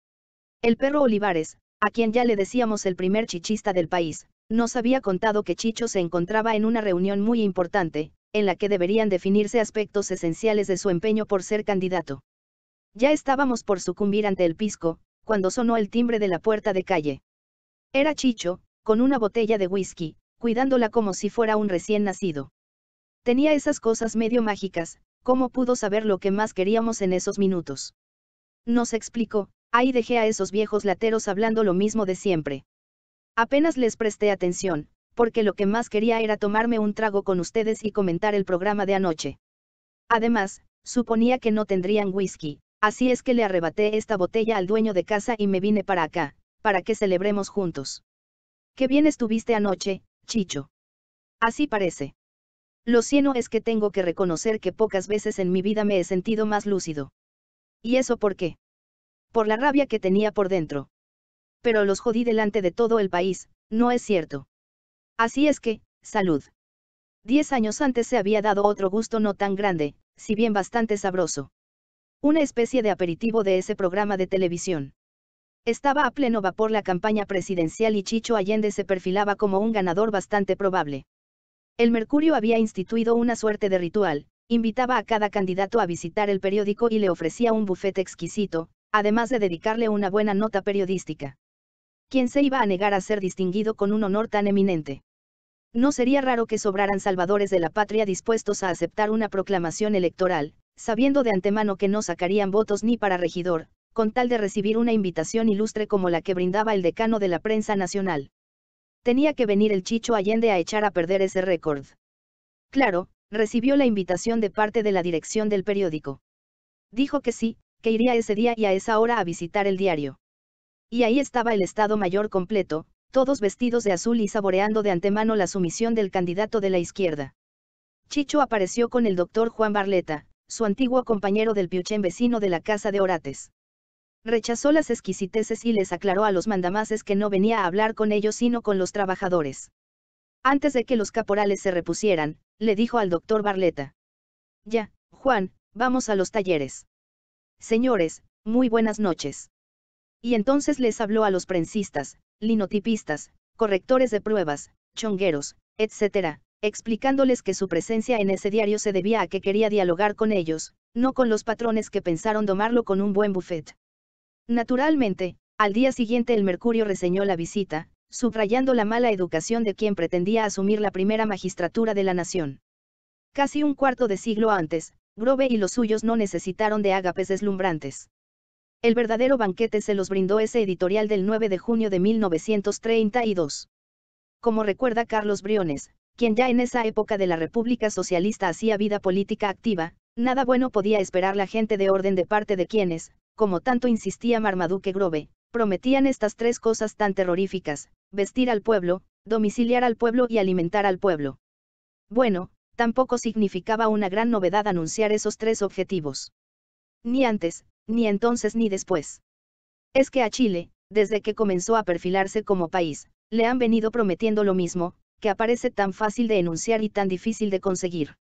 El perro Olivares, a quien ya le decíamos el primer chichista del país, nos había contado que Chicho se encontraba en una reunión muy importante, en la que deberían definirse aspectos esenciales de su empeño por ser candidato. Ya estábamos por sucumbir ante el pisco, cuando sonó el timbre de la puerta de calle. Era Chicho, con una botella de whisky, cuidándola como si fuera un recién nacido. Tenía esas cosas medio mágicas, ¿cómo pudo saber lo que más queríamos en esos minutos? Nos explicó, ahí dejé a esos viejos lateros hablando lo mismo de siempre. Apenas les presté atención, porque lo que más quería era tomarme un trago con ustedes y comentar el programa de anoche. Además, suponía que no tendrían whisky, así es que le arrebaté esta botella al dueño de casa y me vine para acá, para que celebremos juntos. Qué bien estuviste anoche, Chicho. Así parece. Lo cieno es que tengo que reconocer que pocas veces en mi vida me he sentido más lúcido. ¿Y eso por qué? Por la rabia que tenía por dentro. Pero los jodí delante de todo el país, no es cierto. Así es que, salud. Diez años antes se había dado otro gusto no tan grande, si bien bastante sabroso. Una especie de aperitivo de ese programa de televisión. Estaba a pleno vapor la campaña presidencial y Chicho Allende se perfilaba como un ganador bastante probable. El Mercurio había instituido una suerte de ritual, invitaba a cada candidato a visitar el periódico y le ofrecía un bufete exquisito, además de dedicarle una buena nota periodística. ¿Quién se iba a negar a ser distinguido con un honor tan eminente? No sería raro que sobraran salvadores de la patria dispuestos a aceptar una proclamación electoral, sabiendo de antemano que no sacarían votos ni para regidor, con tal de recibir una invitación ilustre como la que brindaba el decano de la prensa nacional. Tenía que venir el Chicho Allende a echar a perder ese récord. Claro, recibió la invitación de parte de la dirección del periódico. Dijo que sí, que iría ese día y a esa hora a visitar el diario. Y ahí estaba el Estado Mayor completo, todos vestidos de azul y saboreando de antemano la sumisión del candidato de la izquierda. Chicho apareció con el doctor Juan Barleta, su antiguo compañero del Piuchén vecino de la casa de Orates rechazó las exquisiteces y les aclaró a los mandamases que no venía a hablar con ellos sino con los trabajadores. Antes de que los caporales se repusieran, le dijo al doctor Barleta. Ya, Juan, vamos a los talleres. Señores, muy buenas noches. Y entonces les habló a los prensistas, linotipistas, correctores de pruebas, chongueros, etc., explicándoles que su presencia en ese diario se debía a que quería dialogar con ellos, no con los patrones que pensaron domarlo con un buen buffet. Naturalmente, al día siguiente el Mercurio reseñó la visita, subrayando la mala educación de quien pretendía asumir la primera magistratura de la nación. Casi un cuarto de siglo antes, Grove y los suyos no necesitaron de ágapes deslumbrantes. El verdadero banquete se los brindó ese editorial del 9 de junio de 1932. Como recuerda Carlos Briones, quien ya en esa época de la República Socialista hacía vida política activa, nada bueno podía esperar la gente de orden de parte de quienes, como tanto insistía Marmaduke Grove, prometían estas tres cosas tan terroríficas, vestir al pueblo, domiciliar al pueblo y alimentar al pueblo. Bueno, tampoco significaba una gran novedad anunciar esos tres objetivos. Ni antes, ni entonces ni después. Es que a Chile, desde que comenzó a perfilarse como país, le han venido prometiendo lo mismo, que aparece tan fácil de enunciar y tan difícil de conseguir.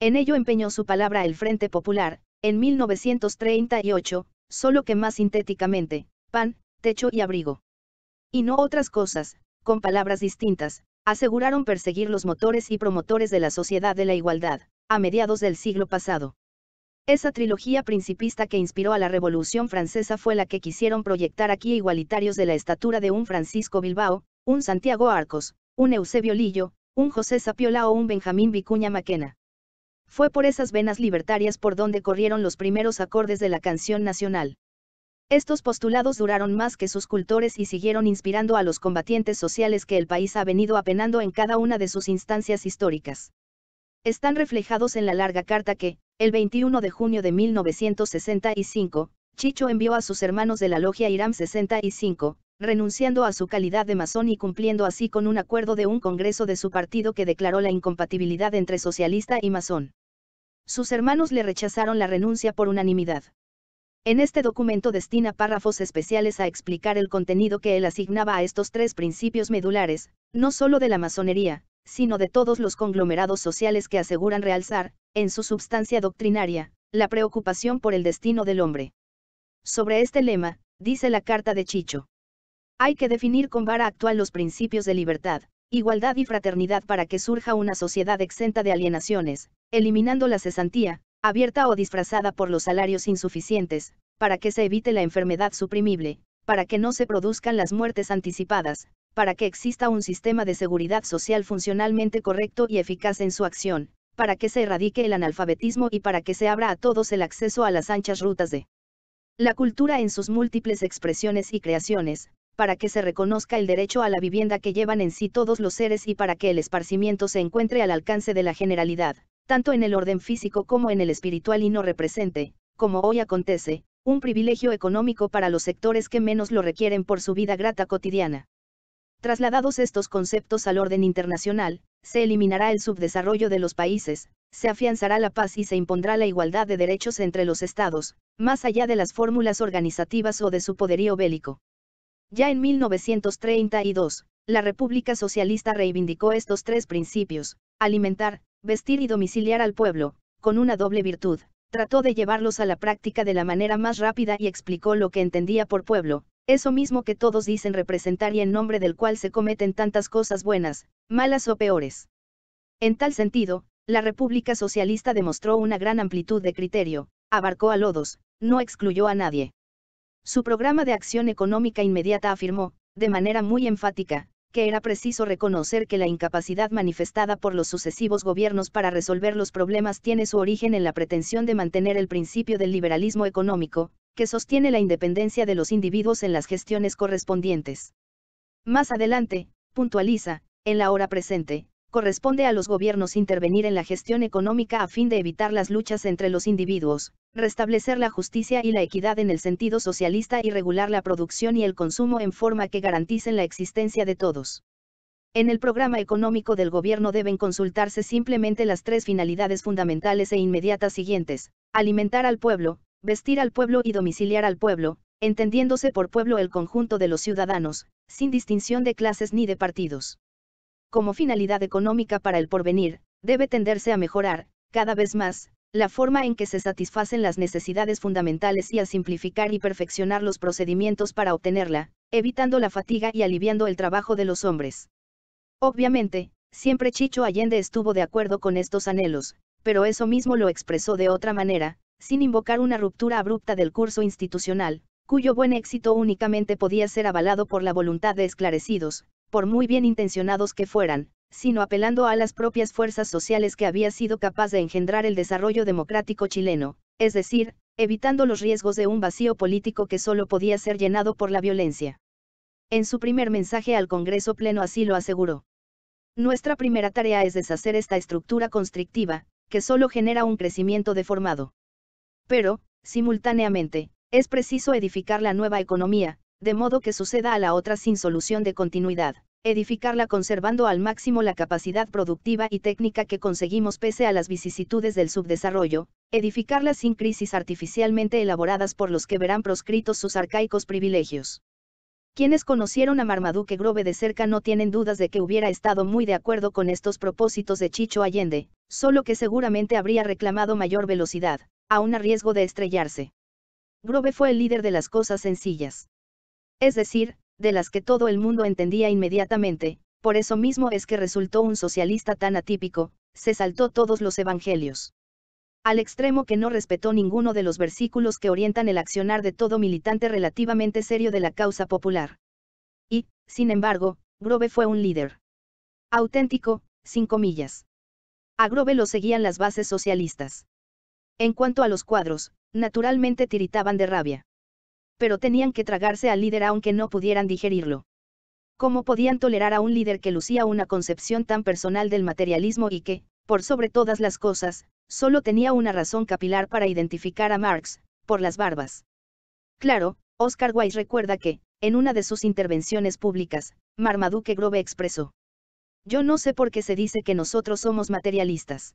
En ello empeñó su palabra el Frente Popular, en 1938, solo que más sintéticamente, pan, techo y abrigo. Y no otras cosas, con palabras distintas, aseguraron perseguir los motores y promotores de la sociedad de la igualdad, a mediados del siglo pasado. Esa trilogía principista que inspiró a la Revolución Francesa fue la que quisieron proyectar aquí igualitarios de la estatura de un Francisco Bilbao, un Santiago Arcos, un Eusebio Lillo, un José Sapiola o un Benjamín Vicuña Maquena. Fue por esas venas libertarias por donde corrieron los primeros acordes de la canción nacional. Estos postulados duraron más que sus cultores y siguieron inspirando a los combatientes sociales que el país ha venido apenando en cada una de sus instancias históricas. Están reflejados en la larga carta que, el 21 de junio de 1965, Chicho envió a sus hermanos de la logia IRAM 65, renunciando a su calidad de masón y cumpliendo así con un acuerdo de un congreso de su partido que declaró la incompatibilidad entre socialista y masón sus hermanos le rechazaron la renuncia por unanimidad. En este documento destina párrafos especiales a explicar el contenido que él asignaba a estos tres principios medulares, no solo de la masonería, sino de todos los conglomerados sociales que aseguran realzar, en su substancia doctrinaria, la preocupación por el destino del hombre. Sobre este lema, dice la carta de Chicho. Hay que definir con vara actual los principios de libertad, igualdad y fraternidad para que surja una sociedad exenta de alienaciones, eliminando la cesantía, abierta o disfrazada por los salarios insuficientes, para que se evite la enfermedad suprimible, para que no se produzcan las muertes anticipadas, para que exista un sistema de seguridad social funcionalmente correcto y eficaz en su acción, para que se erradique el analfabetismo y para que se abra a todos el acceso a las anchas rutas de la cultura en sus múltiples expresiones y creaciones, para que se reconozca el derecho a la vivienda que llevan en sí todos los seres y para que el esparcimiento se encuentre al alcance de la generalidad, tanto en el orden físico como en el espiritual y no represente, como hoy acontece, un privilegio económico para los sectores que menos lo requieren por su vida grata cotidiana. Trasladados estos conceptos al orden internacional, se eliminará el subdesarrollo de los países, se afianzará la paz y se impondrá la igualdad de derechos entre los estados, más allá de las fórmulas organizativas o de su poderío bélico. Ya en 1932, la República Socialista reivindicó estos tres principios, alimentar, vestir y domiciliar al pueblo, con una doble virtud, trató de llevarlos a la práctica de la manera más rápida y explicó lo que entendía por pueblo, eso mismo que todos dicen representar y en nombre del cual se cometen tantas cosas buenas, malas o peores. En tal sentido, la República Socialista demostró una gran amplitud de criterio, abarcó a lodos, no excluyó a nadie. Su programa de acción económica inmediata afirmó, de manera muy enfática, que era preciso reconocer que la incapacidad manifestada por los sucesivos gobiernos para resolver los problemas tiene su origen en la pretensión de mantener el principio del liberalismo económico, que sostiene la independencia de los individuos en las gestiones correspondientes. Más adelante, puntualiza, en la hora presente, corresponde a los gobiernos intervenir en la gestión económica a fin de evitar las luchas entre los individuos, restablecer la justicia y la equidad en el sentido socialista y regular la producción y el consumo en forma que garanticen la existencia de todos. En el programa económico del gobierno deben consultarse simplemente las tres finalidades fundamentales e inmediatas siguientes, alimentar al pueblo, vestir al pueblo y domiciliar al pueblo, entendiéndose por pueblo el conjunto de los ciudadanos, sin distinción de clases ni de partidos como finalidad económica para el porvenir, debe tenderse a mejorar, cada vez más, la forma en que se satisfacen las necesidades fundamentales y a simplificar y perfeccionar los procedimientos para obtenerla, evitando la fatiga y aliviando el trabajo de los hombres. Obviamente, siempre Chicho Allende estuvo de acuerdo con estos anhelos, pero eso mismo lo expresó de otra manera, sin invocar una ruptura abrupta del curso institucional, cuyo buen éxito únicamente podía ser avalado por la voluntad de esclarecidos, por muy bien intencionados que fueran, sino apelando a las propias fuerzas sociales que había sido capaz de engendrar el desarrollo democrático chileno, es decir, evitando los riesgos de un vacío político que solo podía ser llenado por la violencia. En su primer mensaje al Congreso Pleno así lo aseguró. Nuestra primera tarea es deshacer esta estructura constrictiva, que solo genera un crecimiento deformado. Pero, simultáneamente, es preciso edificar la nueva economía, de modo que suceda a la otra sin solución de continuidad, edificarla conservando al máximo la capacidad productiva y técnica que conseguimos pese a las vicisitudes del subdesarrollo, edificarla sin crisis artificialmente elaboradas por los que verán proscritos sus arcaicos privilegios. Quienes conocieron a Marmaduke Grove de cerca no tienen dudas de que hubiera estado muy de acuerdo con estos propósitos de Chicho Allende, solo que seguramente habría reclamado mayor velocidad, aún a riesgo de estrellarse. Grove fue el líder de las cosas sencillas. Es decir, de las que todo el mundo entendía inmediatamente, por eso mismo es que resultó un socialista tan atípico, se saltó todos los evangelios. Al extremo que no respetó ninguno de los versículos que orientan el accionar de todo militante relativamente serio de la causa popular. Y, sin embargo, Grove fue un líder. Auténtico, sin comillas. A Grove lo seguían las bases socialistas. En cuanto a los cuadros, naturalmente tiritaban de rabia pero tenían que tragarse al líder aunque no pudieran digerirlo. ¿Cómo podían tolerar a un líder que lucía una concepción tan personal del materialismo y que, por sobre todas las cosas, solo tenía una razón capilar para identificar a Marx, por las barbas? Claro, Oscar Wilde recuerda que, en una de sus intervenciones públicas, Marmaduke Grove expresó. Yo no sé por qué se dice que nosotros somos materialistas.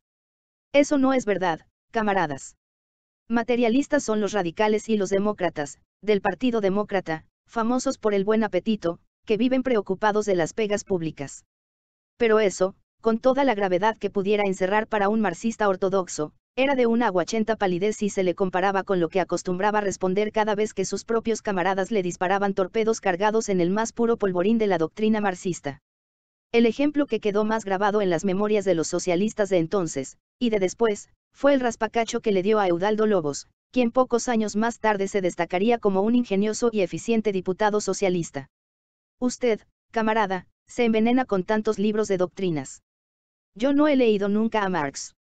Eso no es verdad, camaradas. Materialistas son los radicales y los demócratas, del Partido Demócrata, famosos por el buen apetito, que viven preocupados de las pegas públicas. Pero eso, con toda la gravedad que pudiera encerrar para un marxista ortodoxo, era de una aguachenta palidez y se le comparaba con lo que acostumbraba responder cada vez que sus propios camaradas le disparaban torpedos cargados en el más puro polvorín de la doctrina marxista. El ejemplo que quedó más grabado en las memorias de los socialistas de entonces, y de después, fue el raspacacho que le dio a Eudaldo Lobos, quien pocos años más tarde se destacaría como un ingenioso y eficiente diputado socialista. Usted, camarada, se envenena con tantos libros de doctrinas. Yo no he leído nunca a Marx.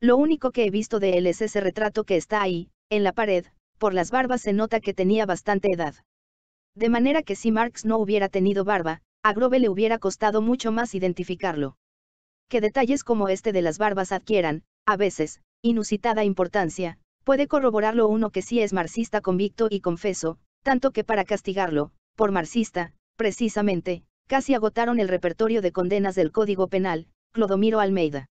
Lo único que he visto de él es ese retrato que está ahí, en la pared, por las barbas se nota que tenía bastante edad. De manera que si Marx no hubiera tenido barba, a Grove le hubiera costado mucho más identificarlo. Que detalles como este de las barbas adquieran, a veces, inusitada importancia, Puede corroborarlo uno que sí es marxista convicto y confeso, tanto que para castigarlo, por marxista, precisamente, casi agotaron el repertorio de condenas del Código Penal, Clodomiro Almeida.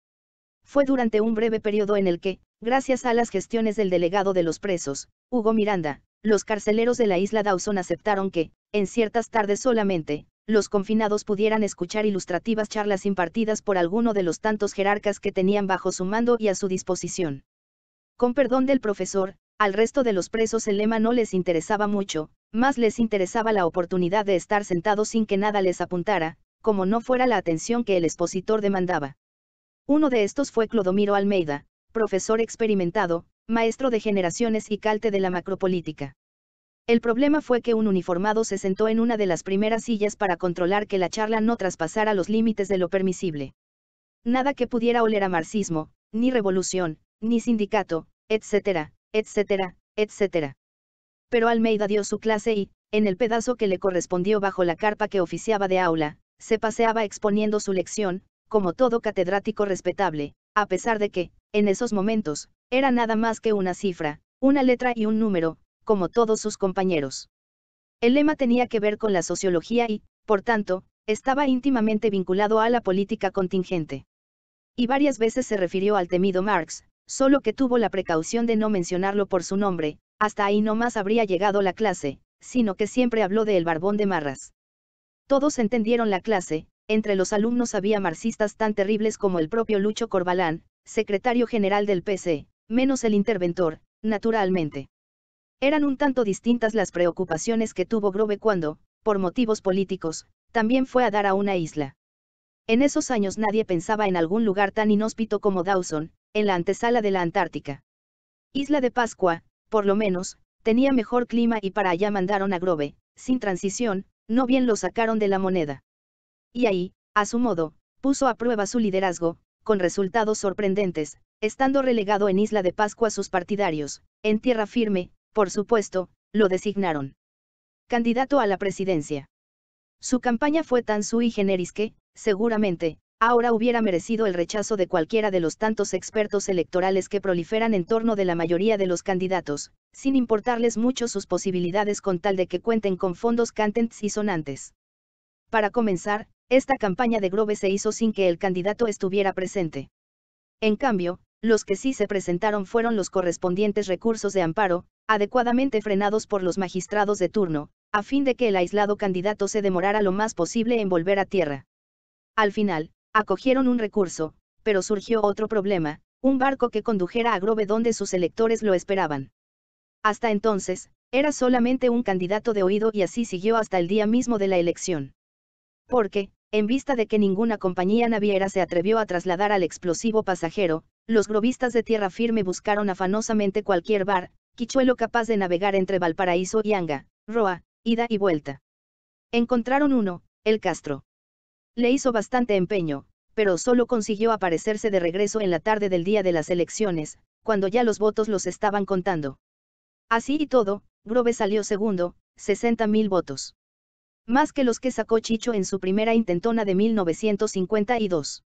Fue durante un breve periodo en el que, gracias a las gestiones del delegado de los presos, Hugo Miranda, los carceleros de la isla Dawson aceptaron que, en ciertas tardes solamente, los confinados pudieran escuchar ilustrativas charlas impartidas por alguno de los tantos jerarcas que tenían bajo su mando y a su disposición. Con perdón del profesor, al resto de los presos el lema no les interesaba mucho, más les interesaba la oportunidad de estar sentados sin que nada les apuntara, como no fuera la atención que el expositor demandaba. Uno de estos fue Clodomiro Almeida, profesor experimentado, maestro de generaciones y calte de la macropolítica. El problema fue que un uniformado se sentó en una de las primeras sillas para controlar que la charla no traspasara los límites de lo permisible. Nada que pudiera oler a marxismo, ni revolución, ni sindicato, etcétera, etcétera, etcétera. Pero Almeida dio su clase y, en el pedazo que le correspondió bajo la carpa que oficiaba de aula, se paseaba exponiendo su lección, como todo catedrático respetable, a pesar de que, en esos momentos, era nada más que una cifra, una letra y un número, como todos sus compañeros. El lema tenía que ver con la sociología y, por tanto, estaba íntimamente vinculado a la política contingente. Y varias veces se refirió al temido Marx, solo que tuvo la precaución de no mencionarlo por su nombre, hasta ahí no más habría llegado la clase, sino que siempre habló de el barbón de marras. Todos entendieron la clase, entre los alumnos había marxistas tan terribles como el propio Lucho Corbalán, secretario general del PC, menos el interventor, naturalmente. Eran un tanto distintas las preocupaciones que tuvo Grove cuando, por motivos políticos, también fue a dar a una isla. En esos años nadie pensaba en algún lugar tan inhóspito como Dawson, en la antesala de la Antártica. Isla de Pascua, por lo menos, tenía mejor clima y para allá mandaron a Grove, sin transición, no bien lo sacaron de la moneda. Y ahí, a su modo, puso a prueba su liderazgo, con resultados sorprendentes, estando relegado en Isla de Pascua sus partidarios, en tierra firme, por supuesto, lo designaron. Candidato a la presidencia. Su campaña fue tan sui generis que, seguramente, ahora hubiera merecido el rechazo de cualquiera de los tantos expertos electorales que proliferan en torno de la mayoría de los candidatos, sin importarles mucho sus posibilidades con tal de que cuenten con fondos cantents y sonantes. Para comenzar, esta campaña de Grove se hizo sin que el candidato estuviera presente. En cambio, los que sí se presentaron fueron los correspondientes recursos de amparo, adecuadamente frenados por los magistrados de turno, a fin de que el aislado candidato se demorara lo más posible en volver a tierra. Al final, Acogieron un recurso, pero surgió otro problema, un barco que condujera a Grove donde sus electores lo esperaban. Hasta entonces, era solamente un candidato de oído y así siguió hasta el día mismo de la elección. Porque, en vista de que ninguna compañía naviera se atrevió a trasladar al explosivo pasajero, los grovistas de tierra firme buscaron afanosamente cualquier bar, quichuelo capaz de navegar entre Valparaíso y Anga, Roa, ida y vuelta. Encontraron uno, el Castro. Le hizo bastante empeño, pero solo consiguió aparecerse de regreso en la tarde del día de las elecciones, cuando ya los votos los estaban contando. Así y todo, Grove salió segundo, 60.000 votos. Más que los que sacó Chicho en su primera intentona de 1952.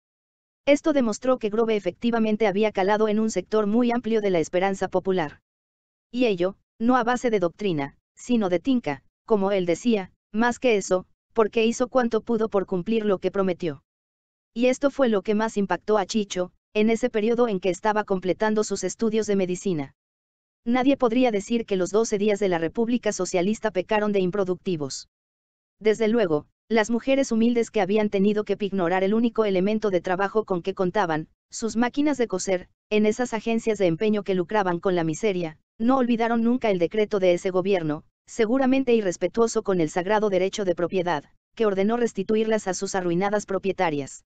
Esto demostró que Grove efectivamente había calado en un sector muy amplio de la esperanza popular. Y ello, no a base de doctrina, sino de tinca, como él decía, más que eso, porque hizo cuanto pudo por cumplir lo que prometió. Y esto fue lo que más impactó a Chicho, en ese periodo en que estaba completando sus estudios de medicina. Nadie podría decir que los 12 días de la República Socialista pecaron de improductivos. Desde luego, las mujeres humildes que habían tenido que pignorar el único elemento de trabajo con que contaban, sus máquinas de coser, en esas agencias de empeño que lucraban con la miseria, no olvidaron nunca el decreto de ese gobierno, seguramente irrespetuoso con el sagrado derecho de propiedad, que ordenó restituirlas a sus arruinadas propietarias.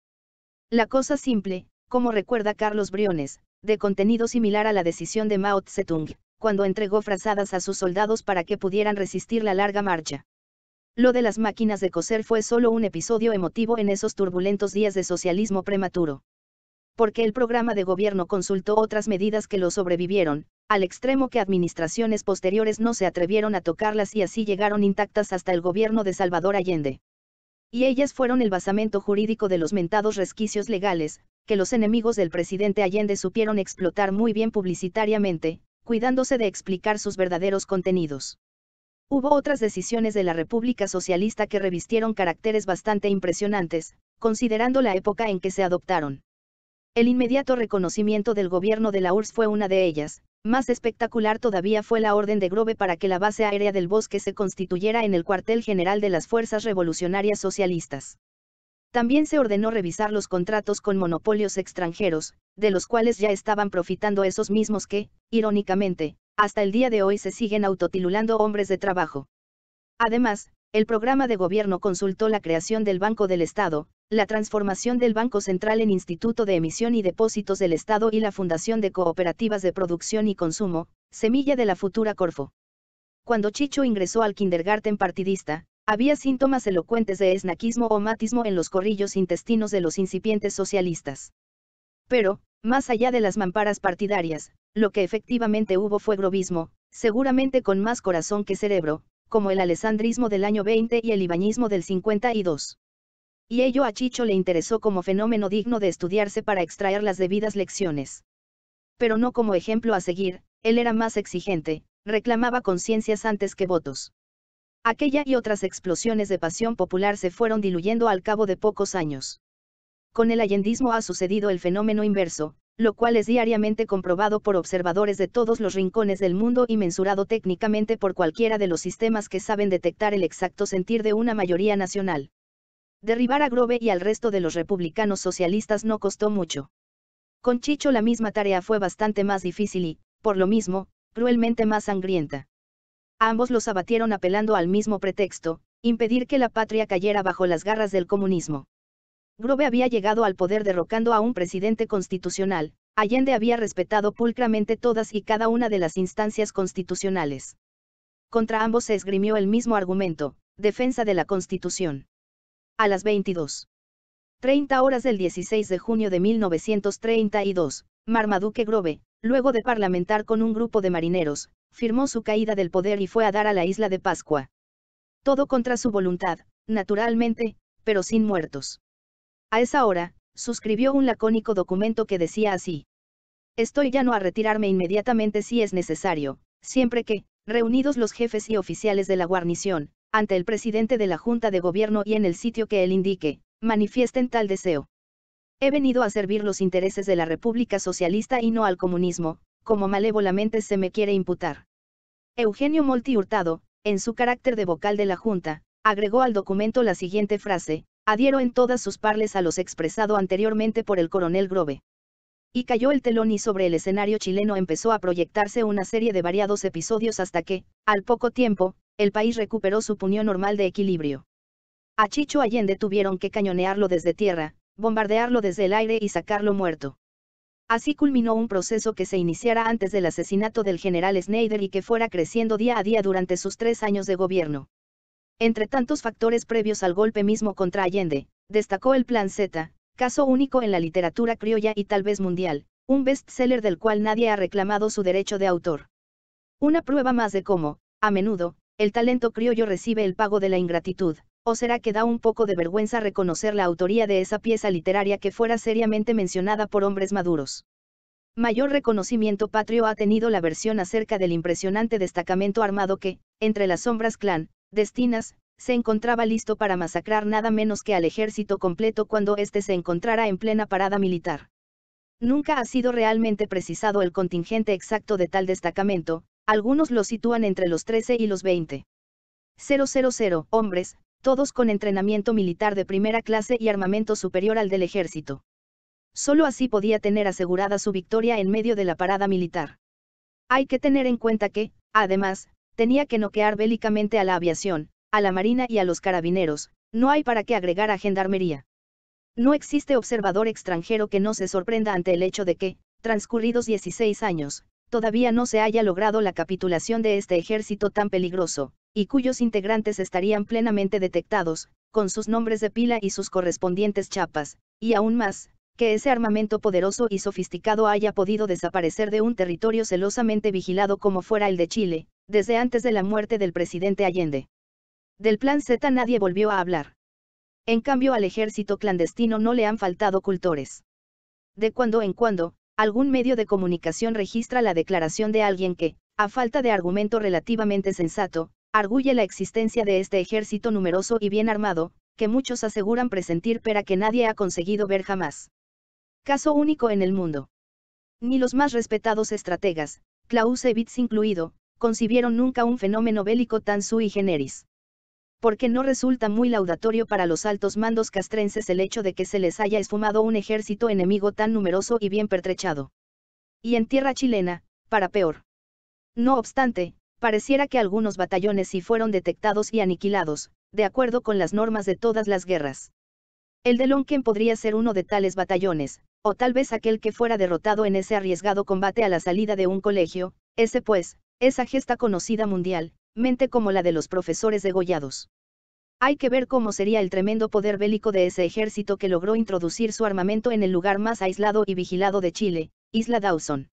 La cosa simple, como recuerda Carlos Briones, de contenido similar a la decisión de Mao tse cuando entregó frazadas a sus soldados para que pudieran resistir la larga marcha. Lo de las máquinas de coser fue solo un episodio emotivo en esos turbulentos días de socialismo prematuro porque el programa de gobierno consultó otras medidas que lo sobrevivieron, al extremo que administraciones posteriores no se atrevieron a tocarlas y así llegaron intactas hasta el gobierno de Salvador Allende. Y ellas fueron el basamento jurídico de los mentados resquicios legales, que los enemigos del presidente Allende supieron explotar muy bien publicitariamente, cuidándose de explicar sus verdaderos contenidos. Hubo otras decisiones de la República Socialista que revistieron caracteres bastante impresionantes, considerando la época en que se adoptaron. El inmediato reconocimiento del gobierno de la URSS fue una de ellas, más espectacular todavía fue la orden de Grove para que la base aérea del bosque se constituyera en el cuartel general de las Fuerzas Revolucionarias Socialistas. También se ordenó revisar los contratos con monopolios extranjeros, de los cuales ya estaban profitando esos mismos que, irónicamente, hasta el día de hoy se siguen autotilulando hombres de trabajo. Además, el programa de gobierno consultó la creación del Banco del Estado, la transformación del Banco Central en Instituto de Emisión y Depósitos del Estado y la Fundación de Cooperativas de Producción y Consumo, semilla de la futura Corfo. Cuando Chicho ingresó al kindergarten partidista, había síntomas elocuentes de esnaquismo o matismo en los corrillos intestinos de los incipientes socialistas. Pero, más allá de las mamparas partidarias, lo que efectivamente hubo fue grobismo, seguramente con más corazón que cerebro, como el alessandrismo del año 20 y el ibañismo del 52 y ello a Chicho le interesó como fenómeno digno de estudiarse para extraer las debidas lecciones. Pero no como ejemplo a seguir, él era más exigente, reclamaba conciencias antes que votos. Aquella y otras explosiones de pasión popular se fueron diluyendo al cabo de pocos años. Con el allendismo ha sucedido el fenómeno inverso, lo cual es diariamente comprobado por observadores de todos los rincones del mundo y mensurado técnicamente por cualquiera de los sistemas que saben detectar el exacto sentir de una mayoría nacional. Derribar a Grove y al resto de los republicanos socialistas no costó mucho. Con Chicho la misma tarea fue bastante más difícil y, por lo mismo, cruelmente más sangrienta. ambos los abatieron apelando al mismo pretexto, impedir que la patria cayera bajo las garras del comunismo. Grove había llegado al poder derrocando a un presidente constitucional, Allende había respetado pulcramente todas y cada una de las instancias constitucionales. Contra ambos se esgrimió el mismo argumento, defensa de la Constitución. A las 22.30 horas del 16 de junio de 1932, Marmaduke Grove, luego de parlamentar con un grupo de marineros, firmó su caída del poder y fue a dar a la isla de Pascua. Todo contra su voluntad, naturalmente, pero sin muertos. A esa hora, suscribió un lacónico documento que decía así. Estoy no a retirarme inmediatamente si es necesario, siempre que, reunidos los jefes y oficiales de la guarnición, ante el presidente de la Junta de Gobierno y en el sitio que él indique, manifiesten tal deseo. He venido a servir los intereses de la República Socialista y no al comunismo, como malévolamente se me quiere imputar. Eugenio Molti Hurtado, en su carácter de vocal de la Junta, agregó al documento la siguiente frase, adhiero en todas sus parles a los expresado anteriormente por el coronel Grobe. Y cayó el telón y sobre el escenario chileno empezó a proyectarse una serie de variados episodios hasta que, al poco tiempo, el país recuperó su puño normal de equilibrio. A Chicho Allende tuvieron que cañonearlo desde tierra, bombardearlo desde el aire y sacarlo muerto. Así culminó un proceso que se iniciara antes del asesinato del general Schneider y que fuera creciendo día a día durante sus tres años de gobierno. Entre tantos factores previos al golpe mismo contra Allende, destacó el Plan Z, caso único en la literatura criolla y tal vez mundial, un bestseller del cual nadie ha reclamado su derecho de autor. Una prueba más de cómo, a menudo, el talento criollo recibe el pago de la ingratitud, o será que da un poco de vergüenza reconocer la autoría de esa pieza literaria que fuera seriamente mencionada por hombres maduros. Mayor reconocimiento patrio ha tenido la versión acerca del impresionante destacamento armado que, entre las sombras clan, destinas, se encontraba listo para masacrar nada menos que al ejército completo cuando éste se encontrara en plena parada militar. Nunca ha sido realmente precisado el contingente exacto de tal destacamento, algunos lo sitúan entre los 13 y los 20. 000, hombres, todos con entrenamiento militar de primera clase y armamento superior al del ejército. Solo así podía tener asegurada su victoria en medio de la parada militar. Hay que tener en cuenta que, además, tenía que noquear bélicamente a la aviación, a la marina y a los carabineros, no hay para qué agregar a gendarmería. No existe observador extranjero que no se sorprenda ante el hecho de que, transcurridos 16 años, todavía no se haya logrado la capitulación de este ejército tan peligroso, y cuyos integrantes estarían plenamente detectados, con sus nombres de pila y sus correspondientes chapas, y aún más, que ese armamento poderoso y sofisticado haya podido desaparecer de un territorio celosamente vigilado como fuera el de Chile, desde antes de la muerte del presidente Allende. Del Plan Z nadie volvió a hablar. En cambio al ejército clandestino no le han faltado cultores. De cuando en cuando, algún medio de comunicación registra la declaración de alguien que, a falta de argumento relativamente sensato, arguye la existencia de este ejército numeroso y bien armado, que muchos aseguran presentir pero que nadie ha conseguido ver jamás. Caso único en el mundo. Ni los más respetados estrategas, Clausewitz incluido, concibieron nunca un fenómeno bélico tan sui generis porque no resulta muy laudatorio para los altos mandos castrenses el hecho de que se les haya esfumado un ejército enemigo tan numeroso y bien pertrechado. Y en tierra chilena, para peor. No obstante, pareciera que algunos batallones sí fueron detectados y aniquilados, de acuerdo con las normas de todas las guerras. El de Lonquen podría ser uno de tales batallones, o tal vez aquel que fuera derrotado en ese arriesgado combate a la salida de un colegio, ese pues, esa gesta conocida mundial, mente como la de los profesores degollados. Hay que ver cómo sería el tremendo poder bélico de ese ejército que logró introducir su armamento en el lugar más aislado y vigilado de Chile, Isla Dawson.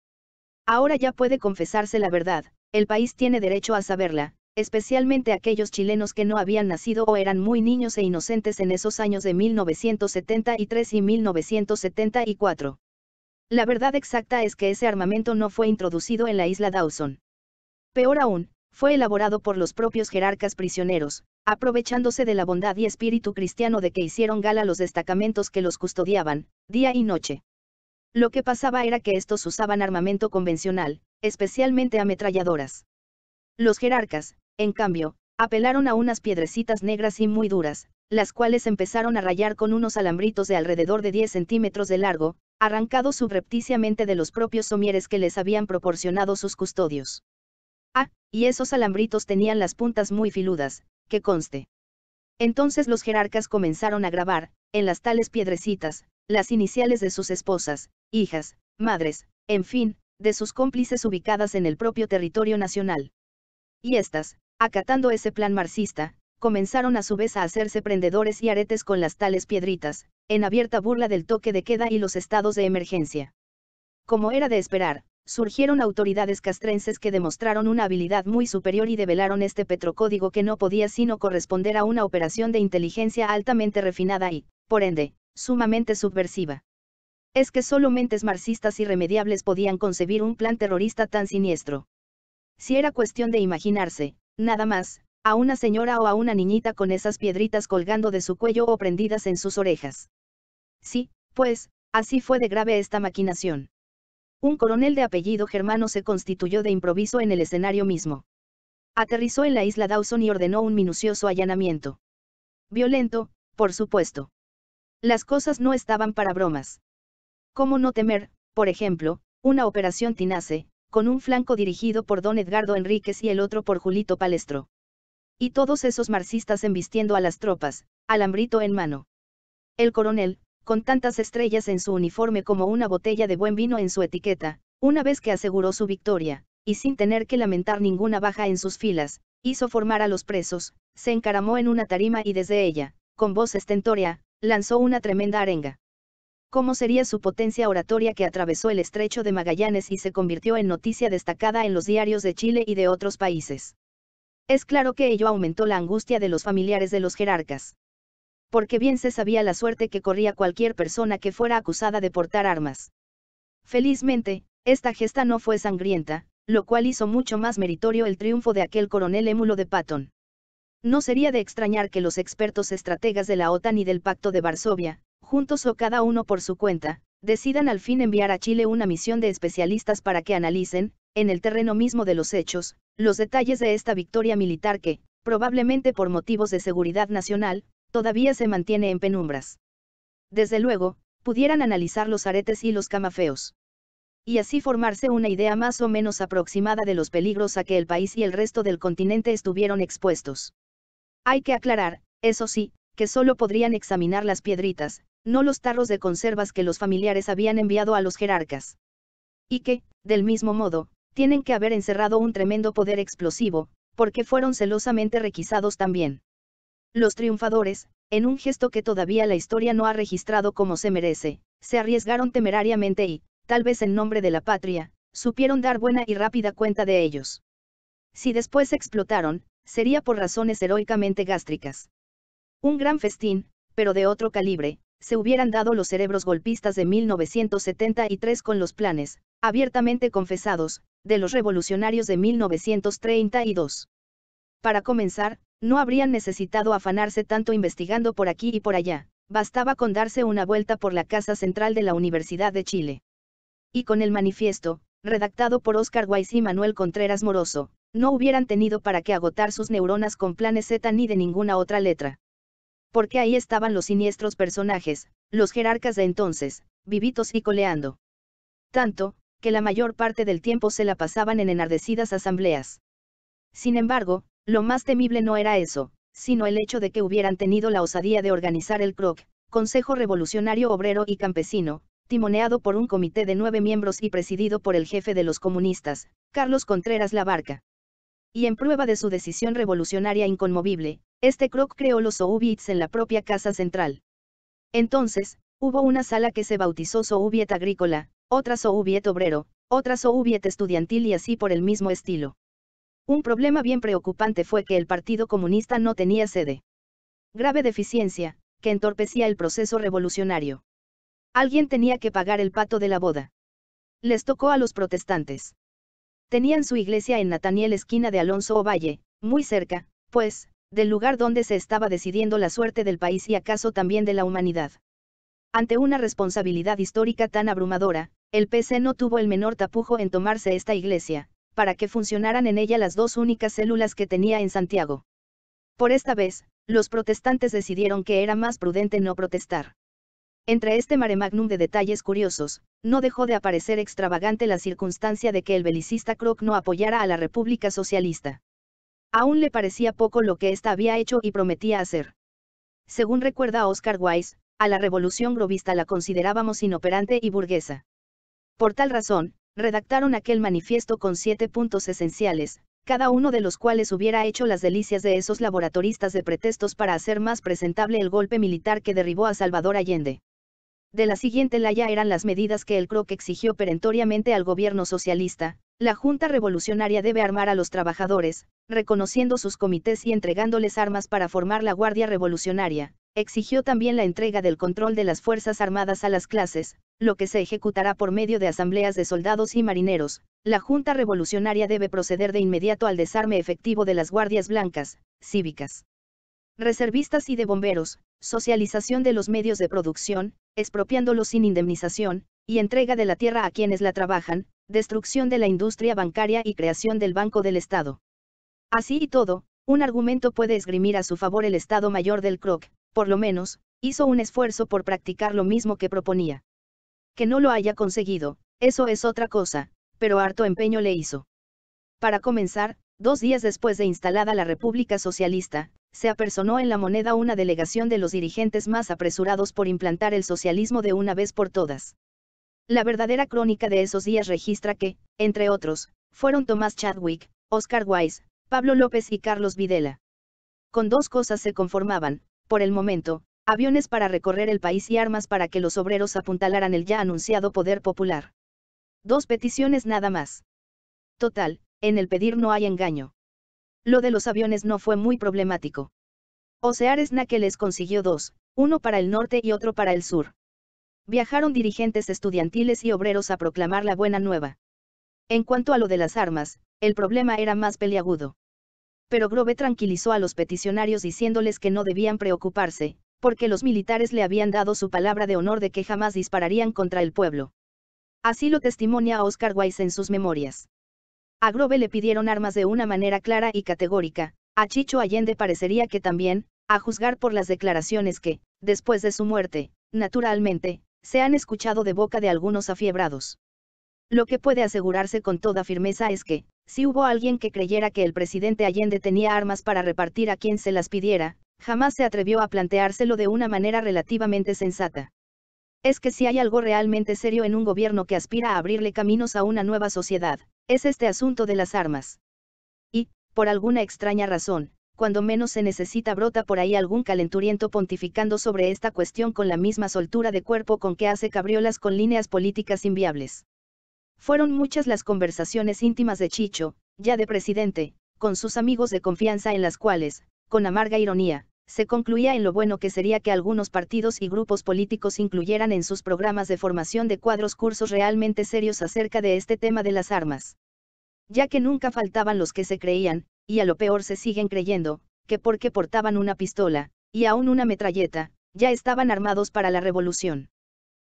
Ahora ya puede confesarse la verdad, el país tiene derecho a saberla, especialmente aquellos chilenos que no habían nacido o eran muy niños e inocentes en esos años de 1973 y 1974. La verdad exacta es que ese armamento no fue introducido en la isla Dawson. Peor aún, fue elaborado por los propios jerarcas prisioneros, aprovechándose de la bondad y espíritu cristiano de que hicieron gala los destacamentos que los custodiaban, día y noche. Lo que pasaba era que estos usaban armamento convencional, especialmente ametralladoras. Los jerarcas, en cambio, apelaron a unas piedrecitas negras y muy duras, las cuales empezaron a rayar con unos alambritos de alrededor de 10 centímetros de largo, arrancados subrepticiamente de los propios somieres que les habían proporcionado sus custodios. Ah, y esos alambritos tenían las puntas muy filudas, que conste. Entonces los jerarcas comenzaron a grabar, en las tales piedrecitas, las iniciales de sus esposas, hijas, madres, en fin, de sus cómplices ubicadas en el propio territorio nacional. Y estas, acatando ese plan marxista, comenzaron a su vez a hacerse prendedores y aretes con las tales piedritas, en abierta burla del toque de queda y los estados de emergencia. Como era de esperar, surgieron autoridades castrenses que demostraron una habilidad muy superior y develaron este petrocódigo que no podía sino corresponder a una operación de inteligencia altamente refinada y, por ende, sumamente subversiva. Es que solo mentes marxistas irremediables podían concebir un plan terrorista tan siniestro. Si era cuestión de imaginarse, nada más, a una señora o a una niñita con esas piedritas colgando de su cuello o prendidas en sus orejas. Sí, pues, así fue de grave esta maquinación. Un coronel de apellido germano se constituyó de improviso en el escenario mismo. Aterrizó en la isla Dawson y ordenó un minucioso allanamiento. Violento, por supuesto. Las cosas no estaban para bromas. ¿Cómo no temer, por ejemplo, una operación Tinace, con un flanco dirigido por don Edgardo Enríquez y el otro por Julito Palestro? Y todos esos marxistas embistiendo a las tropas, alambrito en mano. El coronel, con tantas estrellas en su uniforme como una botella de buen vino en su etiqueta, una vez que aseguró su victoria, y sin tener que lamentar ninguna baja en sus filas, hizo formar a los presos, se encaramó en una tarima y desde ella, con voz estentórea, lanzó una tremenda arenga. ¿Cómo sería su potencia oratoria que atravesó el estrecho de Magallanes y se convirtió en noticia destacada en los diarios de Chile y de otros países? Es claro que ello aumentó la angustia de los familiares de los jerarcas porque bien se sabía la suerte que corría cualquier persona que fuera acusada de portar armas. Felizmente, esta gesta no fue sangrienta, lo cual hizo mucho más meritorio el triunfo de aquel coronel émulo de Patton. No sería de extrañar que los expertos estrategas de la OTAN y del Pacto de Varsovia, juntos o cada uno por su cuenta, decidan al fin enviar a Chile una misión de especialistas para que analicen, en el terreno mismo de los hechos, los detalles de esta victoria militar que, probablemente por motivos de seguridad nacional, todavía se mantiene en penumbras. Desde luego, pudieran analizar los aretes y los camafeos. Y así formarse una idea más o menos aproximada de los peligros a que el país y el resto del continente estuvieron expuestos. Hay que aclarar, eso sí, que solo podrían examinar las piedritas, no los tarros de conservas que los familiares habían enviado a los jerarcas. Y que, del mismo modo, tienen que haber encerrado un tremendo poder explosivo, porque fueron celosamente requisados también. Los triunfadores, en un gesto que todavía la historia no ha registrado como se merece, se arriesgaron temerariamente y, tal vez en nombre de la patria, supieron dar buena y rápida cuenta de ellos. Si después explotaron, sería por razones heroicamente gástricas. Un gran festín, pero de otro calibre, se hubieran dado los cerebros golpistas de 1973 con los planes, abiertamente confesados, de los revolucionarios de 1932. Para comenzar, no habrían necesitado afanarse tanto investigando por aquí y por allá, bastaba con darse una vuelta por la Casa Central de la Universidad de Chile. Y con el manifiesto, redactado por Oscar Weiss y Manuel Contreras Moroso, no hubieran tenido para qué agotar sus neuronas con planes Z ni de ninguna otra letra. Porque ahí estaban los siniestros personajes, los jerarcas de entonces, vivitos y coleando. Tanto, que la mayor parte del tiempo se la pasaban en enardecidas asambleas. Sin embargo, lo más temible no era eso, sino el hecho de que hubieran tenido la osadía de organizar el CROC, Consejo Revolucionario Obrero y Campesino, timoneado por un comité de nueve miembros y presidido por el jefe de los comunistas, Carlos Contreras Labarca. Y en prueba de su decisión revolucionaria inconmovible, este Croc creó los Soviets en la propia Casa Central. Entonces, hubo una sala que se bautizó Soviet Agrícola, otra Soviet Obrero, otra Soviet Estudiantil y así por el mismo estilo. Un problema bien preocupante fue que el Partido Comunista no tenía sede. Grave deficiencia, que entorpecía el proceso revolucionario. Alguien tenía que pagar el pato de la boda. Les tocó a los protestantes. Tenían su iglesia en Nataniel esquina de Alonso Ovalle, muy cerca, pues, del lugar donde se estaba decidiendo la suerte del país y acaso también de la humanidad. Ante una responsabilidad histórica tan abrumadora, el PC no tuvo el menor tapujo en tomarse esta iglesia, para que funcionaran en ella las dos únicas células que tenía en Santiago. Por esta vez, los protestantes decidieron que era más prudente no protestar. Entre este mare magnum de detalles curiosos, no dejó de aparecer extravagante la circunstancia de que el belicista Kroc no apoyara a la República Socialista. Aún le parecía poco lo que ésta había hecho y prometía hacer. Según recuerda Oscar Wise, a la revolución grovista la considerábamos inoperante y burguesa. Por tal razón, redactaron aquel manifiesto con siete puntos esenciales, cada uno de los cuales hubiera hecho las delicias de esos laboratoristas de pretextos para hacer más presentable el golpe militar que derribó a Salvador Allende. De la siguiente laya eran las medidas que el CROC exigió perentoriamente al gobierno socialista, la Junta Revolucionaria debe armar a los trabajadores, reconociendo sus comités y entregándoles armas para formar la Guardia Revolucionaria, exigió también la entrega del control de las Fuerzas Armadas a las clases, lo que se ejecutará por medio de asambleas de soldados y marineros. La Junta Revolucionaria debe proceder de inmediato al desarme efectivo de las guardias blancas, cívicas, reservistas y de bomberos, socialización de los medios de producción, expropiándolos sin indemnización, y entrega de la tierra a quienes la trabajan, destrucción de la industria bancaria y creación del Banco del Estado. Así y todo, un argumento puede esgrimir a su favor el Estado Mayor del CROC, por lo menos, hizo un esfuerzo por practicar lo mismo que proponía. Que no lo haya conseguido, eso es otra cosa, pero harto empeño le hizo. Para comenzar, dos días después de instalada la República Socialista, se apersonó en la moneda una delegación de los dirigentes más apresurados por implantar el socialismo de una vez por todas. La verdadera crónica de esos días registra que, entre otros, fueron Tomás Chadwick, Oscar Wise, Pablo López y Carlos Videla. Con dos cosas se conformaban, por el momento, aviones para recorrer el país y armas para que los obreros apuntalaran el ya anunciado poder popular. Dos peticiones nada más. Total, en el pedir no hay engaño. Lo de los aviones no fue muy problemático. Oseares Naque les consiguió dos, uno para el norte y otro para el sur. Viajaron dirigentes estudiantiles y obreros a proclamar la buena nueva. En cuanto a lo de las armas, el problema era más peliagudo pero Grove tranquilizó a los peticionarios diciéndoles que no debían preocuparse, porque los militares le habían dado su palabra de honor de que jamás dispararían contra el pueblo. Así lo testimonia Oscar Weiss en sus memorias. A Grove le pidieron armas de una manera clara y categórica, a Chicho Allende parecería que también, a juzgar por las declaraciones que, después de su muerte, naturalmente, se han escuchado de boca de algunos afiebrados. Lo que puede asegurarse con toda firmeza es que, si hubo alguien que creyera que el presidente Allende tenía armas para repartir a quien se las pidiera, jamás se atrevió a planteárselo de una manera relativamente sensata. Es que si hay algo realmente serio en un gobierno que aspira a abrirle caminos a una nueva sociedad, es este asunto de las armas. Y, por alguna extraña razón, cuando menos se necesita brota por ahí algún calenturiento pontificando sobre esta cuestión con la misma soltura de cuerpo con que hace cabriolas con líneas políticas inviables. Fueron muchas las conversaciones íntimas de Chicho, ya de presidente, con sus amigos de confianza en las cuales, con amarga ironía, se concluía en lo bueno que sería que algunos partidos y grupos políticos incluyeran en sus programas de formación de cuadros cursos realmente serios acerca de este tema de las armas. Ya que nunca faltaban los que se creían, y a lo peor se siguen creyendo, que porque portaban una pistola, y aún una metralleta, ya estaban armados para la revolución.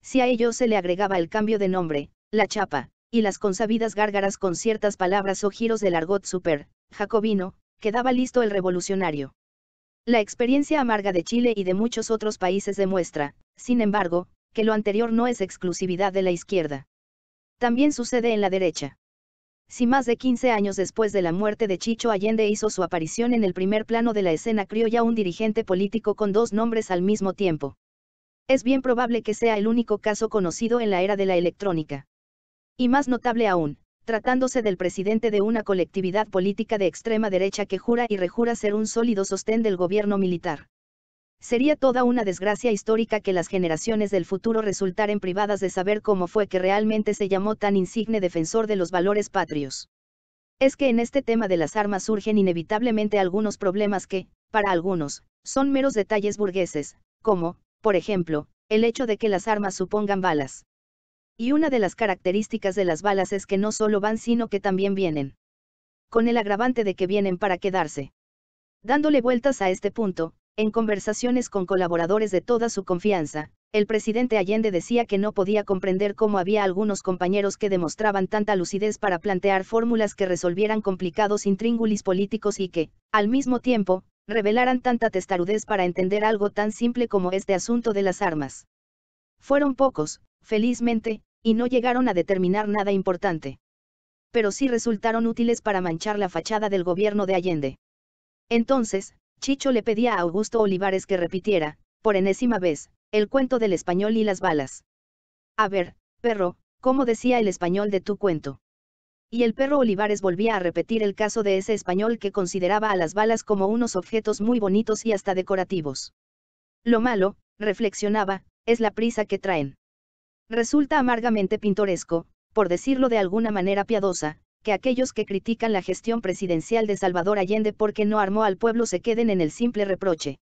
Si a ello se le agregaba el cambio de nombre, la chapa, y las consabidas gárgaras con ciertas palabras o giros del argot super, jacobino, quedaba listo el revolucionario. La experiencia amarga de Chile y de muchos otros países demuestra, sin embargo, que lo anterior no es exclusividad de la izquierda. También sucede en la derecha. Si más de 15 años después de la muerte de Chicho Allende hizo su aparición en el primer plano de la escena ya un dirigente político con dos nombres al mismo tiempo. Es bien probable que sea el único caso conocido en la era de la electrónica. Y más notable aún, tratándose del presidente de una colectividad política de extrema derecha que jura y rejura ser un sólido sostén del gobierno militar. Sería toda una desgracia histórica que las generaciones del futuro resultaren privadas de saber cómo fue que realmente se llamó tan insigne defensor de los valores patrios. Es que en este tema de las armas surgen inevitablemente algunos problemas que, para algunos, son meros detalles burgueses, como, por ejemplo, el hecho de que las armas supongan balas. Y una de las características de las balas es que no solo van sino que también vienen. Con el agravante de que vienen para quedarse. Dándole vueltas a este punto, en conversaciones con colaboradores de toda su confianza, el presidente Allende decía que no podía comprender cómo había algunos compañeros que demostraban tanta lucidez para plantear fórmulas que resolvieran complicados intríngulis políticos y que, al mismo tiempo, revelaran tanta testarudez para entender algo tan simple como este asunto de las armas. Fueron pocos, felizmente, y no llegaron a determinar nada importante. Pero sí resultaron útiles para manchar la fachada del gobierno de Allende. Entonces, Chicho le pedía a Augusto Olivares que repitiera, por enésima vez, el cuento del español y las balas. A ver, perro, ¿cómo decía el español de tu cuento? Y el perro Olivares volvía a repetir el caso de ese español que consideraba a las balas como unos objetos muy bonitos y hasta decorativos. Lo malo, reflexionaba, es la prisa que traen. Resulta amargamente pintoresco, por decirlo de alguna manera piadosa, que aquellos que critican la gestión presidencial de Salvador Allende porque no armó al pueblo se queden en el simple reproche.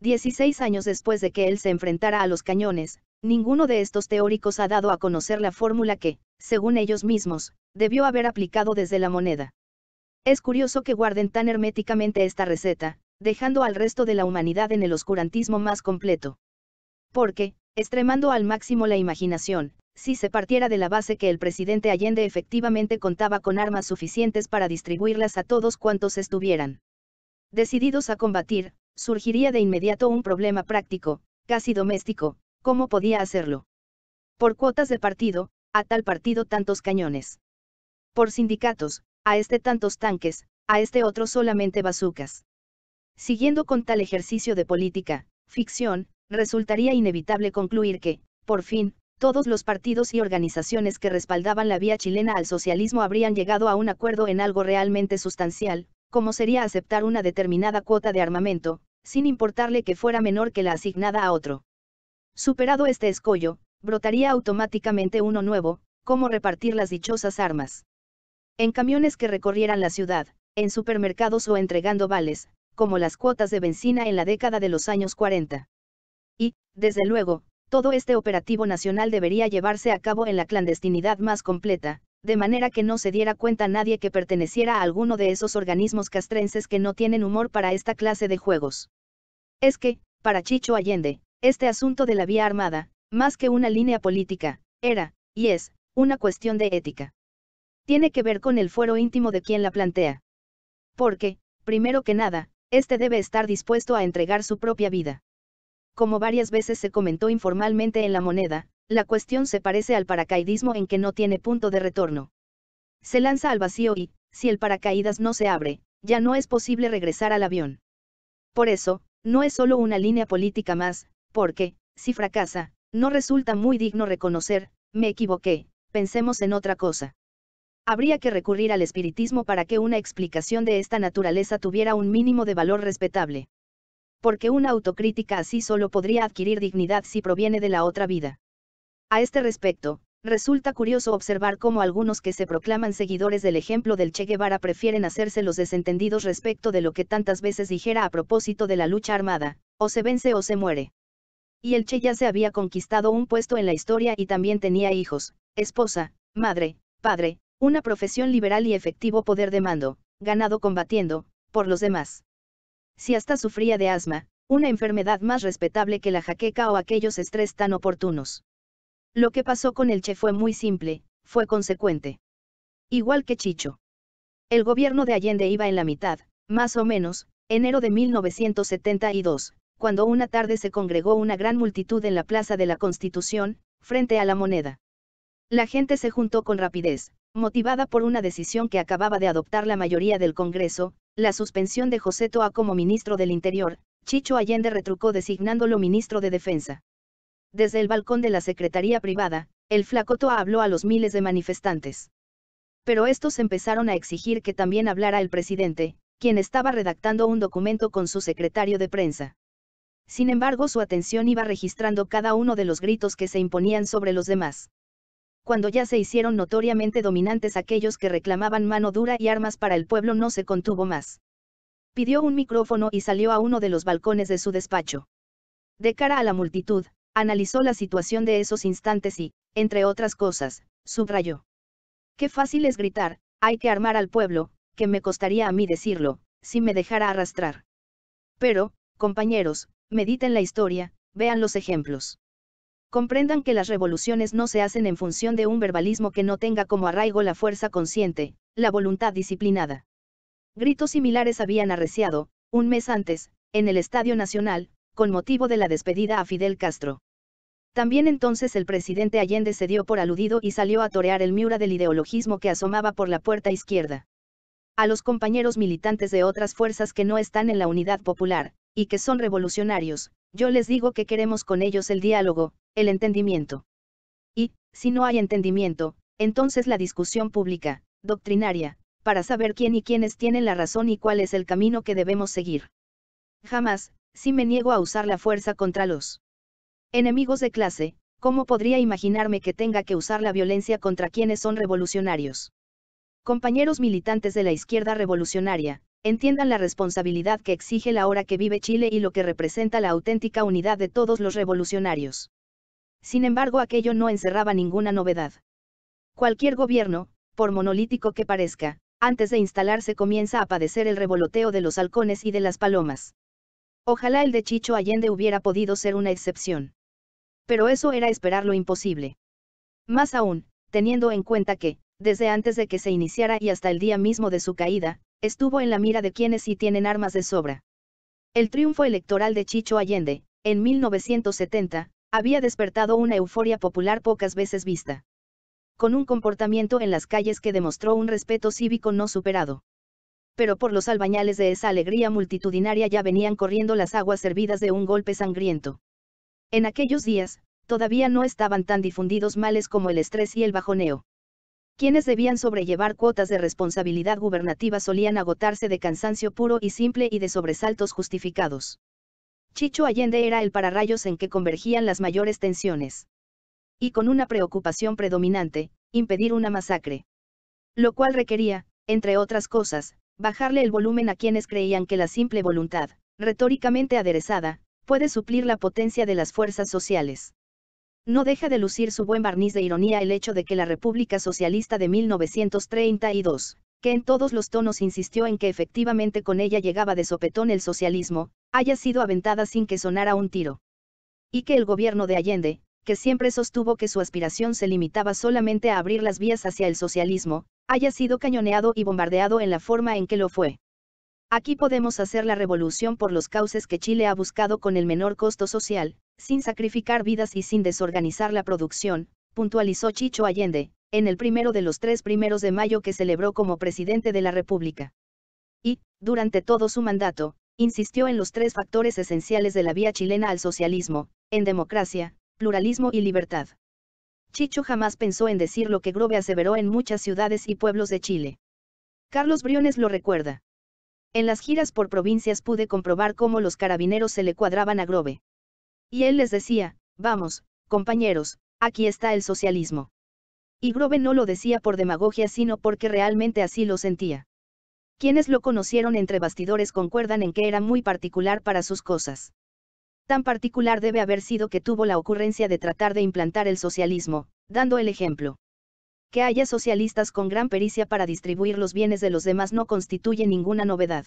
Dieciséis años después de que él se enfrentara a los cañones, ninguno de estos teóricos ha dado a conocer la fórmula que, según ellos mismos, debió haber aplicado desde la moneda. Es curioso que guarden tan herméticamente esta receta, dejando al resto de la humanidad en el oscurantismo más completo. Porque, Extremando al máximo la imaginación, si se partiera de la base que el presidente Allende efectivamente contaba con armas suficientes para distribuirlas a todos cuantos estuvieran decididos a combatir, surgiría de inmediato un problema práctico, casi doméstico, ¿cómo podía hacerlo? Por cuotas de partido, a tal partido tantos cañones. Por sindicatos, a este tantos tanques, a este otro solamente bazucas. Siguiendo con tal ejercicio de política, ficción, resultaría inevitable concluir que, por fin, todos los partidos y organizaciones que respaldaban la vía chilena al socialismo habrían llegado a un acuerdo en algo realmente sustancial, como sería aceptar una determinada cuota de armamento, sin importarle que fuera menor que la asignada a otro. Superado este escollo, brotaría automáticamente uno nuevo, como repartir las dichosas armas. En camiones que recorrieran la ciudad, en supermercados o entregando vales, como las cuotas de benzina en la década de los años 40. Y, desde luego, todo este operativo nacional debería llevarse a cabo en la clandestinidad más completa, de manera que no se diera cuenta nadie que perteneciera a alguno de esos organismos castrenses que no tienen humor para esta clase de juegos. Es que, para Chicho Allende, este asunto de la vía armada, más que una línea política, era, y es, una cuestión de ética. Tiene que ver con el fuero íntimo de quien la plantea. Porque, primero que nada, este debe estar dispuesto a entregar su propia vida como varias veces se comentó informalmente en la moneda, la cuestión se parece al paracaidismo en que no tiene punto de retorno. Se lanza al vacío y, si el paracaídas no se abre, ya no es posible regresar al avión. Por eso, no es solo una línea política más, porque, si fracasa, no resulta muy digno reconocer, me equivoqué, pensemos en otra cosa. Habría que recurrir al espiritismo para que una explicación de esta naturaleza tuviera un mínimo de valor respetable porque una autocrítica así solo podría adquirir dignidad si proviene de la otra vida. A este respecto, resulta curioso observar cómo algunos que se proclaman seguidores del ejemplo del Che Guevara prefieren hacerse los desentendidos respecto de lo que tantas veces dijera a propósito de la lucha armada, o se vence o se muere. Y el Che ya se había conquistado un puesto en la historia y también tenía hijos, esposa, madre, padre, una profesión liberal y efectivo poder de mando, ganado combatiendo, por los demás si hasta sufría de asma, una enfermedad más respetable que la jaqueca o aquellos estrés tan oportunos. Lo que pasó con el Che fue muy simple, fue consecuente. Igual que Chicho. El gobierno de Allende iba en la mitad, más o menos, enero de 1972, cuando una tarde se congregó una gran multitud en la Plaza de la Constitución, frente a la moneda. La gente se juntó con rapidez, motivada por una decisión que acababa de adoptar la mayoría del Congreso, la suspensión de José Toa como ministro del Interior, Chicho Allende retrucó designándolo ministro de Defensa. Desde el balcón de la Secretaría Privada, el flaco Toa habló a los miles de manifestantes. Pero estos empezaron a exigir que también hablara el presidente, quien estaba redactando un documento con su secretario de prensa. Sin embargo su atención iba registrando cada uno de los gritos que se imponían sobre los demás cuando ya se hicieron notoriamente dominantes aquellos que reclamaban mano dura y armas para el pueblo no se contuvo más. Pidió un micrófono y salió a uno de los balcones de su despacho. De cara a la multitud, analizó la situación de esos instantes y, entre otras cosas, subrayó. Qué fácil es gritar, hay que armar al pueblo, que me costaría a mí decirlo, si me dejara arrastrar. Pero, compañeros, mediten la historia, vean los ejemplos. Comprendan que las revoluciones no se hacen en función de un verbalismo que no tenga como arraigo la fuerza consciente, la voluntad disciplinada. Gritos similares habían arreciado, un mes antes, en el Estadio Nacional, con motivo de la despedida a Fidel Castro. También entonces el presidente Allende se dio por aludido y salió a torear el miura del ideologismo que asomaba por la puerta izquierda. A los compañeros militantes de otras fuerzas que no están en la unidad popular, y que son revolucionarios, yo les digo que queremos con ellos el diálogo, el entendimiento. Y, si no hay entendimiento, entonces la discusión pública, doctrinaria, para saber quién y quiénes tienen la razón y cuál es el camino que debemos seguir. Jamás, si me niego a usar la fuerza contra los enemigos de clase, ¿cómo podría imaginarme que tenga que usar la violencia contra quienes son revolucionarios? Compañeros militantes de la izquierda revolucionaria, entiendan la responsabilidad que exige la hora que vive Chile y lo que representa la auténtica unidad de todos los revolucionarios. Sin embargo, aquello no encerraba ninguna novedad. Cualquier gobierno, por monolítico que parezca, antes de instalarse comienza a padecer el revoloteo de los halcones y de las palomas. Ojalá el de Chicho Allende hubiera podido ser una excepción. Pero eso era esperar lo imposible. Más aún, teniendo en cuenta que, desde antes de que se iniciara y hasta el día mismo de su caída, estuvo en la mira de quienes sí tienen armas de sobra. El triunfo electoral de Chicho Allende, en 1970, había despertado una euforia popular pocas veces vista. Con un comportamiento en las calles que demostró un respeto cívico no superado. Pero por los albañales de esa alegría multitudinaria ya venían corriendo las aguas hervidas de un golpe sangriento. En aquellos días, todavía no estaban tan difundidos males como el estrés y el bajoneo quienes debían sobrellevar cuotas de responsabilidad gubernativa solían agotarse de cansancio puro y simple y de sobresaltos justificados. Chicho Allende era el pararrayos en que convergían las mayores tensiones. Y con una preocupación predominante, impedir una masacre. Lo cual requería, entre otras cosas, bajarle el volumen a quienes creían que la simple voluntad, retóricamente aderezada, puede suplir la potencia de las fuerzas sociales. No deja de lucir su buen barniz de ironía el hecho de que la República Socialista de 1932, que en todos los tonos insistió en que efectivamente con ella llegaba de sopetón el socialismo, haya sido aventada sin que sonara un tiro. Y que el gobierno de Allende, que siempre sostuvo que su aspiración se limitaba solamente a abrir las vías hacia el socialismo, haya sido cañoneado y bombardeado en la forma en que lo fue. Aquí podemos hacer la revolución por los cauces que Chile ha buscado con el menor costo social, sin sacrificar vidas y sin desorganizar la producción, puntualizó Chicho Allende, en el primero de los tres primeros de mayo que celebró como presidente de la República. Y, durante todo su mandato, insistió en los tres factores esenciales de la vía chilena al socialismo, en democracia, pluralismo y libertad. Chicho jamás pensó en decir lo que Grove aseveró en muchas ciudades y pueblos de Chile. Carlos Briones lo recuerda. En las giras por provincias pude comprobar cómo los carabineros se le cuadraban a Grove. Y él les decía, vamos, compañeros, aquí está el socialismo. Y Grove no lo decía por demagogia sino porque realmente así lo sentía. Quienes lo conocieron entre bastidores concuerdan en que era muy particular para sus cosas. Tan particular debe haber sido que tuvo la ocurrencia de tratar de implantar el socialismo, dando el ejemplo. Que haya socialistas con gran pericia para distribuir los bienes de los demás no constituye ninguna novedad.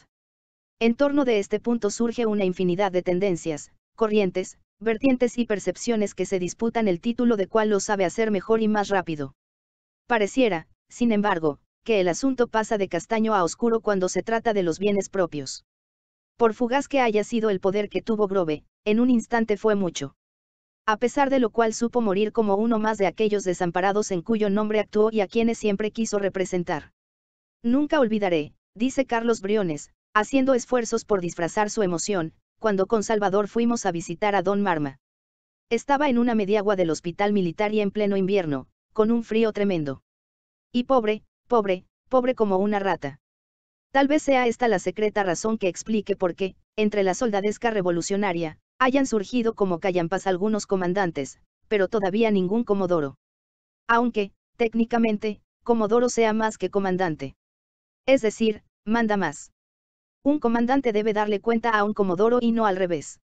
En torno de este punto surge una infinidad de tendencias, corrientes, vertientes y percepciones que se disputan el título de cuál lo sabe hacer mejor y más rápido. Pareciera, sin embargo, que el asunto pasa de castaño a oscuro cuando se trata de los bienes propios. Por fugaz que haya sido el poder que tuvo Grove, en un instante fue mucho. A pesar de lo cual supo morir como uno más de aquellos desamparados en cuyo nombre actuó y a quienes siempre quiso representar. Nunca olvidaré, dice Carlos Briones, haciendo esfuerzos por disfrazar su emoción, cuando con Salvador fuimos a visitar a don Marma. Estaba en una mediagua del hospital militar y en pleno invierno, con un frío tremendo. Y pobre, pobre, pobre como una rata. Tal vez sea esta la secreta razón que explique por qué, entre la soldadesca revolucionaria, hayan surgido como callampas algunos comandantes, pero todavía ningún comodoro. Aunque, técnicamente, comodoro sea más que comandante. Es decir, manda más. Un comandante debe darle cuenta a un comodoro y no al revés.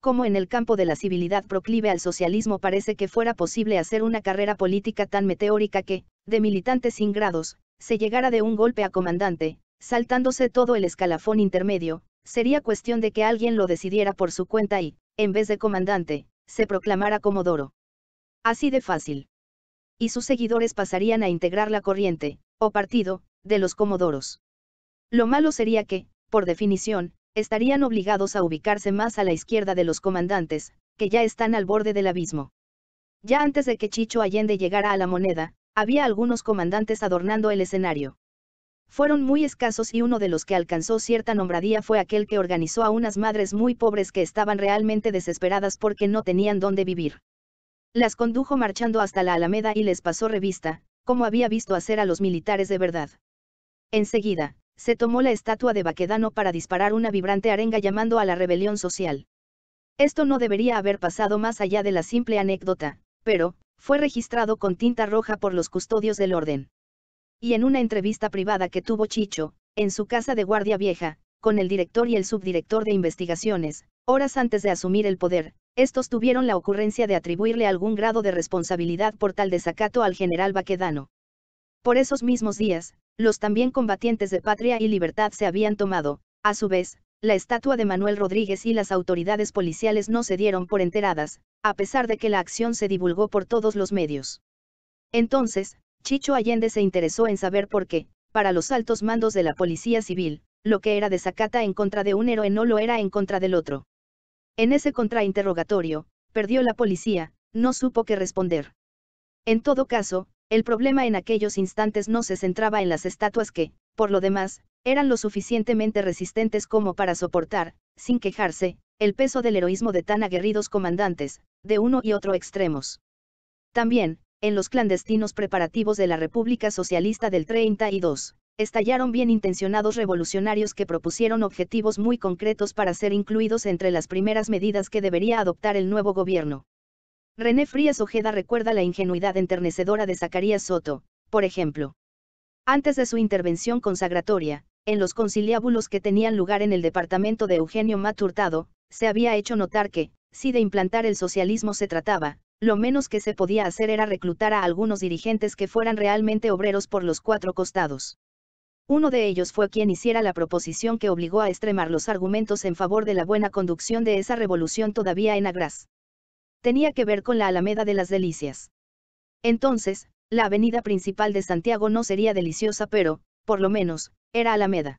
Como en el campo de la civilidad proclive al socialismo parece que fuera posible hacer una carrera política tan meteórica que, de militantes sin grados, se llegara de un golpe a comandante, saltándose todo el escalafón intermedio, sería cuestión de que alguien lo decidiera por su cuenta y, en vez de comandante, se proclamara comodoro. Así de fácil. Y sus seguidores pasarían a integrar la corriente, o partido, de los comodoros. Lo malo sería que, por definición, estarían obligados a ubicarse más a la izquierda de los comandantes, que ya están al borde del abismo. Ya antes de que Chicho Allende llegara a la moneda, había algunos comandantes adornando el escenario. Fueron muy escasos y uno de los que alcanzó cierta nombradía fue aquel que organizó a unas madres muy pobres que estaban realmente desesperadas porque no tenían dónde vivir. Las condujo marchando hasta la Alameda y les pasó revista, como había visto hacer a los militares de verdad. Enseguida, se tomó la estatua de Baquedano para disparar una vibrante arenga llamando a la rebelión social. Esto no debería haber pasado más allá de la simple anécdota, pero, fue registrado con tinta roja por los custodios del orden. Y en una entrevista privada que tuvo Chicho, en su casa de Guardia Vieja, con el director y el subdirector de investigaciones, horas antes de asumir el poder, estos tuvieron la ocurrencia de atribuirle algún grado de responsabilidad por tal desacato al general Baquedano. Por esos mismos días, los también combatientes de patria y libertad se habían tomado, a su vez, la estatua de Manuel Rodríguez y las autoridades policiales no se dieron por enteradas, a pesar de que la acción se divulgó por todos los medios. Entonces, Chicho Allende se interesó en saber por qué, para los altos mandos de la policía civil, lo que era de desacata en contra de un héroe no lo era en contra del otro. En ese contrainterrogatorio, perdió la policía, no supo qué responder. En todo caso, el problema en aquellos instantes no se centraba en las estatuas que, por lo demás, eran lo suficientemente resistentes como para soportar, sin quejarse, el peso del heroísmo de tan aguerridos comandantes, de uno y otro extremos. También, en los clandestinos preparativos de la República Socialista del 32, estallaron bien intencionados revolucionarios que propusieron objetivos muy concretos para ser incluidos entre las primeras medidas que debería adoptar el nuevo gobierno. René Frías Ojeda recuerda la ingenuidad enternecedora de Zacarías Soto, por ejemplo. Antes de su intervención consagratoria, en los conciliábulos que tenían lugar en el departamento de Eugenio Maturtado, se había hecho notar que, si de implantar el socialismo se trataba, lo menos que se podía hacer era reclutar a algunos dirigentes que fueran realmente obreros por los cuatro costados. Uno de ellos fue quien hiciera la proposición que obligó a extremar los argumentos en favor de la buena conducción de esa revolución todavía en Agras tenía que ver con la Alameda de las Delicias. Entonces, la avenida principal de Santiago no sería deliciosa pero, por lo menos, era Alameda.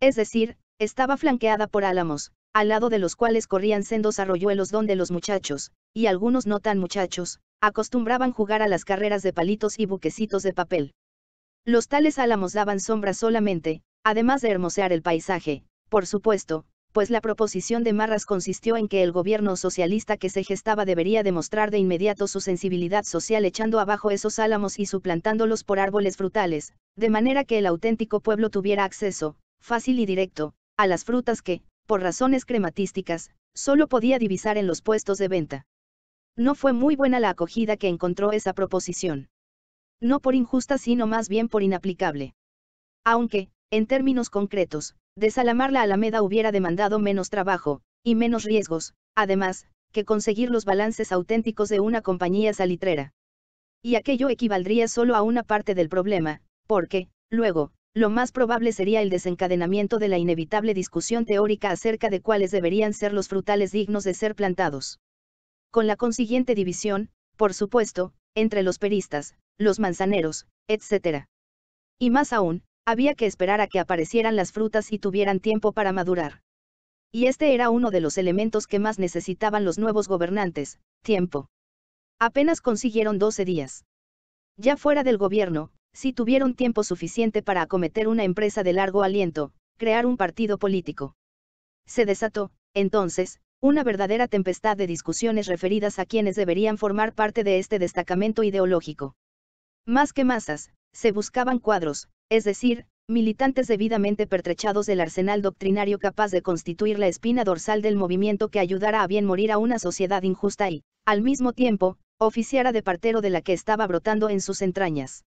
Es decir, estaba flanqueada por álamos, al lado de los cuales corrían sendos arroyuelos donde los muchachos, y algunos no tan muchachos, acostumbraban jugar a las carreras de palitos y buquecitos de papel. Los tales álamos daban sombra solamente, además de hermosear el paisaje, por supuesto, pues la proposición de Marras consistió en que el gobierno socialista que se gestaba debería demostrar de inmediato su sensibilidad social echando abajo esos álamos y suplantándolos por árboles frutales, de manera que el auténtico pueblo tuviera acceso, fácil y directo, a las frutas que, por razones crematísticas, solo podía divisar en los puestos de venta. No fue muy buena la acogida que encontró esa proposición. No por injusta sino más bien por inaplicable. Aunque, en términos concretos, desalamar la Alameda hubiera demandado menos trabajo, y menos riesgos, además, que conseguir los balances auténticos de una compañía salitrera. Y aquello equivaldría solo a una parte del problema, porque, luego, lo más probable sería el desencadenamiento de la inevitable discusión teórica acerca de cuáles deberían ser los frutales dignos de ser plantados. Con la consiguiente división, por supuesto, entre los peristas, los manzaneros, etc. Y más aún, había que esperar a que aparecieran las frutas y tuvieran tiempo para madurar. Y este era uno de los elementos que más necesitaban los nuevos gobernantes, tiempo. Apenas consiguieron 12 días. Ya fuera del gobierno, si tuvieron tiempo suficiente para acometer una empresa de largo aliento, crear un partido político. Se desató, entonces, una verdadera tempestad de discusiones referidas a quienes deberían formar parte de este destacamento ideológico. Más que masas, se buscaban cuadros, es decir, militantes debidamente pertrechados del arsenal doctrinario capaz de constituir la espina dorsal del movimiento que ayudara a bien morir a una sociedad injusta y, al mismo tiempo, oficiara de partero de la que estaba brotando en sus entrañas.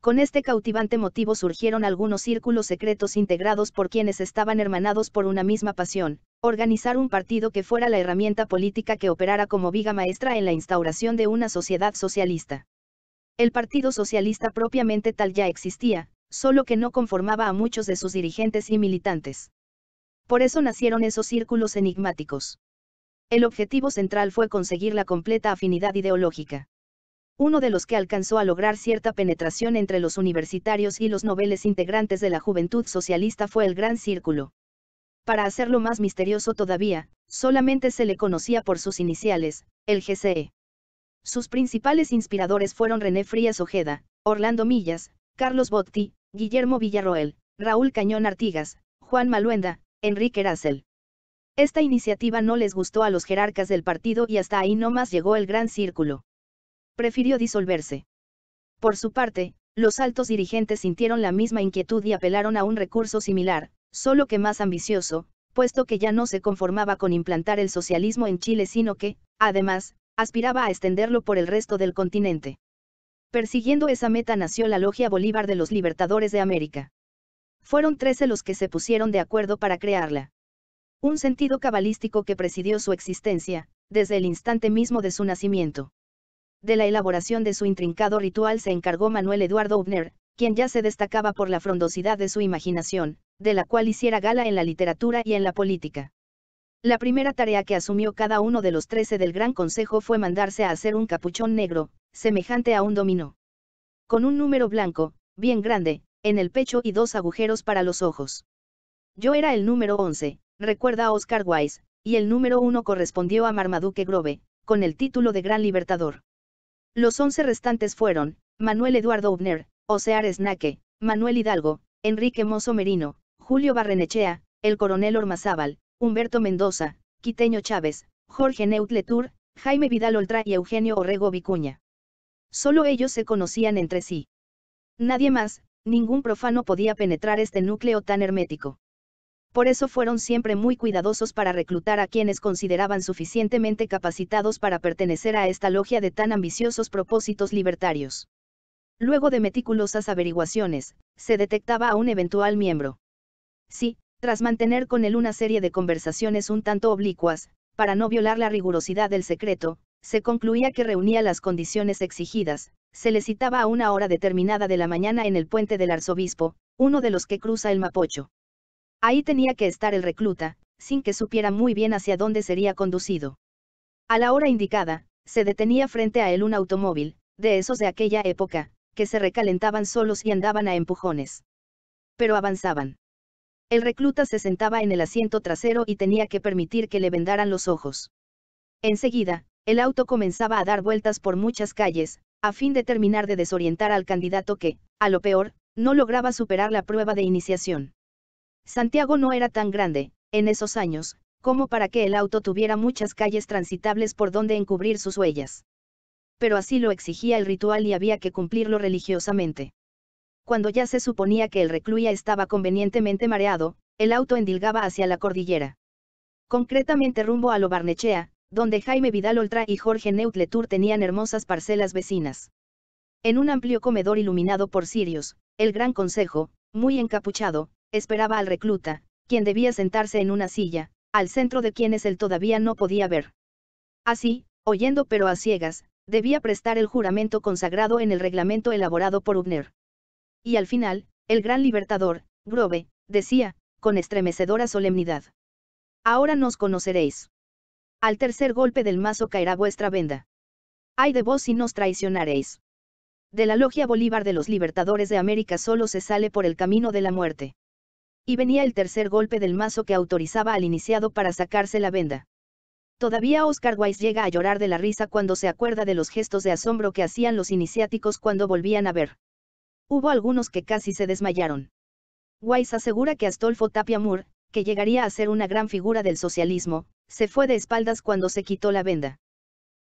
Con este cautivante motivo surgieron algunos círculos secretos integrados por quienes estaban hermanados por una misma pasión, organizar un partido que fuera la herramienta política que operara como viga maestra en la instauración de una sociedad socialista. El Partido Socialista propiamente tal ya existía, solo que no conformaba a muchos de sus dirigentes y militantes. Por eso nacieron esos círculos enigmáticos. El objetivo central fue conseguir la completa afinidad ideológica. Uno de los que alcanzó a lograr cierta penetración entre los universitarios y los noveles integrantes de la juventud socialista fue el Gran Círculo. Para hacerlo más misterioso todavía, solamente se le conocía por sus iniciales, el GCE. Sus principales inspiradores fueron René Frías Ojeda, Orlando Millas, Carlos Botti, Guillermo Villarroel, Raúl Cañón Artigas, Juan Maluenda, Enrique Rassel. Esta iniciativa no les gustó a los jerarcas del partido y hasta ahí no más llegó el gran círculo. Prefirió disolverse. Por su parte, los altos dirigentes sintieron la misma inquietud y apelaron a un recurso similar, solo que más ambicioso, puesto que ya no se conformaba con implantar el socialismo en Chile sino que, además, aspiraba a extenderlo por el resto del continente. Persiguiendo esa meta nació la Logia Bolívar de los Libertadores de América. Fueron trece los que se pusieron de acuerdo para crearla. Un sentido cabalístico que presidió su existencia, desde el instante mismo de su nacimiento. De la elaboración de su intrincado ritual se encargó Manuel Eduardo Ubner, quien ya se destacaba por la frondosidad de su imaginación, de la cual hiciera gala en la literatura y en la política. La primera tarea que asumió cada uno de los trece del Gran Consejo fue mandarse a hacer un capuchón negro, semejante a un dominó. Con un número blanco, bien grande, en el pecho y dos agujeros para los ojos. Yo era el número once, recuerda Oscar Wise, y el número uno correspondió a Marmaduke Grove, con el título de Gran Libertador. Los once restantes fueron, Manuel Eduardo Ubner, Osear Esnaque, Manuel Hidalgo, Enrique Mozo Merino, Julio Barrenechea, el coronel Ormazábal, Humberto Mendoza, Quiteño Chávez, Jorge Neutletur, Jaime Vidal Oltra y Eugenio Orrego Vicuña. Solo ellos se conocían entre sí. Nadie más, ningún profano podía penetrar este núcleo tan hermético. Por eso fueron siempre muy cuidadosos para reclutar a quienes consideraban suficientemente capacitados para pertenecer a esta logia de tan ambiciosos propósitos libertarios. Luego de meticulosas averiguaciones, se detectaba a un eventual miembro. Sí, tras mantener con él una serie de conversaciones un tanto oblicuas, para no violar la rigurosidad del secreto, se concluía que reunía las condiciones exigidas, se le citaba a una hora determinada de la mañana en el puente del arzobispo, uno de los que cruza el Mapocho. Ahí tenía que estar el recluta, sin que supiera muy bien hacia dónde sería conducido. A la hora indicada, se detenía frente a él un automóvil, de esos de aquella época, que se recalentaban solos y andaban a empujones. Pero avanzaban. El recluta se sentaba en el asiento trasero y tenía que permitir que le vendaran los ojos. Enseguida, el auto comenzaba a dar vueltas por muchas calles, a fin de terminar de desorientar al candidato que, a lo peor, no lograba superar la prueba de iniciación. Santiago no era tan grande, en esos años, como para que el auto tuviera muchas calles transitables por donde encubrir sus huellas. Pero así lo exigía el ritual y había que cumplirlo religiosamente. Cuando ya se suponía que el recluía estaba convenientemente mareado, el auto endilgaba hacia la cordillera. Concretamente rumbo a Lobarnechea, donde Jaime Vidal Oltra y Jorge Neutletur tenían hermosas parcelas vecinas. En un amplio comedor iluminado por sirios, el gran consejo, muy encapuchado, esperaba al recluta, quien debía sentarse en una silla, al centro de quienes él todavía no podía ver. Así, oyendo pero a ciegas, debía prestar el juramento consagrado en el reglamento elaborado por Ubner. Y al final, el gran libertador, Grove, decía, con estremecedora solemnidad. Ahora nos conoceréis. Al tercer golpe del mazo caerá vuestra venda. Ay de vos si nos traicionaréis. De la logia Bolívar de los Libertadores de América solo se sale por el camino de la muerte. Y venía el tercer golpe del mazo que autorizaba al iniciado para sacarse la venda. Todavía Oscar Weiss llega a llorar de la risa cuando se acuerda de los gestos de asombro que hacían los iniciáticos cuando volvían a ver hubo algunos que casi se desmayaron. Weiss asegura que Astolfo Tapia Moore, que llegaría a ser una gran figura del socialismo, se fue de espaldas cuando se quitó la venda.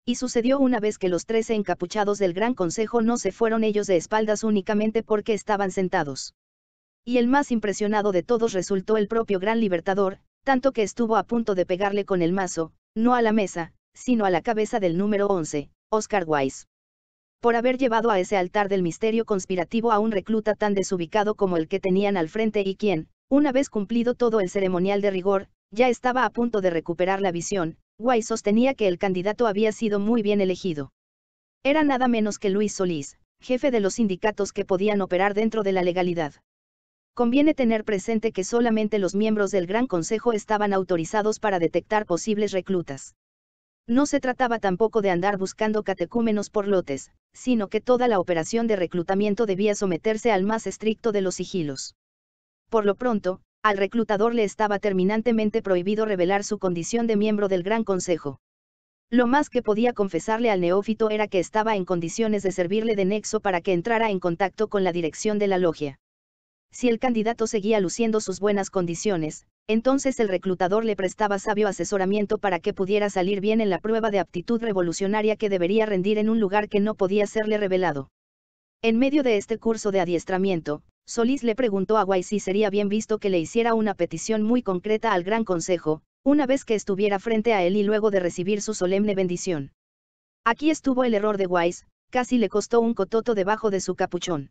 Y sucedió una vez que los 13 encapuchados del Gran Consejo no se fueron ellos de espaldas únicamente porque estaban sentados. Y el más impresionado de todos resultó el propio Gran Libertador, tanto que estuvo a punto de pegarle con el mazo, no a la mesa, sino a la cabeza del número 11, Oscar Weiss por haber llevado a ese altar del misterio conspirativo a un recluta tan desubicado como el que tenían al frente y quien, una vez cumplido todo el ceremonial de rigor, ya estaba a punto de recuperar la visión, Guay sostenía que el candidato había sido muy bien elegido. Era nada menos que Luis Solís, jefe de los sindicatos que podían operar dentro de la legalidad. Conviene tener presente que solamente los miembros del Gran Consejo estaban autorizados para detectar posibles reclutas. No se trataba tampoco de andar buscando catecúmenos por lotes, sino que toda la operación de reclutamiento debía someterse al más estricto de los sigilos. Por lo pronto, al reclutador le estaba terminantemente prohibido revelar su condición de miembro del Gran Consejo. Lo más que podía confesarle al neófito era que estaba en condiciones de servirle de nexo para que entrara en contacto con la dirección de la logia. Si el candidato seguía luciendo sus buenas condiciones, entonces el reclutador le prestaba sabio asesoramiento para que pudiera salir bien en la prueba de aptitud revolucionaria que debería rendir en un lugar que no podía serle revelado. En medio de este curso de adiestramiento, Solís le preguntó a Wise si sería bien visto que le hiciera una petición muy concreta al Gran Consejo, una vez que estuviera frente a él y luego de recibir su solemne bendición. Aquí estuvo el error de Wise, casi le costó un cototo debajo de su capuchón.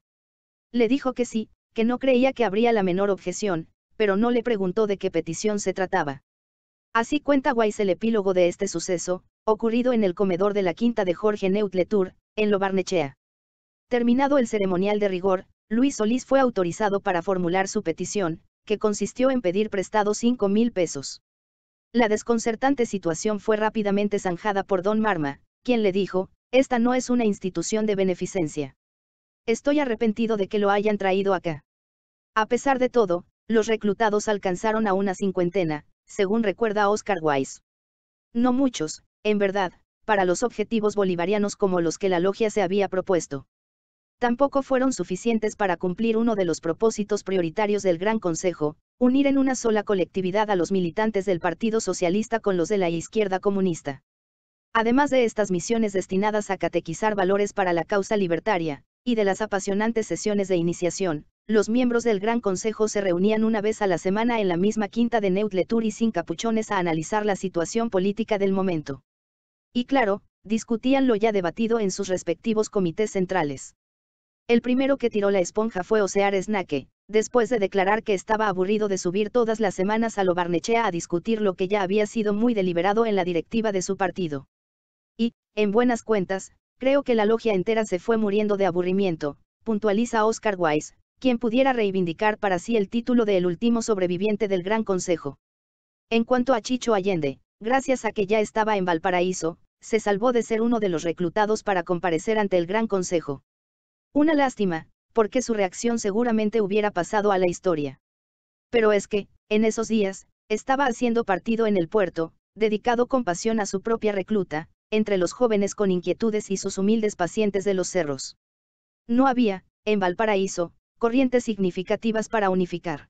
Le dijo que sí, que no creía que habría la menor objeción, pero no le preguntó de qué petición se trataba. Así cuenta Weiss el epílogo de este suceso, ocurrido en el comedor de la quinta de Jorge Neutletour, en Lobarnechea. Terminado el ceremonial de rigor, Luis Solís fue autorizado para formular su petición, que consistió en pedir prestado cinco mil pesos. La desconcertante situación fue rápidamente zanjada por don Marma, quien le dijo, esta no es una institución de beneficencia. Estoy arrepentido de que lo hayan traído acá. A pesar de todo, los reclutados alcanzaron a una cincuentena, según recuerda Oscar Wise. No muchos, en verdad, para los objetivos bolivarianos como los que la logia se había propuesto. Tampoco fueron suficientes para cumplir uno de los propósitos prioritarios del Gran Consejo, unir en una sola colectividad a los militantes del Partido Socialista con los de la izquierda comunista. Además de estas misiones destinadas a catequizar valores para la causa libertaria, y de las apasionantes sesiones de iniciación, los miembros del Gran Consejo se reunían una vez a la semana en la misma quinta de Neutletur y sin capuchones a analizar la situación política del momento. Y claro, discutían lo ya debatido en sus respectivos comités centrales. El primero que tiró la esponja fue Osear Snake, después de declarar que estaba aburrido de subir todas las semanas a lo Barnechea a discutir lo que ya había sido muy deliberado en la directiva de su partido. Y, en buenas cuentas, creo que la logia entera se fue muriendo de aburrimiento, puntualiza Oscar Weiss, quien pudiera reivindicar para sí el título de el último sobreviviente del Gran Consejo. En cuanto a Chicho Allende, gracias a que ya estaba en Valparaíso, se salvó de ser uno de los reclutados para comparecer ante el Gran Consejo. Una lástima, porque su reacción seguramente hubiera pasado a la historia. Pero es que, en esos días, estaba haciendo partido en el puerto, dedicado con pasión a su propia recluta, entre los jóvenes con inquietudes y sus humildes pacientes de los cerros. No había, en Valparaíso, corrientes significativas para unificar.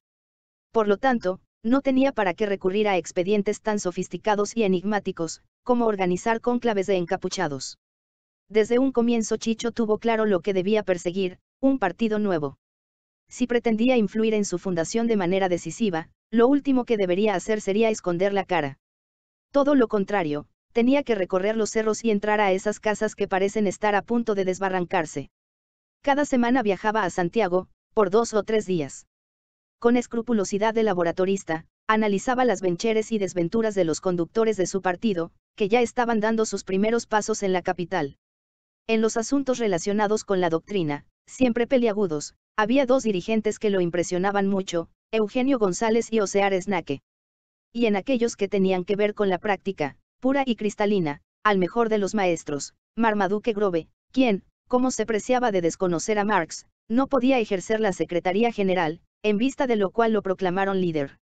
Por lo tanto, no tenía para qué recurrir a expedientes tan sofisticados y enigmáticos, como organizar cónclaves de encapuchados. Desde un comienzo Chicho tuvo claro lo que debía perseguir, un partido nuevo. Si pretendía influir en su fundación de manera decisiva, lo último que debería hacer sería esconder la cara. Todo lo contrario, tenía que recorrer los cerros y entrar a esas casas que parecen estar a punto de desbarrancarse. Cada semana viajaba a Santiago, por dos o tres días. Con escrupulosidad de laboratorista, analizaba las vencheres y desventuras de los conductores de su partido, que ya estaban dando sus primeros pasos en la capital. En los asuntos relacionados con la doctrina, siempre peliagudos, había dos dirigentes que lo impresionaban mucho, Eugenio González y Osear Snaque. Y en aquellos que tenían que ver con la práctica, pura y cristalina, al mejor de los maestros, Marmaduke Grove, quien, como se preciaba de desconocer a Marx, no podía ejercer la Secretaría General, en vista de lo cual lo proclamaron líder.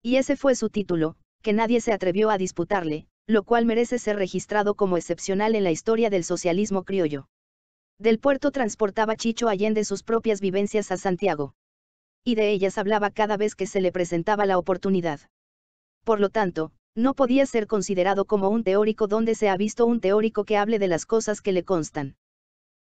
Y ese fue su título, que nadie se atrevió a disputarle, lo cual merece ser registrado como excepcional en la historia del socialismo criollo. Del puerto transportaba Chicho Allende sus propias vivencias a Santiago. Y de ellas hablaba cada vez que se le presentaba la oportunidad. Por lo tanto, no podía ser considerado como un teórico donde se ha visto un teórico que hable de las cosas que le constan.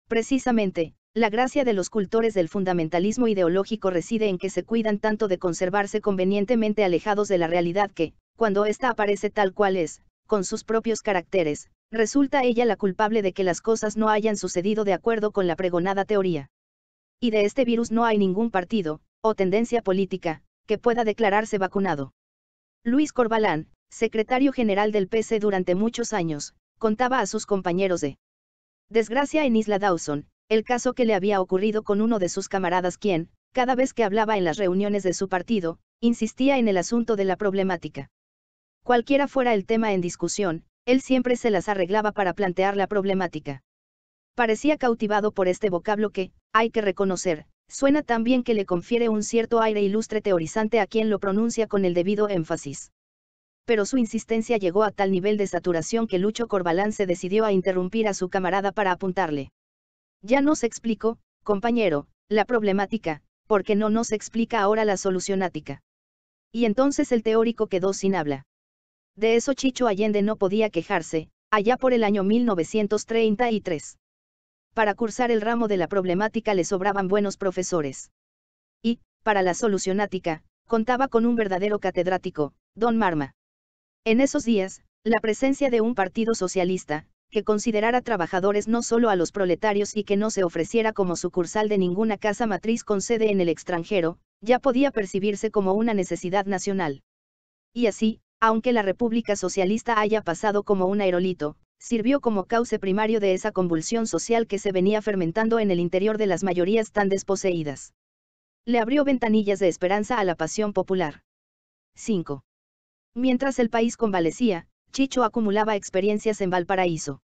Precisamente, la gracia de los cultores del fundamentalismo ideológico reside en que se cuidan tanto de conservarse convenientemente alejados de la realidad que, cuando ésta aparece tal cual es, con sus propios caracteres, resulta ella la culpable de que las cosas no hayan sucedido de acuerdo con la pregonada teoría. Y de este virus no hay ningún partido, o tendencia política, que pueda declararse vacunado. Luis Corbalán, secretario general del PC durante muchos años, contaba a sus compañeros de desgracia en Isla Dawson, el caso que le había ocurrido con uno de sus camaradas quien, cada vez que hablaba en las reuniones de su partido, insistía en el asunto de la problemática. Cualquiera fuera el tema en discusión, él siempre se las arreglaba para plantear la problemática. Parecía cautivado por este vocablo que, hay que reconocer, suena tan bien que le confiere un cierto aire ilustre teorizante a quien lo pronuncia con el debido énfasis. Pero su insistencia llegó a tal nivel de saturación que Lucho Corbalán se decidió a interrumpir a su camarada para apuntarle. Ya nos explicó, compañero, la problemática, porque no nos explica ahora la solucionática. Y entonces el teórico quedó sin habla. De eso Chicho Allende no podía quejarse, allá por el año 1933. Para cursar el ramo de la problemática le sobraban buenos profesores. Y, para la solucionática, contaba con un verdadero catedrático, don Marma. En esos días, la presencia de un partido socialista, que considerara trabajadores no solo a los proletarios y que no se ofreciera como sucursal de ninguna casa matriz con sede en el extranjero, ya podía percibirse como una necesidad nacional. Y así, aunque la República Socialista haya pasado como un aerolito, sirvió como cauce primario de esa convulsión social que se venía fermentando en el interior de las mayorías tan desposeídas. Le abrió ventanillas de esperanza a la pasión popular. 5. Mientras el país convalecía, Chicho acumulaba experiencias en Valparaíso.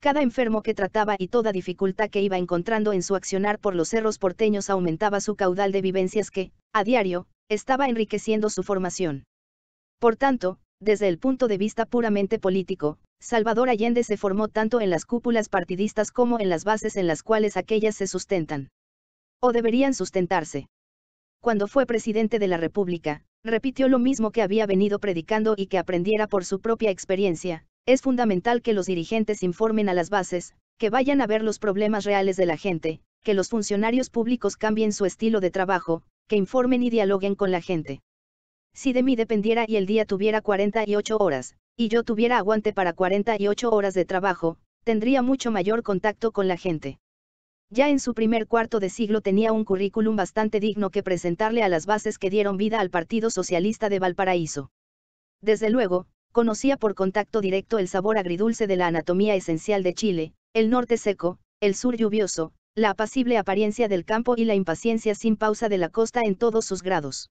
Cada enfermo que trataba y toda dificultad que iba encontrando en su accionar por los cerros porteños aumentaba su caudal de vivencias que, a diario, estaba enriqueciendo su formación. Por tanto, desde el punto de vista puramente político, Salvador Allende se formó tanto en las cúpulas partidistas como en las bases en las cuales aquellas se sustentan. O deberían sustentarse cuando fue presidente de la República, repitió lo mismo que había venido predicando y que aprendiera por su propia experiencia, es fundamental que los dirigentes informen a las bases, que vayan a ver los problemas reales de la gente, que los funcionarios públicos cambien su estilo de trabajo, que informen y dialoguen con la gente. Si de mí dependiera y el día tuviera 48 horas, y yo tuviera aguante para 48 horas de trabajo, tendría mucho mayor contacto con la gente. Ya en su primer cuarto de siglo tenía un currículum bastante digno que presentarle a las bases que dieron vida al Partido Socialista de Valparaíso. Desde luego, conocía por contacto directo el sabor agridulce de la anatomía esencial de Chile, el norte seco, el sur lluvioso, la apacible apariencia del campo y la impaciencia sin pausa de la costa en todos sus grados.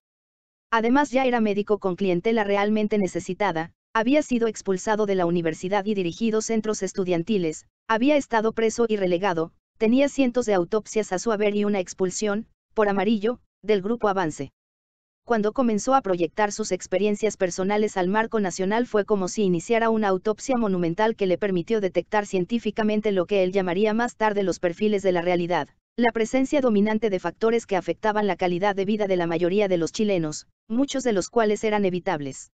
Además ya era médico con clientela realmente necesitada, había sido expulsado de la universidad y dirigido centros estudiantiles, había estado preso y relegado, tenía cientos de autopsias a su haber y una expulsión, por amarillo, del grupo Avance. Cuando comenzó a proyectar sus experiencias personales al marco nacional fue como si iniciara una autopsia monumental que le permitió detectar científicamente lo que él llamaría más tarde los perfiles de la realidad, la presencia dominante de factores que afectaban la calidad de vida de la mayoría de los chilenos, muchos de los cuales eran evitables.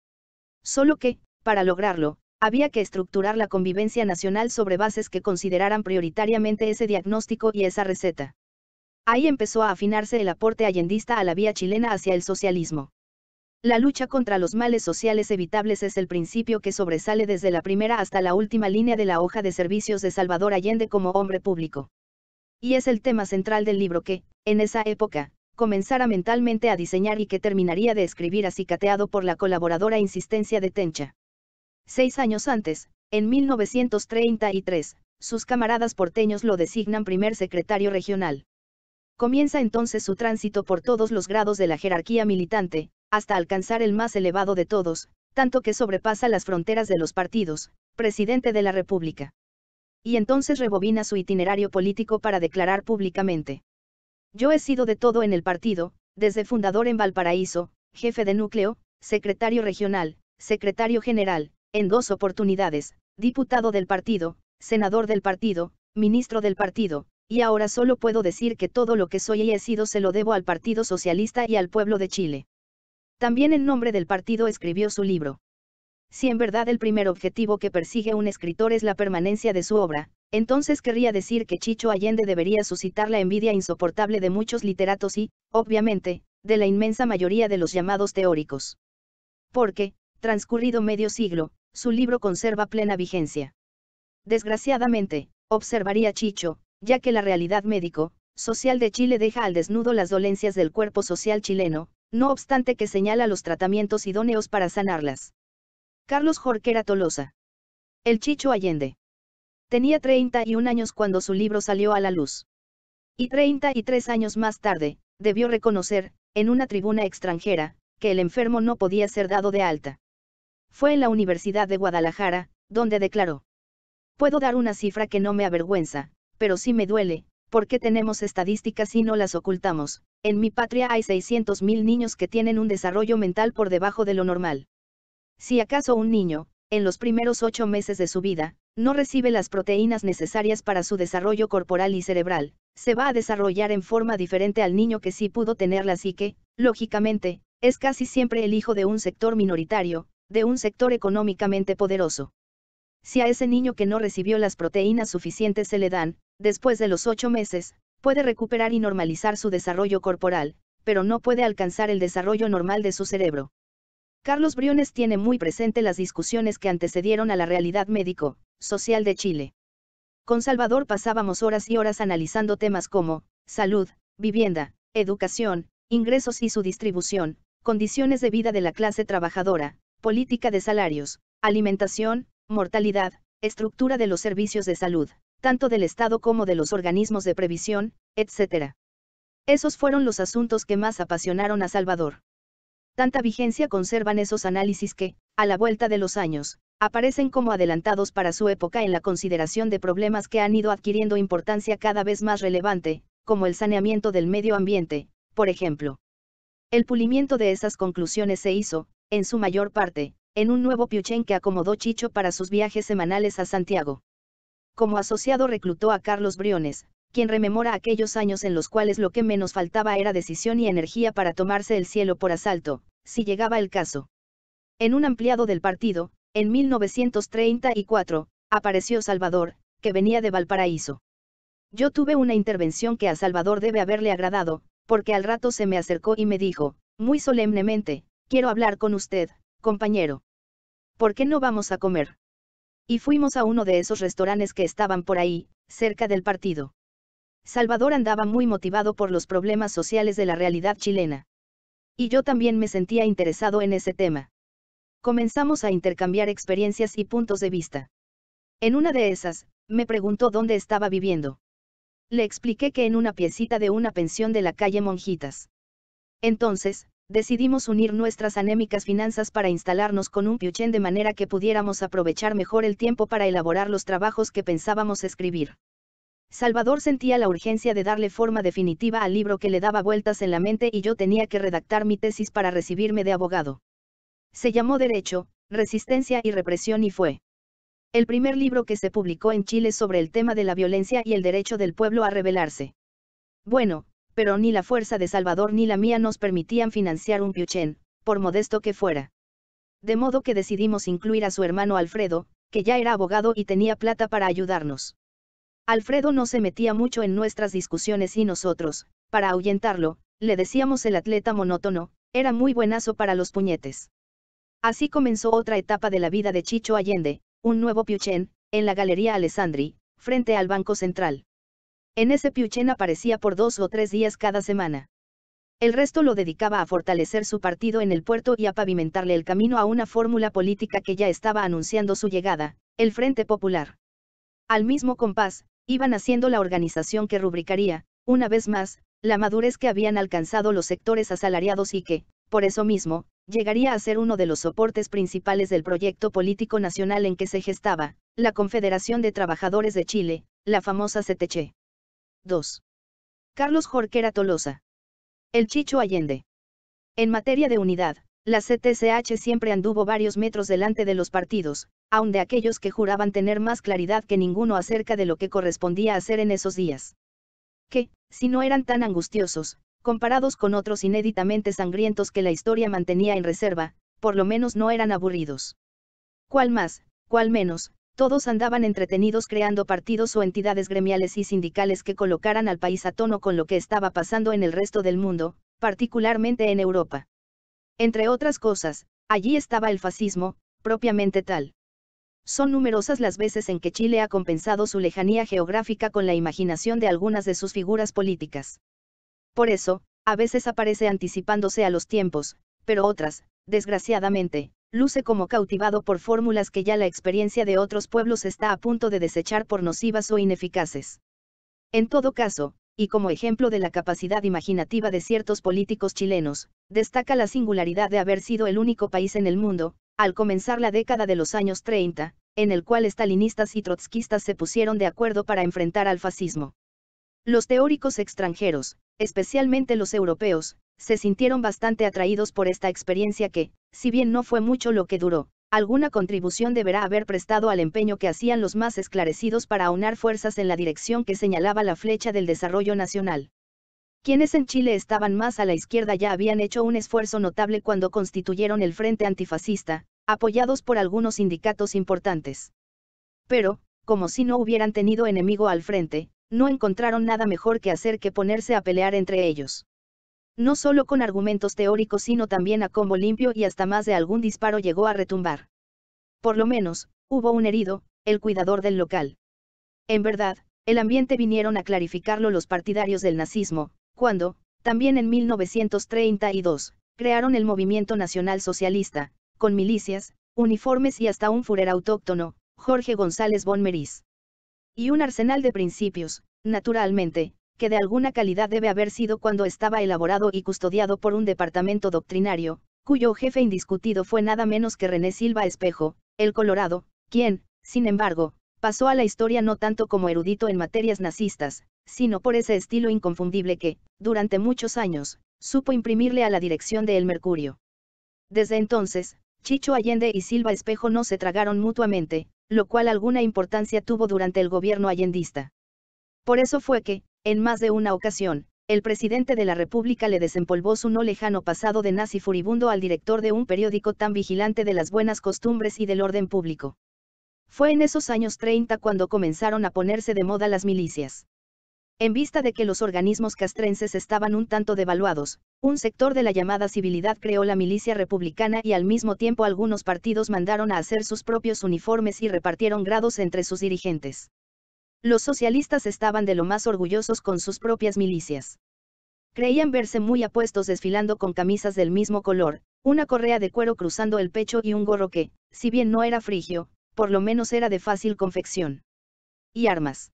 Solo que, para lograrlo, había que estructurar la convivencia nacional sobre bases que consideraran prioritariamente ese diagnóstico y esa receta. Ahí empezó a afinarse el aporte allendista a la vía chilena hacia el socialismo. La lucha contra los males sociales evitables es el principio que sobresale desde la primera hasta la última línea de la hoja de servicios de Salvador Allende como hombre público. Y es el tema central del libro que, en esa época, comenzara mentalmente a diseñar y que terminaría de escribir acicateado por la colaboradora insistencia de Tencha. Seis años antes, en 1933, sus camaradas porteños lo designan primer secretario regional. Comienza entonces su tránsito por todos los grados de la jerarquía militante, hasta alcanzar el más elevado de todos, tanto que sobrepasa las fronteras de los partidos, presidente de la República. Y entonces rebobina su itinerario político para declarar públicamente. Yo he sido de todo en el partido, desde fundador en Valparaíso, jefe de núcleo, secretario regional, secretario general, en dos oportunidades, diputado del partido, senador del partido, ministro del partido, y ahora solo puedo decir que todo lo que soy y he sido se lo debo al Partido Socialista y al pueblo de Chile. También en nombre del partido escribió su libro. Si en verdad el primer objetivo que persigue un escritor es la permanencia de su obra, entonces querría decir que Chicho Allende debería suscitar la envidia insoportable de muchos literatos y, obviamente, de la inmensa mayoría de los llamados teóricos. Porque, transcurrido medio siglo, su libro conserva plena vigencia. Desgraciadamente, observaría Chicho, ya que la realidad médico, social de Chile deja al desnudo las dolencias del cuerpo social chileno, no obstante que señala los tratamientos idóneos para sanarlas. Carlos Jorquera Tolosa. El Chicho Allende. Tenía 31 años cuando su libro salió a la luz. Y 33 años más tarde, debió reconocer, en una tribuna extranjera, que el enfermo no podía ser dado de alta. Fue en la Universidad de Guadalajara, donde declaró. Puedo dar una cifra que no me avergüenza, pero sí me duele, porque tenemos estadísticas y no las ocultamos. En mi patria hay 600.000 niños que tienen un desarrollo mental por debajo de lo normal. Si acaso un niño, en los primeros ocho meses de su vida, no recibe las proteínas necesarias para su desarrollo corporal y cerebral, se va a desarrollar en forma diferente al niño que sí pudo tenerlas y que, lógicamente, es casi siempre el hijo de un sector minoritario, de un sector económicamente poderoso. Si a ese niño que no recibió las proteínas suficientes se le dan, después de los ocho meses, puede recuperar y normalizar su desarrollo corporal, pero no puede alcanzar el desarrollo normal de su cerebro. Carlos Briones tiene muy presente las discusiones que antecedieron a la realidad médico, social de Chile. Con Salvador pasábamos horas y horas analizando temas como, salud, vivienda, educación, ingresos y su distribución, condiciones de vida de la clase trabajadora, política de salarios, alimentación, mortalidad, estructura de los servicios de salud, tanto del Estado como de los organismos de previsión, etc. Esos fueron los asuntos que más apasionaron a Salvador. Tanta vigencia conservan esos análisis que, a la vuelta de los años, aparecen como adelantados para su época en la consideración de problemas que han ido adquiriendo importancia cada vez más relevante, como el saneamiento del medio ambiente, por ejemplo. El pulimiento de esas conclusiones se hizo, en su mayor parte, en un nuevo Piuchen que acomodó Chicho para sus viajes semanales a Santiago. Como asociado reclutó a Carlos Briones, quien rememora aquellos años en los cuales lo que menos faltaba era decisión y energía para tomarse el cielo por asalto, si llegaba el caso. En un ampliado del partido, en 1934, apareció Salvador, que venía de Valparaíso. Yo tuve una intervención que a Salvador debe haberle agradado, porque al rato se me acercó y me dijo, muy solemnemente, Quiero hablar con usted, compañero. ¿Por qué no vamos a comer? Y fuimos a uno de esos restaurantes que estaban por ahí, cerca del partido. Salvador andaba muy motivado por los problemas sociales de la realidad chilena. Y yo también me sentía interesado en ese tema. Comenzamos a intercambiar experiencias y puntos de vista. En una de esas, me preguntó dónde estaba viviendo. Le expliqué que en una piecita de una pensión de la calle Monjitas. Entonces, decidimos unir nuestras anémicas finanzas para instalarnos con un Piuchen de manera que pudiéramos aprovechar mejor el tiempo para elaborar los trabajos que pensábamos escribir. Salvador sentía la urgencia de darle forma definitiva al libro que le daba vueltas en la mente y yo tenía que redactar mi tesis para recibirme de abogado. Se llamó Derecho, Resistencia y Represión y fue el primer libro que se publicó en Chile sobre el tema de la violencia y el derecho del pueblo a rebelarse. Bueno, pero ni la fuerza de Salvador ni la mía nos permitían financiar un Piuchen, por modesto que fuera. De modo que decidimos incluir a su hermano Alfredo, que ya era abogado y tenía plata para ayudarnos. Alfredo no se metía mucho en nuestras discusiones y nosotros, para ahuyentarlo, le decíamos el atleta monótono, era muy buenazo para los puñetes. Así comenzó otra etapa de la vida de Chicho Allende, un nuevo Piuchen, en la Galería Alessandri, frente al Banco Central. En ese Piuchen aparecía por dos o tres días cada semana. El resto lo dedicaba a fortalecer su partido en el puerto y a pavimentarle el camino a una fórmula política que ya estaba anunciando su llegada, el Frente Popular. Al mismo compás, iban haciendo la organización que rubricaría, una vez más, la madurez que habían alcanzado los sectores asalariados y que, por eso mismo, llegaría a ser uno de los soportes principales del proyecto político nacional en que se gestaba, la Confederación de Trabajadores de Chile, la famosa CTC. 2. Carlos Jorquera Tolosa. El Chicho Allende. En materia de unidad, la CTSH siempre anduvo varios metros delante de los partidos, aun de aquellos que juraban tener más claridad que ninguno acerca de lo que correspondía hacer en esos días. Que, si no eran tan angustiosos, comparados con otros inéditamente sangrientos que la historia mantenía en reserva, por lo menos no eran aburridos. ¿Cuál más, cuál menos, todos andaban entretenidos creando partidos o entidades gremiales y sindicales que colocaran al país a tono con lo que estaba pasando en el resto del mundo, particularmente en Europa. Entre otras cosas, allí estaba el fascismo, propiamente tal. Son numerosas las veces en que Chile ha compensado su lejanía geográfica con la imaginación de algunas de sus figuras políticas. Por eso, a veces aparece anticipándose a los tiempos, pero otras, desgraciadamente, luce como cautivado por fórmulas que ya la experiencia de otros pueblos está a punto de desechar por nocivas o ineficaces. En todo caso, y como ejemplo de la capacidad imaginativa de ciertos políticos chilenos, destaca la singularidad de haber sido el único país en el mundo, al comenzar la década de los años 30, en el cual estalinistas y trotskistas se pusieron de acuerdo para enfrentar al fascismo. Los teóricos extranjeros, especialmente los europeos, se sintieron bastante atraídos por esta experiencia que, si bien no fue mucho lo que duró, alguna contribución deberá haber prestado al empeño que hacían los más esclarecidos para aunar fuerzas en la dirección que señalaba la flecha del desarrollo nacional. Quienes en Chile estaban más a la izquierda ya habían hecho un esfuerzo notable cuando constituyeron el Frente Antifascista, apoyados por algunos sindicatos importantes. Pero, como si no hubieran tenido enemigo al frente, no encontraron nada mejor que hacer que ponerse a pelear entre ellos. No solo con argumentos teóricos sino también a combo limpio y hasta más de algún disparo llegó a retumbar. Por lo menos, hubo un herido, el cuidador del local. En verdad, el ambiente vinieron a clarificarlo los partidarios del nazismo, cuando, también en 1932, crearon el movimiento nacional socialista, con milicias, uniformes y hasta un furer autóctono, Jorge González von Meris. Y un arsenal de principios, naturalmente, que de alguna calidad debe haber sido cuando estaba elaborado y custodiado por un departamento doctrinario, cuyo jefe indiscutido fue nada menos que René Silva Espejo, el Colorado, quien, sin embargo, pasó a la historia no tanto como erudito en materias nazistas, sino por ese estilo inconfundible que, durante muchos años, supo imprimirle a la dirección de El Mercurio. Desde entonces, Chicho Allende y Silva Espejo no se tragaron mutuamente, lo cual alguna importancia tuvo durante el gobierno allendista. Por eso fue que, en más de una ocasión, el presidente de la República le desempolvó su no lejano pasado de nazi furibundo al director de un periódico tan vigilante de las buenas costumbres y del orden público. Fue en esos años 30 cuando comenzaron a ponerse de moda las milicias. En vista de que los organismos castrenses estaban un tanto devaluados, un sector de la llamada civilidad creó la milicia republicana y al mismo tiempo algunos partidos mandaron a hacer sus propios uniformes y repartieron grados entre sus dirigentes los socialistas estaban de lo más orgullosos con sus propias milicias. Creían verse muy apuestos desfilando con camisas del mismo color, una correa de cuero cruzando el pecho y un gorro que, si bien no era frigio, por lo menos era de fácil confección. Y armas.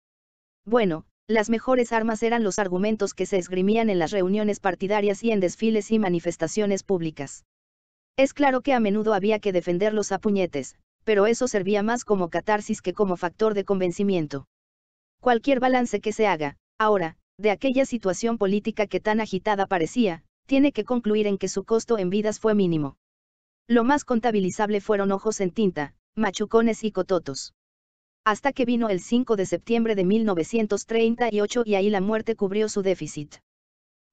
Bueno, las mejores armas eran los argumentos que se esgrimían en las reuniones partidarias y en desfiles y manifestaciones públicas. Es claro que a menudo había que defenderlos a puñetes, pero eso servía más como catarsis que como factor de convencimiento. Cualquier balance que se haga, ahora, de aquella situación política que tan agitada parecía, tiene que concluir en que su costo en vidas fue mínimo. Lo más contabilizable fueron ojos en tinta, machucones y cototos. Hasta que vino el 5 de septiembre de 1938 y ahí la muerte cubrió su déficit.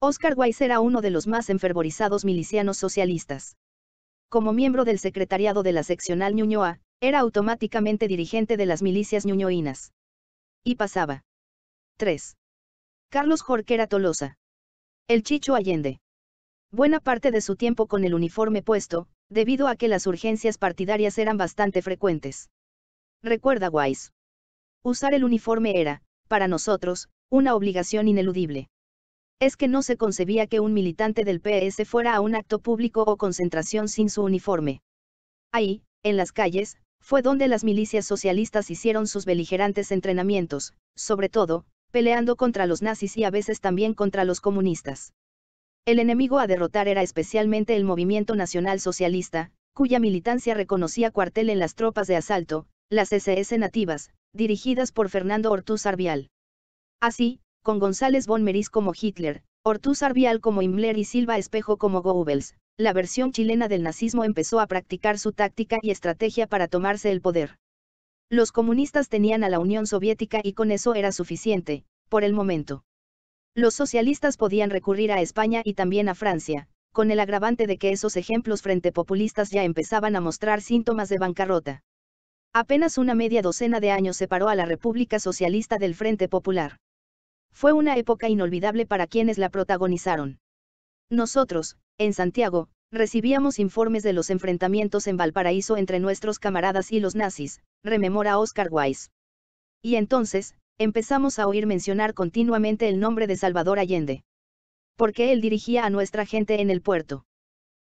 Oscar Weiss era uno de los más enfervorizados milicianos socialistas. Como miembro del secretariado de la seccional Ñuñoa, era automáticamente dirigente de las milicias Ñuñoinas. Y pasaba. 3. Carlos Jorquera Tolosa. El Chicho Allende. Buena parte de su tiempo con el uniforme puesto, debido a que las urgencias partidarias eran bastante frecuentes. Recuerda Wise. Usar el uniforme era, para nosotros, una obligación ineludible. Es que no se concebía que un militante del PS fuera a un acto público o concentración sin su uniforme. Ahí, en las calles, fue donde las milicias socialistas hicieron sus beligerantes entrenamientos, sobre todo, peleando contra los nazis y a veces también contra los comunistas. El enemigo a derrotar era especialmente el movimiento nacional socialista, cuya militancia reconocía cuartel en las tropas de asalto, las SS nativas, dirigidas por Fernando Ortuz Arbial. Así, con González von Meris como Hitler, Ortuz Arbial como Himmler y Silva Espejo como Goebbels, la versión chilena del nazismo empezó a practicar su táctica y estrategia para tomarse el poder. Los comunistas tenían a la Unión Soviética y con eso era suficiente, por el momento. Los socialistas podían recurrir a España y también a Francia, con el agravante de que esos ejemplos frente populistas ya empezaban a mostrar síntomas de bancarrota. Apenas una media docena de años separó a la República Socialista del Frente Popular. Fue una época inolvidable para quienes la protagonizaron. Nosotros, en Santiago, recibíamos informes de los enfrentamientos en Valparaíso entre nuestros camaradas y los nazis, rememora Oscar Weiss. Y entonces, empezamos a oír mencionar continuamente el nombre de Salvador Allende. Porque él dirigía a nuestra gente en el puerto.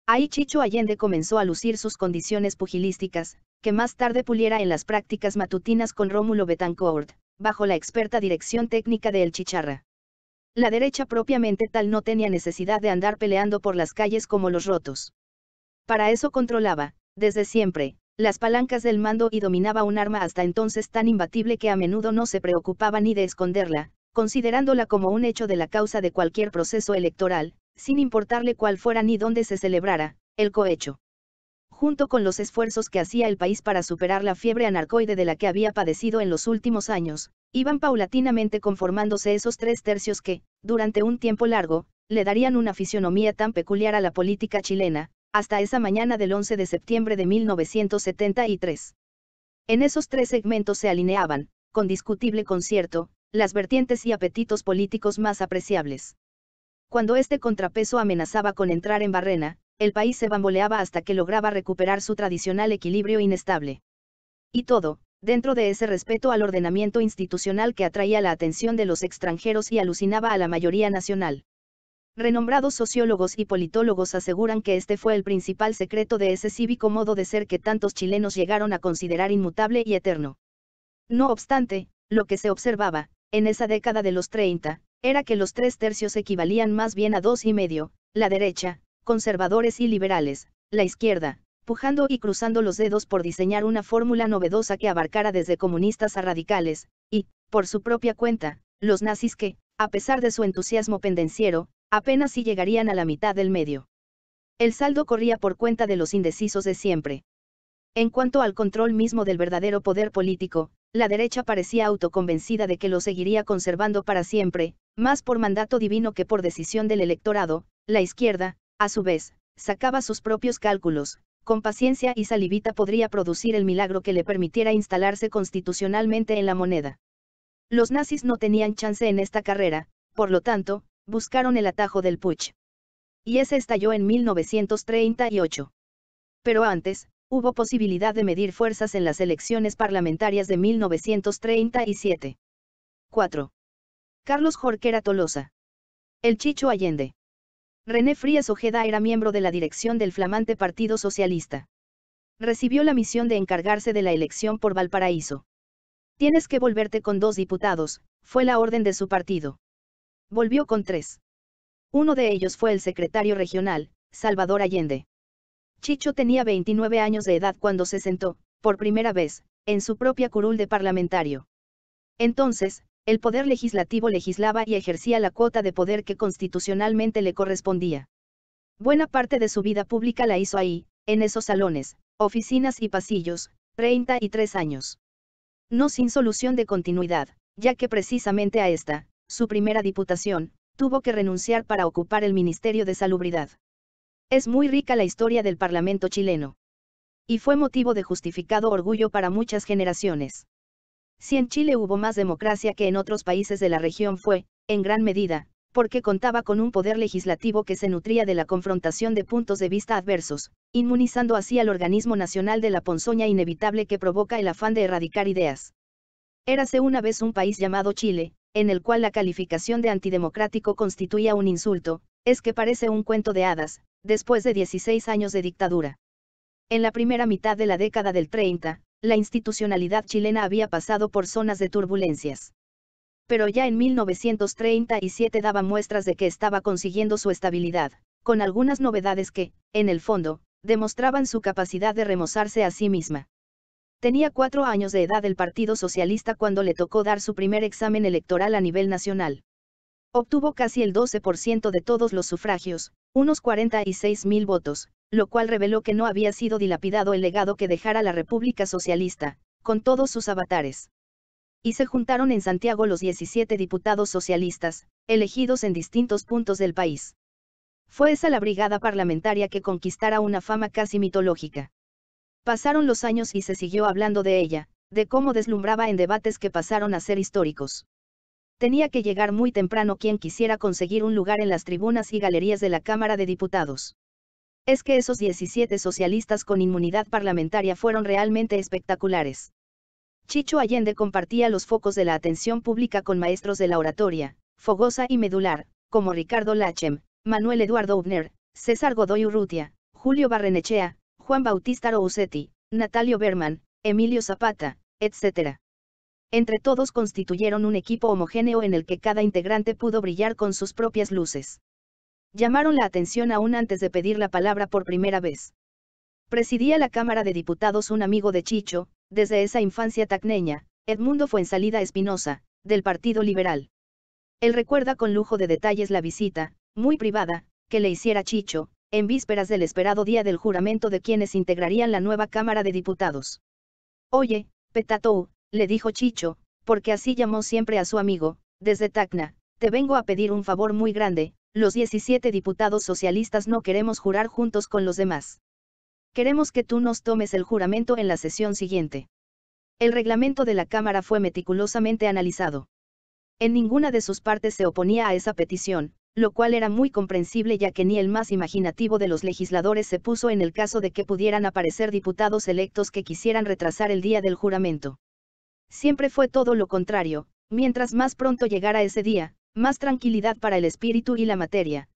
Ahí Chicho Allende comenzó a lucir sus condiciones pugilísticas, que más tarde puliera en las prácticas matutinas con Rómulo Betancourt, bajo la experta dirección técnica de El Chicharra. La derecha propiamente tal no tenía necesidad de andar peleando por las calles como los rotos. Para eso controlaba, desde siempre, las palancas del mando y dominaba un arma hasta entonces tan imbatible que a menudo no se preocupaba ni de esconderla, considerándola como un hecho de la causa de cualquier proceso electoral, sin importarle cuál fuera ni dónde se celebrara, el cohecho junto con los esfuerzos que hacía el país para superar la fiebre anarcoide de la que había padecido en los últimos años, iban paulatinamente conformándose esos tres tercios que, durante un tiempo largo, le darían una fisionomía tan peculiar a la política chilena, hasta esa mañana del 11 de septiembre de 1973. En esos tres segmentos se alineaban, con discutible concierto, las vertientes y apetitos políticos más apreciables. Cuando este contrapeso amenazaba con entrar en barrena, el país se bamboleaba hasta que lograba recuperar su tradicional equilibrio inestable. Y todo, dentro de ese respeto al ordenamiento institucional que atraía la atención de los extranjeros y alucinaba a la mayoría nacional. Renombrados sociólogos y politólogos aseguran que este fue el principal secreto de ese cívico modo de ser que tantos chilenos llegaron a considerar inmutable y eterno. No obstante, lo que se observaba, en esa década de los 30, era que los tres tercios equivalían más bien a dos y medio, la derecha, conservadores y liberales, la izquierda, pujando y cruzando los dedos por diseñar una fórmula novedosa que abarcara desde comunistas a radicales, y, por su propia cuenta, los nazis que, a pesar de su entusiasmo pendenciero, apenas si llegarían a la mitad del medio. El saldo corría por cuenta de los indecisos de siempre. En cuanto al control mismo del verdadero poder político, la derecha parecía autoconvencida de que lo seguiría conservando para siempre, más por mandato divino que por decisión del electorado, la izquierda, a su vez, sacaba sus propios cálculos, con paciencia y salivita podría producir el milagro que le permitiera instalarse constitucionalmente en la moneda. Los nazis no tenían chance en esta carrera, por lo tanto, buscaron el atajo del putsch. Y ese estalló en 1938. Pero antes, hubo posibilidad de medir fuerzas en las elecciones parlamentarias de 1937. 4. Carlos Jorquera Tolosa. El Chicho Allende. René Frías Ojeda era miembro de la dirección del flamante Partido Socialista. Recibió la misión de encargarse de la elección por Valparaíso. Tienes que volverte con dos diputados, fue la orden de su partido. Volvió con tres. Uno de ellos fue el secretario regional, Salvador Allende. Chicho tenía 29 años de edad cuando se sentó, por primera vez, en su propia curul de parlamentario. Entonces, el poder legislativo legislaba y ejercía la cuota de poder que constitucionalmente le correspondía. Buena parte de su vida pública la hizo ahí, en esos salones, oficinas y pasillos, 33 años. No sin solución de continuidad, ya que precisamente a esta, su primera diputación, tuvo que renunciar para ocupar el Ministerio de Salubridad. Es muy rica la historia del Parlamento chileno. Y fue motivo de justificado orgullo para muchas generaciones. Si en Chile hubo más democracia que en otros países de la región fue, en gran medida, porque contaba con un poder legislativo que se nutría de la confrontación de puntos de vista adversos, inmunizando así al organismo nacional de la ponzoña inevitable que provoca el afán de erradicar ideas. Érase una vez un país llamado Chile, en el cual la calificación de antidemocrático constituía un insulto, es que parece un cuento de hadas, después de 16 años de dictadura. En la primera mitad de la década del 30, la institucionalidad chilena había pasado por zonas de turbulencias. Pero ya en 1937 daba muestras de que estaba consiguiendo su estabilidad, con algunas novedades que, en el fondo, demostraban su capacidad de remozarse a sí misma. Tenía cuatro años de edad el Partido Socialista cuando le tocó dar su primer examen electoral a nivel nacional. Obtuvo casi el 12% de todos los sufragios, unos 46.000 votos, lo cual reveló que no había sido dilapidado el legado que dejara la República Socialista, con todos sus avatares. Y se juntaron en Santiago los 17 diputados socialistas, elegidos en distintos puntos del país. Fue esa la brigada parlamentaria que conquistara una fama casi mitológica. Pasaron los años y se siguió hablando de ella, de cómo deslumbraba en debates que pasaron a ser históricos. Tenía que llegar muy temprano quien quisiera conseguir un lugar en las tribunas y galerías de la Cámara de Diputados es que esos 17 socialistas con inmunidad parlamentaria fueron realmente espectaculares. Chicho Allende compartía los focos de la atención pública con maestros de la oratoria, fogosa y medular, como Ricardo Lachem, Manuel Eduardo Ubner, César Godoy Urrutia, Julio Barrenechea, Juan Bautista Rousetti, Natalio Berman, Emilio Zapata, etc. Entre todos constituyeron un equipo homogéneo en el que cada integrante pudo brillar con sus propias luces llamaron la atención aún antes de pedir la palabra por primera vez. Presidía la Cámara de Diputados un amigo de Chicho, desde esa infancia tacneña, Edmundo Fuensalida Espinosa, del Partido Liberal. Él recuerda con lujo de detalles la visita, muy privada, que le hiciera Chicho, en vísperas del esperado día del juramento de quienes integrarían la nueva Cámara de Diputados. Oye, Petatou, le dijo Chicho, porque así llamó siempre a su amigo, desde Tacna, te vengo a pedir un favor muy grande, los 17 diputados socialistas no queremos jurar juntos con los demás. Queremos que tú nos tomes el juramento en la sesión siguiente. El reglamento de la Cámara fue meticulosamente analizado. En ninguna de sus partes se oponía a esa petición, lo cual era muy comprensible ya que ni el más imaginativo de los legisladores se puso en el caso de que pudieran aparecer diputados electos que quisieran retrasar el día del juramento. Siempre fue todo lo contrario, mientras más pronto llegara ese día, más tranquilidad para el espíritu y la materia,